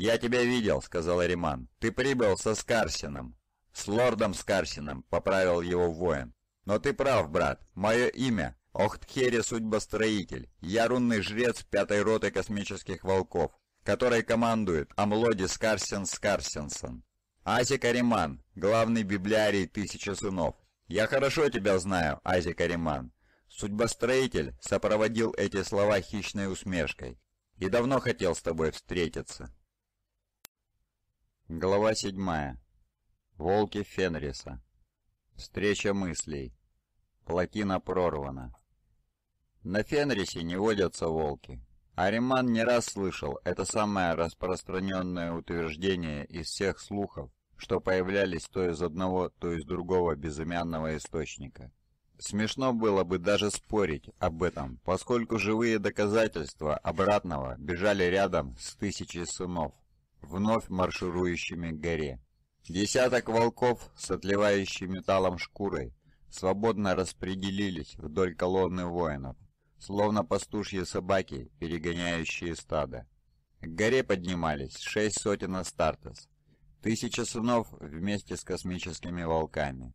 «Я тебя видел», — сказал Риман. «Ты прибыл со Скарсином». «С лордом Скарсином», — поправил его воин. «Но ты прав, брат. Мое имя — Охтхери Судьбостроитель. Я рунный жрец пятой роты космических волков, который командует Амлоди Скарсин Скарсинсон. Азик Ариман, главный библиарий Тысячи Сынов. Я хорошо тебя знаю, Азик Ариман». Судьбостроитель сопроводил эти слова хищной усмешкой. «И давно хотел с тобой встретиться». Глава 7. Волки Фенриса. Встреча мыслей. Плотина прорвана. На Фенрисе не водятся волки. Ариман не раз слышал это самое распространенное утверждение из всех слухов, что появлялись то из одного, то из другого безымянного источника. Смешно было бы даже спорить об этом, поскольку живые доказательства обратного бежали рядом с тысячей сынов вновь марширующими к горе. Десяток волков с отливающей металлом шкурой свободно распределились вдоль колонны воинов, словно пастушьи собаки, перегоняющие стадо. К горе поднимались шесть сотен Астартес, тысяча сынов вместе с космическими волками.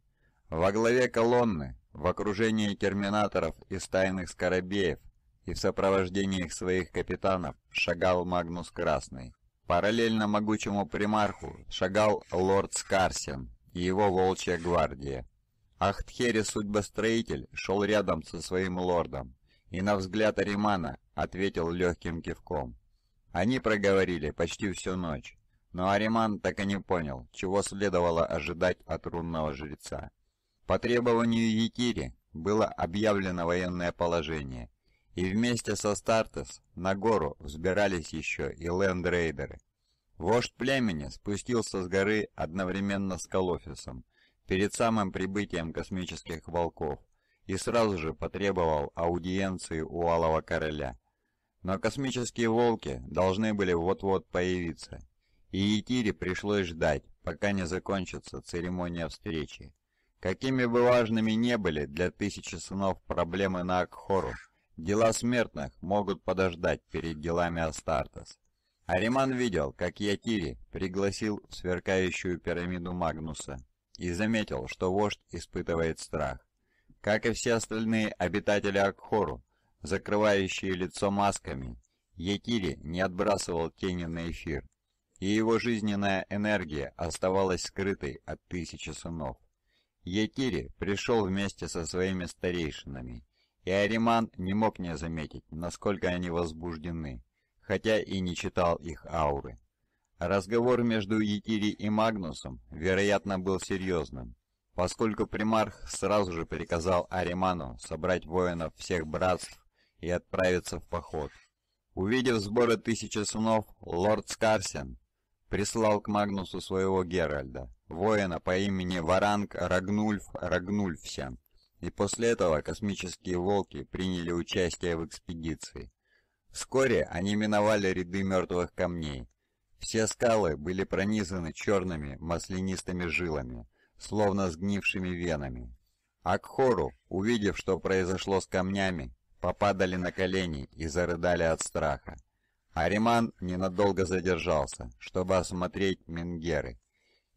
Во главе колонны, в окружении терминаторов и стайных скоробеев и в сопровождении их своих капитанов шагал Магнус Красный. Параллельно могучему примарху шагал лорд Скарсен и его волчья гвардия. Ахтхери судьбостроитель шел рядом со своим лордом и на взгляд Аримана ответил легким кивком. Они проговорили почти всю ночь, но Ариман так и не понял, чего следовало ожидать от рунного жреца. По требованию Етири было объявлено военное положение, и вместе со Стартес на гору взбирались еще и лендрейдеры. Вождь племени спустился с горы одновременно с Калофисом перед самым прибытием космических волков, и сразу же потребовал аудиенции у Алого Короля. Но космические волки должны были вот-вот появиться, и Етире пришлось ждать, пока не закончится церемония встречи. Какими бы важными не были для тысячи сынов проблемы на Акхору, Дела смертных могут подождать перед делами Астартес. Ариман видел, как Ятири пригласил в сверкающую пирамиду Магнуса и заметил, что вождь испытывает страх. Как и все остальные обитатели Акхору, закрывающие лицо масками, Ятири не отбрасывал тени на эфир, и его жизненная энергия оставалась скрытой от тысячи сынов. Ятири пришел вместе со своими старейшинами и Ариман не мог не заметить, насколько они возбуждены, хотя и не читал их ауры. Разговор между Етири и Магнусом, вероятно, был серьезным, поскольку примарх сразу же приказал Ариману собрать воинов всех братств и отправиться в поход. Увидев сборы тысячи сынов, лорд Скарсен прислал к Магнусу своего Геральда, воина по имени Варанг Рагнульф Рагнульфсен, и после этого космические волки приняли участие в экспедиции. Вскоре они миновали ряды мертвых камней. Все скалы были пронизаны черными маслянистыми жилами, словно сгнившими венами. Акхору, увидев, что произошло с камнями, попадали на колени и зарыдали от страха. Ариман ненадолго задержался, чтобы осмотреть Менгеры,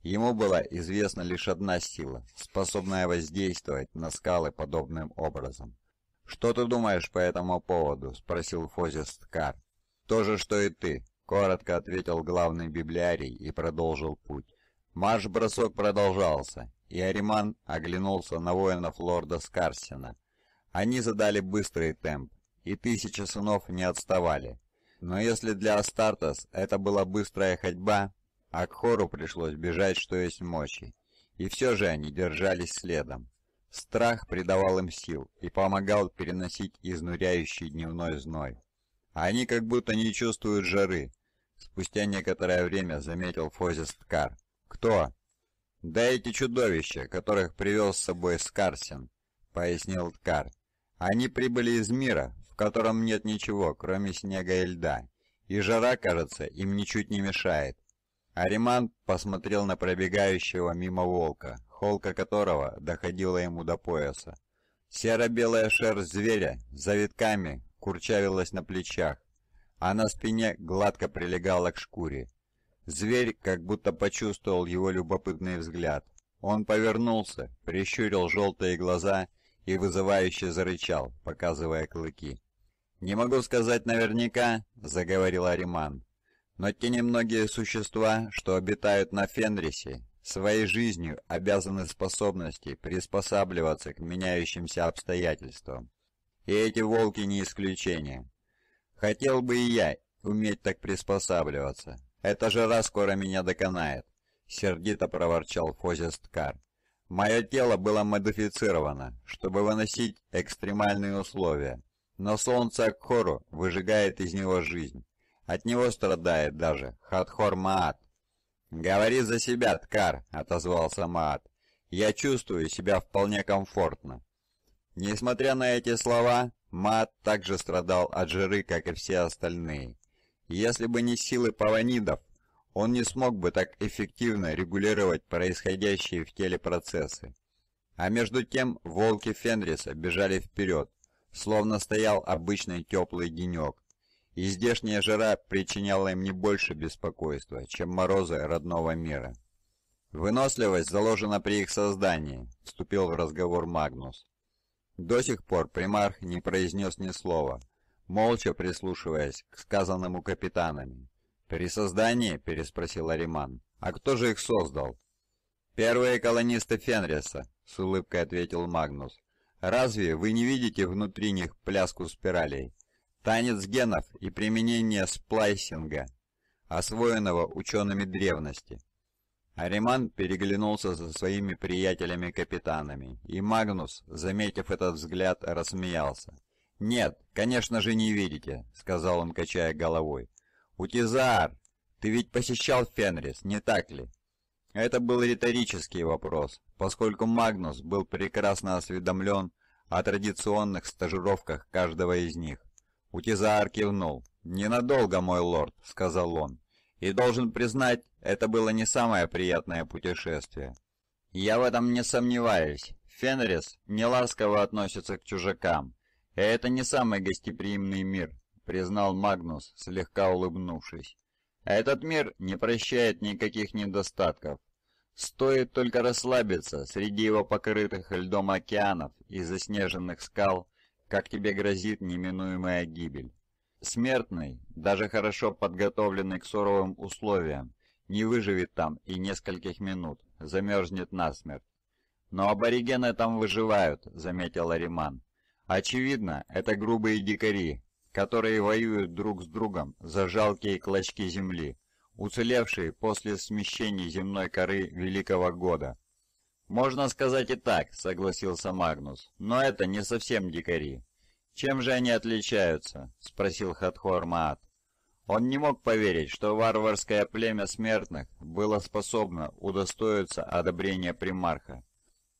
Ему была известна лишь одна сила, способная воздействовать на скалы подобным образом. «Что ты думаешь по этому поводу?» – спросил Фозис Ткар. «То же, что и ты», – коротко ответил главный библиарий и продолжил путь. Марш-бросок продолжался, и Ариман оглянулся на воинов лорда Скарсина. Они задали быстрый темп, и тысячи сынов не отставали. Но если для Астартес это была быстрая ходьба, а к хору пришлось бежать, что есть мочи. И все же они держались следом. Страх придавал им сил и помогал переносить изнуряющий дневной зной. А они как будто не чувствуют жары. Спустя некоторое время заметил Фозист Ткар. «Кто?» «Да эти чудовища, которых привел с собой Скарсин», — пояснил Ткар. «Они прибыли из мира, в котором нет ничего, кроме снега и льда, и жара, кажется, им ничуть не мешает. Ариман посмотрел на пробегающего мимо волка, холка которого доходила ему до пояса. Серо-белая шерсть зверя за витками курчавилась на плечах, а на спине гладко прилегала к шкуре. Зверь как будто почувствовал его любопытный взгляд. Он повернулся, прищурил желтые глаза и вызывающе зарычал, показывая клыки. «Не могу сказать наверняка», — заговорил Ариман, но те немногие существа, что обитают на Фенрисе, своей жизнью обязаны способности приспосабливаться к меняющимся обстоятельствам. И эти волки не исключение. Хотел бы и я уметь так приспосабливаться. Эта жара скоро меня доконает, сердито проворчал Фозест Карр. Мое тело было модифицировано, чтобы выносить экстремальные условия, но солнце Акхору выжигает из него жизнь. От него страдает даже Хатхор Маат. «Говори за себя, Ткар», — отозвался Маат. «Я чувствую себя вполне комфортно». Несмотря на эти слова, Маат также страдал от жиры, как и все остальные. Если бы не силы паванидов, он не смог бы так эффективно регулировать происходящие в теле процессы. А между тем волки Фенриса бежали вперед, словно стоял обычный теплый денек, и здешняя жара причиняла им не больше беспокойства, чем морозы родного мира. «Выносливость заложена при их создании», — вступил в разговор Магнус. До сих пор примарх не произнес ни слова, молча прислушиваясь к сказанному капитанами. «При создании?» — переспросил Ариман. «А кто же их создал?» «Первые колонисты Фенриса», — с улыбкой ответил Магнус. «Разве вы не видите внутри них пляску спиралей? Танец генов и применение сплайсинга, освоенного учеными древности. Ариман переглянулся со своими приятелями-капитанами, и Магнус, заметив этот взгляд, рассмеялся. «Нет, конечно же не видите», — сказал он, качая головой. «Утизаар, ты ведь посещал Фенрис, не так ли?» Это был риторический вопрос, поскольку Магнус был прекрасно осведомлен о традиционных стажировках каждого из них. Утизаар кивнул. «Ненадолго, мой лорд», — сказал он. «И должен признать, это было не самое приятное путешествие». «Я в этом не сомневаюсь. Фенрис неласково относится к чужакам. И это не самый гостеприимный мир», — признал Магнус, слегка улыбнувшись. «Этот мир не прощает никаких недостатков. Стоит только расслабиться среди его покрытых льдом океанов и заснеженных скал, как тебе грозит неминуемая гибель. Смертный, даже хорошо подготовленный к суровым условиям, не выживет там и нескольких минут, замерзнет насмерть. «Но аборигены там выживают», — заметил Ариман. «Очевидно, это грубые дикари, которые воюют друг с другом за жалкие клочки земли, уцелевшие после смещения земной коры Великого Года. «Можно сказать и так», — согласился Магнус, — «но это не совсем дикари». «Чем же они отличаются?» — спросил Хатхор Маат. Он не мог поверить, что варварское племя смертных было способно удостоиться одобрения примарха.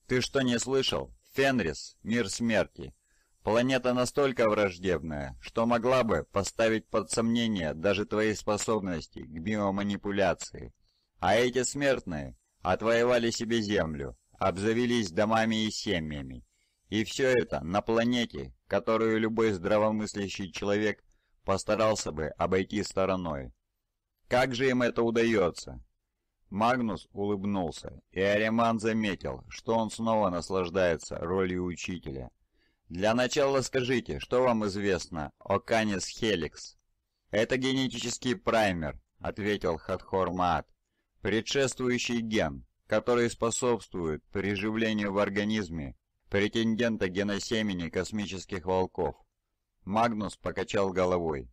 «Ты что не слышал? Фенрис — мир смерти. Планета настолько враждебная, что могла бы поставить под сомнение даже твои способности к биоманипуляции. А эти смертные отвоевали себе землю, обзавелись домами и семьями. И все это на планете, которую любой здравомыслящий человек постарался бы обойти стороной. Как же им это удается? Магнус улыбнулся, и Ариман заметил, что он снова наслаждается ролью учителя. «Для начала скажите, что вам известно о Канис Хеликс?» «Это генетический праймер», — ответил Хатхор Маат. Предшествующий ген, который способствует приживлению в организме претендента геносемени космических волков. Магнус покачал головой,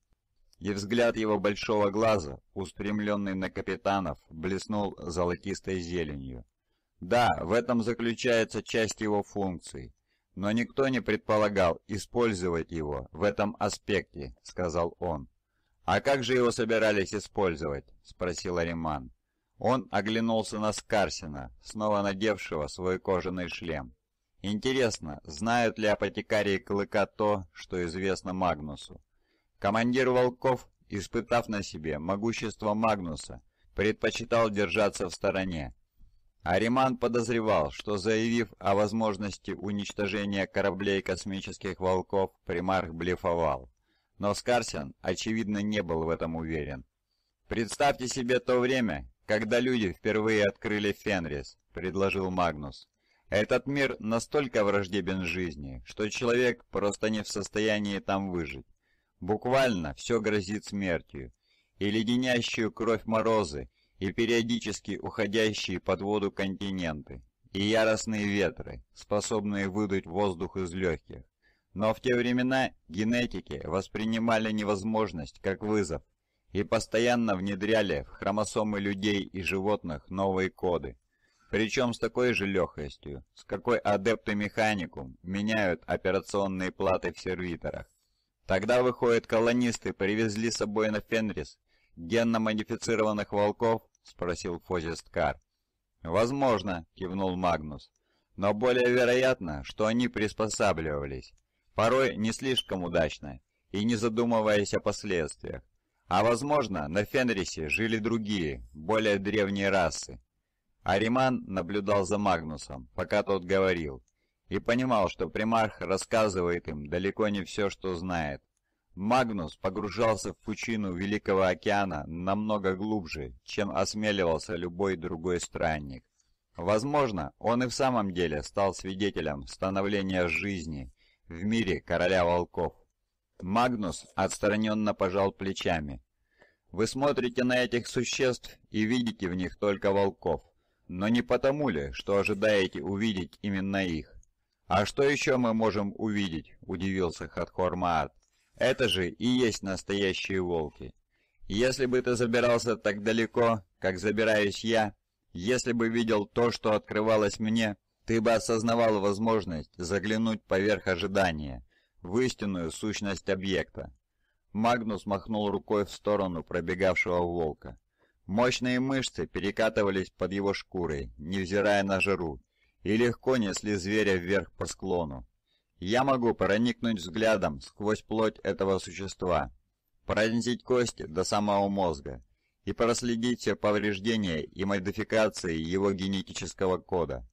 и взгляд его большого глаза, устремленный на капитанов, блеснул золотистой зеленью. Да, в этом заключается часть его функций, но никто не предполагал использовать его в этом аспекте, сказал он. А как же его собирались использовать? спросил Ариман. Он оглянулся на Скарсина, снова надевшего свой кожаный шлем. Интересно, знают ли апотекарии Клыка то, что известно Магнусу? Командир Волков, испытав на себе могущество Магнуса, предпочитал держаться в стороне. Ариман подозревал, что заявив о возможности уничтожения кораблей космических волков, примарх блефовал. Но Скарсин, очевидно, не был в этом уверен. Представьте себе то время, «Когда люди впервые открыли Фенрис», — предложил Магнус, — «этот мир настолько враждебен жизни, что человек просто не в состоянии там выжить. Буквально все грозит смертью, и леденящую кровь морозы, и периодически уходящие под воду континенты, и яростные ветры, способные выдуть воздух из легких. Но в те времена генетики воспринимали невозможность как вызов и постоянно внедряли в хромосомы людей и животных новые коды. Причем с такой же легкостью, с какой адепты механикум меняют операционные платы в сервиторах. Тогда, выходят колонисты привезли с собой на Фенрис генно-модифицированных волков? Спросил Кар. Возможно, кивнул Магнус. Но более вероятно, что они приспосабливались. Порой не слишком удачно и не задумываясь о последствиях. А возможно, на Фенрисе жили другие, более древние расы. Ариман наблюдал за Магнусом, пока тот говорил, и понимал, что примарх рассказывает им далеко не все, что знает. Магнус погружался в пучину Великого океана намного глубже, чем осмеливался любой другой странник. Возможно, он и в самом деле стал свидетелем становления жизни в мире короля волков. Магнус отстраненно пожал плечами. «Вы смотрите на этих существ и видите в них только волков. Но не потому ли, что ожидаете увидеть именно их?» «А что еще мы можем увидеть?» – удивился Хатхормаат. «Это же и есть настоящие волки. Если бы ты забирался так далеко, как забираюсь я, если бы видел то, что открывалось мне, ты бы осознавал возможность заглянуть поверх ожидания в истинную сущность объекта. Магнус махнул рукой в сторону пробегавшего волка. Мощные мышцы перекатывались под его шкурой, невзирая на жару, и легко несли зверя вверх по склону. Я могу проникнуть взглядом сквозь плоть этого существа, пронзить кости до самого мозга и проследить все повреждения и модификации его генетического кода.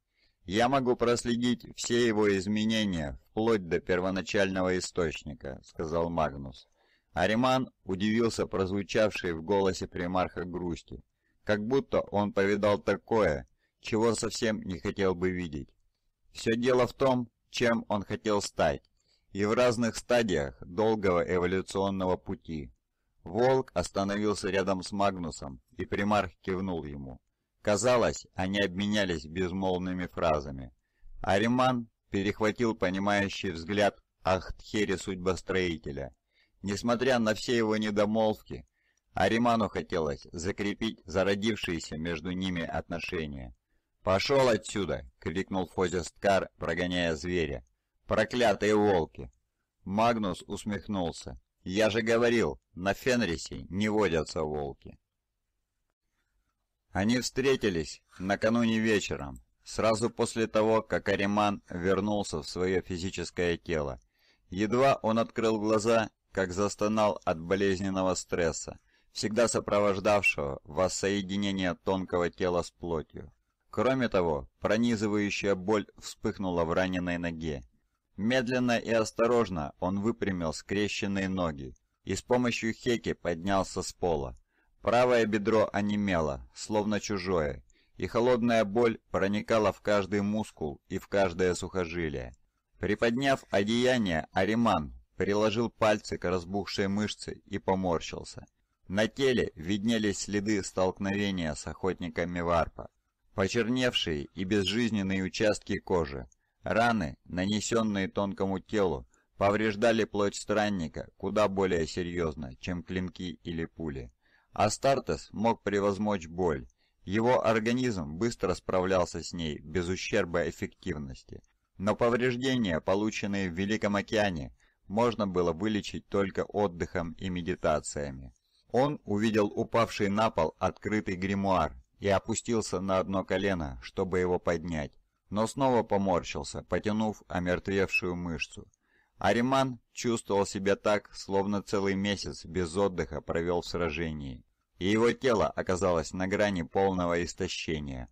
Я могу проследить все его изменения, вплоть до первоначального источника», — сказал Магнус. Ариман удивился прозвучавшей в голосе примарха грусти, как будто он повидал такое, чего совсем не хотел бы видеть. Все дело в том, чем он хотел стать, и в разных стадиях долгого эволюционного пути. Волк остановился рядом с Магнусом, и примарх кивнул ему. Казалось, они обменялись безмолвными фразами. Ариман перехватил понимающий взгляд Ахтхери судьбостроителя. Несмотря на все его недомолвки, Ариману хотелось закрепить зародившиеся между ними отношения. «Пошел отсюда!» — крикнул Фозесткар, прогоняя зверя. «Проклятые волки!» Магнус усмехнулся. «Я же говорил, на Фенрисе не водятся волки!» Они встретились накануне вечером, сразу после того, как Ариман вернулся в свое физическое тело. Едва он открыл глаза, как застонал от болезненного стресса, всегда сопровождавшего воссоединение тонкого тела с плотью. Кроме того, пронизывающая боль вспыхнула в раненой ноге. Медленно и осторожно он выпрямил скрещенные ноги и с помощью хеки поднялся с пола. Правое бедро онемело, словно чужое, и холодная боль проникала в каждый мускул и в каждое сухожилие. Приподняв одеяние, Ариман приложил пальцы к разбухшей мышце и поморщился. На теле виднелись следы столкновения с охотниками варпа, почерневшие и безжизненные участки кожи. Раны, нанесенные тонкому телу, повреждали плоть странника куда более серьезно, чем клинки или пули. Астартес мог превозмочь боль. Его организм быстро справлялся с ней, без ущерба эффективности. Но повреждения, полученные в Великом океане, можно было вылечить только отдыхом и медитациями. Он увидел упавший на пол открытый гримуар и опустился на одно колено, чтобы его поднять, но снова поморщился, потянув омертвевшую мышцу. Ариман чувствовал себя так, словно целый месяц без отдыха провел в сражении, и его тело оказалось на грани полного истощения.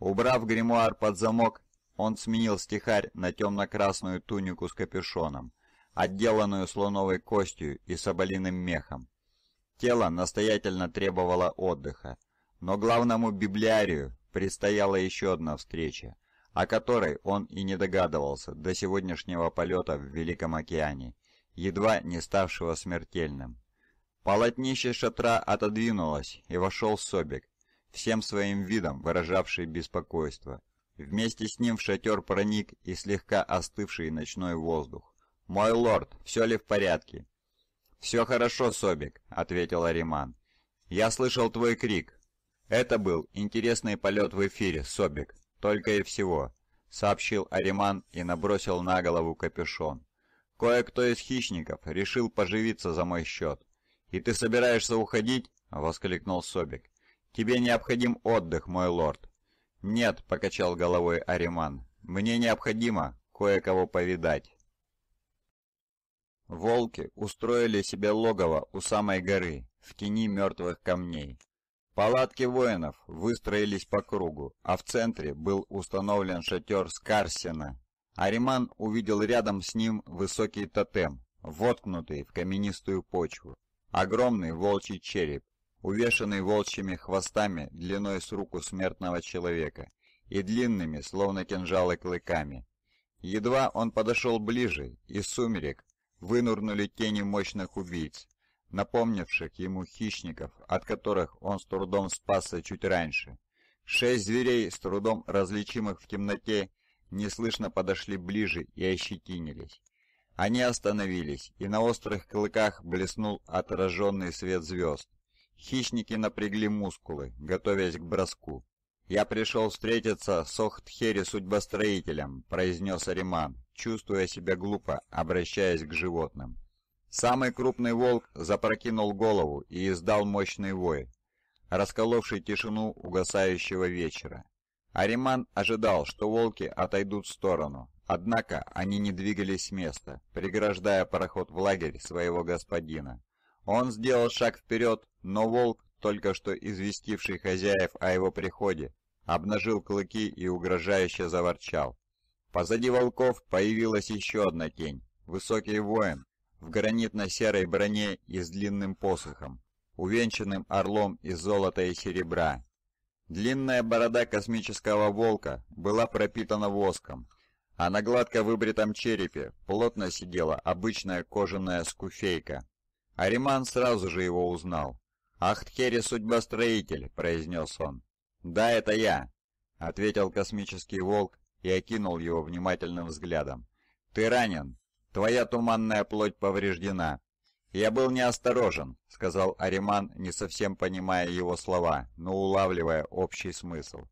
Убрав гримуар под замок, он сменил стихарь на темно-красную тунику с капюшоном, отделанную слоновой костью и соболиным мехом. Тело настоятельно требовало отдыха, но главному библиарию предстояла еще одна встреча – о которой он и не догадывался до сегодняшнего полета в Великом океане, едва не ставшего смертельным. Полотнище шатра отодвинулось, и вошел Собик, всем своим видом выражавший беспокойство. Вместе с ним в шатер проник и слегка остывший ночной воздух. «Мой лорд, все ли в порядке?» «Все хорошо, Собик», — ответил Ариман. «Я слышал твой крик. Это был интересный полет в эфире, Собик. «Только и всего», — сообщил Ариман и набросил на голову капюшон. «Кое-кто из хищников решил поживиться за мой счет». «И ты собираешься уходить?» — воскликнул Собик. «Тебе необходим отдых, мой лорд». «Нет», — покачал головой Ариман, — «мне необходимо кое-кого повидать». Волки устроили себе логово у самой горы, в тени мертвых камней. Палатки воинов выстроились по кругу, а в центре был установлен шатер Скарсина. Ариман увидел рядом с ним высокий тотем, воткнутый в каменистую почву. Огромный волчий череп, увешанный волчьими хвостами длиной с руку смертного человека и длинными, словно кинжалы, клыками. Едва он подошел ближе, из сумерек вынурнули тени мощных убийц, напомнивших ему хищников, от которых он с трудом спасся чуть раньше. Шесть зверей, с трудом различимых в темноте, неслышно подошли ближе и ощетинились. Они остановились, и на острых клыках блеснул отраженный свет звезд. Хищники напрягли мускулы, готовясь к броску. «Я пришел встретиться с Охтхере, судьбостроителем», — произнес Ариман, чувствуя себя глупо, обращаясь к животным. Самый крупный волк запрокинул голову и издал мощный вой, расколовший тишину угасающего вечера. Ариман ожидал, что волки отойдут в сторону, однако они не двигались с места, преграждая пароход в лагерь своего господина. Он сделал шаг вперед, но волк, только что известивший хозяев о его приходе, обнажил клыки и угрожающе заворчал. Позади волков появилась еще одна тень. Высокий воин в гранитно-серой броне и с длинным посохом, увенчанным орлом из золота и серебра. Длинная борода космического волка была пропитана воском, а на гладко выбритом черепе плотно сидела обычная кожаная скуфейка. Ариман сразу же его узнал. «Ахтхери судьбостроитель», — произнес он. «Да, это я», — ответил космический волк и окинул его внимательным взглядом. «Ты ранен?» Твоя туманная плоть повреждена». «Я был неосторожен», — сказал Ариман, не совсем понимая его слова, но улавливая общий смысл.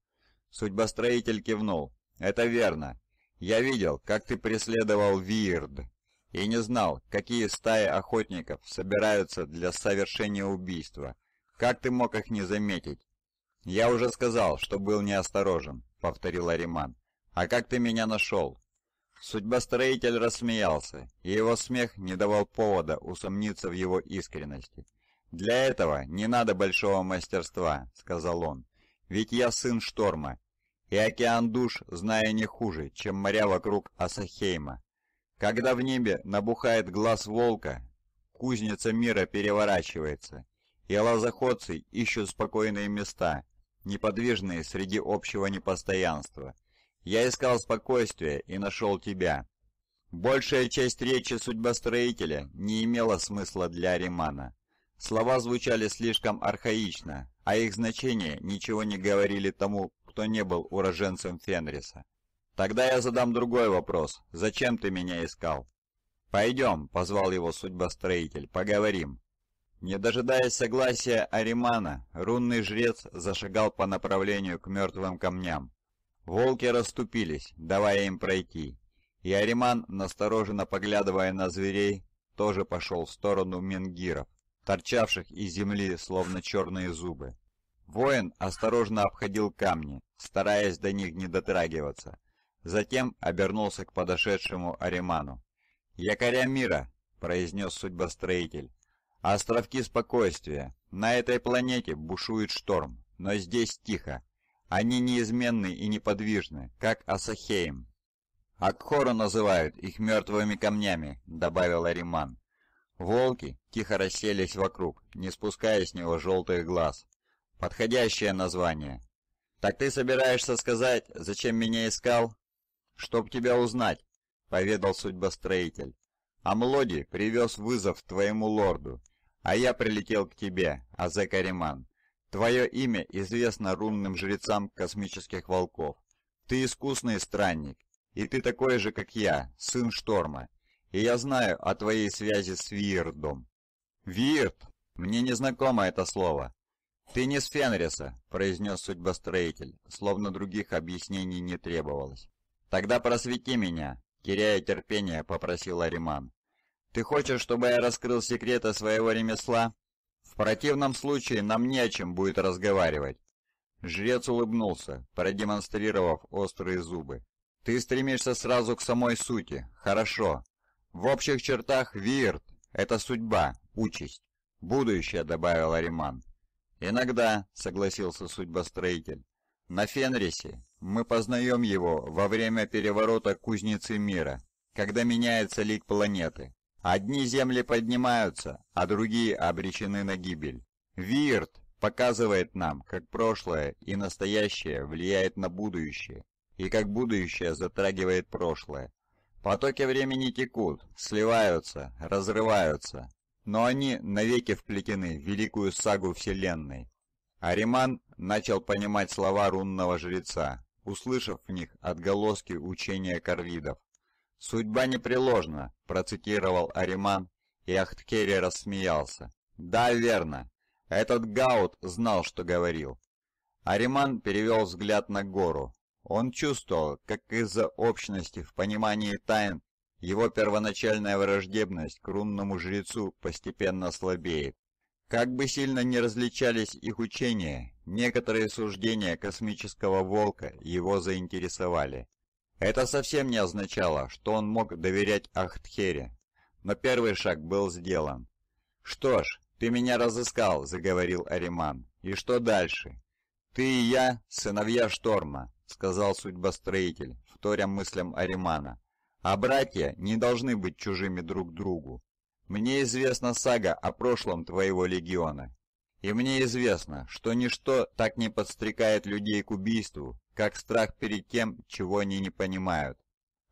Судьбостроитель кивнул. «Это верно. Я видел, как ты преследовал Вирд, и не знал, какие стаи охотников собираются для совершения убийства. Как ты мог их не заметить?» «Я уже сказал, что был неосторожен», — повторил Ариман. «А как ты меня нашел?» Судьбостроитель рассмеялся, и его смех не давал повода усомниться в его искренности. «Для этого не надо большого мастерства», — сказал он, — «ведь я сын шторма, и океан душ знаю не хуже, чем моря вокруг Асахейма. Когда в небе набухает глаз волка, кузница мира переворачивается, и лозоходцы ищут спокойные места, неподвижные среди общего непостоянства». Я искал спокойствие и нашел тебя. Большая часть речи судьбостроителя не имела смысла для Римана. Слова звучали слишком архаично, а их значение ничего не говорили тому, кто не был уроженцем Фенриса. Тогда я задам другой вопрос. Зачем ты меня искал? «Пойдем», — позвал его судьбостроитель, — «поговорим». Не дожидаясь согласия Аримана, рунный жрец зашагал по направлению к мертвым камням. Волки расступились, давая им пройти, и Ариман, настороженно поглядывая на зверей, тоже пошел в сторону менгиров, торчавших из земли, словно черные зубы. Воин осторожно обходил камни, стараясь до них не дотрагиваться. Затем обернулся к подошедшему Ариману. «Якоря мира!» – произнес судьбостроитель. «Островки спокойствия. На этой планете бушует шторм, но здесь тихо. Они неизменны и неподвижны, как Асахейм. «Акхору называют их мертвыми камнями», — добавил Ариман. Волки тихо расселись вокруг, не спуская с него желтых глаз. «Подходящее название». «Так ты собираешься сказать, зачем меня искал?» «Чтоб тебя узнать», — поведал судьбостроитель. «Амлоди привез вызов твоему лорду, а я прилетел к тебе, Азе Кариман. Твое имя известно рунным жрецам космических волков. Ты искусный странник, и ты такой же, как я, сын Шторма. И я знаю о твоей связи с Вирдом. Вирд! Мне незнакомо это слово. Ты не с Фенриса, произнес судьбостроитель, словно других объяснений не требовалось. Тогда просвети меня, теряя терпение, попросил Ариман. Ты хочешь, чтобы я раскрыл секреты своего ремесла? В противном случае нам не о чем будет разговаривать». Жрец улыбнулся, продемонстрировав острые зубы. «Ты стремишься сразу к самой сути. Хорошо. В общих чертах Вирт — это судьба, участь. Будущее», — добавил Ариман. «Иногда», — согласился судьбостроитель. «На Фенрисе мы познаем его во время переворота кузницы Мира, когда меняется лик планеты. Одни земли поднимаются, а другие обречены на гибель. Вирт показывает нам, как прошлое и настоящее влияет на будущее, и как будущее затрагивает прошлое. Потоки времени текут, сливаются, разрываются, но они навеки вплетены в великую сагу Вселенной. Ариман начал понимать слова рунного жреца, услышав в них отголоски учения корвидов. «Судьба непреложна», – процитировал Ариман, и Ахткери рассмеялся. «Да, верно. Этот Гаут знал, что говорил». Ариман перевел взгляд на гору. Он чувствовал, как из-за общности в понимании тайн его первоначальная враждебность к рунному жрецу постепенно слабеет. Как бы сильно ни различались их учения, некоторые суждения космического волка его заинтересовали. Это совсем не означало, что он мог доверять Ахтхере. Но первый шаг был сделан. «Что ж, ты меня разыскал», — заговорил Ариман. «И что дальше?» «Ты и я, сыновья Шторма», — сказал судьбостроитель, вторя мыслям Аримана. «А братья не должны быть чужими друг другу. Мне известна сага о прошлом твоего легиона. И мне известно, что ничто так не подстрекает людей к убийству, как страх перед тем, чего они не понимают.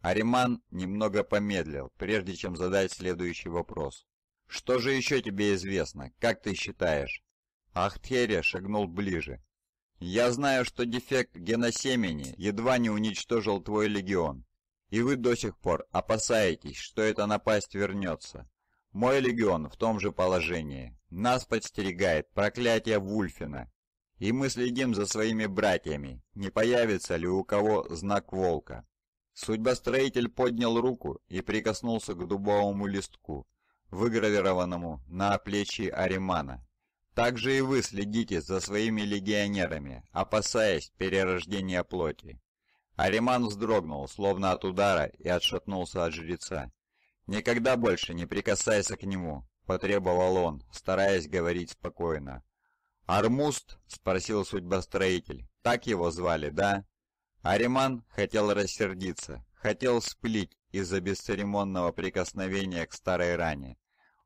Ариман немного помедлил, прежде чем задать следующий вопрос. «Что же еще тебе известно? Как ты считаешь?» Ахтхерия шагнул ближе. «Я знаю, что дефект геносемени едва не уничтожил твой легион, и вы до сих пор опасаетесь, что эта напасть вернется. Мой легион в том же положении. Нас подстерегает проклятие Вульфина, и мы следим за своими братьями, не появится ли у кого знак волка. Судьбостроитель поднял руку и прикоснулся к дубовому листку, выгравированному на плечи Аримана. Так же и вы следите за своими легионерами, опасаясь перерождения плоти. Ариман вздрогнул, словно от удара, и отшатнулся от жреца. «Никогда больше не прикасайся к нему», — потребовал он, стараясь говорить спокойно. «Армуст?» – спросил судьбостроитель. «Так его звали, да?» Ариман хотел рассердиться, хотел сплить из-за бесцеремонного прикосновения к старой ране.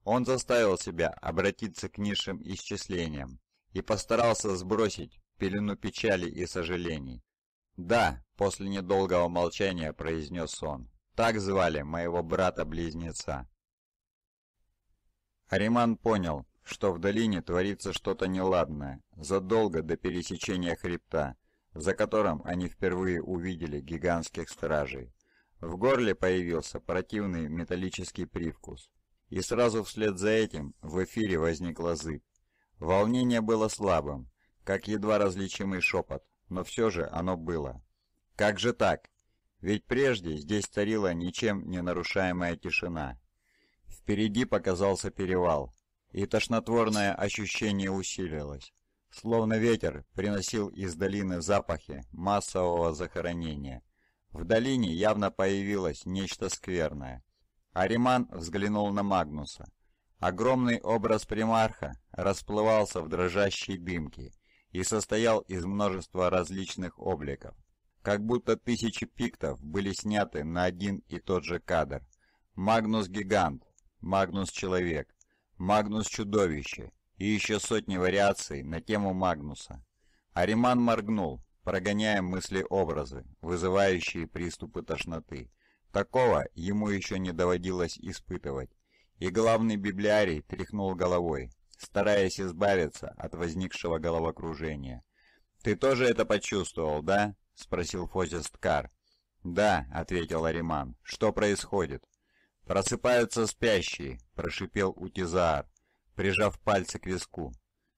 Он заставил себя обратиться к низшим исчислениям и постарался сбросить пелену печали и сожалений. «Да», – после недолгого молчания произнес он, – «так звали моего брата-близнеца». Ариман понял, что в долине творится что-то неладное, задолго до пересечения хребта, за которым они впервые увидели гигантских стражей. В горле появился противный металлический привкус. И сразу вслед за этим в эфире возникла зыбь. Волнение было слабым, как едва различимый шепот, но все же оно было. Как же так? Ведь прежде здесь царила ничем не нарушаемая тишина. Впереди показался перевал, и тошнотворное ощущение усилилось. Словно ветер приносил из долины запахи массового захоронения. В долине явно появилось нечто скверное. Ариман взглянул на Магнуса. Огромный образ примарха расплывался в дрожащей дымке и состоял из множества различных обликов. Как будто тысячи пиктов были сняты на один и тот же кадр. Магнус-гигант, Магнус-человек, «Магнус-чудовище» и еще сотни вариаций на тему Магнуса. Ариман моргнул, прогоняя мысли-образы, вызывающие приступы тошноты. Такого ему еще не доводилось испытывать. И главный библиарий тряхнул головой, стараясь избавиться от возникшего головокружения. «Ты тоже это почувствовал, да?» – спросил фозисткар. «Да», – ответил Ариман. «Что происходит?» «Просыпаются спящие!» – прошипел Утизаар, прижав пальцы к виску.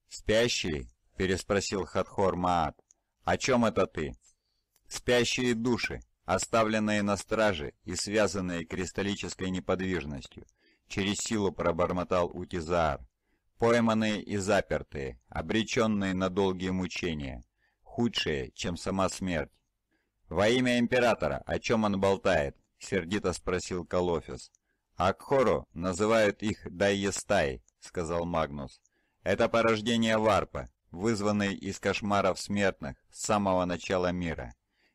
«Спящие?» – переспросил Хатхор Маат. «О чем это ты?» «Спящие души, оставленные на страже и связанные кристаллической неподвижностью», – через силу пробормотал Утизаар. «Пойманные и запертые, обреченные на долгие мучения, худшие, чем сама смерть». «Во имя Императора, о чем он болтает?» — сердито спросил Калофис. «Акхоро называют их Дайестай», — сказал Магнус. «Это порождение варпа, вызванное из кошмаров смертных с самого начала мира.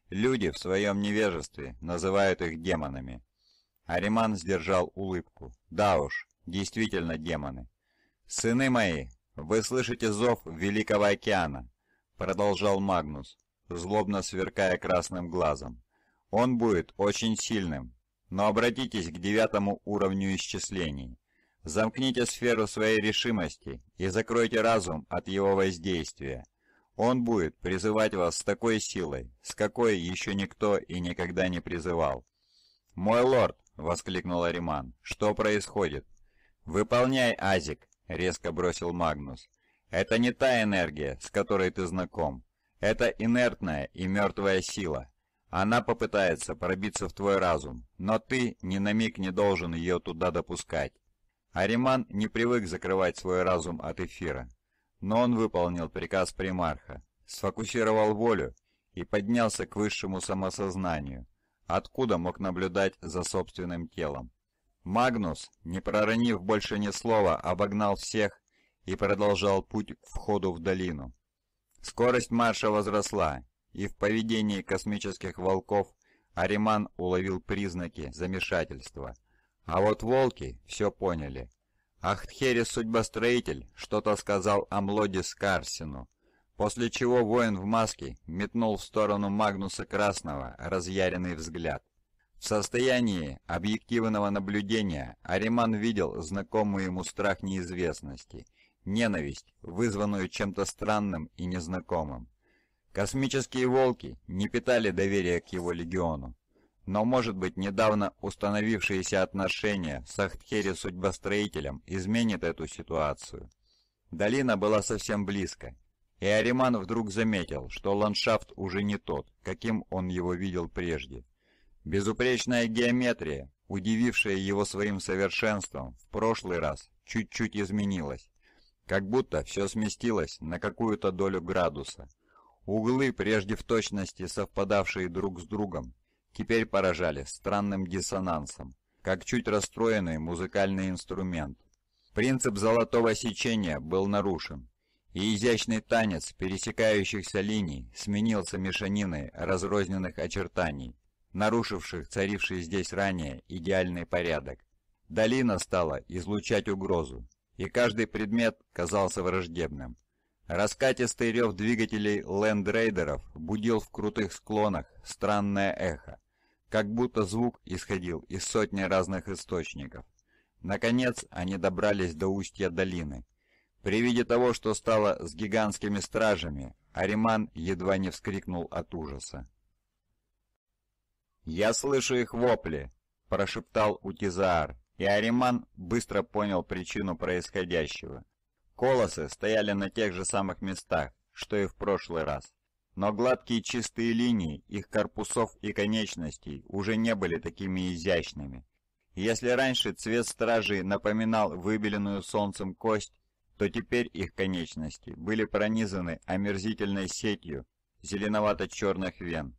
Люди в своем невежестве называют их демонами». Ариман сдержал улыбку. «Да уж, действительно демоны». «Сыны мои, вы слышите зов Великого океана», — продолжал Магнус, злобно сверкая красным глазом. «Он будет очень сильным, но обратитесь к девятому уровню исчислений. Замкните сферу своей решимости и закройте разум от его воздействия. Он будет призывать вас с такой силой, с какой еще никто и никогда не призывал. «Мой лорд!» — воскликнул Ариман. «Что происходит?» «Выполняй, Азик!» — резко бросил Магнус. «Это не та энергия, с которой ты знаком. Это инертная и мертвая сила, она попытается пробиться в твой разум, но ты ни на миг не должен ее туда допускать. Ариман не привык закрывать свой разум от эфира, но он выполнил приказ примарха, сфокусировал волю и поднялся к высшему самосознанию, откуда мог наблюдать за собственным телом. Магнус, не проронив больше ни слова, обогнал всех и продолжал путь к входу в долину. Скорость марша возросла, и в поведении космических волков Ариман уловил признаки замешательства. А вот волки все поняли. Ахтхерис-судьбостроитель что-то сказал о Млоде Скарсину, после чего воин в маске метнул в сторону Магнуса Красного разъяренный взгляд. В состоянии объективного наблюдения Ариман видел знакомый ему страх неизвестности, ненависть, вызванную чем-то странным и незнакомым. Космические волки не питали доверия к его легиону. Но, может быть, недавно установившиеся отношения с Ахтхери-судьбостроителем изменят эту ситуацию. Долина была совсем близко, и Ариман вдруг заметил, что ландшафт уже не тот, каким он его видел прежде. Безупречная геометрия, удивившая его своим совершенством, в прошлый раз чуть-чуть изменилась. Как будто все сместилось на какую-то долю градуса – Углы, прежде в точности совпадавшие друг с другом, теперь поражали странным диссонансом, как чуть расстроенный музыкальный инструмент. Принцип золотого сечения был нарушен, и изящный танец пересекающихся линий сменился мешаниной разрозненных очертаний, нарушивших царивший здесь ранее идеальный порядок. Долина стала излучать угрозу, и каждый предмет казался враждебным. Раскатистый рев двигателей лендрейдеров будил в крутых склонах странное эхо, как будто звук исходил из сотни разных источников. Наконец они добрались до устья долины. При виде того, что стало с гигантскими стражами, Ариман едва не вскрикнул от ужаса. «Я слышу их вопли!» – прошептал Утизаар, и Ариман быстро понял причину происходящего – Колосы стояли на тех же самых местах, что и в прошлый раз. Но гладкие чистые линии их корпусов и конечностей уже не были такими изящными. Если раньше цвет стражей напоминал выбеленную солнцем кость, то теперь их конечности были пронизаны омерзительной сетью зеленовато-черных вен.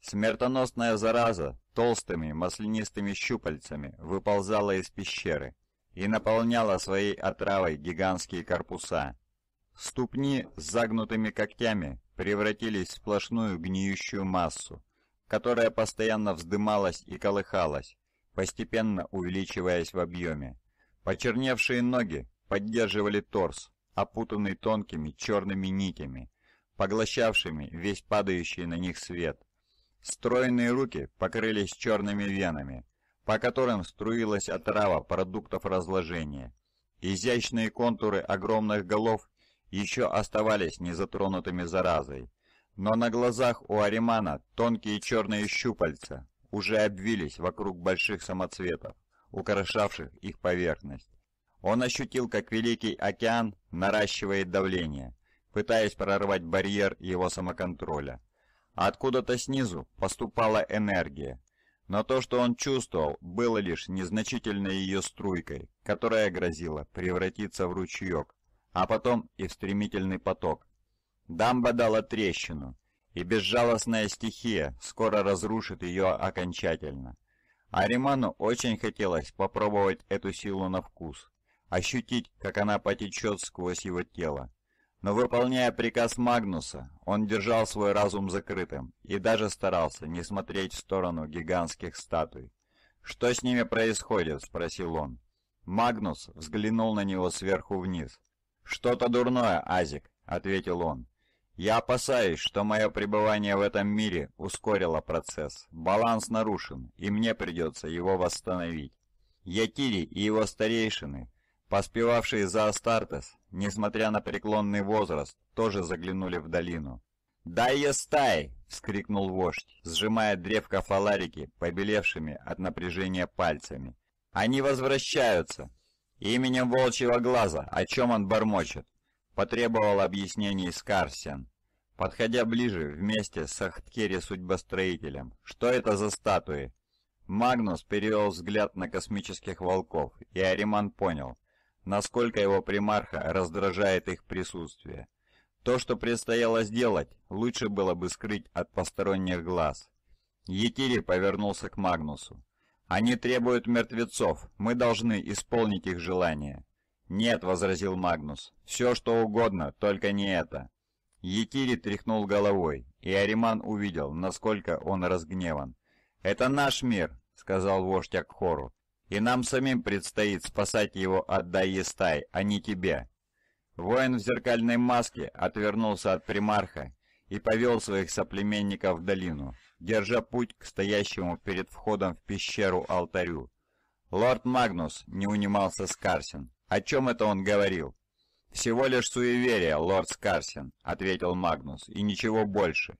Смертоносная зараза толстыми маслянистыми щупальцами выползала из пещеры, и наполняла своей отравой гигантские корпуса. Ступни с загнутыми когтями превратились в сплошную гниющую массу, которая постоянно вздымалась и колыхалась, постепенно увеличиваясь в объеме. Почерневшие ноги поддерживали торс, опутанный тонкими черными нитями, поглощавшими весь падающий на них свет. Стройные руки покрылись черными венами, по которым струилась отрава продуктов разложения. Изящные контуры огромных голов еще оставались незатронутыми заразой, но на глазах у Аримана тонкие черные щупальца уже обвились вокруг больших самоцветов, украшавших их поверхность. Он ощутил, как Великий океан наращивает давление, пытаясь прорвать барьер его самоконтроля. Откуда-то снизу поступала энергия, но то, что он чувствовал, было лишь незначительной ее струйкой, которая грозила превратиться в ручеек, а потом и в стремительный поток. Дамба дала трещину, и безжалостная стихия скоро разрушит ее окончательно. Ариману очень хотелось попробовать эту силу на вкус, ощутить, как она потечет сквозь его тело. Но выполняя приказ Магнуса, он держал свой разум закрытым и даже старался не смотреть в сторону гигантских статуй. «Что с ними происходит?» – спросил он. Магнус взглянул на него сверху вниз. «Что-то дурное, Азик», – ответил он. «Я опасаюсь, что мое пребывание в этом мире ускорило процесс. Баланс нарушен, и мне придется его восстановить. Ятири и его старейшины Поспевавшие за Астартес, несмотря на преклонный возраст, тоже заглянули в долину. «Дай я стай!» — вскрикнул вождь, сжимая древко фаларики, побелевшими от напряжения пальцами. «Они возвращаются!» «Именем волчьего глаза, о чем он бормочет?» — потребовал объяснений Скарсен. Подходя ближе, вместе с Ахткери судьбостроителем, что это за статуи? Магнус перевел взгляд на космических волков, и Ариман понял, насколько его примарха раздражает их присутствие. То, что предстояло сделать, лучше было бы скрыть от посторонних глаз. Етири повернулся к Магнусу. «Они требуют мертвецов, мы должны исполнить их желание». «Нет», — возразил Магнус, — «все что угодно, только не это». Етири тряхнул головой, и Ариман увидел, насколько он разгневан. «Это наш мир», — сказал вождь Акхору и нам самим предстоит спасать его от дайестай, а не тебе». Воин в зеркальной маске отвернулся от примарха и повел своих соплеменников в долину, держа путь к стоящему перед входом в пещеру алтарю. Лорд Магнус не унимался Скарсин. О чем это он говорил? «Всего лишь суеверие, лорд Скарсин», — ответил Магнус, — «и ничего больше.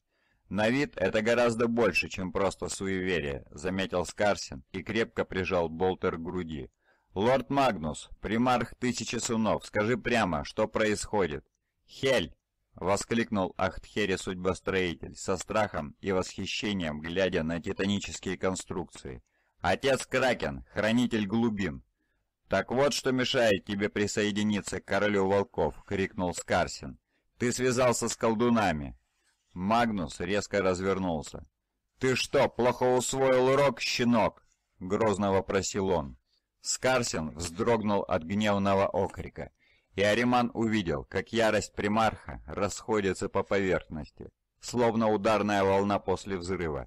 «На вид это гораздо больше, чем просто суеверие», — заметил Скарсин и крепко прижал Болтер к груди. «Лорд Магнус, примарх Тысячи Сунов, скажи прямо, что происходит?» «Хель!» — воскликнул Ахтхери Судьбостроитель со страхом и восхищением, глядя на титанические конструкции. «Отец Кракен, хранитель глубин!» «Так вот, что мешает тебе присоединиться к королю волков!» — крикнул Скарсин. «Ты связался с колдунами, Магнус резко развернулся. «Ты что, плохо усвоил урок, щенок?» — грозно вопросил он. Скарсин вздрогнул от гневного окрика, и Ариман увидел, как ярость примарха расходится по поверхности, словно ударная волна после взрыва.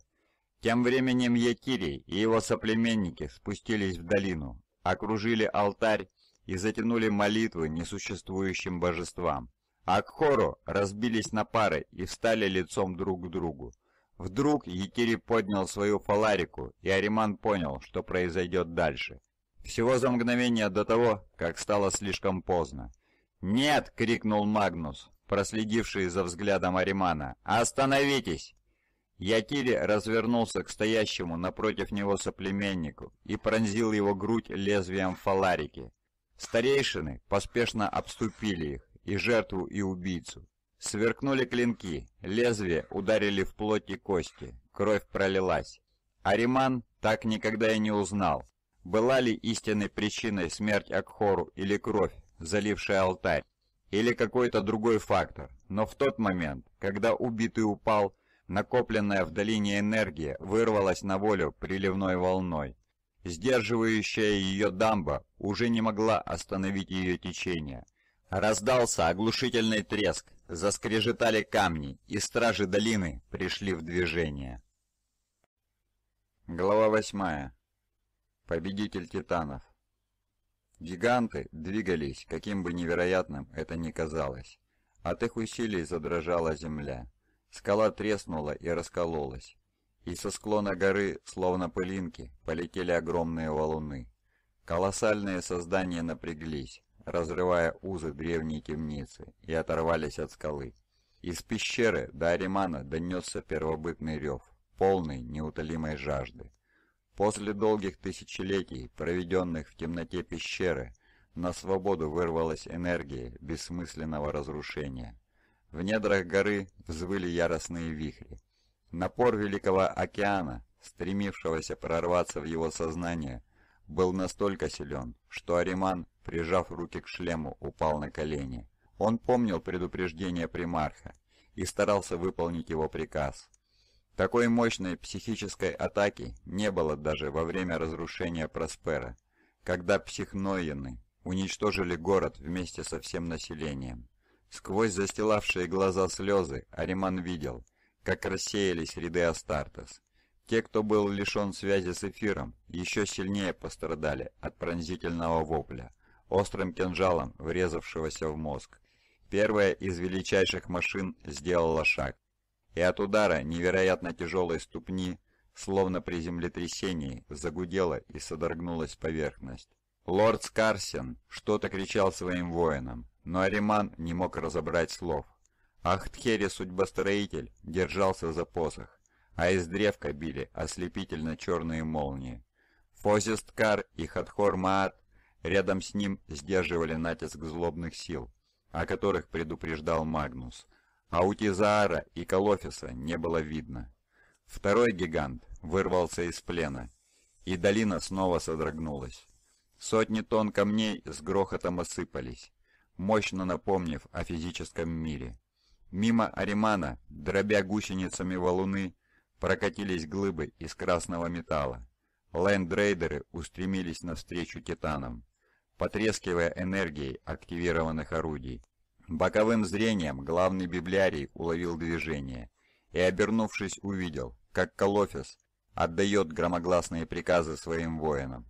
Тем временем Якирий и его соплеменники спустились в долину, окружили алтарь и затянули молитвы несуществующим божествам. Акхоро разбились на пары и встали лицом друг к другу. Вдруг Етири поднял свою фаларику, и Ариман понял, что произойдет дальше. Всего за мгновение до того, как стало слишком поздно. «Нет!» — крикнул Магнус, проследивший за взглядом Аримана. «Остановитесь!» Якири развернулся к стоящему напротив него соплеменнику и пронзил его грудь лезвием фаларики. Старейшины поспешно обступили их, и жертву, и убийцу. Сверкнули клинки, лезвия ударили в плоть и кости, кровь пролилась. Ариман так никогда и не узнал, была ли истинной причиной смерть Акхору или кровь, залившая алтарь, или какой-то другой фактор. Но в тот момент, когда убитый упал, накопленная в долине энергия вырвалась на волю приливной волной. Сдерживающая ее дамба уже не могла остановить ее течение – Раздался оглушительный треск, заскрежетали камни, и стражи долины пришли в движение. Глава 8. Победитель титанов. Гиганты двигались, каким бы невероятным это ни казалось. От их усилий задрожала земля. Скала треснула и раскололась. И со склона горы, словно пылинки, полетели огромные валуны. Колоссальные создания напряглись, разрывая узы древней темницы, и оторвались от скалы. Из пещеры до Аримана донесся первобытный рев, полный неутолимой жажды. После долгих тысячелетий, проведенных в темноте пещеры, на свободу вырвалась энергия бессмысленного разрушения. В недрах горы взвыли яростные вихри. Напор Великого океана, стремившегося прорваться в его сознание, был настолько силен, что Ариман, прижав руки к шлему, упал на колени. Он помнил предупреждение примарха и старался выполнить его приказ. Такой мощной психической атаки не было даже во время разрушения Проспера, когда психноины уничтожили город вместе со всем населением. Сквозь застилавшие глаза слезы Ариман видел, как рассеялись ряды Астартес, те, кто был лишен связи с эфиром, еще сильнее пострадали от пронзительного вопля, острым кинжалом врезавшегося в мозг. Первая из величайших машин сделала шаг, и от удара невероятно тяжелой ступни, словно при землетрясении, загудела и содрогнулась поверхность. Лорд Скарсен что-то кричал своим воинам, но Ариман не мог разобрать слов. Ахтхери Судьбостроитель держался за посох, а из древка били ослепительно-черные молнии. Фозисткар и Хатхор Маат рядом с ним сдерживали натиск злобных сил, о которых предупреждал Магнус, а у Тизаара и Колофиса не было видно. Второй гигант вырвался из плена, и долина снова содрогнулась. Сотни тонн камней с грохотом осыпались, мощно напомнив о физическом мире. Мимо Аримана, дробя гусеницами валуны, прокатились глыбы из красного металла. Лендрейдеры устремились навстречу титанам, потрескивая энергией активированных орудий. Боковым зрением главный библиарий уловил движение и, обернувшись, увидел, как Колофис отдает громогласные приказы своим воинам.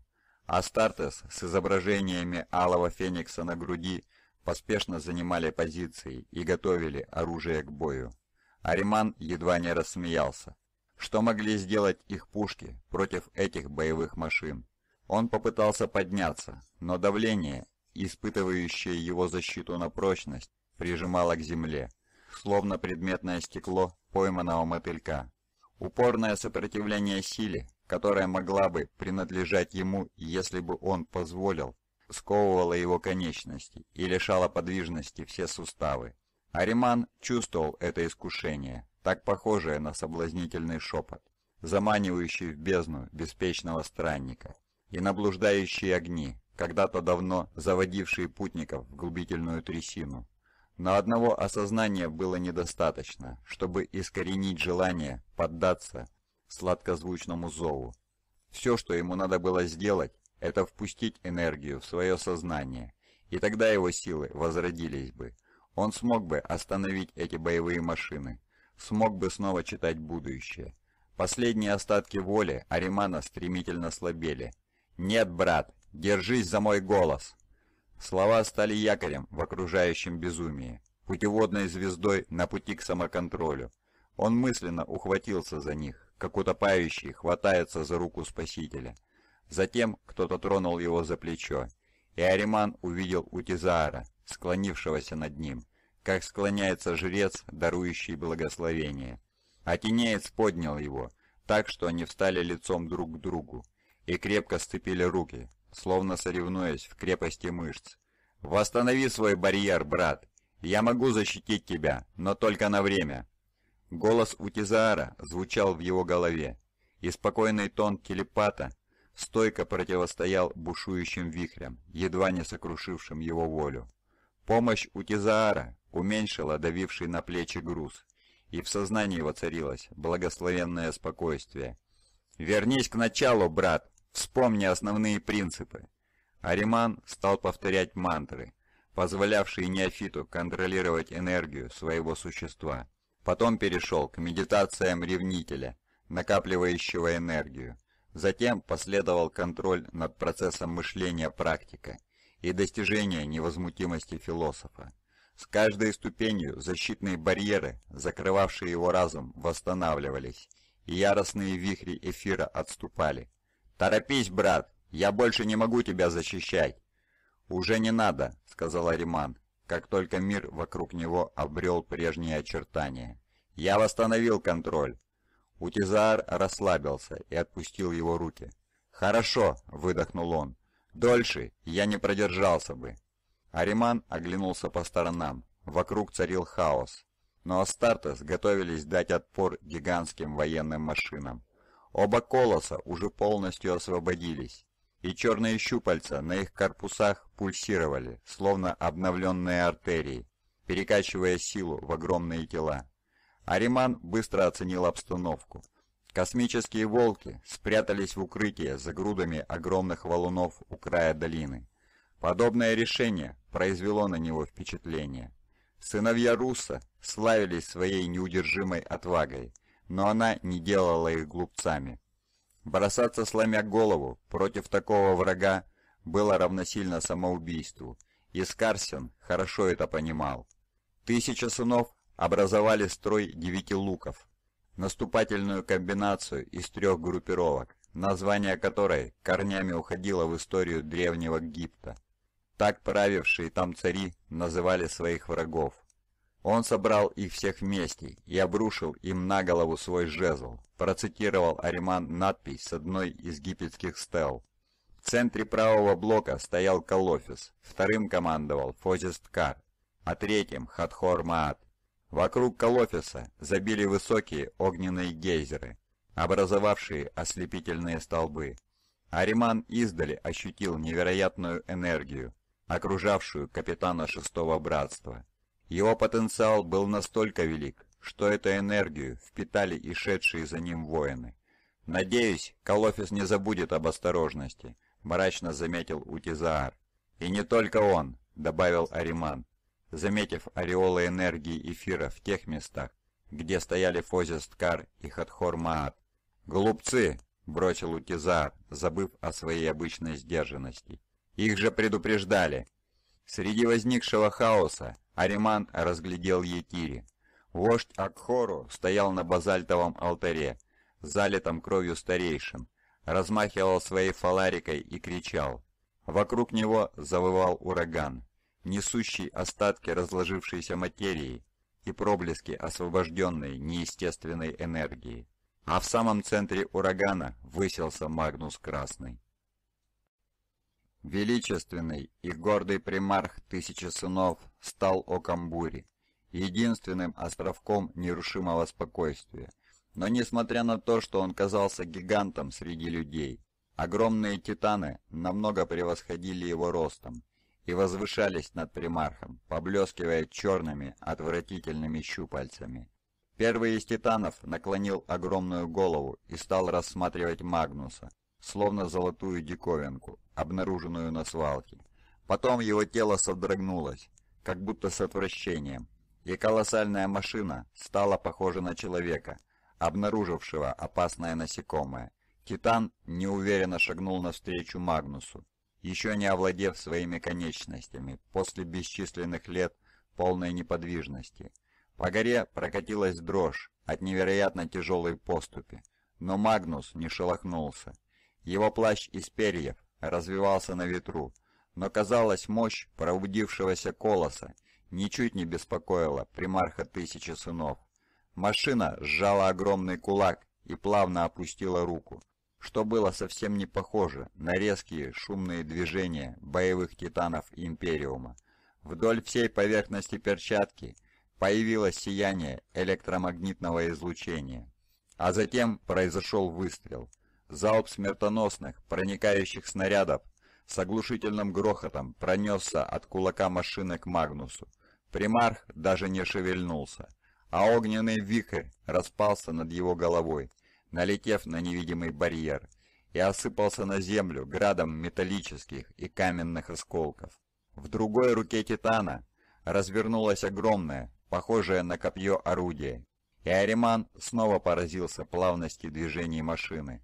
Астартес с изображениями алого феникса на груди поспешно занимали позиции и готовили оружие к бою. Ариман едва не рассмеялся. Что могли сделать их пушки против этих боевых машин? Он попытался подняться, но давление, испытывающее его защиту на прочность, прижимало к земле, словно предметное стекло пойманного мотылька. Упорное сопротивление силе, которая могла бы принадлежать ему, если бы он позволил, сковывала его конечности и лишала подвижности все суставы. Ариман чувствовал это искушение, так похожее на соблазнительный шепот, заманивающий в бездну беспечного странника, и на блуждающие огни, когда-то давно заводившие путников в глубительную трясину. Но одного осознания было недостаточно, чтобы искоренить желание поддаться сладкозвучному зову. Все, что ему надо было сделать, это впустить энергию в свое сознание, и тогда его силы возродились бы. Он смог бы остановить эти боевые машины, смог бы снова читать будущее. Последние остатки воли Аримана стремительно слабели. «Нет, брат, держись за мой голос!» Слова стали якорем в окружающем безумии, путеводной звездой на пути к самоконтролю. Он мысленно ухватился за них, как утопающий хватается за руку спасителя. Затем кто-то тронул его за плечо, и Ариман увидел Утизара, склонившегося над ним – как склоняется жрец, дарующий благословение. Атинеец поднял его, так что они встали лицом друг к другу, и крепко сцепили руки, словно соревнуясь в крепости мышц. «Восстанови свой барьер, брат! Я могу защитить тебя, но только на время!» Голос Утизаара звучал в его голове, и спокойный тон телепата стойко противостоял бушующим вихрям, едва не сокрушившим его волю. Помощь Утизаара уменьшила давивший на плечи груз, и в сознании воцарилось благословенное спокойствие. «Вернись к началу, брат! Вспомни основные принципы!» Ариман стал повторять мантры, позволявшие неофиту контролировать энергию своего существа. Потом перешел к медитациям ревнителя, накапливающего энергию. Затем последовал контроль над процессом мышления практика и достижение невозмутимости философа. С каждой ступенью защитные барьеры, закрывавшие его разум, восстанавливались, и яростные вихри эфира отступали. «Торопись, брат! Я больше не могу тебя защищать!» «Уже не надо», — сказал Ариман, как только мир вокруг него обрел прежние очертания. «Я восстановил контроль!» Утизар расслабился и отпустил его руки. «Хорошо», — выдохнул он. «Дольше я не продержался бы». Ариман оглянулся по сторонам. Вокруг царил хаос. Но Астартес готовились дать отпор гигантским военным машинам. Оба колоса уже полностью освободились, и черные щупальца на их корпусах пульсировали, словно обновленные артерии, перекачивая силу в огромные тела. Ариман быстро оценил обстановку. Космические волки спрятались в укрытие за грудами огромных валунов у края долины. Подобное решение произвело на него впечатление. Сыновья Руса славились своей неудержимой отвагой, но она не делала их глупцами. Бросаться сломя голову против такого врага было равносильно самоубийству, и Скарсин хорошо это понимал. Тысяча сынов образовали строй девяти луков, наступательную комбинацию из трех группировок, название которой корнями уходило в историю Древнего Египта. Так правившие там цари называли своих врагов. Он собрал их всех вместе и обрушил им на голову свой жезл, процитировал Ариман надпись с одной из египетских стел. В центре правого блока стоял Калофис. вторым командовал Фозисткар, а третьим Хатхор Маат. Вокруг Калофиса забили высокие огненные гейзеры, образовавшие ослепительные столбы. Ариман издали ощутил невероятную энергию, окружавшую капитана шестого братства. Его потенциал был настолько велик, что эту энергию впитали и шедшие за ним воины. «Надеюсь, Калофис не забудет об осторожности», – мрачно заметил Утизаар. «И не только он», – добавил Ариман, заметив ореолы энергии эфира в тех местах, где стояли Фозисткар и Хатхор Маат. «Глупцы!» – бросил Утизаар, забыв о своей обычной сдержанности. Их же предупреждали. Среди возникшего хаоса Ариман разглядел Етири. Вождь Акхору стоял на базальтовом алтаре, залитом кровью старейшин, размахивал своей фаларикой и кричал. Вокруг него завывал ураган, несущий остатки разложившейся материи и проблески освобожденной неестественной энергии. А в самом центре урагана выселся Магнус Красный. Величественный и гордый примарх Тысячи Сынов стал Окамбури, единственным островком нерушимого спокойствия. Но несмотря на то, что он казался гигантом среди людей, огромные титаны намного превосходили его ростом и возвышались над примархом, поблескивая черными отвратительными щупальцами. Первый из титанов наклонил огромную голову и стал рассматривать Магнуса, словно золотую диковинку, обнаруженную на свалке. Потом его тело содрогнулось, как будто с отвращением, и колоссальная машина стала похожа на человека, обнаружившего опасное насекомое. Титан неуверенно шагнул навстречу Магнусу, еще не овладев своими конечностями после бесчисленных лет полной неподвижности. По горе прокатилась дрожь от невероятно тяжелой поступи, но Магнус не шелохнулся. Его плащ из перьев развивался на ветру, но, казалось, мощь пробудившегося колоса ничуть не беспокоила примарха тысячи сынов. Машина сжала огромный кулак и плавно опустила руку, что было совсем не похоже на резкие шумные движения боевых титанов Империума. Вдоль всей поверхности перчатки появилось сияние электромагнитного излучения. А затем произошел выстрел. Залп смертоносных, проникающих снарядов с оглушительным грохотом пронесся от кулака машины к Магнусу. Примарх даже не шевельнулся, а огненный вихрь распался над его головой, налетев на невидимый барьер, и осыпался на землю градом металлических и каменных осколков. В другой руке Титана развернулось огромное, похожее на копье орудие, и Ариман снова поразился плавности движений машины.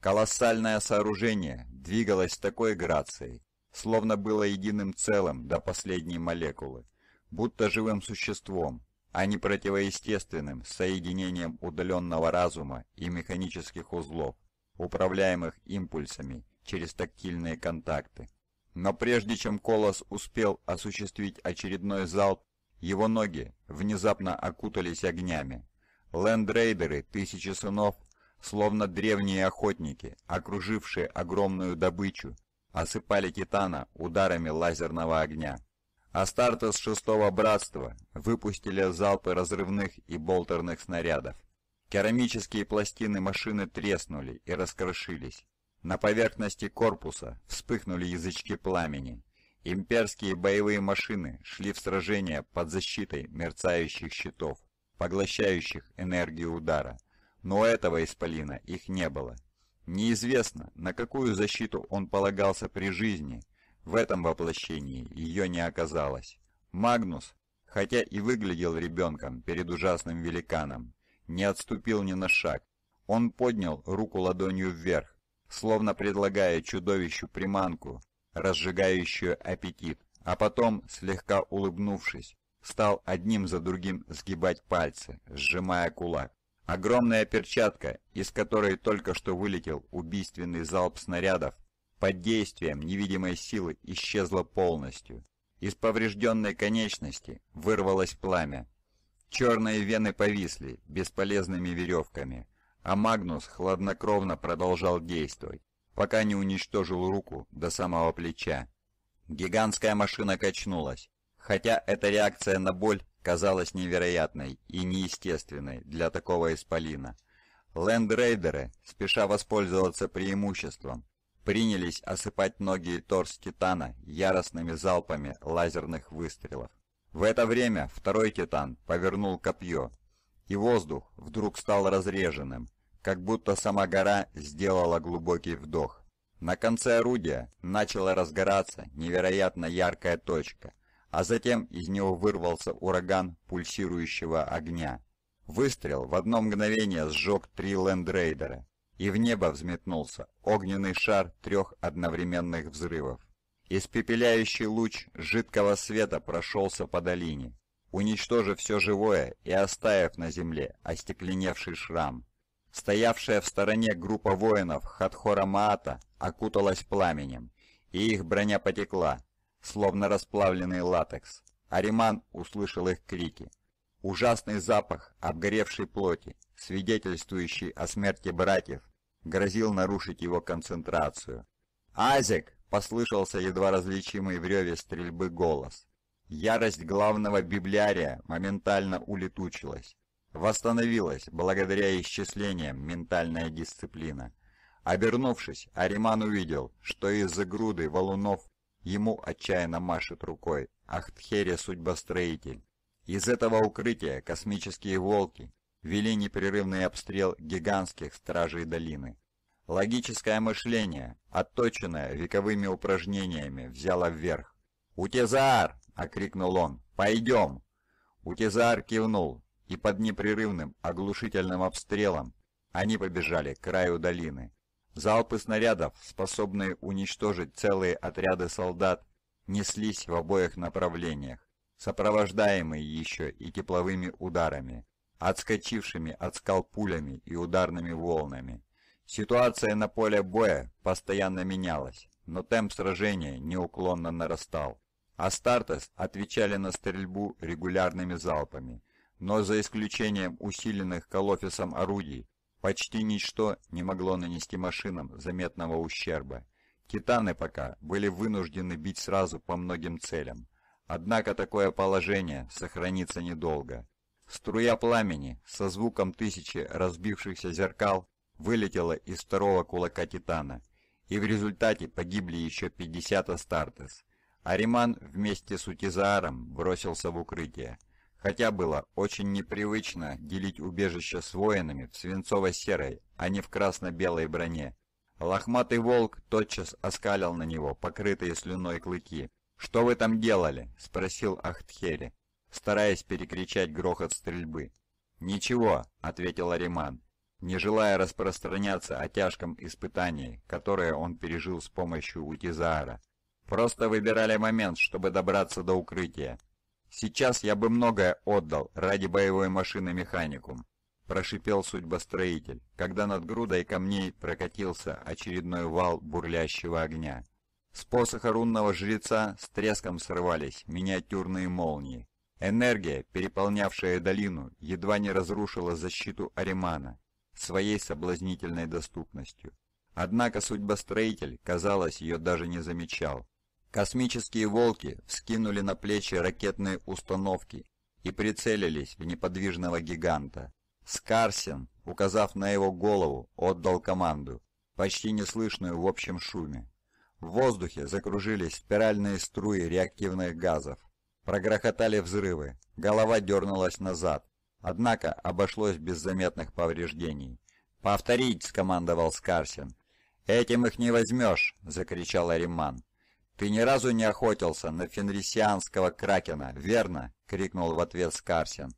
Колоссальное сооружение двигалось с такой грацией, словно было единым целым до последней молекулы, будто живым существом, а не противоестественным соединением удаленного разума и механических узлов, управляемых импульсами через тактильные контакты. Но прежде чем Колос успел осуществить очередной залп, его ноги внезапно окутались огнями. Лендрейдеры «Тысячи сынов» Словно древние охотники, окружившие огромную добычу, осыпали Титана ударами лазерного огня. Астартес шестого братства выпустили залпы разрывных и болтерных снарядов. Керамические пластины машины треснули и раскрошились. На поверхности корпуса вспыхнули язычки пламени. Имперские боевые машины шли в сражение под защитой мерцающих щитов, поглощающих энергию удара. Но у этого исполина их не было. Неизвестно, на какую защиту он полагался при жизни, в этом воплощении ее не оказалось. Магнус, хотя и выглядел ребенком перед ужасным великаном, не отступил ни на шаг. Он поднял руку ладонью вверх, словно предлагая чудовищу приманку, разжигающую аппетит, а потом, слегка улыбнувшись, стал одним за другим сгибать пальцы, сжимая кулак. Огромная перчатка, из которой только что вылетел убийственный залп снарядов, под действием невидимой силы исчезла полностью. Из поврежденной конечности вырвалось пламя. Черные вены повисли бесполезными веревками, а Магнус хладнокровно продолжал действовать, пока не уничтожил руку до самого плеча. Гигантская машина качнулась, Хотя эта реакция на боль казалась невероятной и неестественной для такого исполина. Лендрейдеры, спеша воспользоваться преимуществом, принялись осыпать ноги и торс Титана яростными залпами лазерных выстрелов. В это время второй Титан повернул копье, и воздух вдруг стал разреженным, как будто сама гора сделала глубокий вдох. На конце орудия начала разгораться невероятно яркая точка, а затем из него вырвался ураган пульсирующего огня. Выстрел в одно мгновение сжег три лендрейдера, и в небо взметнулся огненный шар трех одновременных взрывов. Испепеляющий луч жидкого света прошелся по долине, уничтожив все живое и оставив на земле остекленевший шрам. Стоявшая в стороне группа воинов Хатхора Маата окуталась пламенем, и их броня потекла, словно расплавленный латекс. Ариман услышал их крики. Ужасный запах обгоревшей плоти, свидетельствующий о смерти братьев, грозил нарушить его концентрацию. «Азик!» — послышался едва различимый в реве стрельбы голос. Ярость главного библиария моментально улетучилась. Восстановилась, благодаря исчислениям, ментальная дисциплина. Обернувшись, Ариман увидел, что из-за груды валунов Ему отчаянно машет рукой. Ахтхере судьбостроитель. Из этого укрытия космические волки вели непрерывный обстрел гигантских стражей долины. Логическое мышление, отточенное вековыми упражнениями, взяло вверх. «Утезаар!» — окрикнул он. «Пойдем!» Утезаар кивнул, и под непрерывным оглушительным обстрелом они побежали к краю долины. Залпы снарядов, способные уничтожить целые отряды солдат, неслись в обоих направлениях, сопровождаемые еще и тепловыми ударами, отскочившими от скал пулями и ударными волнами. Ситуация на поле боя постоянно менялась, но темп сражения неуклонно нарастал. Астартес отвечали на стрельбу регулярными залпами, но за исключением усиленных колофисом орудий, Почти ничто не могло нанести машинам заметного ущерба. Титаны пока были вынуждены бить сразу по многим целям. Однако такое положение сохранится недолго. Струя пламени со звуком тысячи разбившихся зеркал вылетела из второго кулака Титана, и в результате погибли еще 50 Астартес. Ариман вместе с Утизааром бросился в укрытие. Хотя было очень непривычно делить убежище с воинами в свинцово-серой, а не в красно-белой броне. Лохматый волк тотчас оскалил на него покрытые слюной клыки. «Что вы там делали?» – спросил Ахтхери, стараясь перекричать грохот стрельбы. «Ничего», – ответил Ариман, не желая распространяться о тяжком испытании, которое он пережил с помощью Утизара. «Просто выбирали момент, чтобы добраться до укрытия». «Сейчас я бы многое отдал ради боевой машины механикум», – прошипел судьбостроитель, когда над грудой камней прокатился очередной вал бурлящего огня. С посоха рунного жреца с треском срывались миниатюрные молнии. Энергия, переполнявшая долину, едва не разрушила защиту Аримана своей соблазнительной доступностью. Однако судьбостроитель, казалось, ее даже не замечал. Космические «Волки» вскинули на плечи ракетные установки и прицелились в неподвижного гиганта. Скарсин, указав на его голову, отдал команду, почти неслышную в общем шуме. В воздухе закружились спиральные струи реактивных газов. Прогрохотали взрывы, голова дернулась назад, однако обошлось без заметных повреждений. «Повторить!» — скомандовал Скарсин. «Этим их не возьмешь!» — закричал Ариман. «Ты ни разу не охотился на фенрисианского кракена, верно?» — крикнул в ответ Скарсин.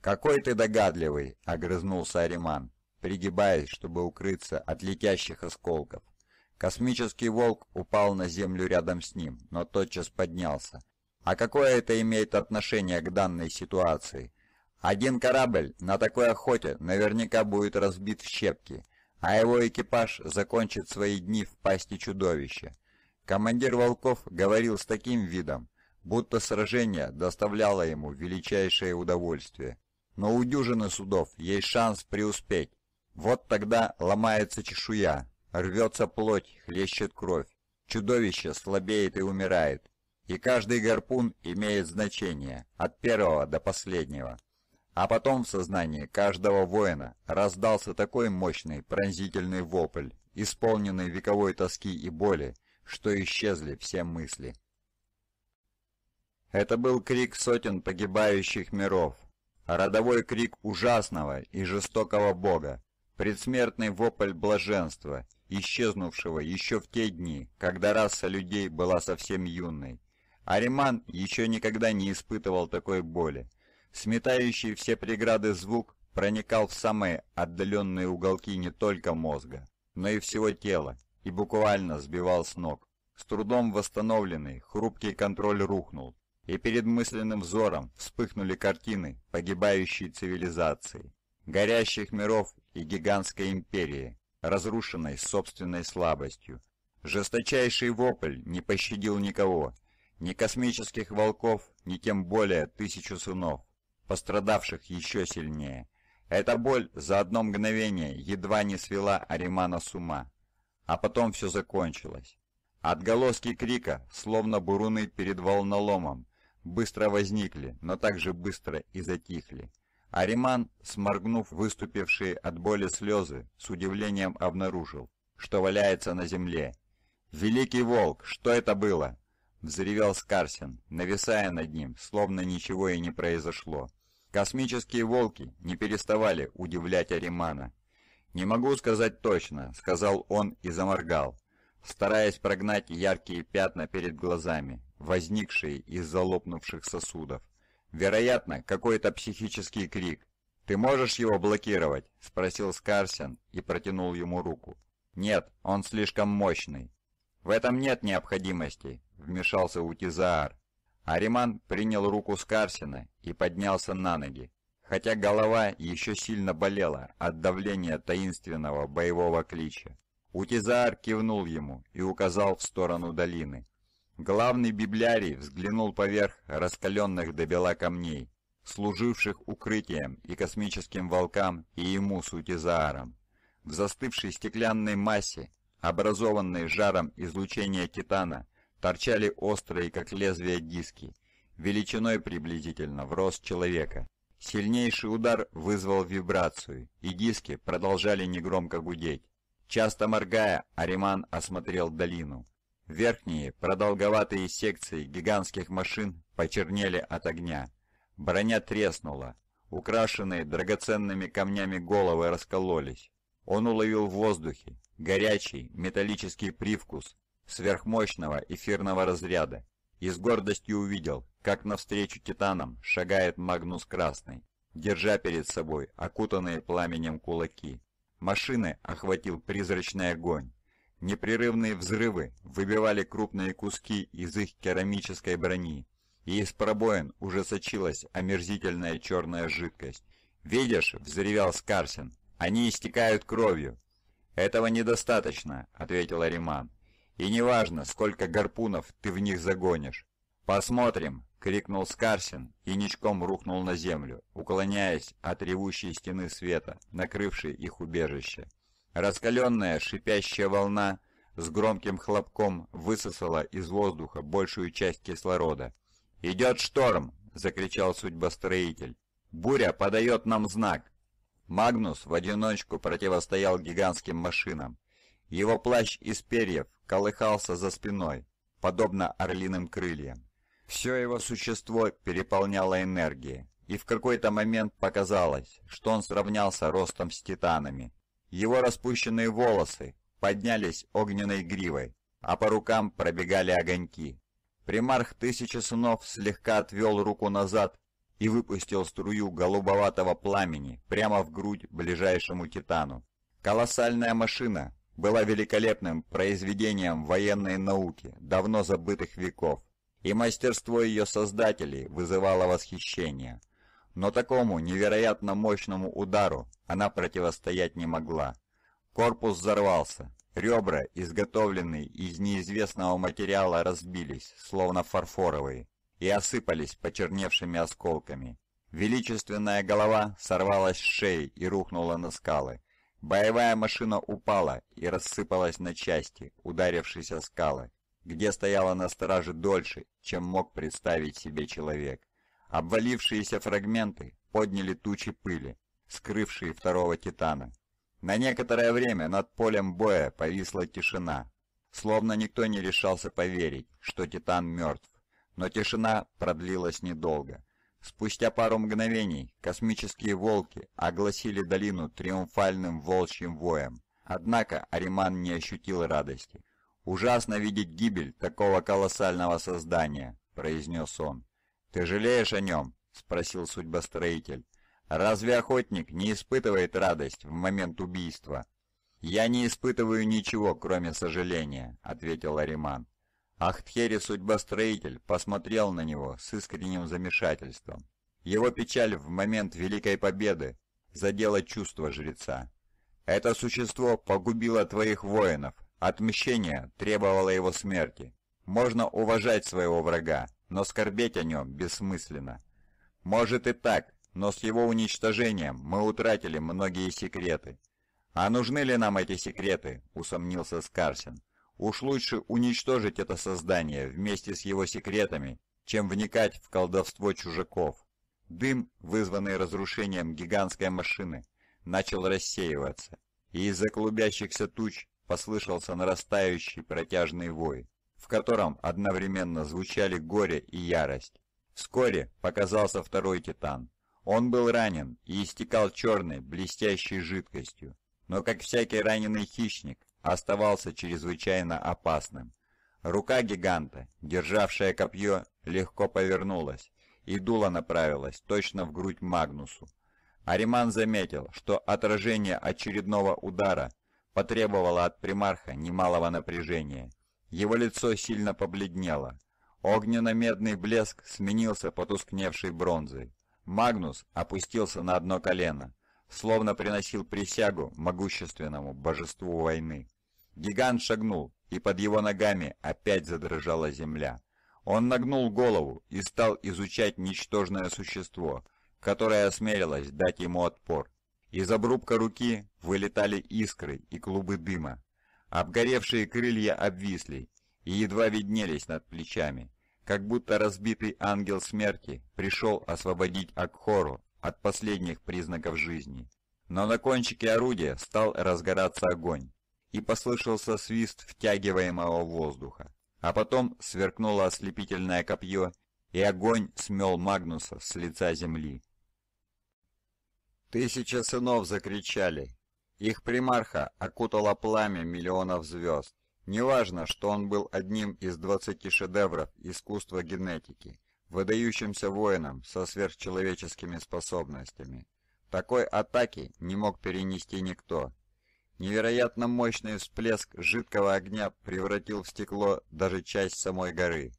«Какой ты догадливый!» — огрызнулся Ариман, пригибаясь, чтобы укрыться от летящих осколков. Космический волк упал на землю рядом с ним, но тотчас поднялся. А какое это имеет отношение к данной ситуации? Один корабль на такой охоте наверняка будет разбит в щепки, а его экипаж закончит свои дни в пасти чудовища. Командир Волков говорил с таким видом, будто сражение доставляло ему величайшее удовольствие. Но у дюжины судов есть шанс преуспеть. Вот тогда ломается чешуя, рвется плоть, хлещет кровь. Чудовище слабеет и умирает. И каждый гарпун имеет значение, от первого до последнего. А потом в сознании каждого воина раздался такой мощный пронзительный вопль, исполненный вековой тоски и боли, что исчезли все мысли. Это был крик сотен погибающих миров, а родовой крик ужасного и жестокого бога, предсмертный вопль блаженства, исчезнувшего еще в те дни, когда раса людей была совсем юной. Ариман еще никогда не испытывал такой боли. Сметающий все преграды звук проникал в самые отдаленные уголки не только мозга, но и всего тела, и буквально сбивал с ног. С трудом восстановленный, хрупкий контроль рухнул, и перед мысленным взором вспыхнули картины погибающей цивилизации, горящих миров и гигантской империи, разрушенной собственной слабостью. Жесточайший вопль не пощадил никого, ни космических волков, ни тем более тысячу сынов, пострадавших еще сильнее. Эта боль за одно мгновение едва не свела Аримана с ума. А потом все закончилось. Отголоски крика, словно буруны перед волноломом, быстро возникли, но также быстро и затихли. Ариман, сморгнув выступившие от боли слезы, с удивлением обнаружил, что валяется на земле. «Великий волк, что это было?» — взревел Скарсин, нависая над ним, словно ничего и не произошло. Космические волки не переставали удивлять Аримана. «Не могу сказать точно», — сказал он и заморгал, стараясь прогнать яркие пятна перед глазами, возникшие из залопнувших сосудов. «Вероятно, какой-то психический крик. Ты можешь его блокировать?» — спросил Скарсен и протянул ему руку. «Нет, он слишком мощный». «В этом нет необходимости», — вмешался Утизаар. Ариман принял руку Скарсина и поднялся на ноги хотя голова еще сильно болела от давления таинственного боевого клича. Утизаар кивнул ему и указал в сторону долины. Главный библиарий взглянул поверх раскаленных до бела камней, служивших укрытием и космическим волкам, и ему с Утизааром. В застывшей стеклянной массе, образованной жаром излучения титана, торчали острые, как лезвие диски, величиной приблизительно в рост человека. Сильнейший удар вызвал вибрацию, и диски продолжали негромко гудеть. Часто моргая, Ариман осмотрел долину. Верхние, продолговатые секции гигантских машин почернели от огня. Броня треснула. Украшенные драгоценными камнями головы раскололись. Он уловил в воздухе горячий металлический привкус сверхмощного эфирного разряда и с гордостью увидел, как навстречу титанам шагает Магнус Красный, держа перед собой окутанные пламенем кулаки. Машины охватил призрачный огонь. Непрерывные взрывы выбивали крупные куски из их керамической брони, и из пробоин уже сочилась омерзительная черная жидкость. «Видишь», — взревел Скарсен, — «они истекают кровью». «Этого недостаточно», — ответил Ариман. И неважно, сколько гарпунов ты в них загонишь. «Посмотрим!» — крикнул Скарсин и ничком рухнул на землю, уклоняясь от ревущей стены света, накрывшей их убежище. Раскаленная шипящая волна с громким хлопком высосала из воздуха большую часть кислорода. «Идет шторм!» — закричал судьбостроитель. «Буря подает нам знак!» Магнус в одиночку противостоял гигантским машинам. Его плащ из перьев колыхался за спиной, подобно орлиным крыльям. Все его существо переполняло энергией, и в какой-то момент показалось, что он сравнялся ростом с титанами. Его распущенные волосы поднялись огненной гривой, а по рукам пробегали огоньки. Примарх Тысячи Сынов слегка отвел руку назад и выпустил струю голубоватого пламени прямо в грудь ближайшему титану. Колоссальная машина была великолепным произведением военной науки давно забытых веков, и мастерство ее создателей вызывало восхищение. Но такому невероятно мощному удару она противостоять не могла. Корпус взорвался, ребра, изготовленные из неизвестного материала, разбились, словно фарфоровые, и осыпались почерневшими осколками. Величественная голова сорвалась с шеи и рухнула на скалы, Боевая машина упала и рассыпалась на части, ударившись о скалы, где стояла на страже дольше, чем мог представить себе человек. Обвалившиеся фрагменты подняли тучи пыли, скрывшие второго титана. На некоторое время над полем боя повисла тишина, словно никто не решался поверить, что титан мертв. Но тишина продлилась недолго. Спустя пару мгновений космические волки огласили долину триумфальным волчьим воем. Однако Ариман не ощутил радости. «Ужасно видеть гибель такого колоссального создания», — произнес он. «Ты жалеешь о нем?» — спросил судьбостроитель. «Разве охотник не испытывает радость в момент убийства?» «Я не испытываю ничего, кроме сожаления», — ответил Ариман. Ахтхери судьбостроитель посмотрел на него с искренним замешательством. Его печаль в момент Великой Победы задела чувство жреца. «Это существо погубило твоих воинов, отмщение требовало его смерти. Можно уважать своего врага, но скорбеть о нем бессмысленно. Может и так, но с его уничтожением мы утратили многие секреты. А нужны ли нам эти секреты?» – усомнился Скарсин. Уж лучше уничтожить это создание вместе с его секретами, чем вникать в колдовство чужаков. Дым, вызванный разрушением гигантской машины, начал рассеиваться, и из-за клубящихся туч послышался нарастающий протяжный вой, в котором одновременно звучали горе и ярость. Вскоре показался второй титан. Он был ранен и истекал черной, блестящей жидкостью. Но как всякий раненый хищник, оставался чрезвычайно опасным. Рука гиганта, державшая копье, легко повернулась, и дуло направилось точно в грудь Магнусу. Ариман заметил, что отражение очередного удара потребовало от примарха немалого напряжения. Его лицо сильно побледнело. Огненно-медный блеск сменился потускневшей бронзой. Магнус опустился на одно колено словно приносил присягу могущественному божеству войны. Гигант шагнул, и под его ногами опять задрожала земля. Он нагнул голову и стал изучать ничтожное существо, которое осмелилось дать ему отпор. Из обрубка руки вылетали искры и клубы дыма. Обгоревшие крылья обвисли и едва виднелись над плечами, как будто разбитый ангел смерти пришел освободить Акхору от последних признаков жизни. Но на кончике орудия стал разгораться огонь, и послышался свист втягиваемого воздуха. А потом сверкнуло ослепительное копье, и огонь смел Магнуса с лица земли. Тысяча сынов закричали. Их примарха окутало пламя миллионов звезд. Неважно, что он был одним из двадцати шедевров искусства генетики – выдающимся воином со сверхчеловеческими способностями. Такой атаки не мог перенести никто. Невероятно мощный всплеск жидкого огня превратил в стекло даже часть самой горы.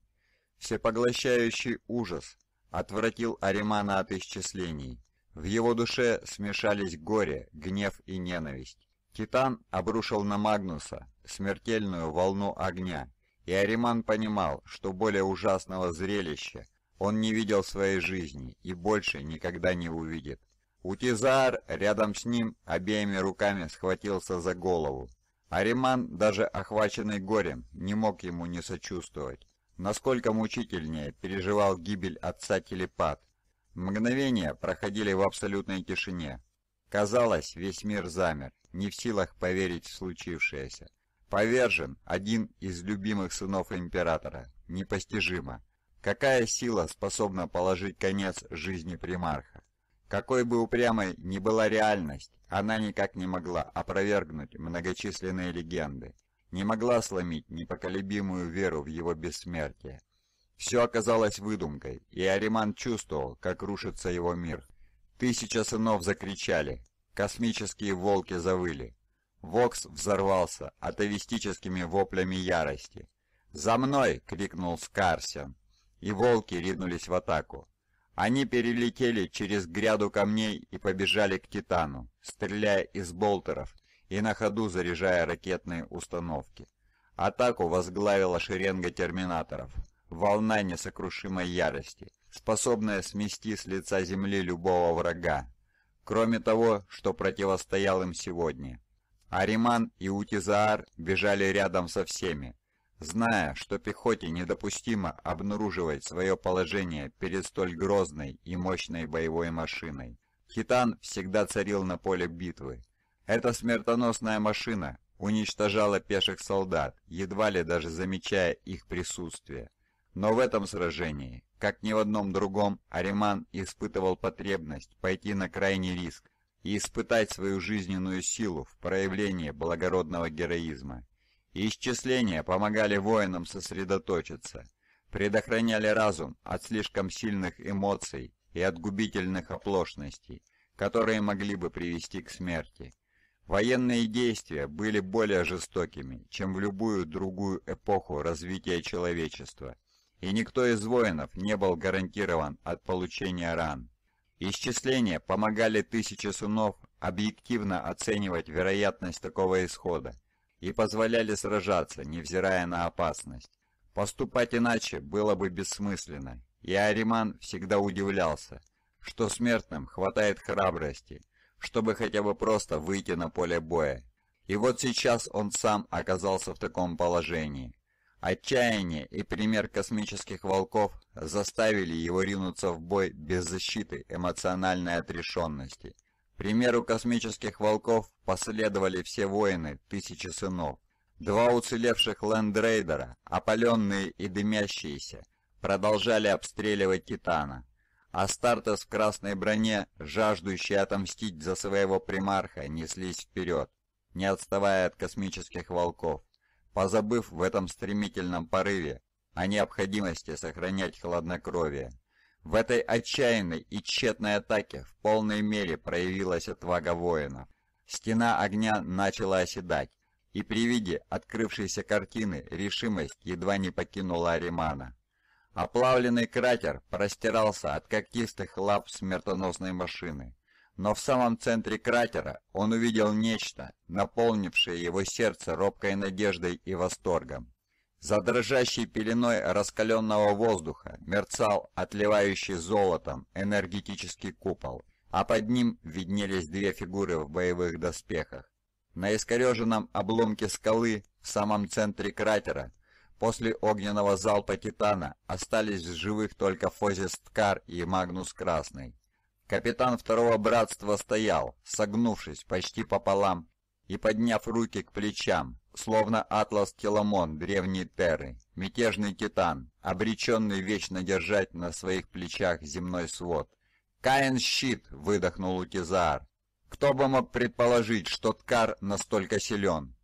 Всепоглощающий ужас отвратил Аримана от исчислений. В его душе смешались горе, гнев и ненависть. Титан обрушил на Магнуса смертельную волну огня, и Ариман понимал, что более ужасного зрелища он не видел своей жизни и больше никогда не увидит. Утизар рядом с ним обеими руками схватился за голову. Ариман, даже охваченный горем, не мог ему не сочувствовать. Насколько мучительнее переживал гибель отца-телепат. Мгновения проходили в абсолютной тишине. Казалось, весь мир замер, не в силах поверить в случившееся. Повержен один из любимых сынов императора. Непостижимо. Какая сила способна положить конец жизни примарха? Какой бы упрямой ни была реальность, она никак не могла опровергнуть многочисленные легенды, не могла сломить непоколебимую веру в его бессмертие. Все оказалось выдумкой, и Ариман чувствовал, как рушится его мир. Тысяча сынов закричали, космические волки завыли. Вокс взорвался атовистическими воплями ярости. «За мной!» — крикнул Скарсен и волки ринулись в атаку. Они перелетели через гряду камней и побежали к Титану, стреляя из болтеров и на ходу заряжая ракетные установки. Атаку возглавила шеренга терминаторов, волна несокрушимой ярости, способная смести с лица земли любого врага, кроме того, что противостоял им сегодня. Ариман и Утизаар бежали рядом со всеми, Зная, что пехоте недопустимо обнаруживать свое положение перед столь грозной и мощной боевой машиной, Хитан всегда царил на поле битвы. Эта смертоносная машина уничтожала пеших солдат, едва ли даже замечая их присутствие. Но в этом сражении, как ни в одном другом, Ариман испытывал потребность пойти на крайний риск и испытать свою жизненную силу в проявлении благородного героизма. Исчисления помогали воинам сосредоточиться, предохраняли разум от слишком сильных эмоций и от губительных оплошностей, которые могли бы привести к смерти. Военные действия были более жестокими, чем в любую другую эпоху развития человечества, и никто из воинов не был гарантирован от получения ран. Исчисления помогали тысяче сунов объективно оценивать вероятность такого исхода, и позволяли сражаться, невзирая на опасность. Поступать иначе было бы бессмысленно, и Ариман всегда удивлялся, что смертным хватает храбрости, чтобы хотя бы просто выйти на поле боя. И вот сейчас он сам оказался в таком положении. Отчаяние и пример космических волков заставили его ринуться в бой без защиты эмоциональной отрешенности примеру космических волков последовали все воины Тысячи Сынов. Два уцелевших лендрейдера, опаленные и дымящиеся, продолжали обстреливать Титана. А Астартес в красной броне, жаждущий отомстить за своего примарха, неслись вперед, не отставая от космических волков. Позабыв в этом стремительном порыве о необходимости сохранять хладнокровие, в этой отчаянной и тщетной атаке в полной мере проявилась отвага воинов. Стена огня начала оседать, и при виде открывшейся картины решимость едва не покинула Аримана. Оплавленный кратер простирался от когтистых лап смертоносной машины, но в самом центре кратера он увидел нечто, наполнившее его сердце робкой надеждой и восторгом. За дрожащей пеленой раскаленного воздуха мерцал отливающий золотом энергетический купол, а под ним виднелись две фигуры в боевых доспехах. На искореженном обломке скалы в самом центре кратера после огненного залпа Титана остались в живых только Фозис Ткар и Магнус Красный. Капитан второго братства стоял, согнувшись почти пополам и подняв руки к плечам, словно атлас Теламон древней Терры, мятежный титан, обреченный вечно держать на своих плечах земной свод. «Каин щит!» — выдохнул Лукизар. Кто бы мог предположить, что Ткар настолько силен?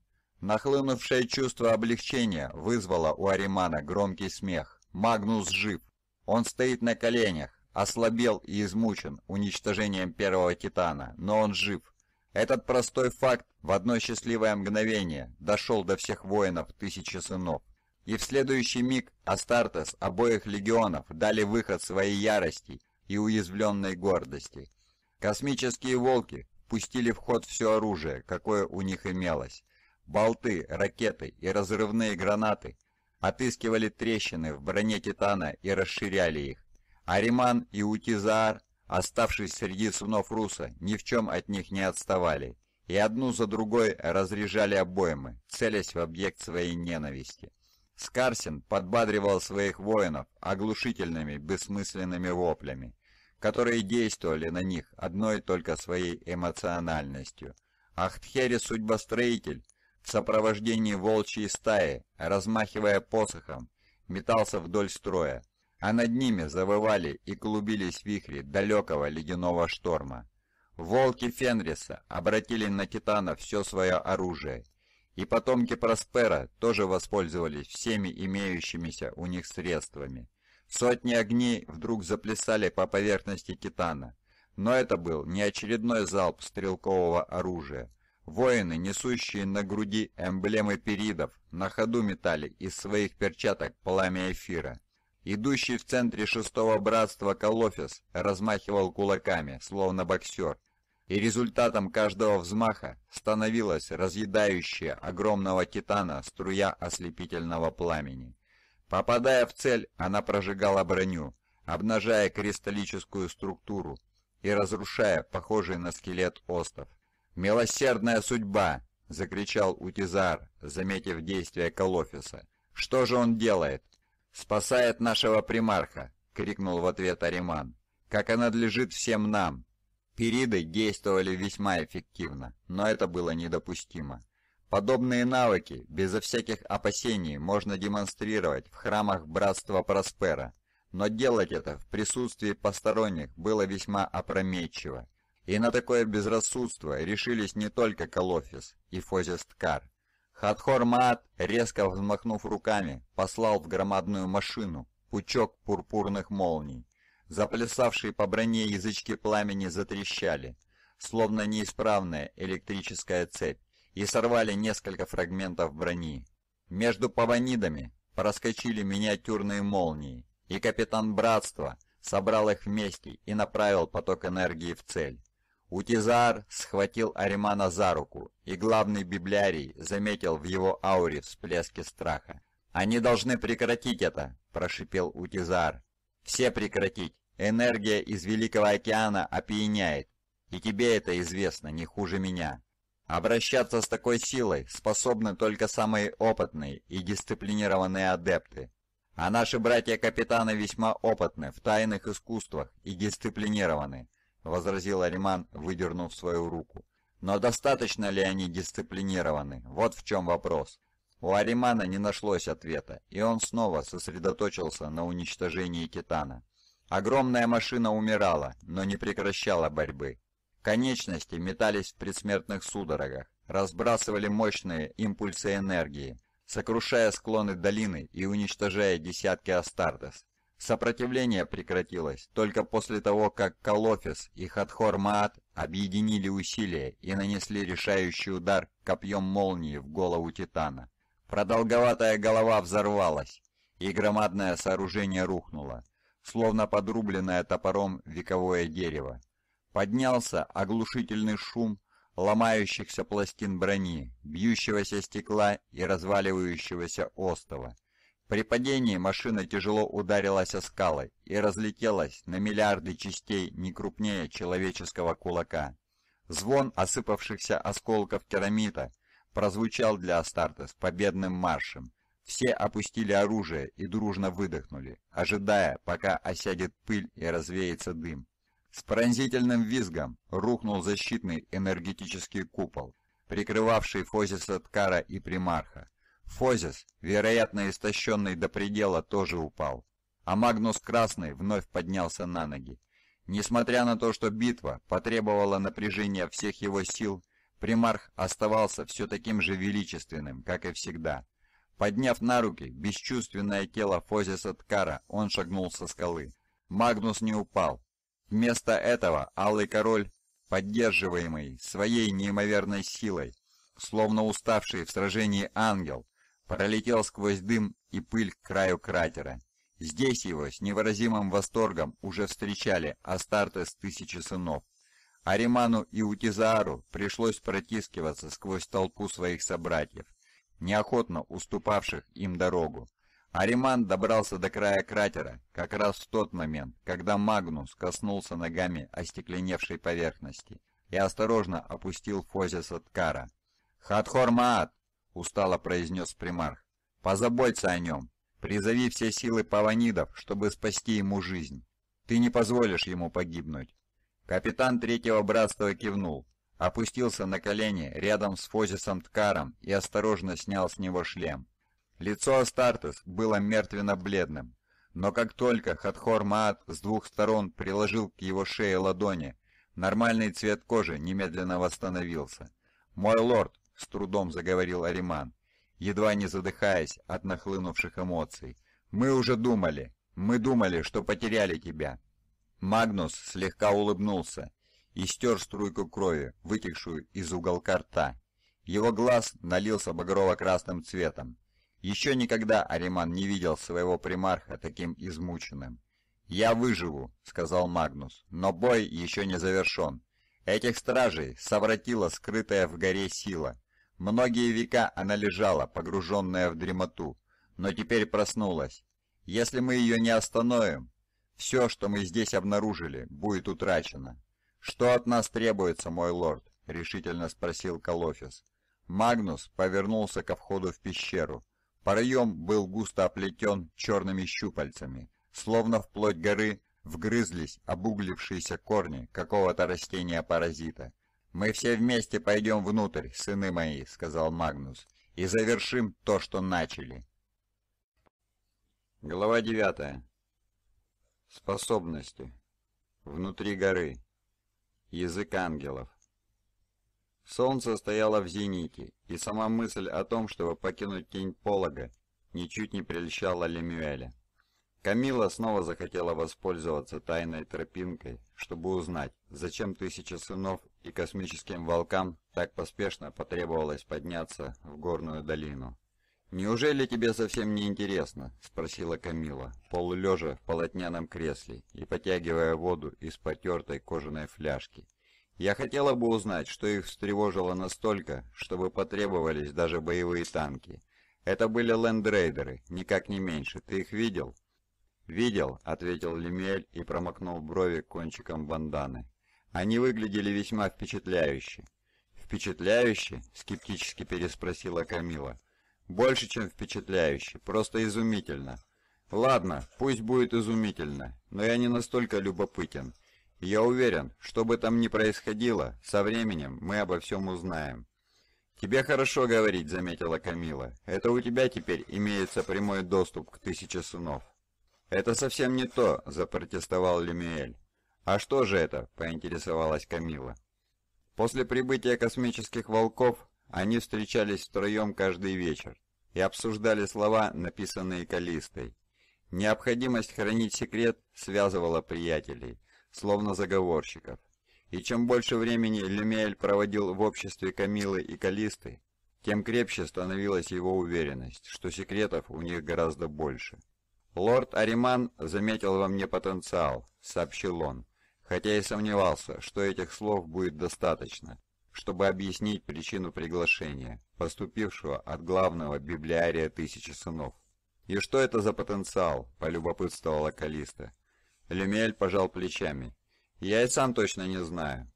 Нахлынувшее чувство облегчения вызвало у Аримана громкий смех. Магнус жив. Он стоит на коленях, ослабел и измучен уничтожением первого титана, но он жив. Этот простой факт в одно счастливое мгновение дошел до всех воинов Тысячи Сынов. И в следующий миг Астартес обоих легионов дали выход своей ярости и уязвленной гордости. Космические волки пустили в ход все оружие, какое у них имелось. Болты, ракеты и разрывные гранаты отыскивали трещины в броне Титана и расширяли их. Ариман и Утизаар Оставшись среди сынов Руса, ни в чем от них не отставали, и одну за другой разряжали обоймы, целясь в объект своей ненависти. Скарсин подбадривал своих воинов оглушительными, бессмысленными воплями, которые действовали на них одной только своей эмоциональностью. Ахтхери Судьбостроитель в сопровождении волчьей стаи, размахивая посохом, метался вдоль строя, а над ними завывали и клубились вихри далекого ледяного шторма. Волки Фенриса обратили на Титана все свое оружие, и потомки Проспера тоже воспользовались всеми имеющимися у них средствами. Сотни огней вдруг заплясали по поверхности Титана, но это был не очередной залп стрелкового оружия. Воины, несущие на груди эмблемы перидов, на ходу метали из своих перчаток пламя эфира. Идущий в центре шестого братства Колофис размахивал кулаками, словно боксер, и результатом каждого взмаха становилась разъедающая огромного титана струя ослепительного пламени. Попадая в цель, она прожигала броню, обнажая кристаллическую структуру и разрушая похожий на скелет остов. «Милосердная судьба!» — закричал Утизар, заметив действия Колофиса. «Что же он делает? «Спасает нашего примарха!» — крикнул в ответ Ариман. «Как она надлежит всем нам!» Периды действовали весьма эффективно, но это было недопустимо. Подобные навыки, безо всяких опасений, можно демонстрировать в храмах Братства Проспера, но делать это в присутствии посторонних было весьма опрометчиво. И на такое безрассудство решились не только Колофис и Фозис Ткар, Хатхор Маат, резко взмахнув руками, послал в громадную машину пучок пурпурных молний. Заплясавшие по броне язычки пламени затрещали, словно неисправная электрическая цепь, и сорвали несколько фрагментов брони. Между паванидами проскочили миниатюрные молнии, и капитан Братства собрал их вместе и направил поток энергии в цель. Утизар схватил Аримана за руку, и главный библиарий заметил в его ауре всплески страха. «Они должны прекратить это!» – прошипел Утизар. «Все прекратить! Энергия из Великого океана опьяняет, и тебе это известно не хуже меня!» Обращаться с такой силой способны только самые опытные и дисциплинированные адепты. А наши братья-капитаны весьма опытны в тайных искусствах и дисциплинированы возразил Ариман, выдернув свою руку. Но достаточно ли они дисциплинированы? Вот в чем вопрос. У Аримана не нашлось ответа, и он снова сосредоточился на уничтожении Титана. Огромная машина умирала, но не прекращала борьбы. Конечности метались в предсмертных судорогах, разбрасывали мощные импульсы энергии, сокрушая склоны долины и уничтожая десятки Астартес. Сопротивление прекратилось только после того, как Калофис и Хатхор Маат объединили усилия и нанесли решающий удар копьем молнии в голову Титана. Продолговатая голова взорвалась, и громадное сооружение рухнуло, словно подрубленное топором вековое дерево. Поднялся оглушительный шум ломающихся пластин брони, бьющегося стекла и разваливающегося остова – при падении машина тяжело ударилась о скалы и разлетелась на миллиарды частей не крупнее человеческого кулака. Звон осыпавшихся осколков керамита прозвучал для с победным маршем. Все опустили оружие и дружно выдохнули, ожидая, пока осядет пыль и развеется дым. С пронзительным визгом рухнул защитный энергетический купол, прикрывавший Фозиса Ткара и Примарха. Фозис, вероятно истощенный до предела, тоже упал. А Магнус Красный вновь поднялся на ноги. Несмотря на то, что битва потребовала напряжения всех его сил, примарх оставался все таким же величественным, как и всегда. Подняв на руки бесчувственное тело Фозиса Ткара, он шагнул со скалы. Магнус не упал. Вместо этого Алый Король, поддерживаемый своей неимоверной силой, словно уставший в сражении ангел, пролетел сквозь дым и пыль к краю кратера. Здесь его с невыразимым восторгом уже встречали Астартес Тысячи Сынов. Ариману и Утизаару пришлось протискиваться сквозь толпу своих собратьев, неохотно уступавших им дорогу. Ариман добрался до края кратера как раз в тот момент, когда Магнус коснулся ногами остекленевшей поверхности и осторожно опустил Фозиса Ткара. «Хатхор Маат!» устало произнес примарх. «Позаботься о нем. Призови все силы паванидов, чтобы спасти ему жизнь. Ты не позволишь ему погибнуть». Капитан Третьего Братства кивнул, опустился на колени рядом с Фозисом Ткаром и осторожно снял с него шлем. Лицо Астартес было мертвенно-бледным, но как только Хатхор Маат с двух сторон приложил к его шее ладони, нормальный цвет кожи немедленно восстановился. «Мой лорд, — с трудом заговорил Ариман, едва не задыхаясь от нахлынувших эмоций. «Мы уже думали, мы думали, что потеряли тебя». Магнус слегка улыбнулся и стер струйку крови, вытекшую из уголка рта. Его глаз налился багрово-красным цветом. Еще никогда Ариман не видел своего примарха таким измученным. «Я выживу», — сказал Магнус, — «но бой еще не завершен. Этих стражей совратила скрытая в горе сила. Многие века она лежала, погруженная в дремоту, но теперь проснулась. Если мы ее не остановим, все, что мы здесь обнаружили, будет утрачено. «Что от нас требуется, мой лорд?» — решительно спросил Калофис. Магнус повернулся ко входу в пещеру. Проем был густо оплетен черными щупальцами. Словно вплоть горы вгрызлись обуглившиеся корни какого-то растения-паразита. «Мы все вместе пойдем внутрь, сыны мои», — сказал Магнус, — «и завершим то, что начали». Глава 9. Способности. Внутри горы. Язык ангелов. Солнце стояло в зените, и сама мысль о том, чтобы покинуть тень полога, ничуть не прельщала Лемюэля. Камила снова захотела воспользоваться тайной тропинкой, чтобы узнать, зачем тысяча сынов и космическим волкам так поспешно потребовалось подняться в горную долину. «Неужели тебе совсем не интересно?» – спросила Камила, полулежа в полотняном кресле и потягивая воду из потертой кожаной фляжки. «Я хотела бы узнать, что их встревожило настолько, чтобы потребовались даже боевые танки. Это были лендрейдеры, никак не меньше. Ты их видел?» «Видел», — ответил Лемель и промокнул брови кончиком банданы. «Они выглядели весьма впечатляюще». «Впечатляюще?» — скептически переспросила Камила. «Больше, чем впечатляюще. Просто изумительно». «Ладно, пусть будет изумительно, но я не настолько любопытен. Я уверен, что бы там ни происходило, со временем мы обо всем узнаем». «Тебе хорошо говорить», — заметила Камила. «Это у тебя теперь имеется прямой доступ к тысяче сынов». «Это совсем не то», — запротестовал Люмиэль. «А что же это?» — поинтересовалась Камила. После прибытия космических волков они встречались втроем каждый вечер и обсуждали слова, написанные Калистой. Необходимость хранить секрет связывала приятелей, словно заговорщиков. И чем больше времени Люмель проводил в обществе Камилы и Калисты, тем крепче становилась его уверенность, что секретов у них гораздо больше. «Лорд Ариман заметил во мне потенциал», — сообщил он, хотя и сомневался, что этих слов будет достаточно, чтобы объяснить причину приглашения, поступившего от главного библиария Тысячи Сынов. «И что это за потенциал?» — полюбопытствовала Калиста. Люмель пожал плечами. «Я и сам точно не знаю».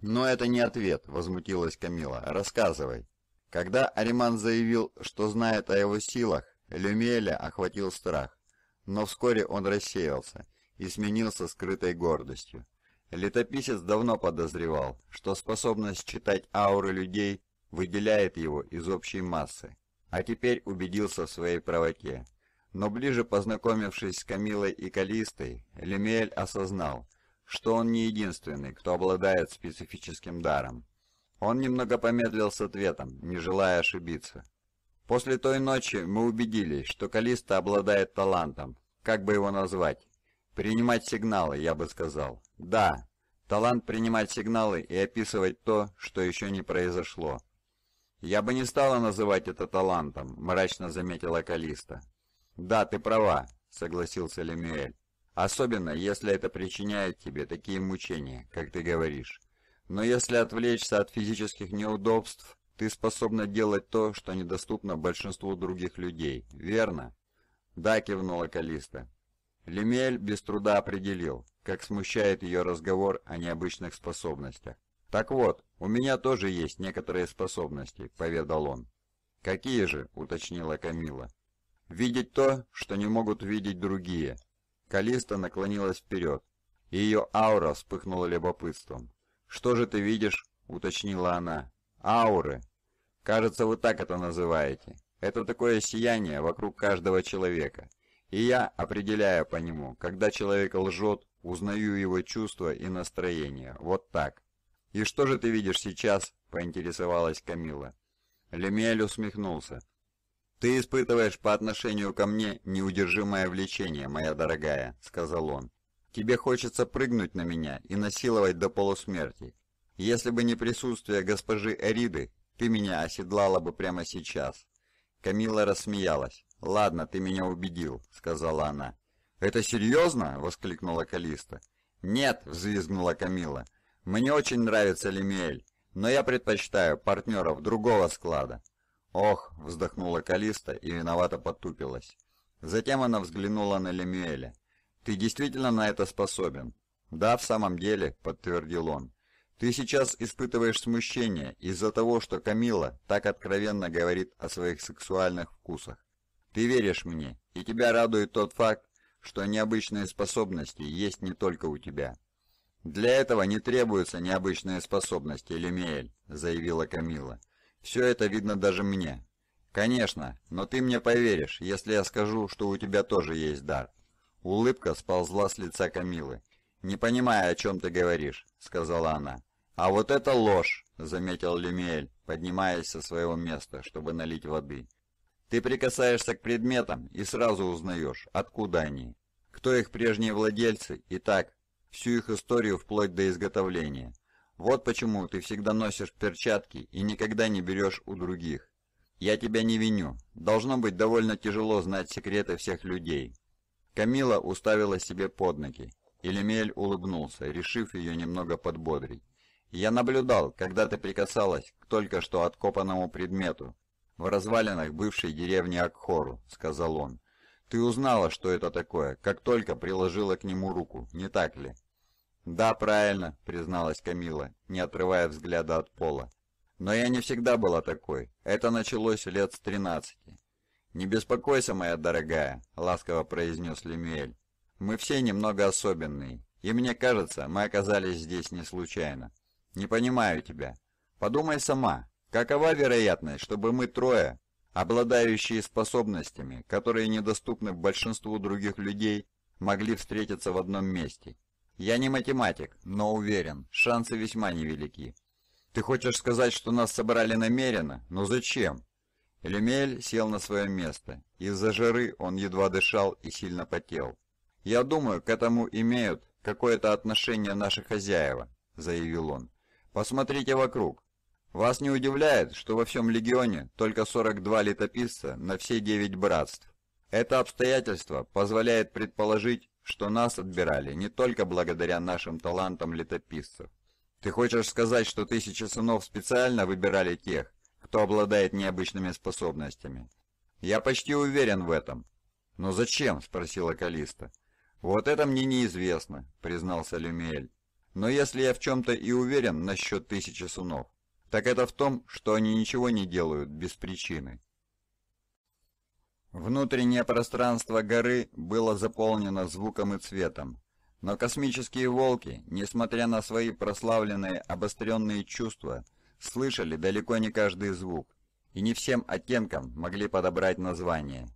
«Но это не ответ», — возмутилась Камила. «Рассказывай». Когда Ариман заявил, что знает о его силах, Люмеля охватил страх. Но вскоре он рассеялся и сменился скрытой гордостью. Летописец давно подозревал, что способность читать ауры людей выделяет его из общей массы, а теперь убедился в своей правоте. Но ближе познакомившись с Камилой и Калистой, Лемель осознал, что он не единственный, кто обладает специфическим даром. Он немного помедлил с ответом, не желая ошибиться. После той ночи мы убедились, что Калиста обладает талантом. Как бы его назвать? Принимать сигналы, я бы сказал. Да, талант принимать сигналы и описывать то, что еще не произошло. «Я бы не стала называть это талантом», — мрачно заметила Калиста. «Да, ты права», — согласился Лемюэль. «Особенно, если это причиняет тебе такие мучения, как ты говоришь. Но если отвлечься от физических неудобств, ты способна делать то, что недоступно большинству других людей, верно?» «Да», — кивнула Калиста. Лемель без труда определил, как смущает ее разговор о необычных способностях. «Так вот, у меня тоже есть некоторые способности», — поведал он. «Какие же?» — уточнила Камила. «Видеть то, что не могут видеть другие». Калиста наклонилась вперед. и Ее аура вспыхнула любопытством. «Что же ты видишь?» — уточнила она. Ауры. Кажется, вы так это называете. Это такое сияние вокруг каждого человека. И я, определяю по нему, когда человек лжет, узнаю его чувства и настроение. Вот так. «И что же ты видишь сейчас?» – поинтересовалась Камила. Лемель усмехнулся. «Ты испытываешь по отношению ко мне неудержимое влечение, моя дорогая», – сказал он. «Тебе хочется прыгнуть на меня и насиловать до полусмерти. Если бы не присутствие госпожи Эриды, ты меня оседлала бы прямо сейчас». Камила рассмеялась. «Ладно, ты меня убедил», — сказала она. «Это серьезно?» — воскликнула Калиста. «Нет», — взвизгнула Камила. «Мне очень нравится Лемиэль, но я предпочитаю партнеров другого склада». «Ох!» — вздохнула Калиста и виновато потупилась. Затем она взглянула на Лемиэля. «Ты действительно на это способен?» «Да, в самом деле», — подтвердил он. Ты сейчас испытываешь смущение из-за того, что Камила так откровенно говорит о своих сексуальных вкусах. Ты веришь мне, и тебя радует тот факт, что необычные способности есть не только у тебя. Для этого не требуются необычные способности, Люмиэль, заявила Камила. Все это видно даже мне. Конечно, но ты мне поверишь, если я скажу, что у тебя тоже есть дар. Улыбка сползла с лица Камилы. «Не понимаю, о чем ты говоришь», — сказала она. «А вот это ложь», — заметил Люмиэль, поднимаясь со своего места, чтобы налить воды. «Ты прикасаешься к предметам и сразу узнаешь, откуда они, кто их прежние владельцы и так, всю их историю вплоть до изготовления. Вот почему ты всегда носишь перчатки и никогда не берешь у других. Я тебя не виню. Должно быть довольно тяжело знать секреты всех людей». Камила уставила себе под ноги. Элемель улыбнулся, решив ее немного подбодрить. «Я наблюдал, когда ты прикасалась к только что откопанному предмету в развалинах бывшей деревни Акхору», — сказал он. «Ты узнала, что это такое, как только приложила к нему руку, не так ли?» «Да, правильно», — призналась Камила, не отрывая взгляда от пола. «Но я не всегда была такой. Это началось лет с тринадцати». «Не беспокойся, моя дорогая», — ласково произнес Лемюэль. Мы все немного особенные, и мне кажется, мы оказались здесь не случайно. Не понимаю тебя. Подумай сама, какова вероятность, чтобы мы трое, обладающие способностями, которые недоступны большинству других людей, могли встретиться в одном месте? Я не математик, но уверен, шансы весьма невелики. Ты хочешь сказать, что нас собрали намеренно? Но ну зачем? Люмель сел на свое место. Из-за жары он едва дышал и сильно потел. «Я думаю, к этому имеют какое-то отношение наши хозяева», — заявил он. «Посмотрите вокруг. Вас не удивляет, что во всем легионе только 42 летописца на все девять братств. Это обстоятельство позволяет предположить, что нас отбирали не только благодаря нашим талантам летописцев. Ты хочешь сказать, что тысячи сынов специально выбирали тех, кто обладает необычными способностями?» «Я почти уверен в этом». «Но зачем?» — спросила Калиста. «Вот это мне неизвестно», — признался Люмиэль. «Но если я в чем-то и уверен насчет тысячи сунов, так это в том, что они ничего не делают без причины». Внутреннее пространство горы было заполнено звуком и цветом, но космические волки, несмотря на свои прославленные обостренные чувства, слышали далеко не каждый звук и не всем оттенкам могли подобрать название.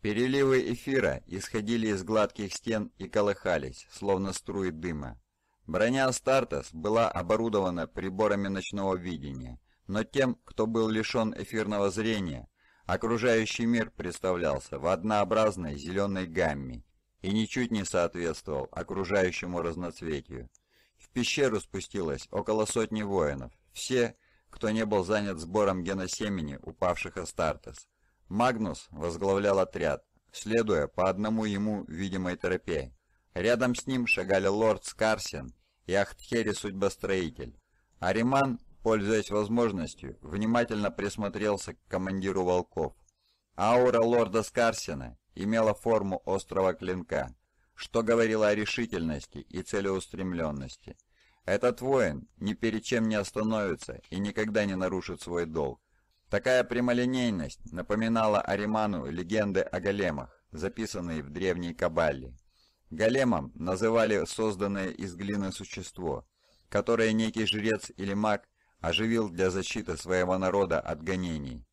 Переливы эфира исходили из гладких стен и колыхались, словно струи дыма. Броня Астартес была оборудована приборами ночного видения, но тем, кто был лишен эфирного зрения, окружающий мир представлялся в однообразной зеленой гамме и ничуть не соответствовал окружающему разноцветию. В пещеру спустилось около сотни воинов, все, кто не был занят сбором геносемени упавших Астартес – Магнус возглавлял отряд, следуя по одному ему видимой тропе. Рядом с ним шагали лорд Скарсен и Ахтхери Судьбостроитель. Ариман, пользуясь возможностью, внимательно присмотрелся к командиру волков. Аура лорда Скарсена имела форму острого клинка, что говорило о решительности и целеустремленности. Этот воин ни перед чем не остановится и никогда не нарушит свой долг. Такая прямолинейность напоминала Ариману легенды о големах, записанные в древней Кабале. Големом называли созданное из глины существо, которое некий жрец или маг оживил для защиты своего народа от гонений.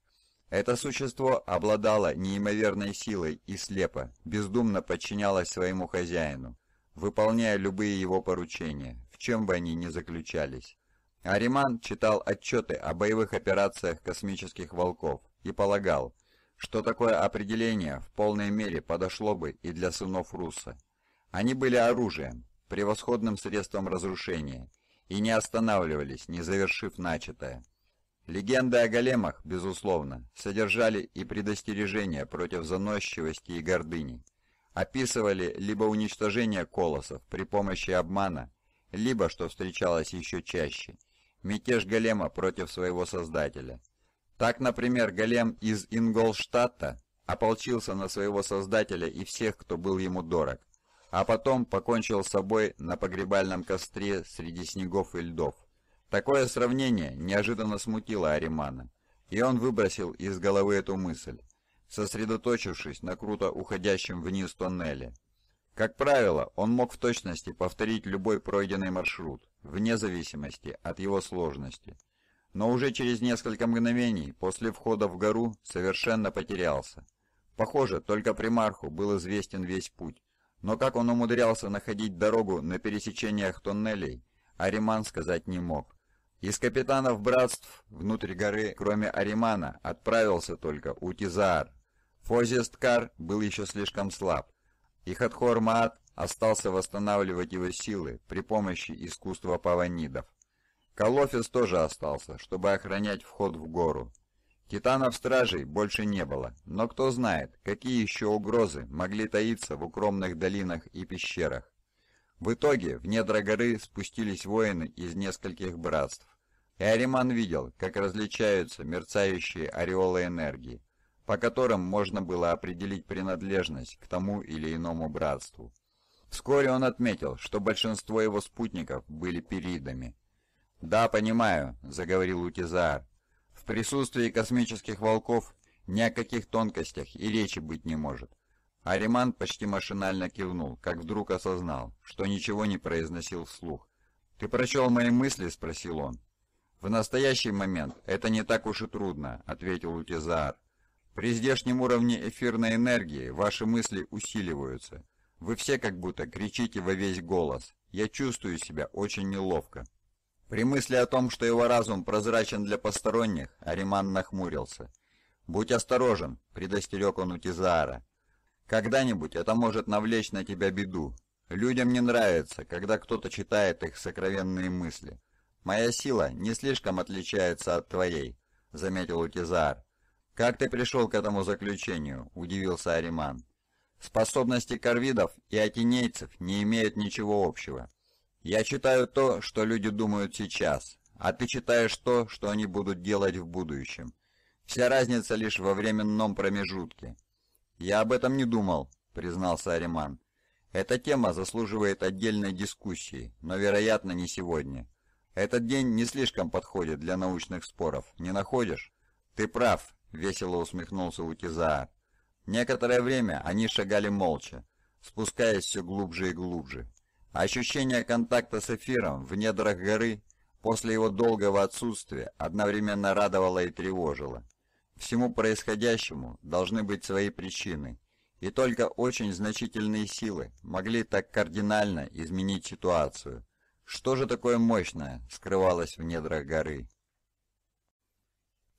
Это существо обладало неимоверной силой и слепо, бездумно подчинялось своему хозяину, выполняя любые его поручения, в чем бы они ни заключались. Ариман читал отчеты о боевых операциях космических волков и полагал, что такое определение в полной мере подошло бы и для сынов Руса. Они были оружием, превосходным средством разрушения, и не останавливались, не завершив начатое. Легенды о големах, безусловно, содержали и предостережения против заносчивости и гордыни. Описывали либо уничтожение колоссов при помощи обмана, либо, что встречалось еще чаще – Мятеж голема против своего создателя. Так, например, голем из Инголштадта ополчился на своего создателя и всех, кто был ему дорог, а потом покончил с собой на погребальном костре среди снегов и льдов. Такое сравнение неожиданно смутило Аримана, и он выбросил из головы эту мысль, сосредоточившись на круто уходящем вниз тоннеле. Как правило, он мог в точности повторить любой пройденный маршрут, вне зависимости от его сложности. Но уже через несколько мгновений после входа в гору совершенно потерялся. Похоже, только примарху был известен весь путь, но как он умудрялся находить дорогу на пересечениях тоннелей, Ариман сказать не мог. Из капитанов братств внутрь горы, кроме Аримана, отправился только Утизар. Фозисткар был еще слишком слаб, и Ихатхор Маат остался восстанавливать его силы при помощи искусства паванидов. Калофис тоже остался, чтобы охранять вход в гору. Титанов-стражей больше не было, но кто знает, какие еще угрозы могли таиться в укромных долинах и пещерах. В итоге в недра горы спустились воины из нескольких братств. И Ариман видел, как различаются мерцающие ореолы энергии по которым можно было определить принадлежность к тому или иному братству. Вскоре он отметил, что большинство его спутников были перидами. «Да, понимаю», — заговорил Утизар. «В присутствии космических волков ни о каких тонкостях и речи быть не может». Ариман почти машинально кивнул, как вдруг осознал, что ничего не произносил вслух. «Ты прочел мои мысли?» — спросил он. «В настоящий момент это не так уж и трудно», — ответил Утизар. При здешнем уровне эфирной энергии ваши мысли усиливаются. Вы все как будто кричите во весь голос. Я чувствую себя очень неловко». При мысли о том, что его разум прозрачен для посторонних, Ариман нахмурился. «Будь осторожен», — предостерег он у Тизаара. «Когда-нибудь это может навлечь на тебя беду. Людям не нравится, когда кто-то читает их сокровенные мысли. Моя сила не слишком отличается от твоей», — заметил Утизар. «Как ты пришел к этому заключению?» – удивился Ариман. «Способности корвидов и атинейцев не имеют ничего общего. Я читаю то, что люди думают сейчас, а ты читаешь то, что они будут делать в будущем. Вся разница лишь во временном промежутке». «Я об этом не думал», – признался Ариман. «Эта тема заслуживает отдельной дискуссии, но, вероятно, не сегодня. Этот день не слишком подходит для научных споров, не находишь?» «Ты прав, весело усмехнулся Утизаар. Некоторое время они шагали молча, спускаясь все глубже и глубже. Ощущение контакта с эфиром в недрах горы после его долгого отсутствия одновременно радовало и тревожило. Всему происходящему должны быть свои причины, и только очень значительные силы могли так кардинально изменить ситуацию. Что же такое мощное скрывалось в недрах горы?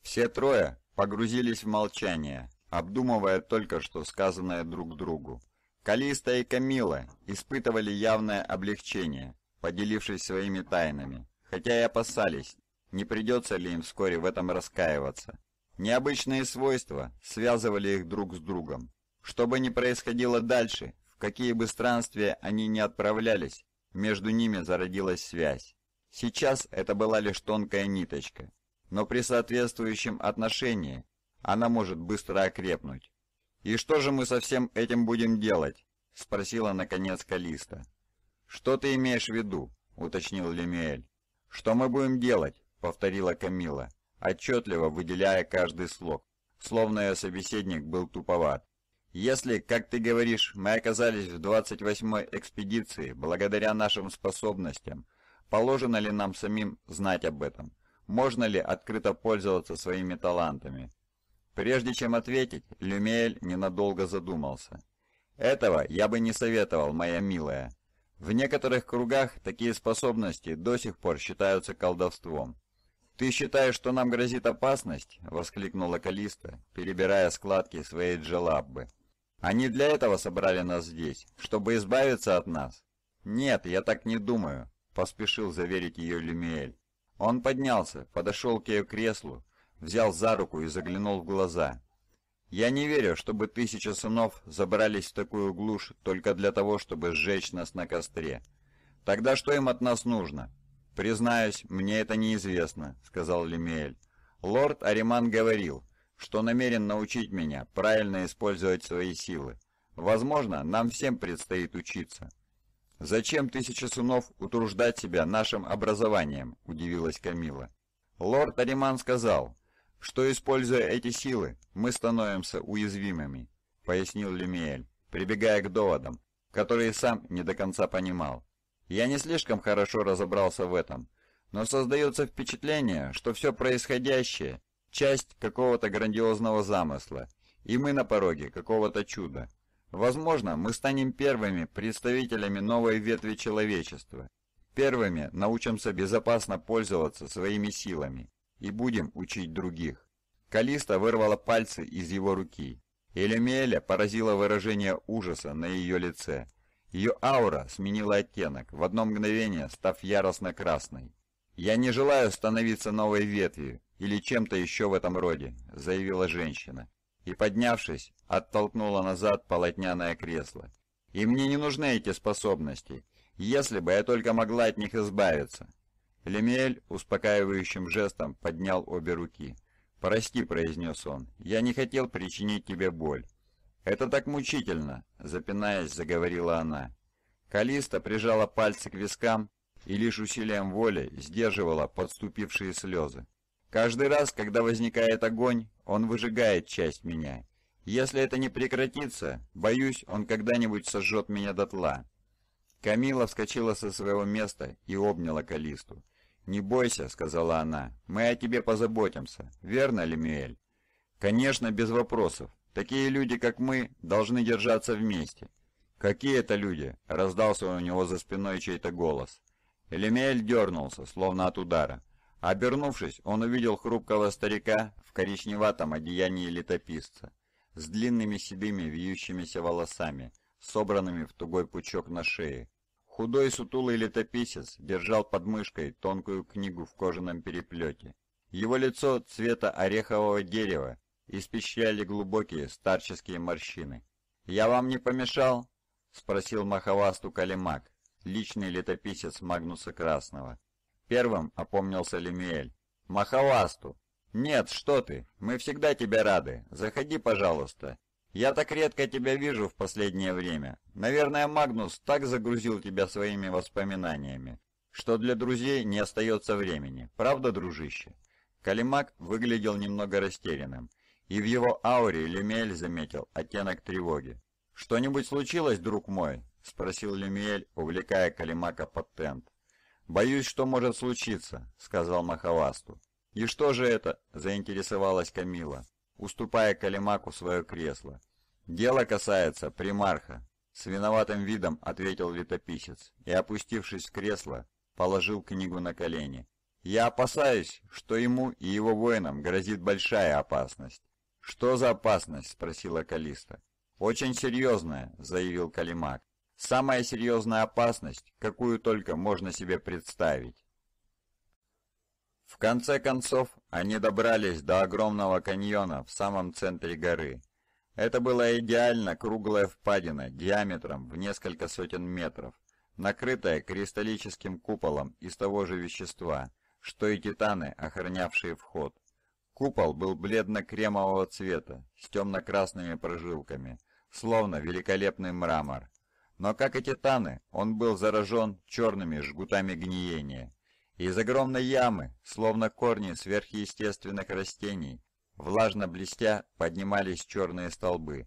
Все трое Погрузились в молчание, обдумывая только что сказанное друг другу. Калиста и Камила испытывали явное облегчение, поделившись своими тайнами, хотя и опасались, не придется ли им вскоре в этом раскаиваться. Необычные свойства связывали их друг с другом. Что бы ни происходило дальше, в какие бы странствия они ни отправлялись, между ними зародилась связь. Сейчас это была лишь тонкая ниточка, но при соответствующем отношении она может быстро окрепнуть. «И что же мы со всем этим будем делать?» – спросила наконец Калиста. «Что ты имеешь в виду?» – уточнил Лемиэль. «Что мы будем делать?» – повторила Камила, отчетливо выделяя каждый слог, словно ее собеседник был туповат. «Если, как ты говоришь, мы оказались в 28-й экспедиции благодаря нашим способностям, положено ли нам самим знать об этом?» можно ли открыто пользоваться своими талантами. Прежде чем ответить, Люмель ненадолго задумался. «Этого я бы не советовал, моя милая. В некоторых кругах такие способности до сих пор считаются колдовством». «Ты считаешь, что нам грозит опасность?» — воскликнула Калиста, перебирая складки своей джелаббы. «Они для этого собрали нас здесь, чтобы избавиться от нас?» «Нет, я так не думаю», — поспешил заверить ее Люмель. Он поднялся, подошел к ее креслу, взял за руку и заглянул в глаза. «Я не верю, чтобы тысяча сынов забрались в такую глушь только для того, чтобы сжечь нас на костре. Тогда что им от нас нужно?» «Признаюсь, мне это неизвестно», — сказал Лемиэль. «Лорд Ариман говорил, что намерен научить меня правильно использовать свои силы. Возможно, нам всем предстоит учиться». «Зачем тысяча сынов утруждать себя нашим образованием?» – удивилась Камила. Лорд Ариман сказал, что, используя эти силы, мы становимся уязвимыми, пояснил Люмиэль, прибегая к доводам, которые сам не до конца понимал. Я не слишком хорошо разобрался в этом, но создается впечатление, что все происходящее – часть какого-то грандиозного замысла, и мы на пороге какого-то чуда. Возможно, мы станем первыми представителями новой ветви человечества. Первыми научимся безопасно пользоваться своими силами и будем учить других. Калиста вырвала пальцы из его руки. Элемиэля поразило выражение ужаса на ее лице. Ее аура сменила оттенок, в одно мгновение став яростно красной. «Я не желаю становиться новой ветвью или чем-то еще в этом роде», — заявила женщина и, поднявшись, оттолкнула назад полотняное кресло. «И мне не нужны эти способности, если бы я только могла от них избавиться». Лемель успокаивающим жестом поднял обе руки. «Прости», — произнес он, — «я не хотел причинить тебе боль». «Это так мучительно», — запинаясь, заговорила она. Калиста прижала пальцы к вискам и лишь усилием воли сдерживала подступившие слезы. Каждый раз, когда возникает огонь, он выжигает часть меня. Если это не прекратится, боюсь, он когда-нибудь сожжет меня дотла». Камила вскочила со своего места и обняла Калисту. «Не бойся», — сказала она, — «мы о тебе позаботимся. Верно, Лемюэль?» «Конечно, без вопросов. Такие люди, как мы, должны держаться вместе». «Какие это люди?» — раздался у него за спиной чей-то голос. Лемель дернулся, словно от удара. Обернувшись, он увидел хрупкого старика в коричневатом одеянии летописца, с длинными седыми вьющимися волосами, собранными в тугой пучок на шее. Худой сутулый летописец держал под мышкой тонкую книгу в кожаном переплете. Его лицо цвета орехового дерева испещряли глубокие старческие морщины. «Я вам не помешал?» — спросил маховасту Калимак, личный летописец Магнуса Красного. Первым опомнился Лемиэль. «Махаласту!» «Нет, что ты! Мы всегда тебя рады! Заходи, пожалуйста!» «Я так редко тебя вижу в последнее время. Наверное, Магнус так загрузил тебя своими воспоминаниями, что для друзей не остается времени. Правда, дружище?» Калимак выглядел немного растерянным, и в его ауре Лемиэль заметил оттенок тревоги. «Что-нибудь случилось, друг мой?» – спросил Лемиэль, увлекая Калимака под тент. «Боюсь, что может случиться», — сказал Махавасту. «И что же это?» — заинтересовалась Камила, уступая Калимаку свое кресло. «Дело касается примарха», — с виноватым видом ответил летописец и, опустившись в кресло, положил книгу на колени. «Я опасаюсь, что ему и его воинам грозит большая опасность». «Что за опасность?» — спросила Калиста. «Очень серьезная», — заявил Калимак. Самая серьезная опасность, какую только можно себе представить. В конце концов, они добрались до огромного каньона в самом центре горы. Это была идеально круглая впадина диаметром в несколько сотен метров, накрытая кристаллическим куполом из того же вещества, что и титаны, охранявшие вход. Купол был бледно-кремового цвета, с темно-красными прожилками, словно великолепный мрамор. Но, как и титаны, он был заражен черными жгутами гниения. Из огромной ямы, словно корни сверхъестественных растений, влажно блестя поднимались черные столбы.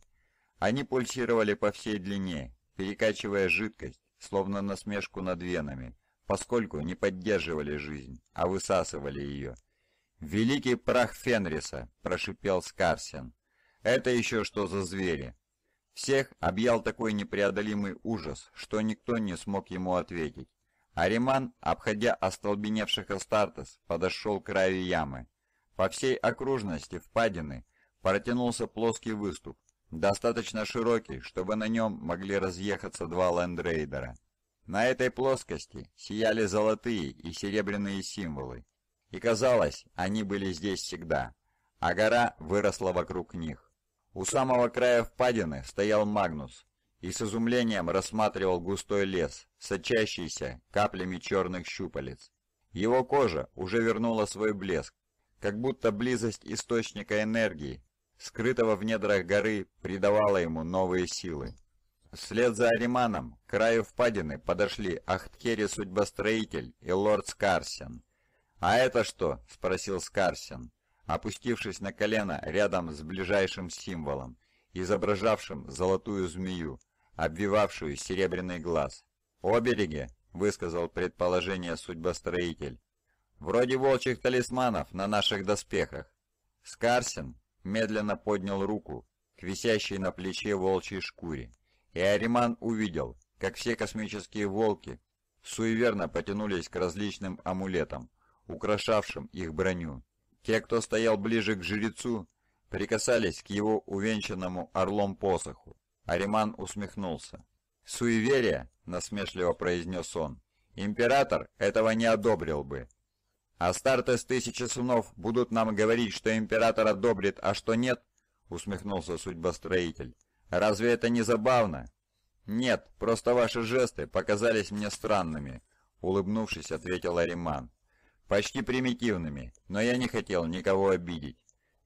Они пульсировали по всей длине, перекачивая жидкость, словно насмешку над венами, поскольку не поддерживали жизнь, а высасывали ее. «Великий прах Фенриса!» – прошипел Скарсен. «Это еще что за звери?» Всех объял такой непреодолимый ужас, что никто не смог ему ответить. Ариман, обходя остолбеневших Астартес, подошел к краю ямы. По всей окружности впадины протянулся плоский выступ, достаточно широкий, чтобы на нем могли разъехаться два лендрейдера. На этой плоскости сияли золотые и серебряные символы, и казалось, они были здесь всегда, а гора выросла вокруг них. У самого края впадины стоял Магнус и с изумлением рассматривал густой лес, сочащийся каплями черных щупалец. Его кожа уже вернула свой блеск, как будто близость источника энергии, скрытого в недрах горы, придавала ему новые силы. Вслед за Ариманом к краю впадины подошли Ахткери Судьбостроитель и лорд Скарсен. «А это что?» – спросил Скарсен опустившись на колено рядом с ближайшим символом, изображавшим золотую змею, обвивавшую серебряный глаз. «Обереги!» – высказал предположение судьбостроитель. «Вроде волчьих талисманов на наших доспехах». Скарсин медленно поднял руку к висящей на плече волчьей шкуре, и Ариман увидел, как все космические волки суеверно потянулись к различным амулетам, украшавшим их броню. Те, кто стоял ближе к жрецу, прикасались к его увенчанному орлом посоху. Ариман усмехнулся. «Суеверие!» — насмешливо произнес он. «Император этого не одобрил бы. Астарты с тысячи сынов будут нам говорить, что император одобрит, а что нет?» — усмехнулся судьбостроитель. «Разве это не забавно?» «Нет, просто ваши жесты показались мне странными», — улыбнувшись, ответил Ариман. «Почти примитивными, но я не хотел никого обидеть».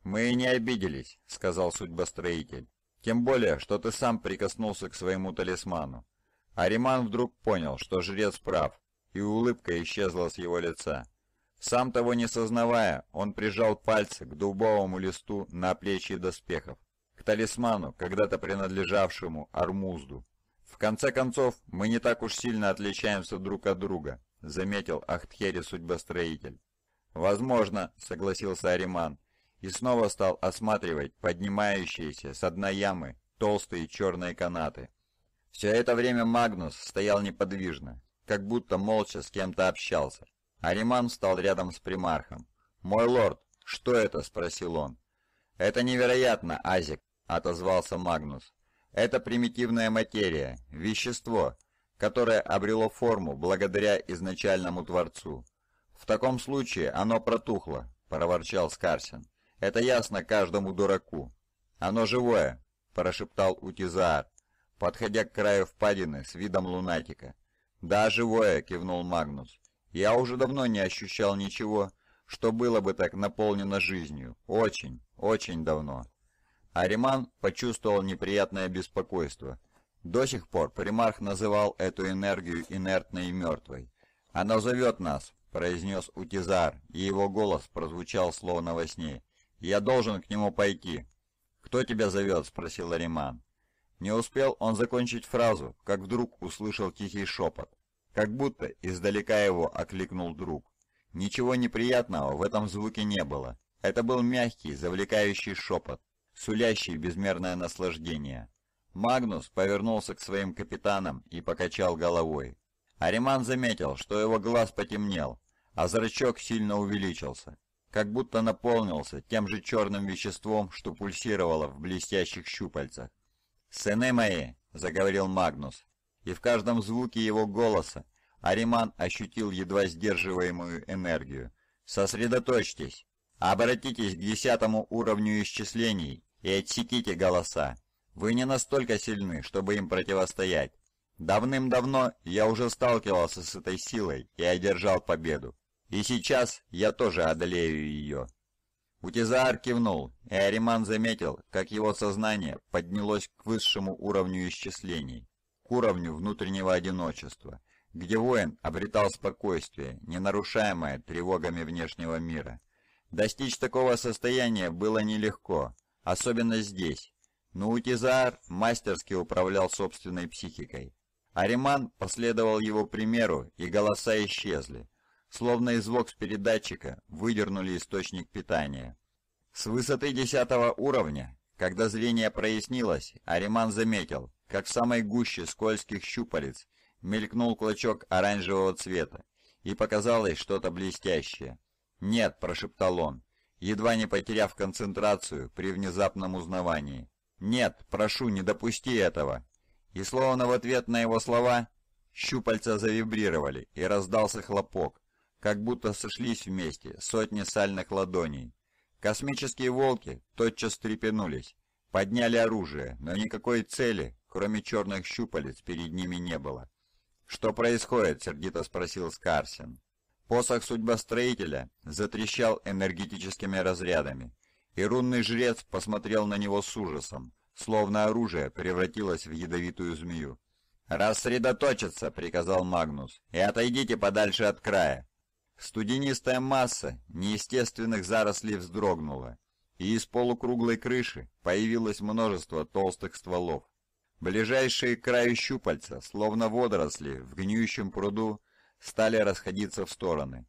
«Мы и не обиделись», — сказал судьбостроитель. «Тем более, что ты сам прикоснулся к своему талисману». Ариман вдруг понял, что жрец прав, и улыбка исчезла с его лица. Сам того не сознавая, он прижал пальцы к дубовому листу на плечи доспехов, к талисману, когда-то принадлежавшему Армузду. В конце концов, мы не так уж сильно отличаемся друг от друга заметил Ахтхери судьбостроитель. «Возможно», — согласился Ариман, и снова стал осматривать поднимающиеся с дна ямы толстые черные канаты. Все это время Магнус стоял неподвижно, как будто молча с кем-то общался. Ариман встал рядом с примархом. «Мой лорд, что это?» — спросил он. «Это невероятно, Азик», — отозвался Магнус. «Это примитивная материя, вещество, которое обрело форму благодаря изначальному Творцу. «В таком случае оно протухло», – проворчал Скарсин. «Это ясно каждому дураку». «Оно живое», – прошептал Утизаар, подходя к краю впадины с видом лунатика. «Да, живое», – кивнул Магнус. «Я уже давно не ощущал ничего, что было бы так наполнено жизнью. Очень, очень давно». Ариман почувствовал неприятное беспокойство – до сих пор примарх называл эту энергию инертной и мертвой. «Она зовет нас», — произнес Утизар, и его голос прозвучал словно во сне. «Я должен к нему пойти». «Кто тебя зовет?» — спросил Ариман. Не успел он закончить фразу, как вдруг услышал тихий шепот. Как будто издалека его окликнул друг. Ничего неприятного в этом звуке не было. Это был мягкий, завлекающий шепот, сулящий безмерное наслаждение. Магнус повернулся к своим капитанам и покачал головой. Ариман заметил, что его глаз потемнел, а зрачок сильно увеличился, как будто наполнился тем же черным веществом, что пульсировало в блестящих щупальцах. «Сыны мои!» — заговорил Магнус. И в каждом звуке его голоса Ариман ощутил едва сдерживаемую энергию. «Сосредоточьтесь! Обратитесь к десятому уровню исчислений и отсеките голоса!» Вы не настолько сильны, чтобы им противостоять. Давным-давно я уже сталкивался с этой силой и одержал победу. И сейчас я тоже одолею ее». Утизаар кивнул, и Ариман заметил, как его сознание поднялось к высшему уровню исчислений, к уровню внутреннего одиночества, где воин обретал спокойствие, не нарушаемое тревогами внешнего мира. Достичь такого состояния было нелегко, особенно здесь, но ну, Утизар мастерски управлял собственной психикой. Ариман последовал его примеру, и голоса исчезли. Словно из с передатчика выдернули источник питания. С высоты десятого уровня, когда зрение прояснилось, Ариман заметил, как в самой гуще скользких щупалец мелькнул клочок оранжевого цвета, и показалось что-то блестящее. «Нет», – прошептал он, едва не потеряв концентрацию при внезапном узнавании. «Нет, прошу, не допусти этого!» И словно в ответ на его слова, щупальца завибрировали, и раздался хлопок, как будто сошлись вместе сотни сальных ладоней. Космические волки тотчас трепенулись, подняли оружие, но никакой цели, кроме черных щупалец, перед ними не было. «Что происходит?» — сердито спросил Скарсин. Посох судьбостроителя затрещал энергетическими разрядами. И рунный жрец посмотрел на него с ужасом, словно оружие превратилось в ядовитую змею. «Рассредоточиться!» — приказал Магнус. «И отойдите подальше от края!» Студенистая масса неестественных зарослей вздрогнула, и из полукруглой крыши появилось множество толстых стволов. Ближайшие к краю щупальца, словно водоросли в гниющем пруду, стали расходиться в стороны.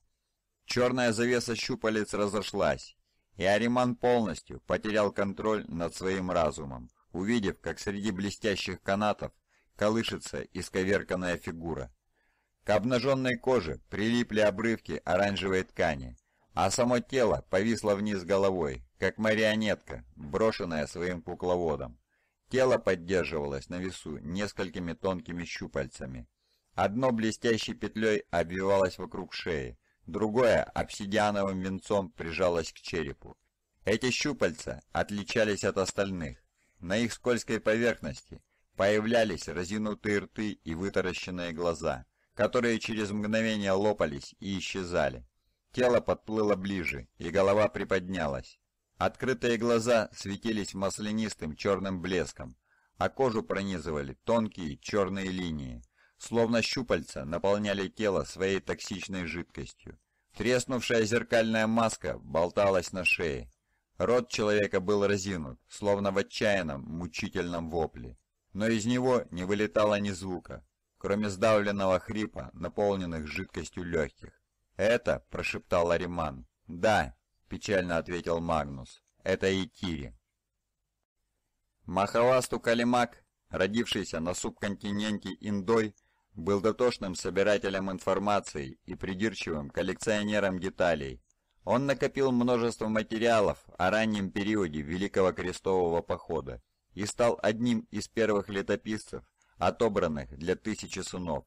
Черная завеса щупалец разошлась, и Ариман полностью потерял контроль над своим разумом, увидев, как среди блестящих канатов колышется исковерканная фигура. К обнаженной коже прилипли обрывки оранжевой ткани, а само тело повисло вниз головой, как марионетка, брошенная своим кукловодом. Тело поддерживалось на весу несколькими тонкими щупальцами. Одно блестящей петлей обвивалось вокруг шеи, другое обсидиановым венцом прижалось к черепу. Эти щупальца отличались от остальных. На их скользкой поверхности появлялись разинутые рты и вытаращенные глаза, которые через мгновение лопались и исчезали. Тело подплыло ближе, и голова приподнялась. Открытые глаза светились маслянистым черным блеском, а кожу пронизывали тонкие черные линии словно щупальца, наполняли тело своей токсичной жидкостью. Треснувшая зеркальная маска болталась на шее. Рот человека был разинут, словно в отчаянном, мучительном вопле. Но из него не вылетало ни звука, кроме сдавленного хрипа, наполненных жидкостью легких. «Это?» – прошептал Ариман. «Да», – печально ответил Магнус. «Это и Тири». Махаласту Калимак, родившийся на субконтиненте Индой, был дотошным собирателем информации и придирчивым коллекционером деталей. Он накопил множество материалов о раннем периоде Великого Крестового Похода и стал одним из первых летописцев, отобранных для тысячи сынов.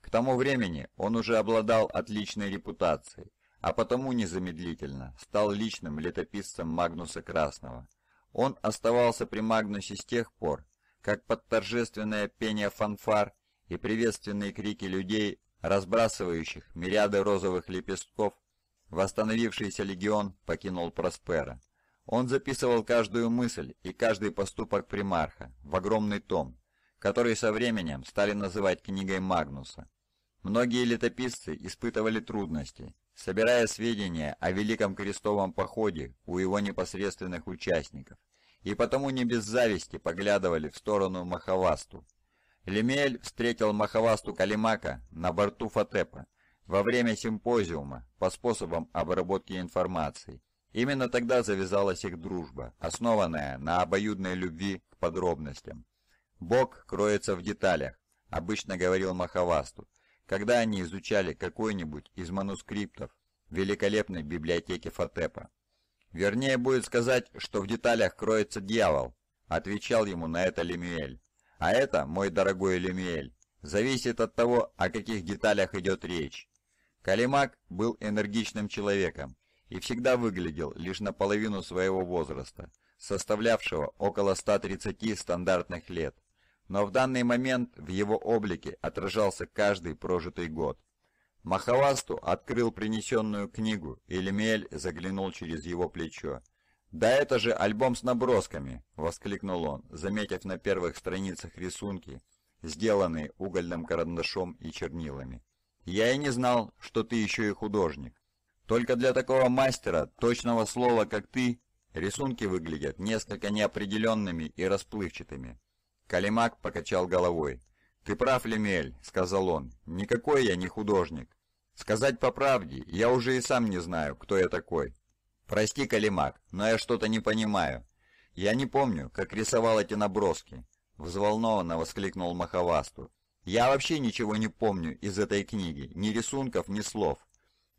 К тому времени он уже обладал отличной репутацией, а потому незамедлительно стал личным летописцем Магнуса Красного. Он оставался при Магнусе с тех пор, как под торжественное пение фанфар и приветственные крики людей, разбрасывающих мириады розовых лепестков, восстановившийся легион покинул Проспера. Он записывал каждую мысль и каждый поступок примарха в огромный том, который со временем стали называть книгой Магнуса. Многие летописцы испытывали трудности, собирая сведения о Великом Крестовом Походе у его непосредственных участников, и потому не без зависти поглядывали в сторону Махавасту, Лемель встретил Махавасту Калимака на борту Фатепа во время симпозиума по способам обработки информации. Именно тогда завязалась их дружба, основанная на обоюдной любви к подробностям. «Бог кроется в деталях», — обычно говорил Махавасту, когда они изучали какой-нибудь из манускриптов великолепной библиотеки Фатепа. «Вернее будет сказать, что в деталях кроется дьявол», — отвечал ему на это Лемюэль. А это, мой дорогой Лемиэль, зависит от того, о каких деталях идет речь. Калимак был энергичным человеком и всегда выглядел лишь наполовину своего возраста, составлявшего около 130 стандартных лет. Но в данный момент в его облике отражался каждый прожитый год. Махавасту открыл принесенную книгу, и Лемель заглянул через его плечо. «Да это же альбом с набросками!» – воскликнул он, заметив на первых страницах рисунки, сделанные угольным карандашом и чернилами. «Я и не знал, что ты еще и художник. Только для такого мастера, точного слова, как ты, рисунки выглядят несколько неопределенными и расплывчатыми». Калимак покачал головой. «Ты прав, Лемель», — сказал он, — «никакой я не художник. Сказать по правде, я уже и сам не знаю, кто я такой. «Прости, Калимак, но я что-то не понимаю. Я не помню, как рисовал эти наброски», — взволнованно воскликнул Махавасту. «Я вообще ничего не помню из этой книги, ни рисунков, ни слов.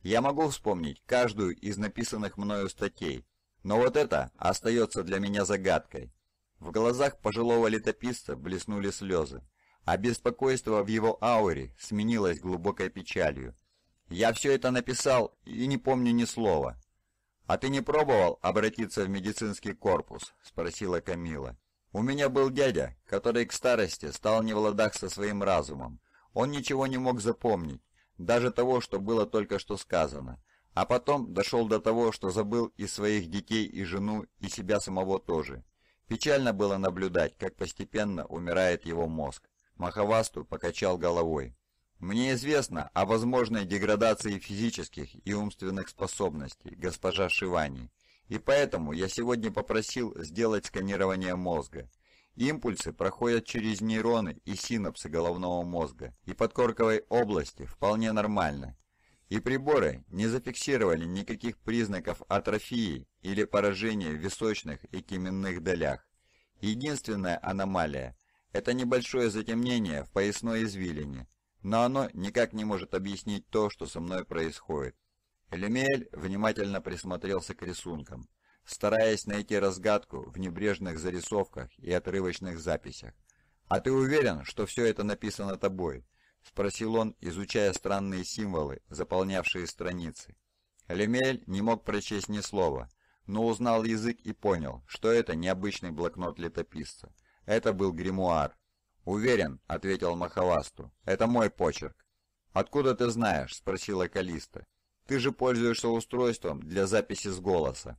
Я могу вспомнить каждую из написанных мною статей, но вот это остается для меня загадкой». В глазах пожилого летописца блеснули слезы, а беспокойство в его ауре сменилось глубокой печалью. «Я все это написал и не помню ни слова». «А ты не пробовал обратиться в медицинский корпус?» – спросила Камила. «У меня был дядя, который к старости стал не в ладах со своим разумом. Он ничего не мог запомнить, даже того, что было только что сказано. А потом дошел до того, что забыл и своих детей, и жену, и себя самого тоже. Печально было наблюдать, как постепенно умирает его мозг. Махавасту покачал головой. Мне известно о возможной деградации физических и умственных способностей госпожа Шивани, и поэтому я сегодня попросил сделать сканирование мозга. Импульсы проходят через нейроны и синапсы головного мозга и подкорковой области вполне нормально. И приборы не зафиксировали никаких признаков атрофии или поражения в височных и теменных долях. Единственная аномалия – это небольшое затемнение в поясной извилине – но оно никак не может объяснить то, что со мной происходит. Элемель внимательно присмотрелся к рисункам, стараясь найти разгадку в небрежных зарисовках и отрывочных записях. «А ты уверен, что все это написано тобой?» — спросил он, изучая странные символы, заполнявшие страницы. Лемель не мог прочесть ни слова, но узнал язык и понял, что это необычный блокнот летописца. Это был гримуар, «Уверен», — ответил Махаласту, — «это мой почерк». «Откуда ты знаешь?» — спросила Калиста. «Ты же пользуешься устройством для записи с голоса».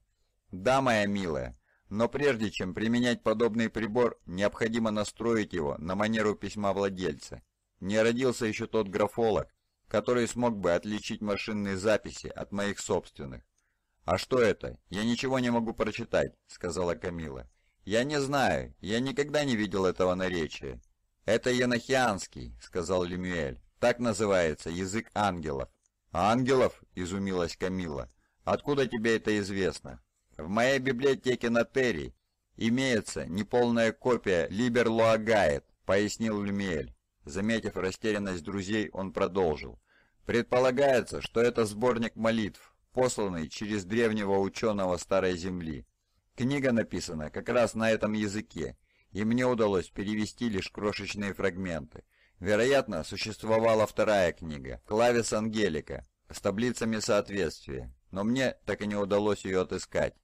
«Да, моя милая, но прежде чем применять подобный прибор, необходимо настроить его на манеру письма владельца. Не родился еще тот графолог, который смог бы отличить машинные записи от моих собственных. «А что это? Я ничего не могу прочитать», — сказала Камила. «Я не знаю, я никогда не видел этого наречия. «Это енохианский», — сказал Лемюэль. «Так называется, язык ангелов». «Ангелов?» — изумилась Камила. «Откуда тебе это известно?» «В моей библиотеке на Терри имеется неполная копия «Либер Луагает», — пояснил Люмиэль. Заметив растерянность друзей, он продолжил. «Предполагается, что это сборник молитв, посланный через древнего ученого Старой Земли. Книга написана как раз на этом языке, и мне удалось перевести лишь крошечные фрагменты. Вероятно, существовала вторая книга «Клавис Ангелика» с таблицами соответствия, но мне так и не удалось ее отыскать.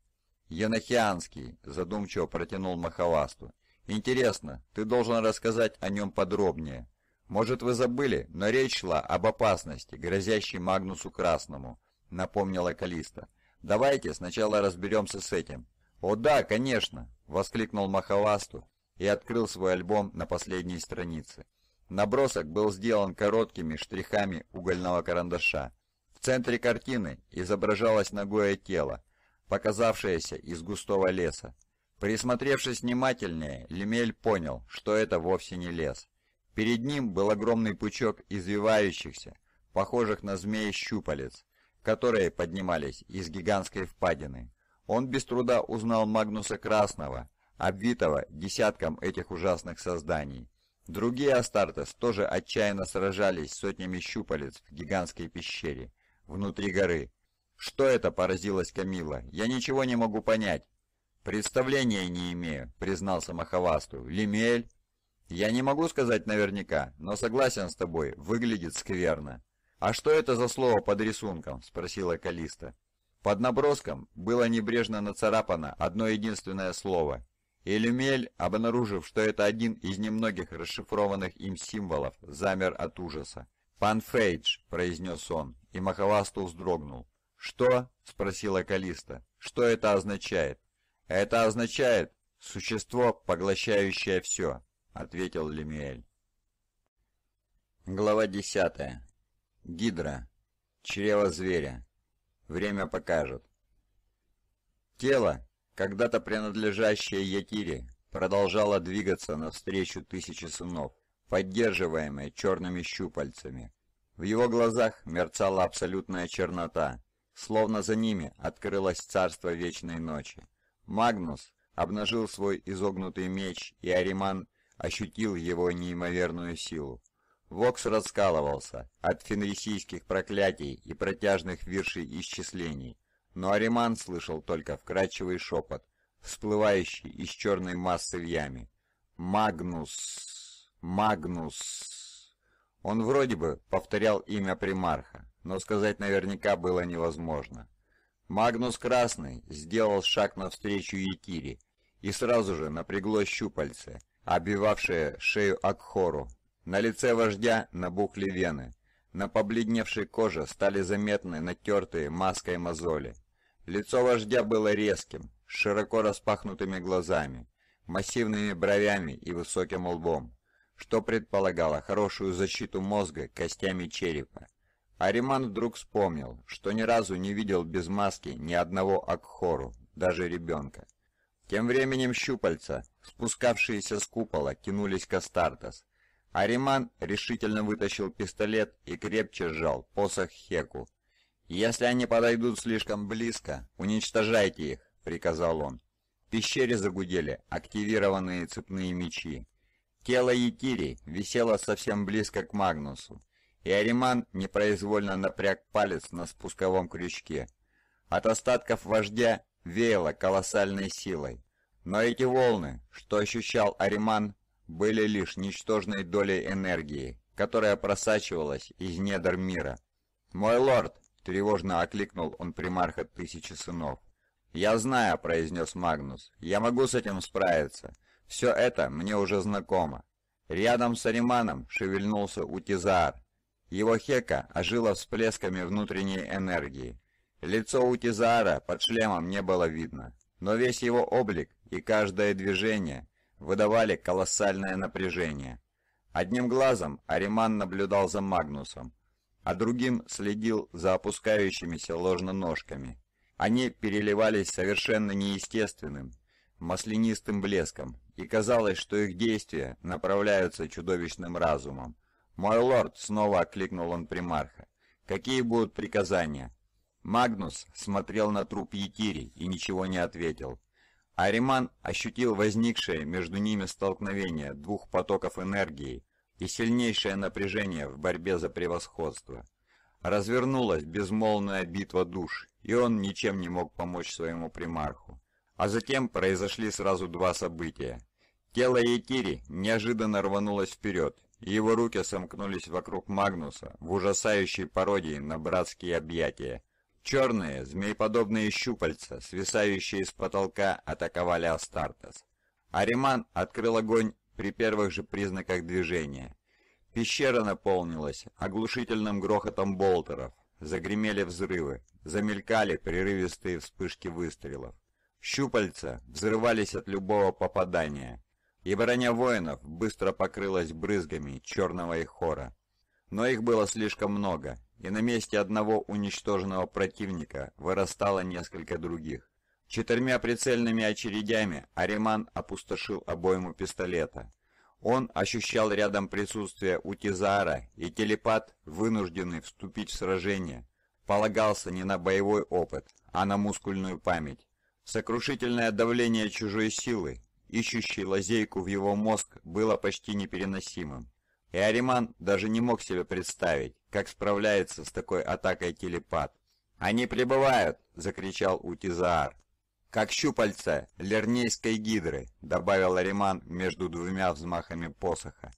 «Енохианский», — задумчиво протянул Маховасту. «Интересно, ты должен рассказать о нем подробнее. Может, вы забыли, но речь шла об опасности, грозящей Магнусу Красному», — напомнила Калиста. «Давайте сначала разберемся с этим». «О да, конечно!» — воскликнул Махаласту, и открыл свой альбом на последней странице. Набросок был сделан короткими штрихами угольного карандаша. В центре картины изображалось ногое тело, показавшееся из густого леса. Присмотревшись внимательнее, Лемель понял, что это вовсе не лес. Перед ним был огромный пучок извивающихся, похожих на змеи щупалец, которые поднимались из гигантской впадины. Он без труда узнал Магнуса Красного, обвитого десятком этих ужасных созданий. Другие Астартес тоже отчаянно сражались сотнями щупалец в гигантской пещере, внутри горы. «Что это?» – поразилась Камила. «Я ничего не могу понять». «Представления не имею», – признался Махавасту. «Лемель?» «Я не могу сказать наверняка, но согласен с тобой, выглядит скверно». «А что это за слово под рисунком?» – спросила Калиста. Под наброском было небрежно нацарапано одно единственное слово и обнаружив, что это один из немногих расшифрованных им символов, замер от ужаса. «Панфейдж», — произнес он, и Маховасту вздрогнул. «Что?» — спросила Калиста. «Что это означает?» «Это означает существо, поглощающее все», — ответил Лемиэль. Глава 10. Гидра. Чрево зверя. Время покажет. Тело, когда-то принадлежащая Якире, продолжала двигаться навстречу тысяче сынов, поддерживаемая черными щупальцами. В его глазах мерцала абсолютная чернота, словно за ними открылось царство вечной ночи. Магнус обнажил свой изогнутый меч, и Ариман ощутил его неимоверную силу. Вокс раскалывался от фенрисийских проклятий и протяжных виршей исчислений, но Ариман слышал только вкрадчивый шепот, всплывающий из черной массы в яме. «Магнус! Магнус!» Он вроде бы повторял имя примарха, но сказать наверняка было невозможно. Магнус Красный сделал шаг навстречу Якири и сразу же напрягло щупальце, обвивавшее шею Акхору. На лице вождя набухли вены, на побледневшей коже стали заметны натертые маской мозоли. Лицо вождя было резким, широко распахнутыми глазами, массивными бровями и высоким лбом, что предполагало хорошую защиту мозга костями черепа. Ариман вдруг вспомнил, что ни разу не видел без маски ни одного Акхору, даже ребенка. Тем временем щупальца, спускавшиеся с купола, кинулись к Астартес. Ариман решительно вытащил пистолет и крепче сжал посох Хеку, «Если они подойдут слишком близко, уничтожайте их», — приказал он. В пещере загудели активированные цепные мечи. Тело Етири висело совсем близко к Магнусу, и Ариман непроизвольно напряг палец на спусковом крючке. От остатков вождя веяло колоссальной силой. Но эти волны, что ощущал Ариман, были лишь ничтожной долей энергии, которая просачивалась из недр мира. «Мой лорд!» Тревожно окликнул он примарха тысячи сынов. «Я знаю», — произнес Магнус, — «я могу с этим справиться. Все это мне уже знакомо». Рядом с Ариманом шевельнулся Утизар. Его хека ожила всплесками внутренней энергии. Лицо Утизара под шлемом не было видно, но весь его облик и каждое движение выдавали колоссальное напряжение. Одним глазом Ариман наблюдал за Магнусом, а другим следил за опускающимися ложноножками. Они переливались совершенно неестественным, маслянистым блеском, и казалось, что их действия направляются чудовищным разумом. «Мой лорд!» — снова окликнул он примарха. «Какие будут приказания?» Магнус смотрел на труп Етири и ничего не ответил. Ариман ощутил возникшее между ними столкновение двух потоков энергии, и сильнейшее напряжение в борьбе за превосходство. Развернулась безмолвная битва душ, и он ничем не мог помочь своему примарху. А затем произошли сразу два события. Тело Етири неожиданно рванулось вперед, и его руки сомкнулись вокруг Магнуса в ужасающей пародии на братские объятия. Черные, змееподобные щупальца, свисающие с потолка, атаковали Астартес. Ариман открыл огонь при первых же признаках движения. Пещера наполнилась оглушительным грохотом болтеров. Загремели взрывы, замелькали прерывистые вспышки выстрелов. Щупальца взрывались от любого попадания, и броня воинов быстро покрылась брызгами черного ихора. Но их было слишком много, и на месте одного уничтоженного противника вырастало несколько других. Четырьмя прицельными очередями Ариман опустошил обойму пистолета. Он ощущал рядом присутствие Утизара, и телепат, вынужденный вступить в сражение, полагался не на боевой опыт, а на мускульную память. Сокрушительное давление чужой силы, ищущей лазейку в его мозг, было почти непереносимым. И Ариман даже не мог себе представить, как справляется с такой атакой телепат. «Они прибывают!» – закричал Утизар. «Как щупальца лернейской гидры», — добавил Ариман между двумя взмахами посоха.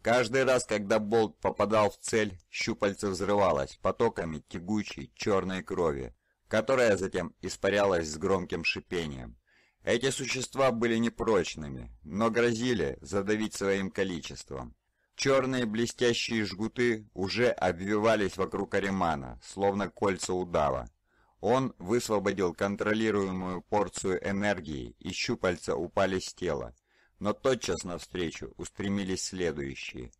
Каждый раз, когда болт попадал в цель, щупальце взрывалось потоками тягучей черной крови, которая затем испарялась с громким шипением. Эти существа были непрочными, но грозили задавить своим количеством. Черные блестящие жгуты уже обвивались вокруг Аримана, словно кольца удава. Он высвободил контролируемую порцию энергии, и щупальца упали с тела. Но тотчас навстречу устремились следующие.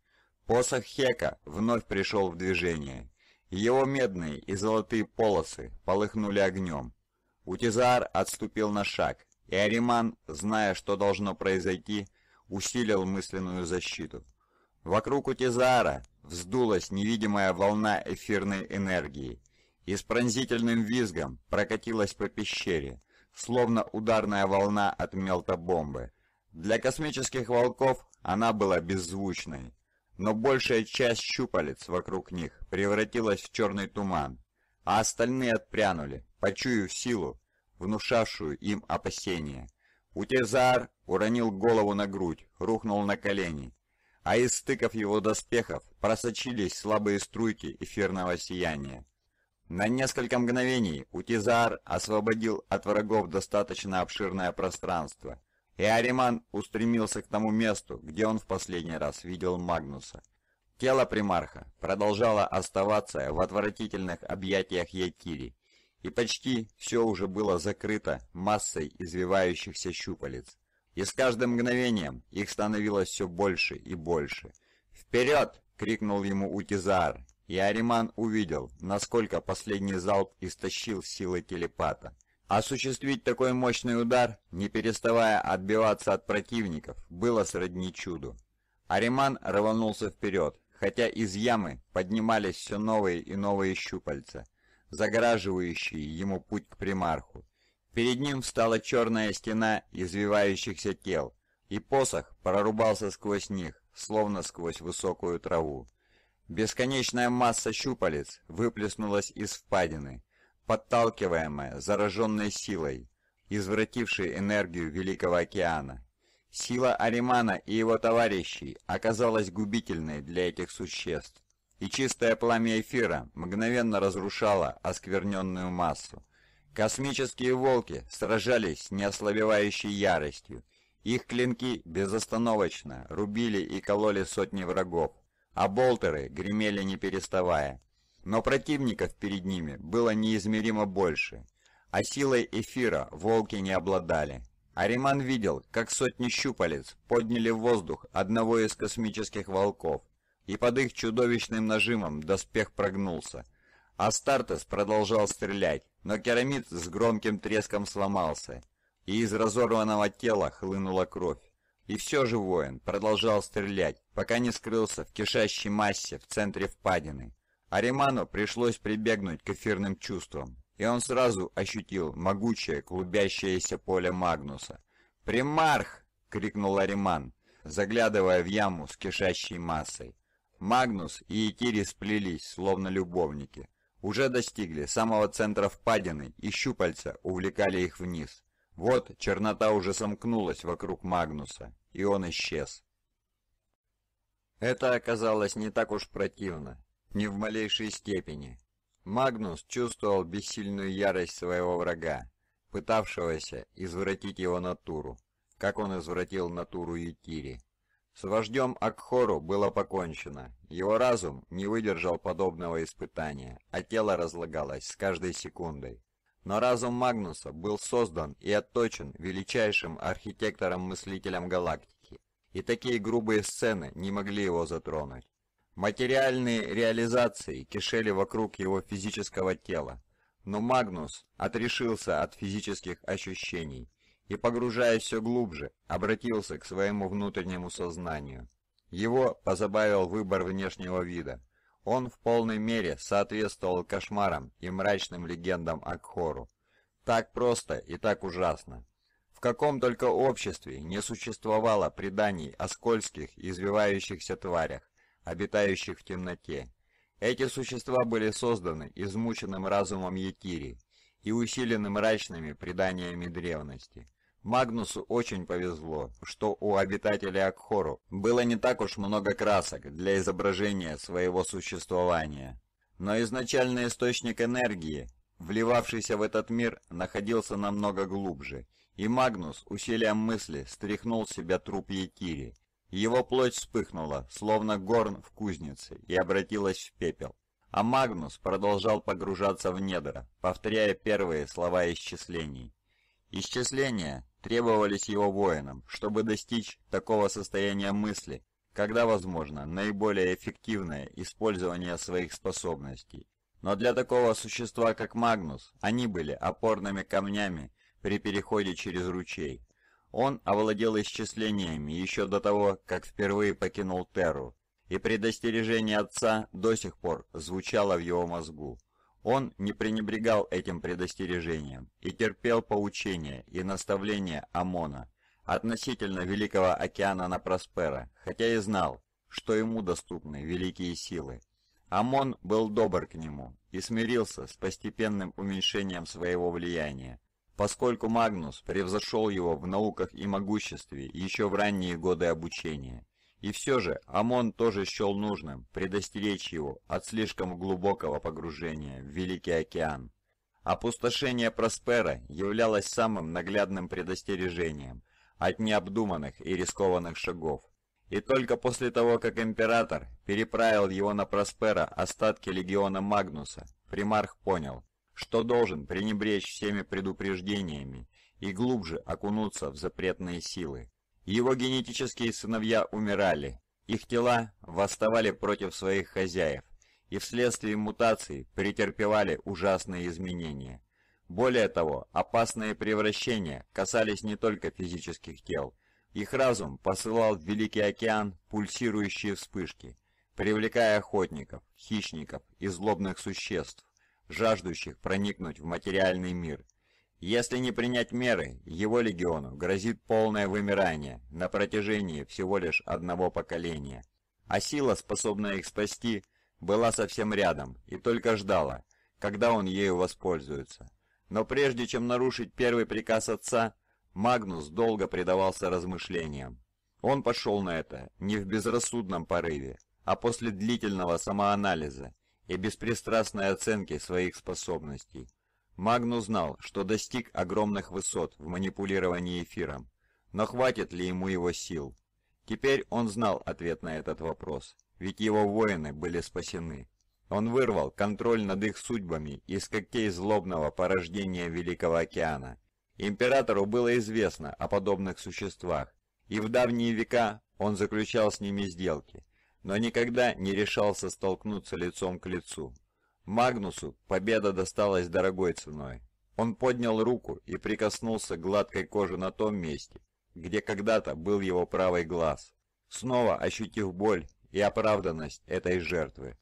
Посох Хека вновь пришел в движение. Его медные и золотые полосы полыхнули огнем. Утизар отступил на шаг, и Ариман, зная, что должно произойти, усилил мысленную защиту. Вокруг Утизара вздулась невидимая волна эфирной энергии, и с пронзительным визгом прокатилась по пещере, словно ударная волна от мелта Для космических волков она была беззвучной, но большая часть щупалец вокруг них превратилась в черный туман, а остальные отпрянули, почуяв силу, внушавшую им опасения. Утезар уронил голову на грудь, рухнул на колени, а из стыков его доспехов просочились слабые струйки эфирного сияния. На несколько мгновений Утизар освободил от врагов достаточно обширное пространство, и Ариман устремился к тому месту, где он в последний раз видел Магнуса. Тело примарха продолжало оставаться в отвратительных объятиях Якири, и почти все уже было закрыто массой извивающихся щупалец. И с каждым мгновением их становилось все больше и больше. «Вперед!» — крикнул ему Утизар, и Ариман увидел, насколько последний залп истощил силы телепата. Осуществить такой мощный удар, не переставая отбиваться от противников, было сродни чуду. Ариман рванулся вперед, хотя из ямы поднимались все новые и новые щупальца, загораживающие ему путь к примарху. Перед ним встала черная стена извивающихся тел, и посох прорубался сквозь них, словно сквозь высокую траву. Бесконечная масса щупалец выплеснулась из впадины, подталкиваемая зараженной силой, извратившей энергию Великого океана. Сила Аримана и его товарищей оказалась губительной для этих существ, и чистое пламя эфира мгновенно разрушало оскверненную массу. Космические волки сражались с неослабевающей яростью. Их клинки безостановочно рубили и кололи сотни врагов, а болтеры гремели не переставая. Но противников перед ними было неизмеримо больше, а силой эфира волки не обладали. Ариман видел, как сотни щупалец подняли в воздух одного из космических волков, и под их чудовищным нажимом доспех прогнулся. Астартес продолжал стрелять, но керамид с громким треском сломался, и из разорванного тела хлынула кровь. И все же воин продолжал стрелять, пока не скрылся в кишащей массе в центре впадины. Ариману пришлось прибегнуть к эфирным чувствам, и он сразу ощутил могучее клубящееся поле Магнуса. «Примарх!» — крикнул Ариман, заглядывая в яму с кишащей массой. Магнус и Итири сплелись, словно любовники. Уже достигли самого центра впадины, и щупальца увлекали их вниз. Вот чернота уже сомкнулась вокруг Магнуса, и он исчез. Это оказалось не так уж противно, ни в малейшей степени. Магнус чувствовал бессильную ярость своего врага, пытавшегося извратить его натуру, как он извратил натуру Ютири. С вождем Акхору было покончено. Его разум не выдержал подобного испытания, а тело разлагалось с каждой секундой. Но разум Магнуса был создан и отточен величайшим архитектором-мыслителем галактики, и такие грубые сцены не могли его затронуть. Материальные реализации кишели вокруг его физического тела, но Магнус отрешился от физических ощущений и, погружаясь все глубже, обратился к своему внутреннему сознанию. Его позабавил выбор внешнего вида, он в полной мере соответствовал кошмарам и мрачным легендам Акхору. Так просто и так ужасно. В каком только обществе не существовало преданий о скользких, извивающихся тварях, обитающих в темноте. Эти существа были созданы измученным разумом Етири и усилены мрачными преданиями древности. Магнусу очень повезло, что у обитателей Акхору было не так уж много красок для изображения своего существования. Но изначальный источник энергии, вливавшийся в этот мир, находился намного глубже, и Магнус усилием мысли стряхнул себя труп Етири. Его плоть вспыхнула, словно горн в кузнице, и обратилась в пепел. А Магнус продолжал погружаться в недра, повторяя первые слова исчислений. Исчисления требовались его воинам, чтобы достичь такого состояния мысли, когда возможно наиболее эффективное использование своих способностей. Но для такого существа, как Магнус, они были опорными камнями при переходе через ручей. Он овладел исчислениями еще до того, как впервые покинул Терру, и предостережение отца до сих пор звучало в его мозгу. Он не пренебрегал этим предостережением и терпел поучения и наставления ОМОНа относительно Великого океана на Проспера, хотя и знал, что ему доступны великие силы. ОМОН был добр к нему и смирился с постепенным уменьшением своего влияния, поскольку Магнус превзошел его в науках и могуществе еще в ранние годы обучения. И все же ОМОН тоже счел нужным предостеречь его от слишком глубокого погружения в Великий океан. Опустошение Проспера являлось самым наглядным предостережением от необдуманных и рискованных шагов. И только после того, как император переправил его на Проспера остатки легиона Магнуса, примарх понял, что должен пренебречь всеми предупреждениями и глубже окунуться в запретные силы. Его генетические сыновья умирали, их тела восставали против своих хозяев и вследствие мутаций претерпевали ужасные изменения. Более того, опасные превращения касались не только физических тел. Их разум посылал в Великий океан пульсирующие вспышки, привлекая охотников, хищников и злобных существ, жаждущих проникнуть в материальный мир – если не принять меры, его легиону грозит полное вымирание на протяжении всего лишь одного поколения. А сила, способная их спасти, была совсем рядом и только ждала, когда он ею воспользуется. Но прежде чем нарушить первый приказ отца, Магнус долго предавался размышлениям. Он пошел на это не в безрассудном порыве, а после длительного самоанализа и беспристрастной оценки своих способностей – Магну знал, что достиг огромных высот в манипулировании эфиром, но хватит ли ему его сил? Теперь он знал ответ на этот вопрос, ведь его воины были спасены. Он вырвал контроль над их судьбами из когтей злобного порождения Великого океана. Императору было известно о подобных существах, и в давние века он заключал с ними сделки, но никогда не решался столкнуться лицом к лицу. Магнусу победа досталась дорогой ценой. Он поднял руку и прикоснулся к гладкой коже на том месте, где когда-то был его правый глаз, снова ощутив боль и оправданность этой жертвы.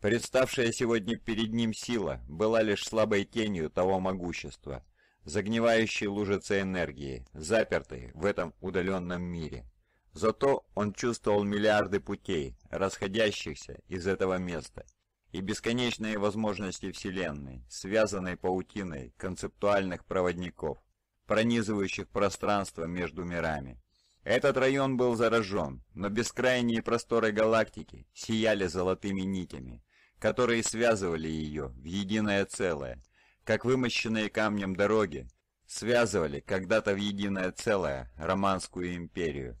Представшая сегодня перед ним сила была лишь слабой тенью того могущества, загнивающей лужицей энергии, запертой в этом удаленном мире. Зато он чувствовал миллиарды путей, расходящихся из этого места – и бесконечные возможности Вселенной, связанной паутиной концептуальных проводников, пронизывающих пространство между мирами. Этот район был заражен, но бескрайние просторы галактики сияли золотыми нитями, которые связывали ее в единое целое, как вымощенные камнем дороги связывали когда-то в единое целое Романскую империю.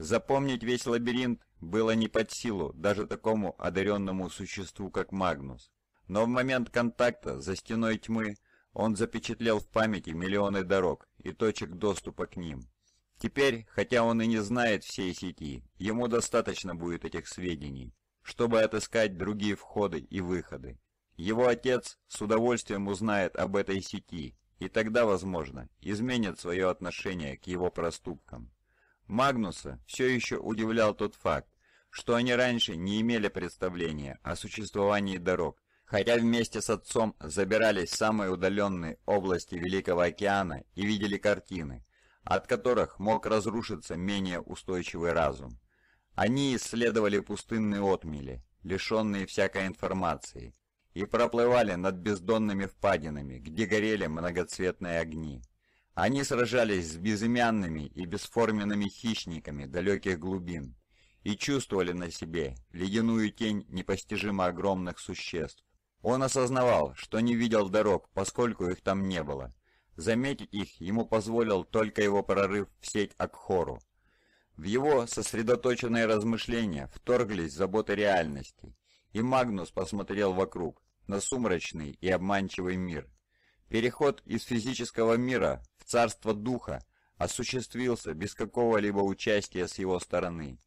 Запомнить весь лабиринт было не под силу даже такому одаренному существу, как Магнус. Но в момент контакта за стеной тьмы он запечатлел в памяти миллионы дорог и точек доступа к ним. Теперь, хотя он и не знает всей сети, ему достаточно будет этих сведений, чтобы отыскать другие входы и выходы. Его отец с удовольствием узнает об этой сети, и тогда, возможно, изменит свое отношение к его проступкам. Магнуса все еще удивлял тот факт, что они раньше не имели представления о существовании дорог, хотя вместе с отцом забирались в самые удаленные области Великого океана и видели картины, от которых мог разрушиться менее устойчивый разум. Они исследовали пустынные отмели, лишенные всякой информации, и проплывали над бездонными впадинами, где горели многоцветные огни. Они сражались с безымянными и бесформенными хищниками далеких глубин и чувствовали на себе ледяную тень непостижимо огромных существ. Он осознавал, что не видел дорог, поскольку их там не было. Заметить их ему позволил только его прорыв в сеть Акхору. В его сосредоточенные размышления вторглись заботы реальности, и Магнус посмотрел вокруг, на сумрачный и обманчивый мир, Переход из физического мира в царство духа осуществился без какого-либо участия с его стороны,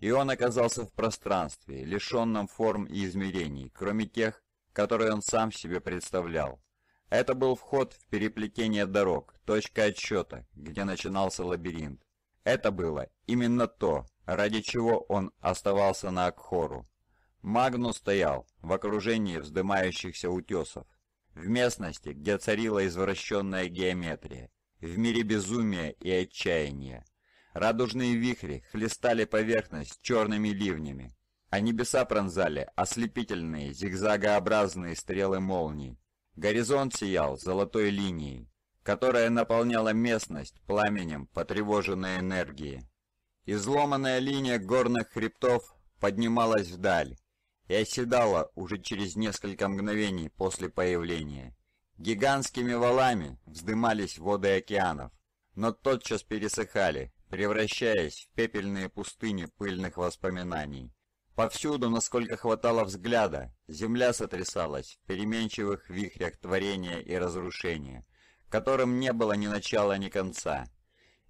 и он оказался в пространстве, лишенном форм и измерений, кроме тех, которые он сам себе представлял. Это был вход в переплетение дорог, точка отсчета, где начинался лабиринт. Это было именно то, ради чего он оставался на Акхору. Магнус стоял в окружении вздымающихся утесов, в местности, где царила извращенная геометрия, в мире безумия и отчаяния. Радужные вихри хлестали поверхность черными ливнями, а небеса пронзали ослепительные зигзагообразные стрелы молний. Горизонт сиял золотой линией, которая наполняла местность пламенем потревоженной энергии. Изломанная линия горных хребтов поднималась вдаль, и оседала уже через несколько мгновений после появления. Гигантскими валами вздымались воды океанов, но тотчас пересыхали, превращаясь в пепельные пустыни пыльных воспоминаний. Повсюду, насколько хватало взгляда, земля сотрясалась в переменчивых вихрях творения и разрушения, которым не было ни начала, ни конца.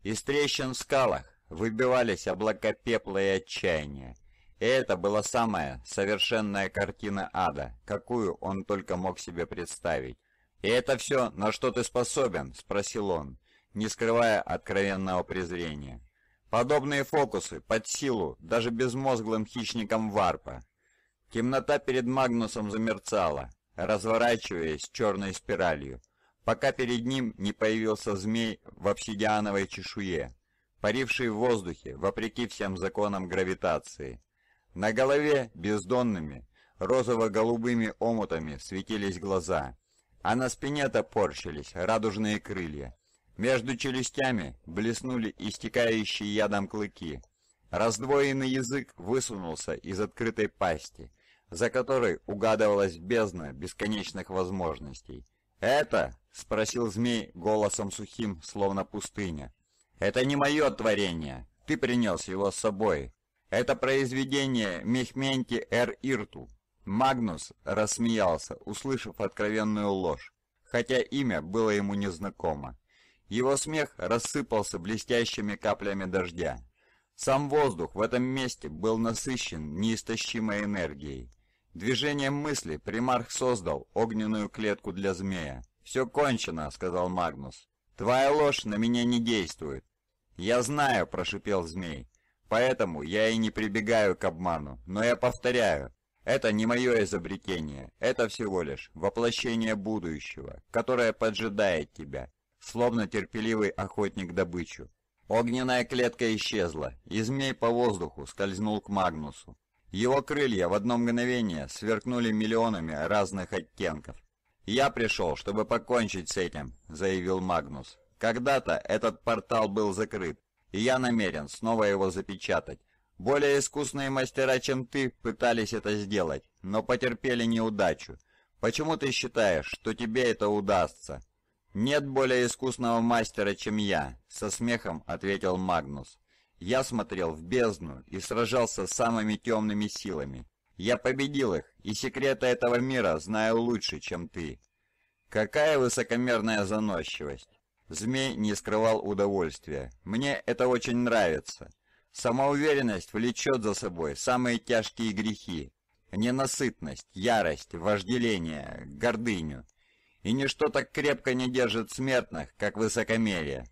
Из трещин в скалах выбивались облака пепла и отчаяния, и это была самая совершенная картина ада, какую он только мог себе представить. «И это все, на что ты способен?» – спросил он, не скрывая откровенного презрения. «Подобные фокусы под силу даже безмозглым хищникам варпа». Темнота перед Магнусом замерцала, разворачиваясь черной спиралью, пока перед ним не появился змей в обсидиановой чешуе, паривший в воздухе вопреки всем законам гравитации. На голове бездонными, розово-голубыми омутами светились глаза, а на спине топорщились радужные крылья. Между челюстями блеснули истекающие ядом клыки. Раздвоенный язык высунулся из открытой пасти, за которой угадывалась бездна бесконечных возможностей. «Это?» — спросил змей голосом сухим, словно пустыня. «Это не мое творение. Ты принес его с собой. Это произведение Мехменти Эр Ирту. Магнус рассмеялся, услышав откровенную ложь, хотя имя было ему незнакомо. Его смех рассыпался блестящими каплями дождя. Сам воздух в этом месте был насыщен неистощимой энергией. Движением мысли примарх создал огненную клетку для змея. «Все кончено», — сказал Магнус. «Твоя ложь на меня не действует». «Я знаю», — прошипел змей. Поэтому я и не прибегаю к обману, но я повторяю, это не мое изобретение, это всего лишь воплощение будущего, которое поджидает тебя, словно терпеливый охотник добычу. Огненная клетка исчезла, и змей по воздуху скользнул к Магнусу. Его крылья в одно мгновение сверкнули миллионами разных оттенков. «Я пришел, чтобы покончить с этим», — заявил Магнус. «Когда-то этот портал был закрыт, и я намерен снова его запечатать. Более искусные мастера, чем ты, пытались это сделать, но потерпели неудачу. Почему ты считаешь, что тебе это удастся? Нет более искусного мастера, чем я, со смехом ответил Магнус. Я смотрел в бездну и сражался с самыми темными силами. Я победил их, и секреты этого мира знаю лучше, чем ты. Какая высокомерная заносчивость. Змей не скрывал удовольствия. «Мне это очень нравится. Самоуверенность влечет за собой самые тяжкие грехи. Ненасытность, ярость, вожделение, гордыню. И ничто так крепко не держит смертных, как высокомерие».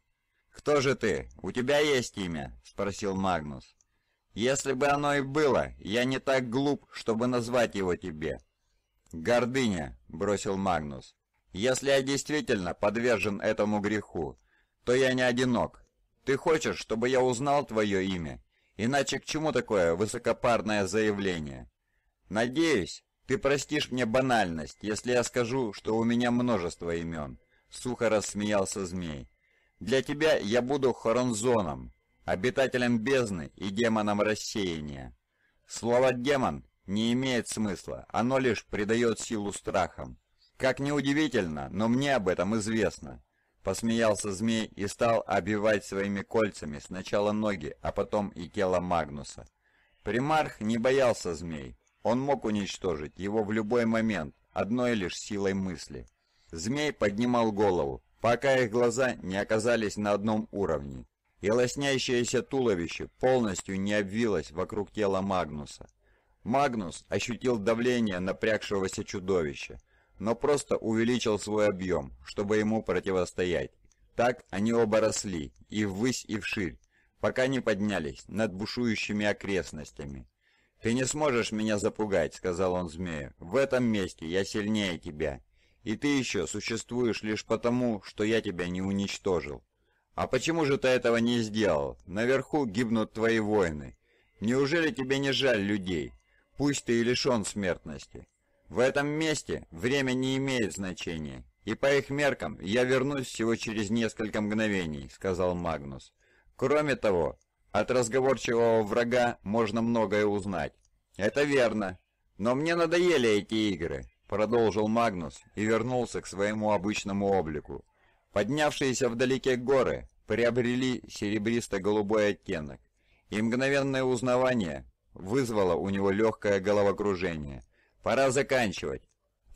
«Кто же ты? У тебя есть имя?» — спросил Магнус. «Если бы оно и было, я не так глуп, чтобы назвать его тебе». «Гордыня», — бросил Магнус. Если я действительно подвержен этому греху, то я не одинок. Ты хочешь, чтобы я узнал твое имя? Иначе к чему такое высокопарное заявление? Надеюсь, ты простишь мне банальность, если я скажу, что у меня множество имен. Сухо рассмеялся змей. Для тебя я буду Хоронзоном, обитателем бездны и демоном рассеяния. Слово «демон» не имеет смысла, оно лишь придает силу страхам. «Как неудивительно, но мне об этом известно!» Посмеялся змей и стал обивать своими кольцами сначала ноги, а потом и тело Магнуса. Примарх не боялся змей. Он мог уничтожить его в любой момент, одной лишь силой мысли. Змей поднимал голову, пока их глаза не оказались на одном уровне, и лоснящееся туловище полностью не обвилось вокруг тела Магнуса. Магнус ощутил давление напрягшегося чудовища но просто увеличил свой объем, чтобы ему противостоять. Так они оба росли, и ввысь, и вширь, пока не поднялись над бушующими окрестностями. «Ты не сможешь меня запугать», — сказал он змею. «В этом месте я сильнее тебя, и ты еще существуешь лишь потому, что я тебя не уничтожил». «А почему же ты этого не сделал? Наверху гибнут твои воины. Неужели тебе не жаль людей? Пусть ты и лишен смертности». В этом месте время не имеет значения, и по их меркам я вернусь всего через несколько мгновений», — сказал Магнус. «Кроме того, от разговорчивого врага можно многое узнать». «Это верно, но мне надоели эти игры», — продолжил Магнус и вернулся к своему обычному облику. Поднявшиеся вдалеке горы приобрели серебристо-голубой оттенок, и мгновенное узнавание вызвало у него легкое головокружение — Пора заканчивать.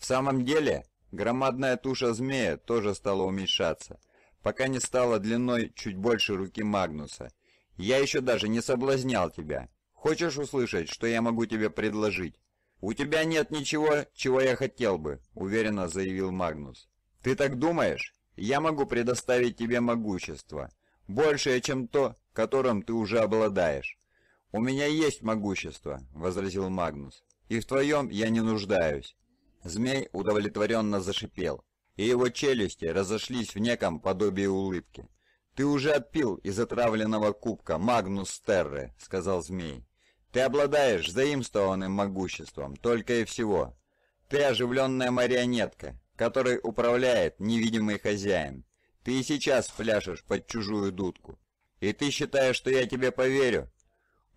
В самом деле, громадная туша змея тоже стала уменьшаться, пока не стала длиной чуть больше руки Магнуса. Я еще даже не соблазнял тебя. Хочешь услышать, что я могу тебе предложить? «У тебя нет ничего, чего я хотел бы», — уверенно заявил Магнус. «Ты так думаешь? Я могу предоставить тебе могущество. Большее, чем то, которым ты уже обладаешь». «У меня есть могущество», — возразил Магнус и в твоем я не нуждаюсь». Змей удовлетворенно зашипел, и его челюсти разошлись в неком подобии улыбки. «Ты уже отпил из отравленного кубка Магнус Терре», — сказал змей. «Ты обладаешь заимствованным могуществом, только и всего. Ты оживленная марионетка, которой управляет невидимый хозяин. Ты и сейчас пляшешь под чужую дудку. И ты считаешь, что я тебе поверю?»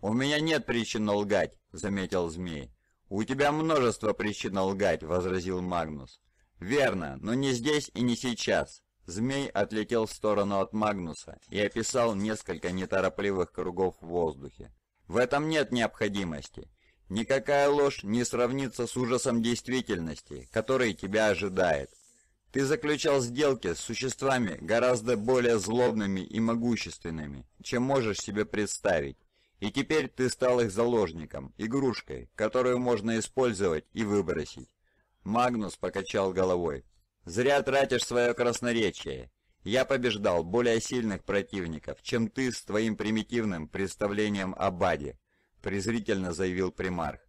«У меня нет причин лгать», — заметил змей. «У тебя множество причин лгать», — возразил Магнус. «Верно, но не здесь и не сейчас». Змей отлетел в сторону от Магнуса и описал несколько неторопливых кругов в воздухе. «В этом нет необходимости. Никакая ложь не сравнится с ужасом действительности, который тебя ожидает. Ты заключал сделки с существами гораздо более злобными и могущественными, чем можешь себе представить. И теперь ты стал их заложником, игрушкой, которую можно использовать и выбросить. Магнус покачал головой. Зря тратишь свое красноречие. Я побеждал более сильных противников, чем ты с твоим примитивным представлением о Баде, презрительно заявил примарх.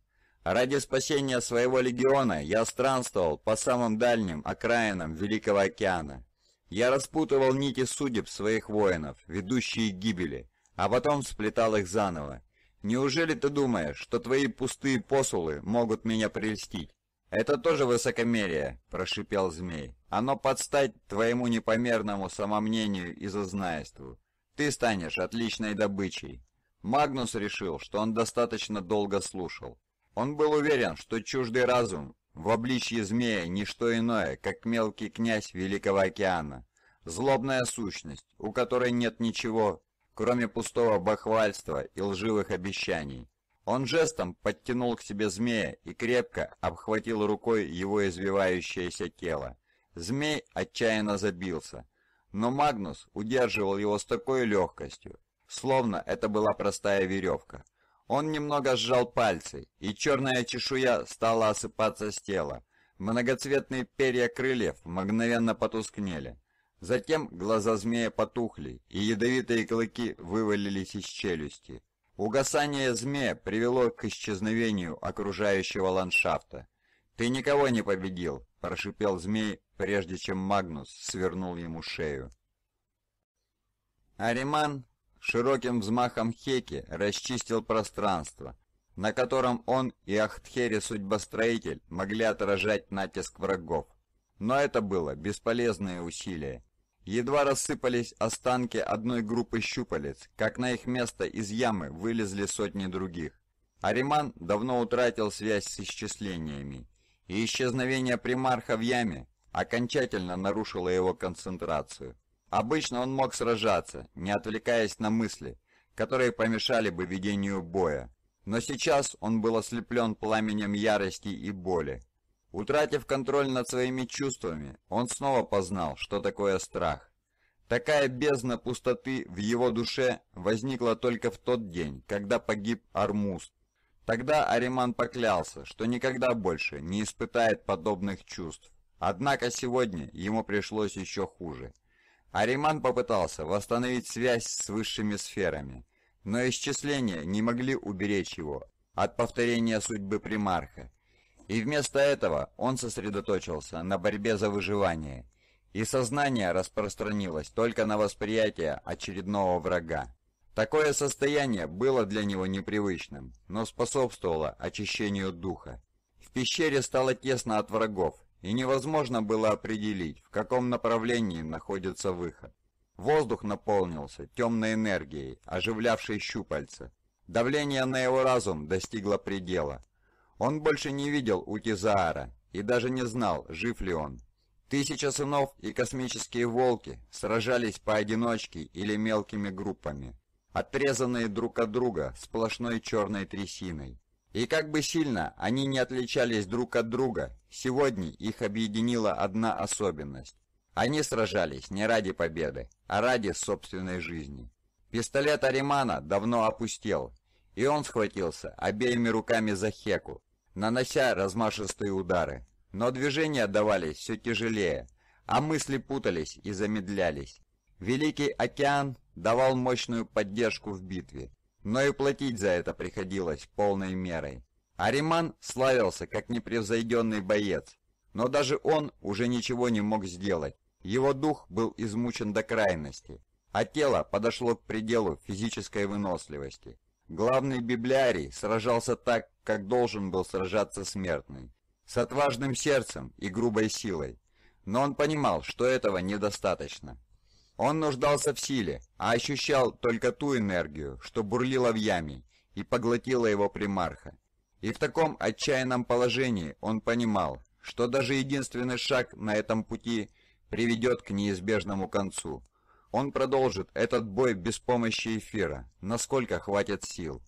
Ради спасения своего легиона я странствовал по самым дальним окраинам Великого океана. Я распутывал нити судеб своих воинов, ведущие к гибели, а потом сплетал их заново. Неужели ты думаешь, что твои пустые посулы могут меня прельстить? Это тоже высокомерие, прошипел змей. Оно подстать твоему непомерному самомнению и зазнайству. Ты станешь отличной добычей. Магнус решил, что он достаточно долго слушал. Он был уверен, что чуждый разум в обличье змея не что иное, как мелкий князь Великого океана. Злобная сущность, у которой нет ничего, кроме пустого бахвальства и лживых обещаний. Он жестом подтянул к себе змея и крепко обхватил рукой его извивающееся тело. Змей отчаянно забился, но Магнус удерживал его с такой легкостью, словно это была простая веревка. Он немного сжал пальцы, и черная чешуя стала осыпаться с тела. Многоцветные перья крыльев мгновенно потускнели. Затем глаза змея потухли, и ядовитые клыки вывалились из челюсти. Угасание змея привело к исчезновению окружающего ландшафта. «Ты никого не победил!» – прошипел змей, прежде чем Магнус свернул ему шею. Ариман широким взмахом хеки расчистил пространство, на котором он и Ахтхери Судьбостроитель могли отражать натиск врагов. Но это было бесполезное усилие. Едва рассыпались останки одной группы щупалец, как на их место из ямы вылезли сотни других. Ариман давно утратил связь с исчислениями, и исчезновение примарха в яме окончательно нарушило его концентрацию. Обычно он мог сражаться, не отвлекаясь на мысли, которые помешали бы ведению боя, но сейчас он был ослеплен пламенем ярости и боли, Утратив контроль над своими чувствами, он снова познал, что такое страх. Такая бездна пустоты в его душе возникла только в тот день, когда погиб Армуз. Тогда Ариман поклялся, что никогда больше не испытает подобных чувств. Однако сегодня ему пришлось еще хуже. Ариман попытался восстановить связь с высшими сферами, но исчисления не могли уберечь его от повторения судьбы примарха. И вместо этого он сосредоточился на борьбе за выживание, и сознание распространилось только на восприятие очередного врага. Такое состояние было для него непривычным, но способствовало очищению духа. В пещере стало тесно от врагов, и невозможно было определить, в каком направлении находится выход. Воздух наполнился темной энергией, оживлявшей щупальца. Давление на его разум достигло предела – он больше не видел Утизаара и даже не знал, жив ли он. Тысяча сынов и космические волки сражались поодиночке или мелкими группами, отрезанные друг от друга сплошной черной трясиной. И как бы сильно они не отличались друг от друга, сегодня их объединила одна особенность. Они сражались не ради победы, а ради собственной жизни. Пистолет Аримана давно опустел, и он схватился обеими руками за Хеку, нанося размашистые удары. Но движения давались все тяжелее, а мысли путались и замедлялись. Великий океан давал мощную поддержку в битве, но и платить за это приходилось полной мерой. Ариман славился как непревзойденный боец, но даже он уже ничего не мог сделать. Его дух был измучен до крайности, а тело подошло к пределу физической выносливости. Главный библиарий сражался так, как должен был сражаться смертный. С отважным сердцем и грубой силой. Но он понимал, что этого недостаточно. Он нуждался в силе, а ощущал только ту энергию, что бурлила в яме и поглотила его примарха. И в таком отчаянном положении он понимал, что даже единственный шаг на этом пути приведет к неизбежному концу – он продолжит этот бой без помощи эфира, насколько хватит сил.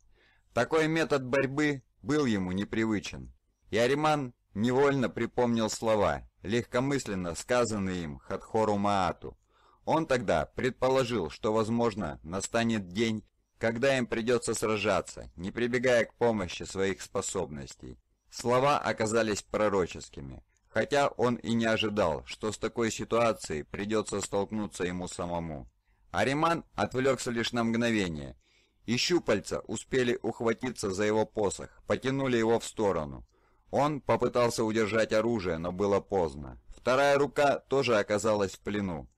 Такой метод борьбы был ему непривычен. И Ариман невольно припомнил слова, легкомысленно сказанные им Хатхору Маату. Он тогда предположил, что, возможно, настанет день, когда им придется сражаться, не прибегая к помощи своих способностей. Слова оказались пророческими хотя он и не ожидал, что с такой ситуацией придется столкнуться ему самому. Ариман отвлекся лишь на мгновение, и щупальца успели ухватиться за его посох, потянули его в сторону. Он попытался удержать оружие, но было поздно. Вторая рука тоже оказалась в плену.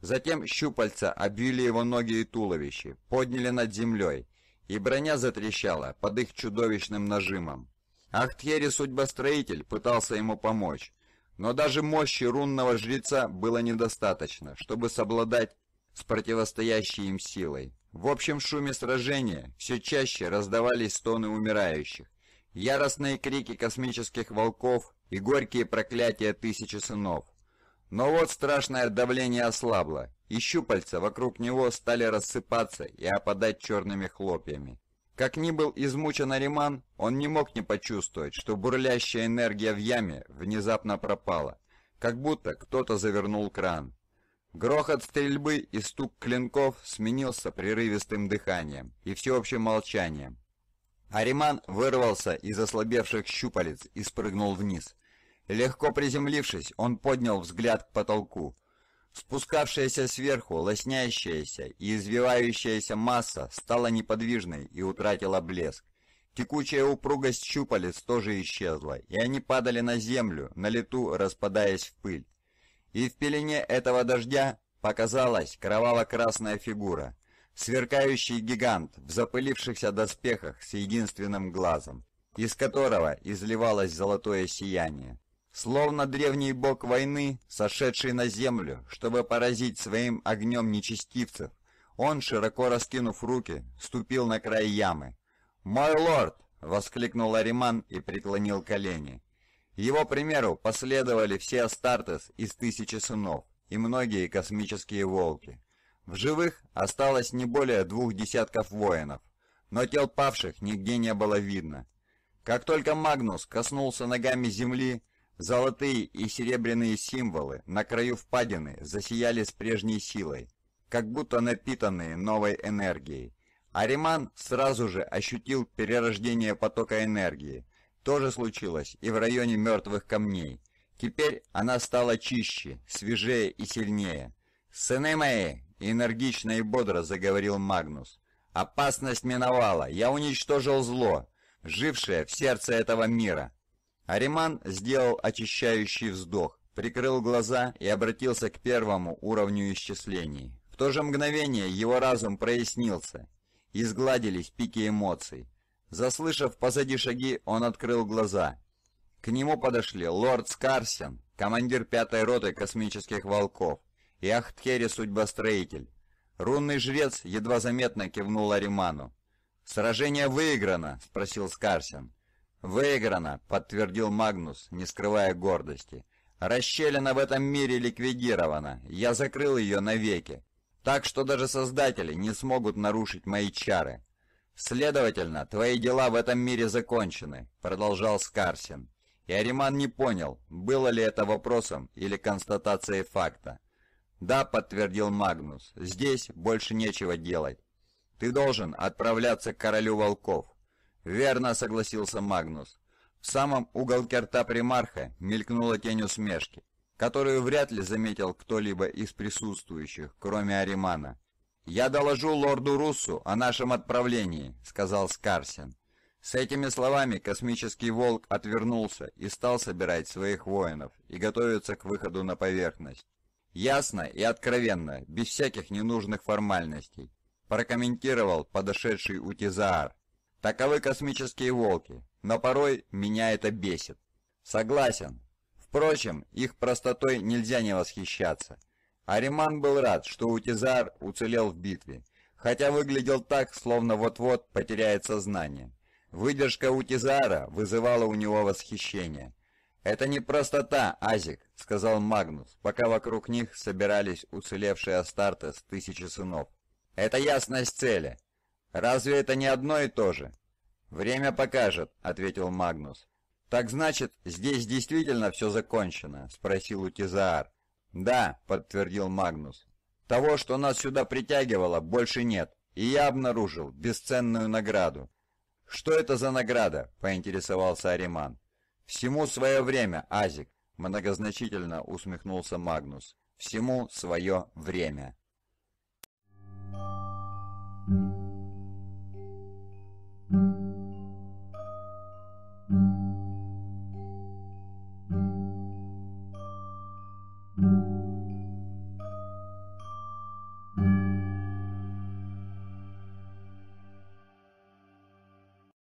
Затем щупальца обвили его ноги и туловище, подняли над землей, и броня затрещала под их чудовищным нажимом. Ахтхери судьбостроитель пытался ему помочь, но даже мощи рунного жреца было недостаточно, чтобы совладать с противостоящей им силой. В общем шуме сражения все чаще раздавались стоны умирающих, яростные крики космических волков и горькие проклятия тысячи сынов. Но вот страшное давление ослабло, и щупальца вокруг него стали рассыпаться и опадать черными хлопьями. Как ни был измучен Ариман, он не мог не почувствовать, что бурлящая энергия в яме внезапно пропала, как будто кто-то завернул кран. Грохот стрельбы и стук клинков сменился прерывистым дыханием и всеобщим молчанием. Ариман вырвался из ослабевших щупалец и спрыгнул вниз. Легко приземлившись, он поднял взгляд к потолку – Спускавшаяся сверху, лоснящаяся и извивающаяся масса стала неподвижной и утратила блеск. Текучая упругость щупалец тоже исчезла, и они падали на землю, на лету распадаясь в пыль. И в пелене этого дождя показалась кроваво-красная фигура, сверкающий гигант в запылившихся доспехах с единственным глазом, из которого изливалось золотое сияние. Словно древний бог войны, сошедший на землю, чтобы поразить своим огнем нечестивцев, он, широко раскинув руки, ступил на край ямы. «Мой лорд!» — воскликнул Ариман и преклонил колени. Его примеру последовали все Астартес из Тысячи Сынов и многие космические волки. В живых осталось не более двух десятков воинов, но тел павших нигде не было видно. Как только Магнус коснулся ногами земли, Золотые и серебряные символы на краю впадины засияли с прежней силой, как будто напитанные новой энергией. Ариман сразу же ощутил перерождение потока энергии. То же случилось и в районе мертвых камней. Теперь она стала чище, свежее и сильнее. «Сыны мои!» — энергично и бодро заговорил Магнус. «Опасность миновала! Я уничтожил зло, жившее в сердце этого мира!» Ариман сделал очищающий вздох, прикрыл глаза и обратился к первому уровню исчислений. В то же мгновение его разум прояснился, и сгладились пики эмоций. Заслышав позади шаги, он открыл глаза. К нему подошли лорд Скарсен, командир пятой роты космических волков, и Ахтхери Судьбостроитель. Рунный жрец едва заметно кивнул Ариману. «Сражение выиграно?» – спросил Скарсен. «Выиграно», — подтвердил Магнус, не скрывая гордости. «Расщелина в этом мире ликвидирована. Я закрыл ее навеки. Так что даже создатели не смогут нарушить мои чары». «Следовательно, твои дела в этом мире закончены», — продолжал Скарсин. И Ариман не понял, было ли это вопросом или констатацией факта. «Да», — подтвердил Магнус, — «здесь больше нечего делать. Ты должен отправляться к королю волков. «Верно», — согласился Магнус. В самом уголке рта примарха мелькнула тень усмешки, которую вряд ли заметил кто-либо из присутствующих, кроме Аримана. «Я доложу лорду Руссу о нашем отправлении», — сказал Скарсен. С этими словами космический волк отвернулся и стал собирать своих воинов и готовиться к выходу на поверхность. Ясно и откровенно, без всяких ненужных формальностей, прокомментировал подошедший Утизаар. Таковы космические волки, но порой меня это бесит. Согласен. Впрочем, их простотой нельзя не восхищаться. Ариман был рад, что Утизар уцелел в битве, хотя выглядел так, словно вот-вот потеряет сознание. Выдержка Утизара вызывала у него восхищение. «Это не простота, Азик», — сказал Магнус, пока вокруг них собирались уцелевшие с тысячи сынов. «Это ясность цели. «Разве это не одно и то же?» «Время покажет», — ответил Магнус. «Так значит, здесь действительно все закончено?» — спросил Утизаар. «Да», — подтвердил Магнус. «Того, что нас сюда притягивало, больше нет, и я обнаружил бесценную награду». «Что это за награда?» — поинтересовался Ариман. «Всему свое время, Азик», — многозначительно усмехнулся Магнус. «Всему свое время».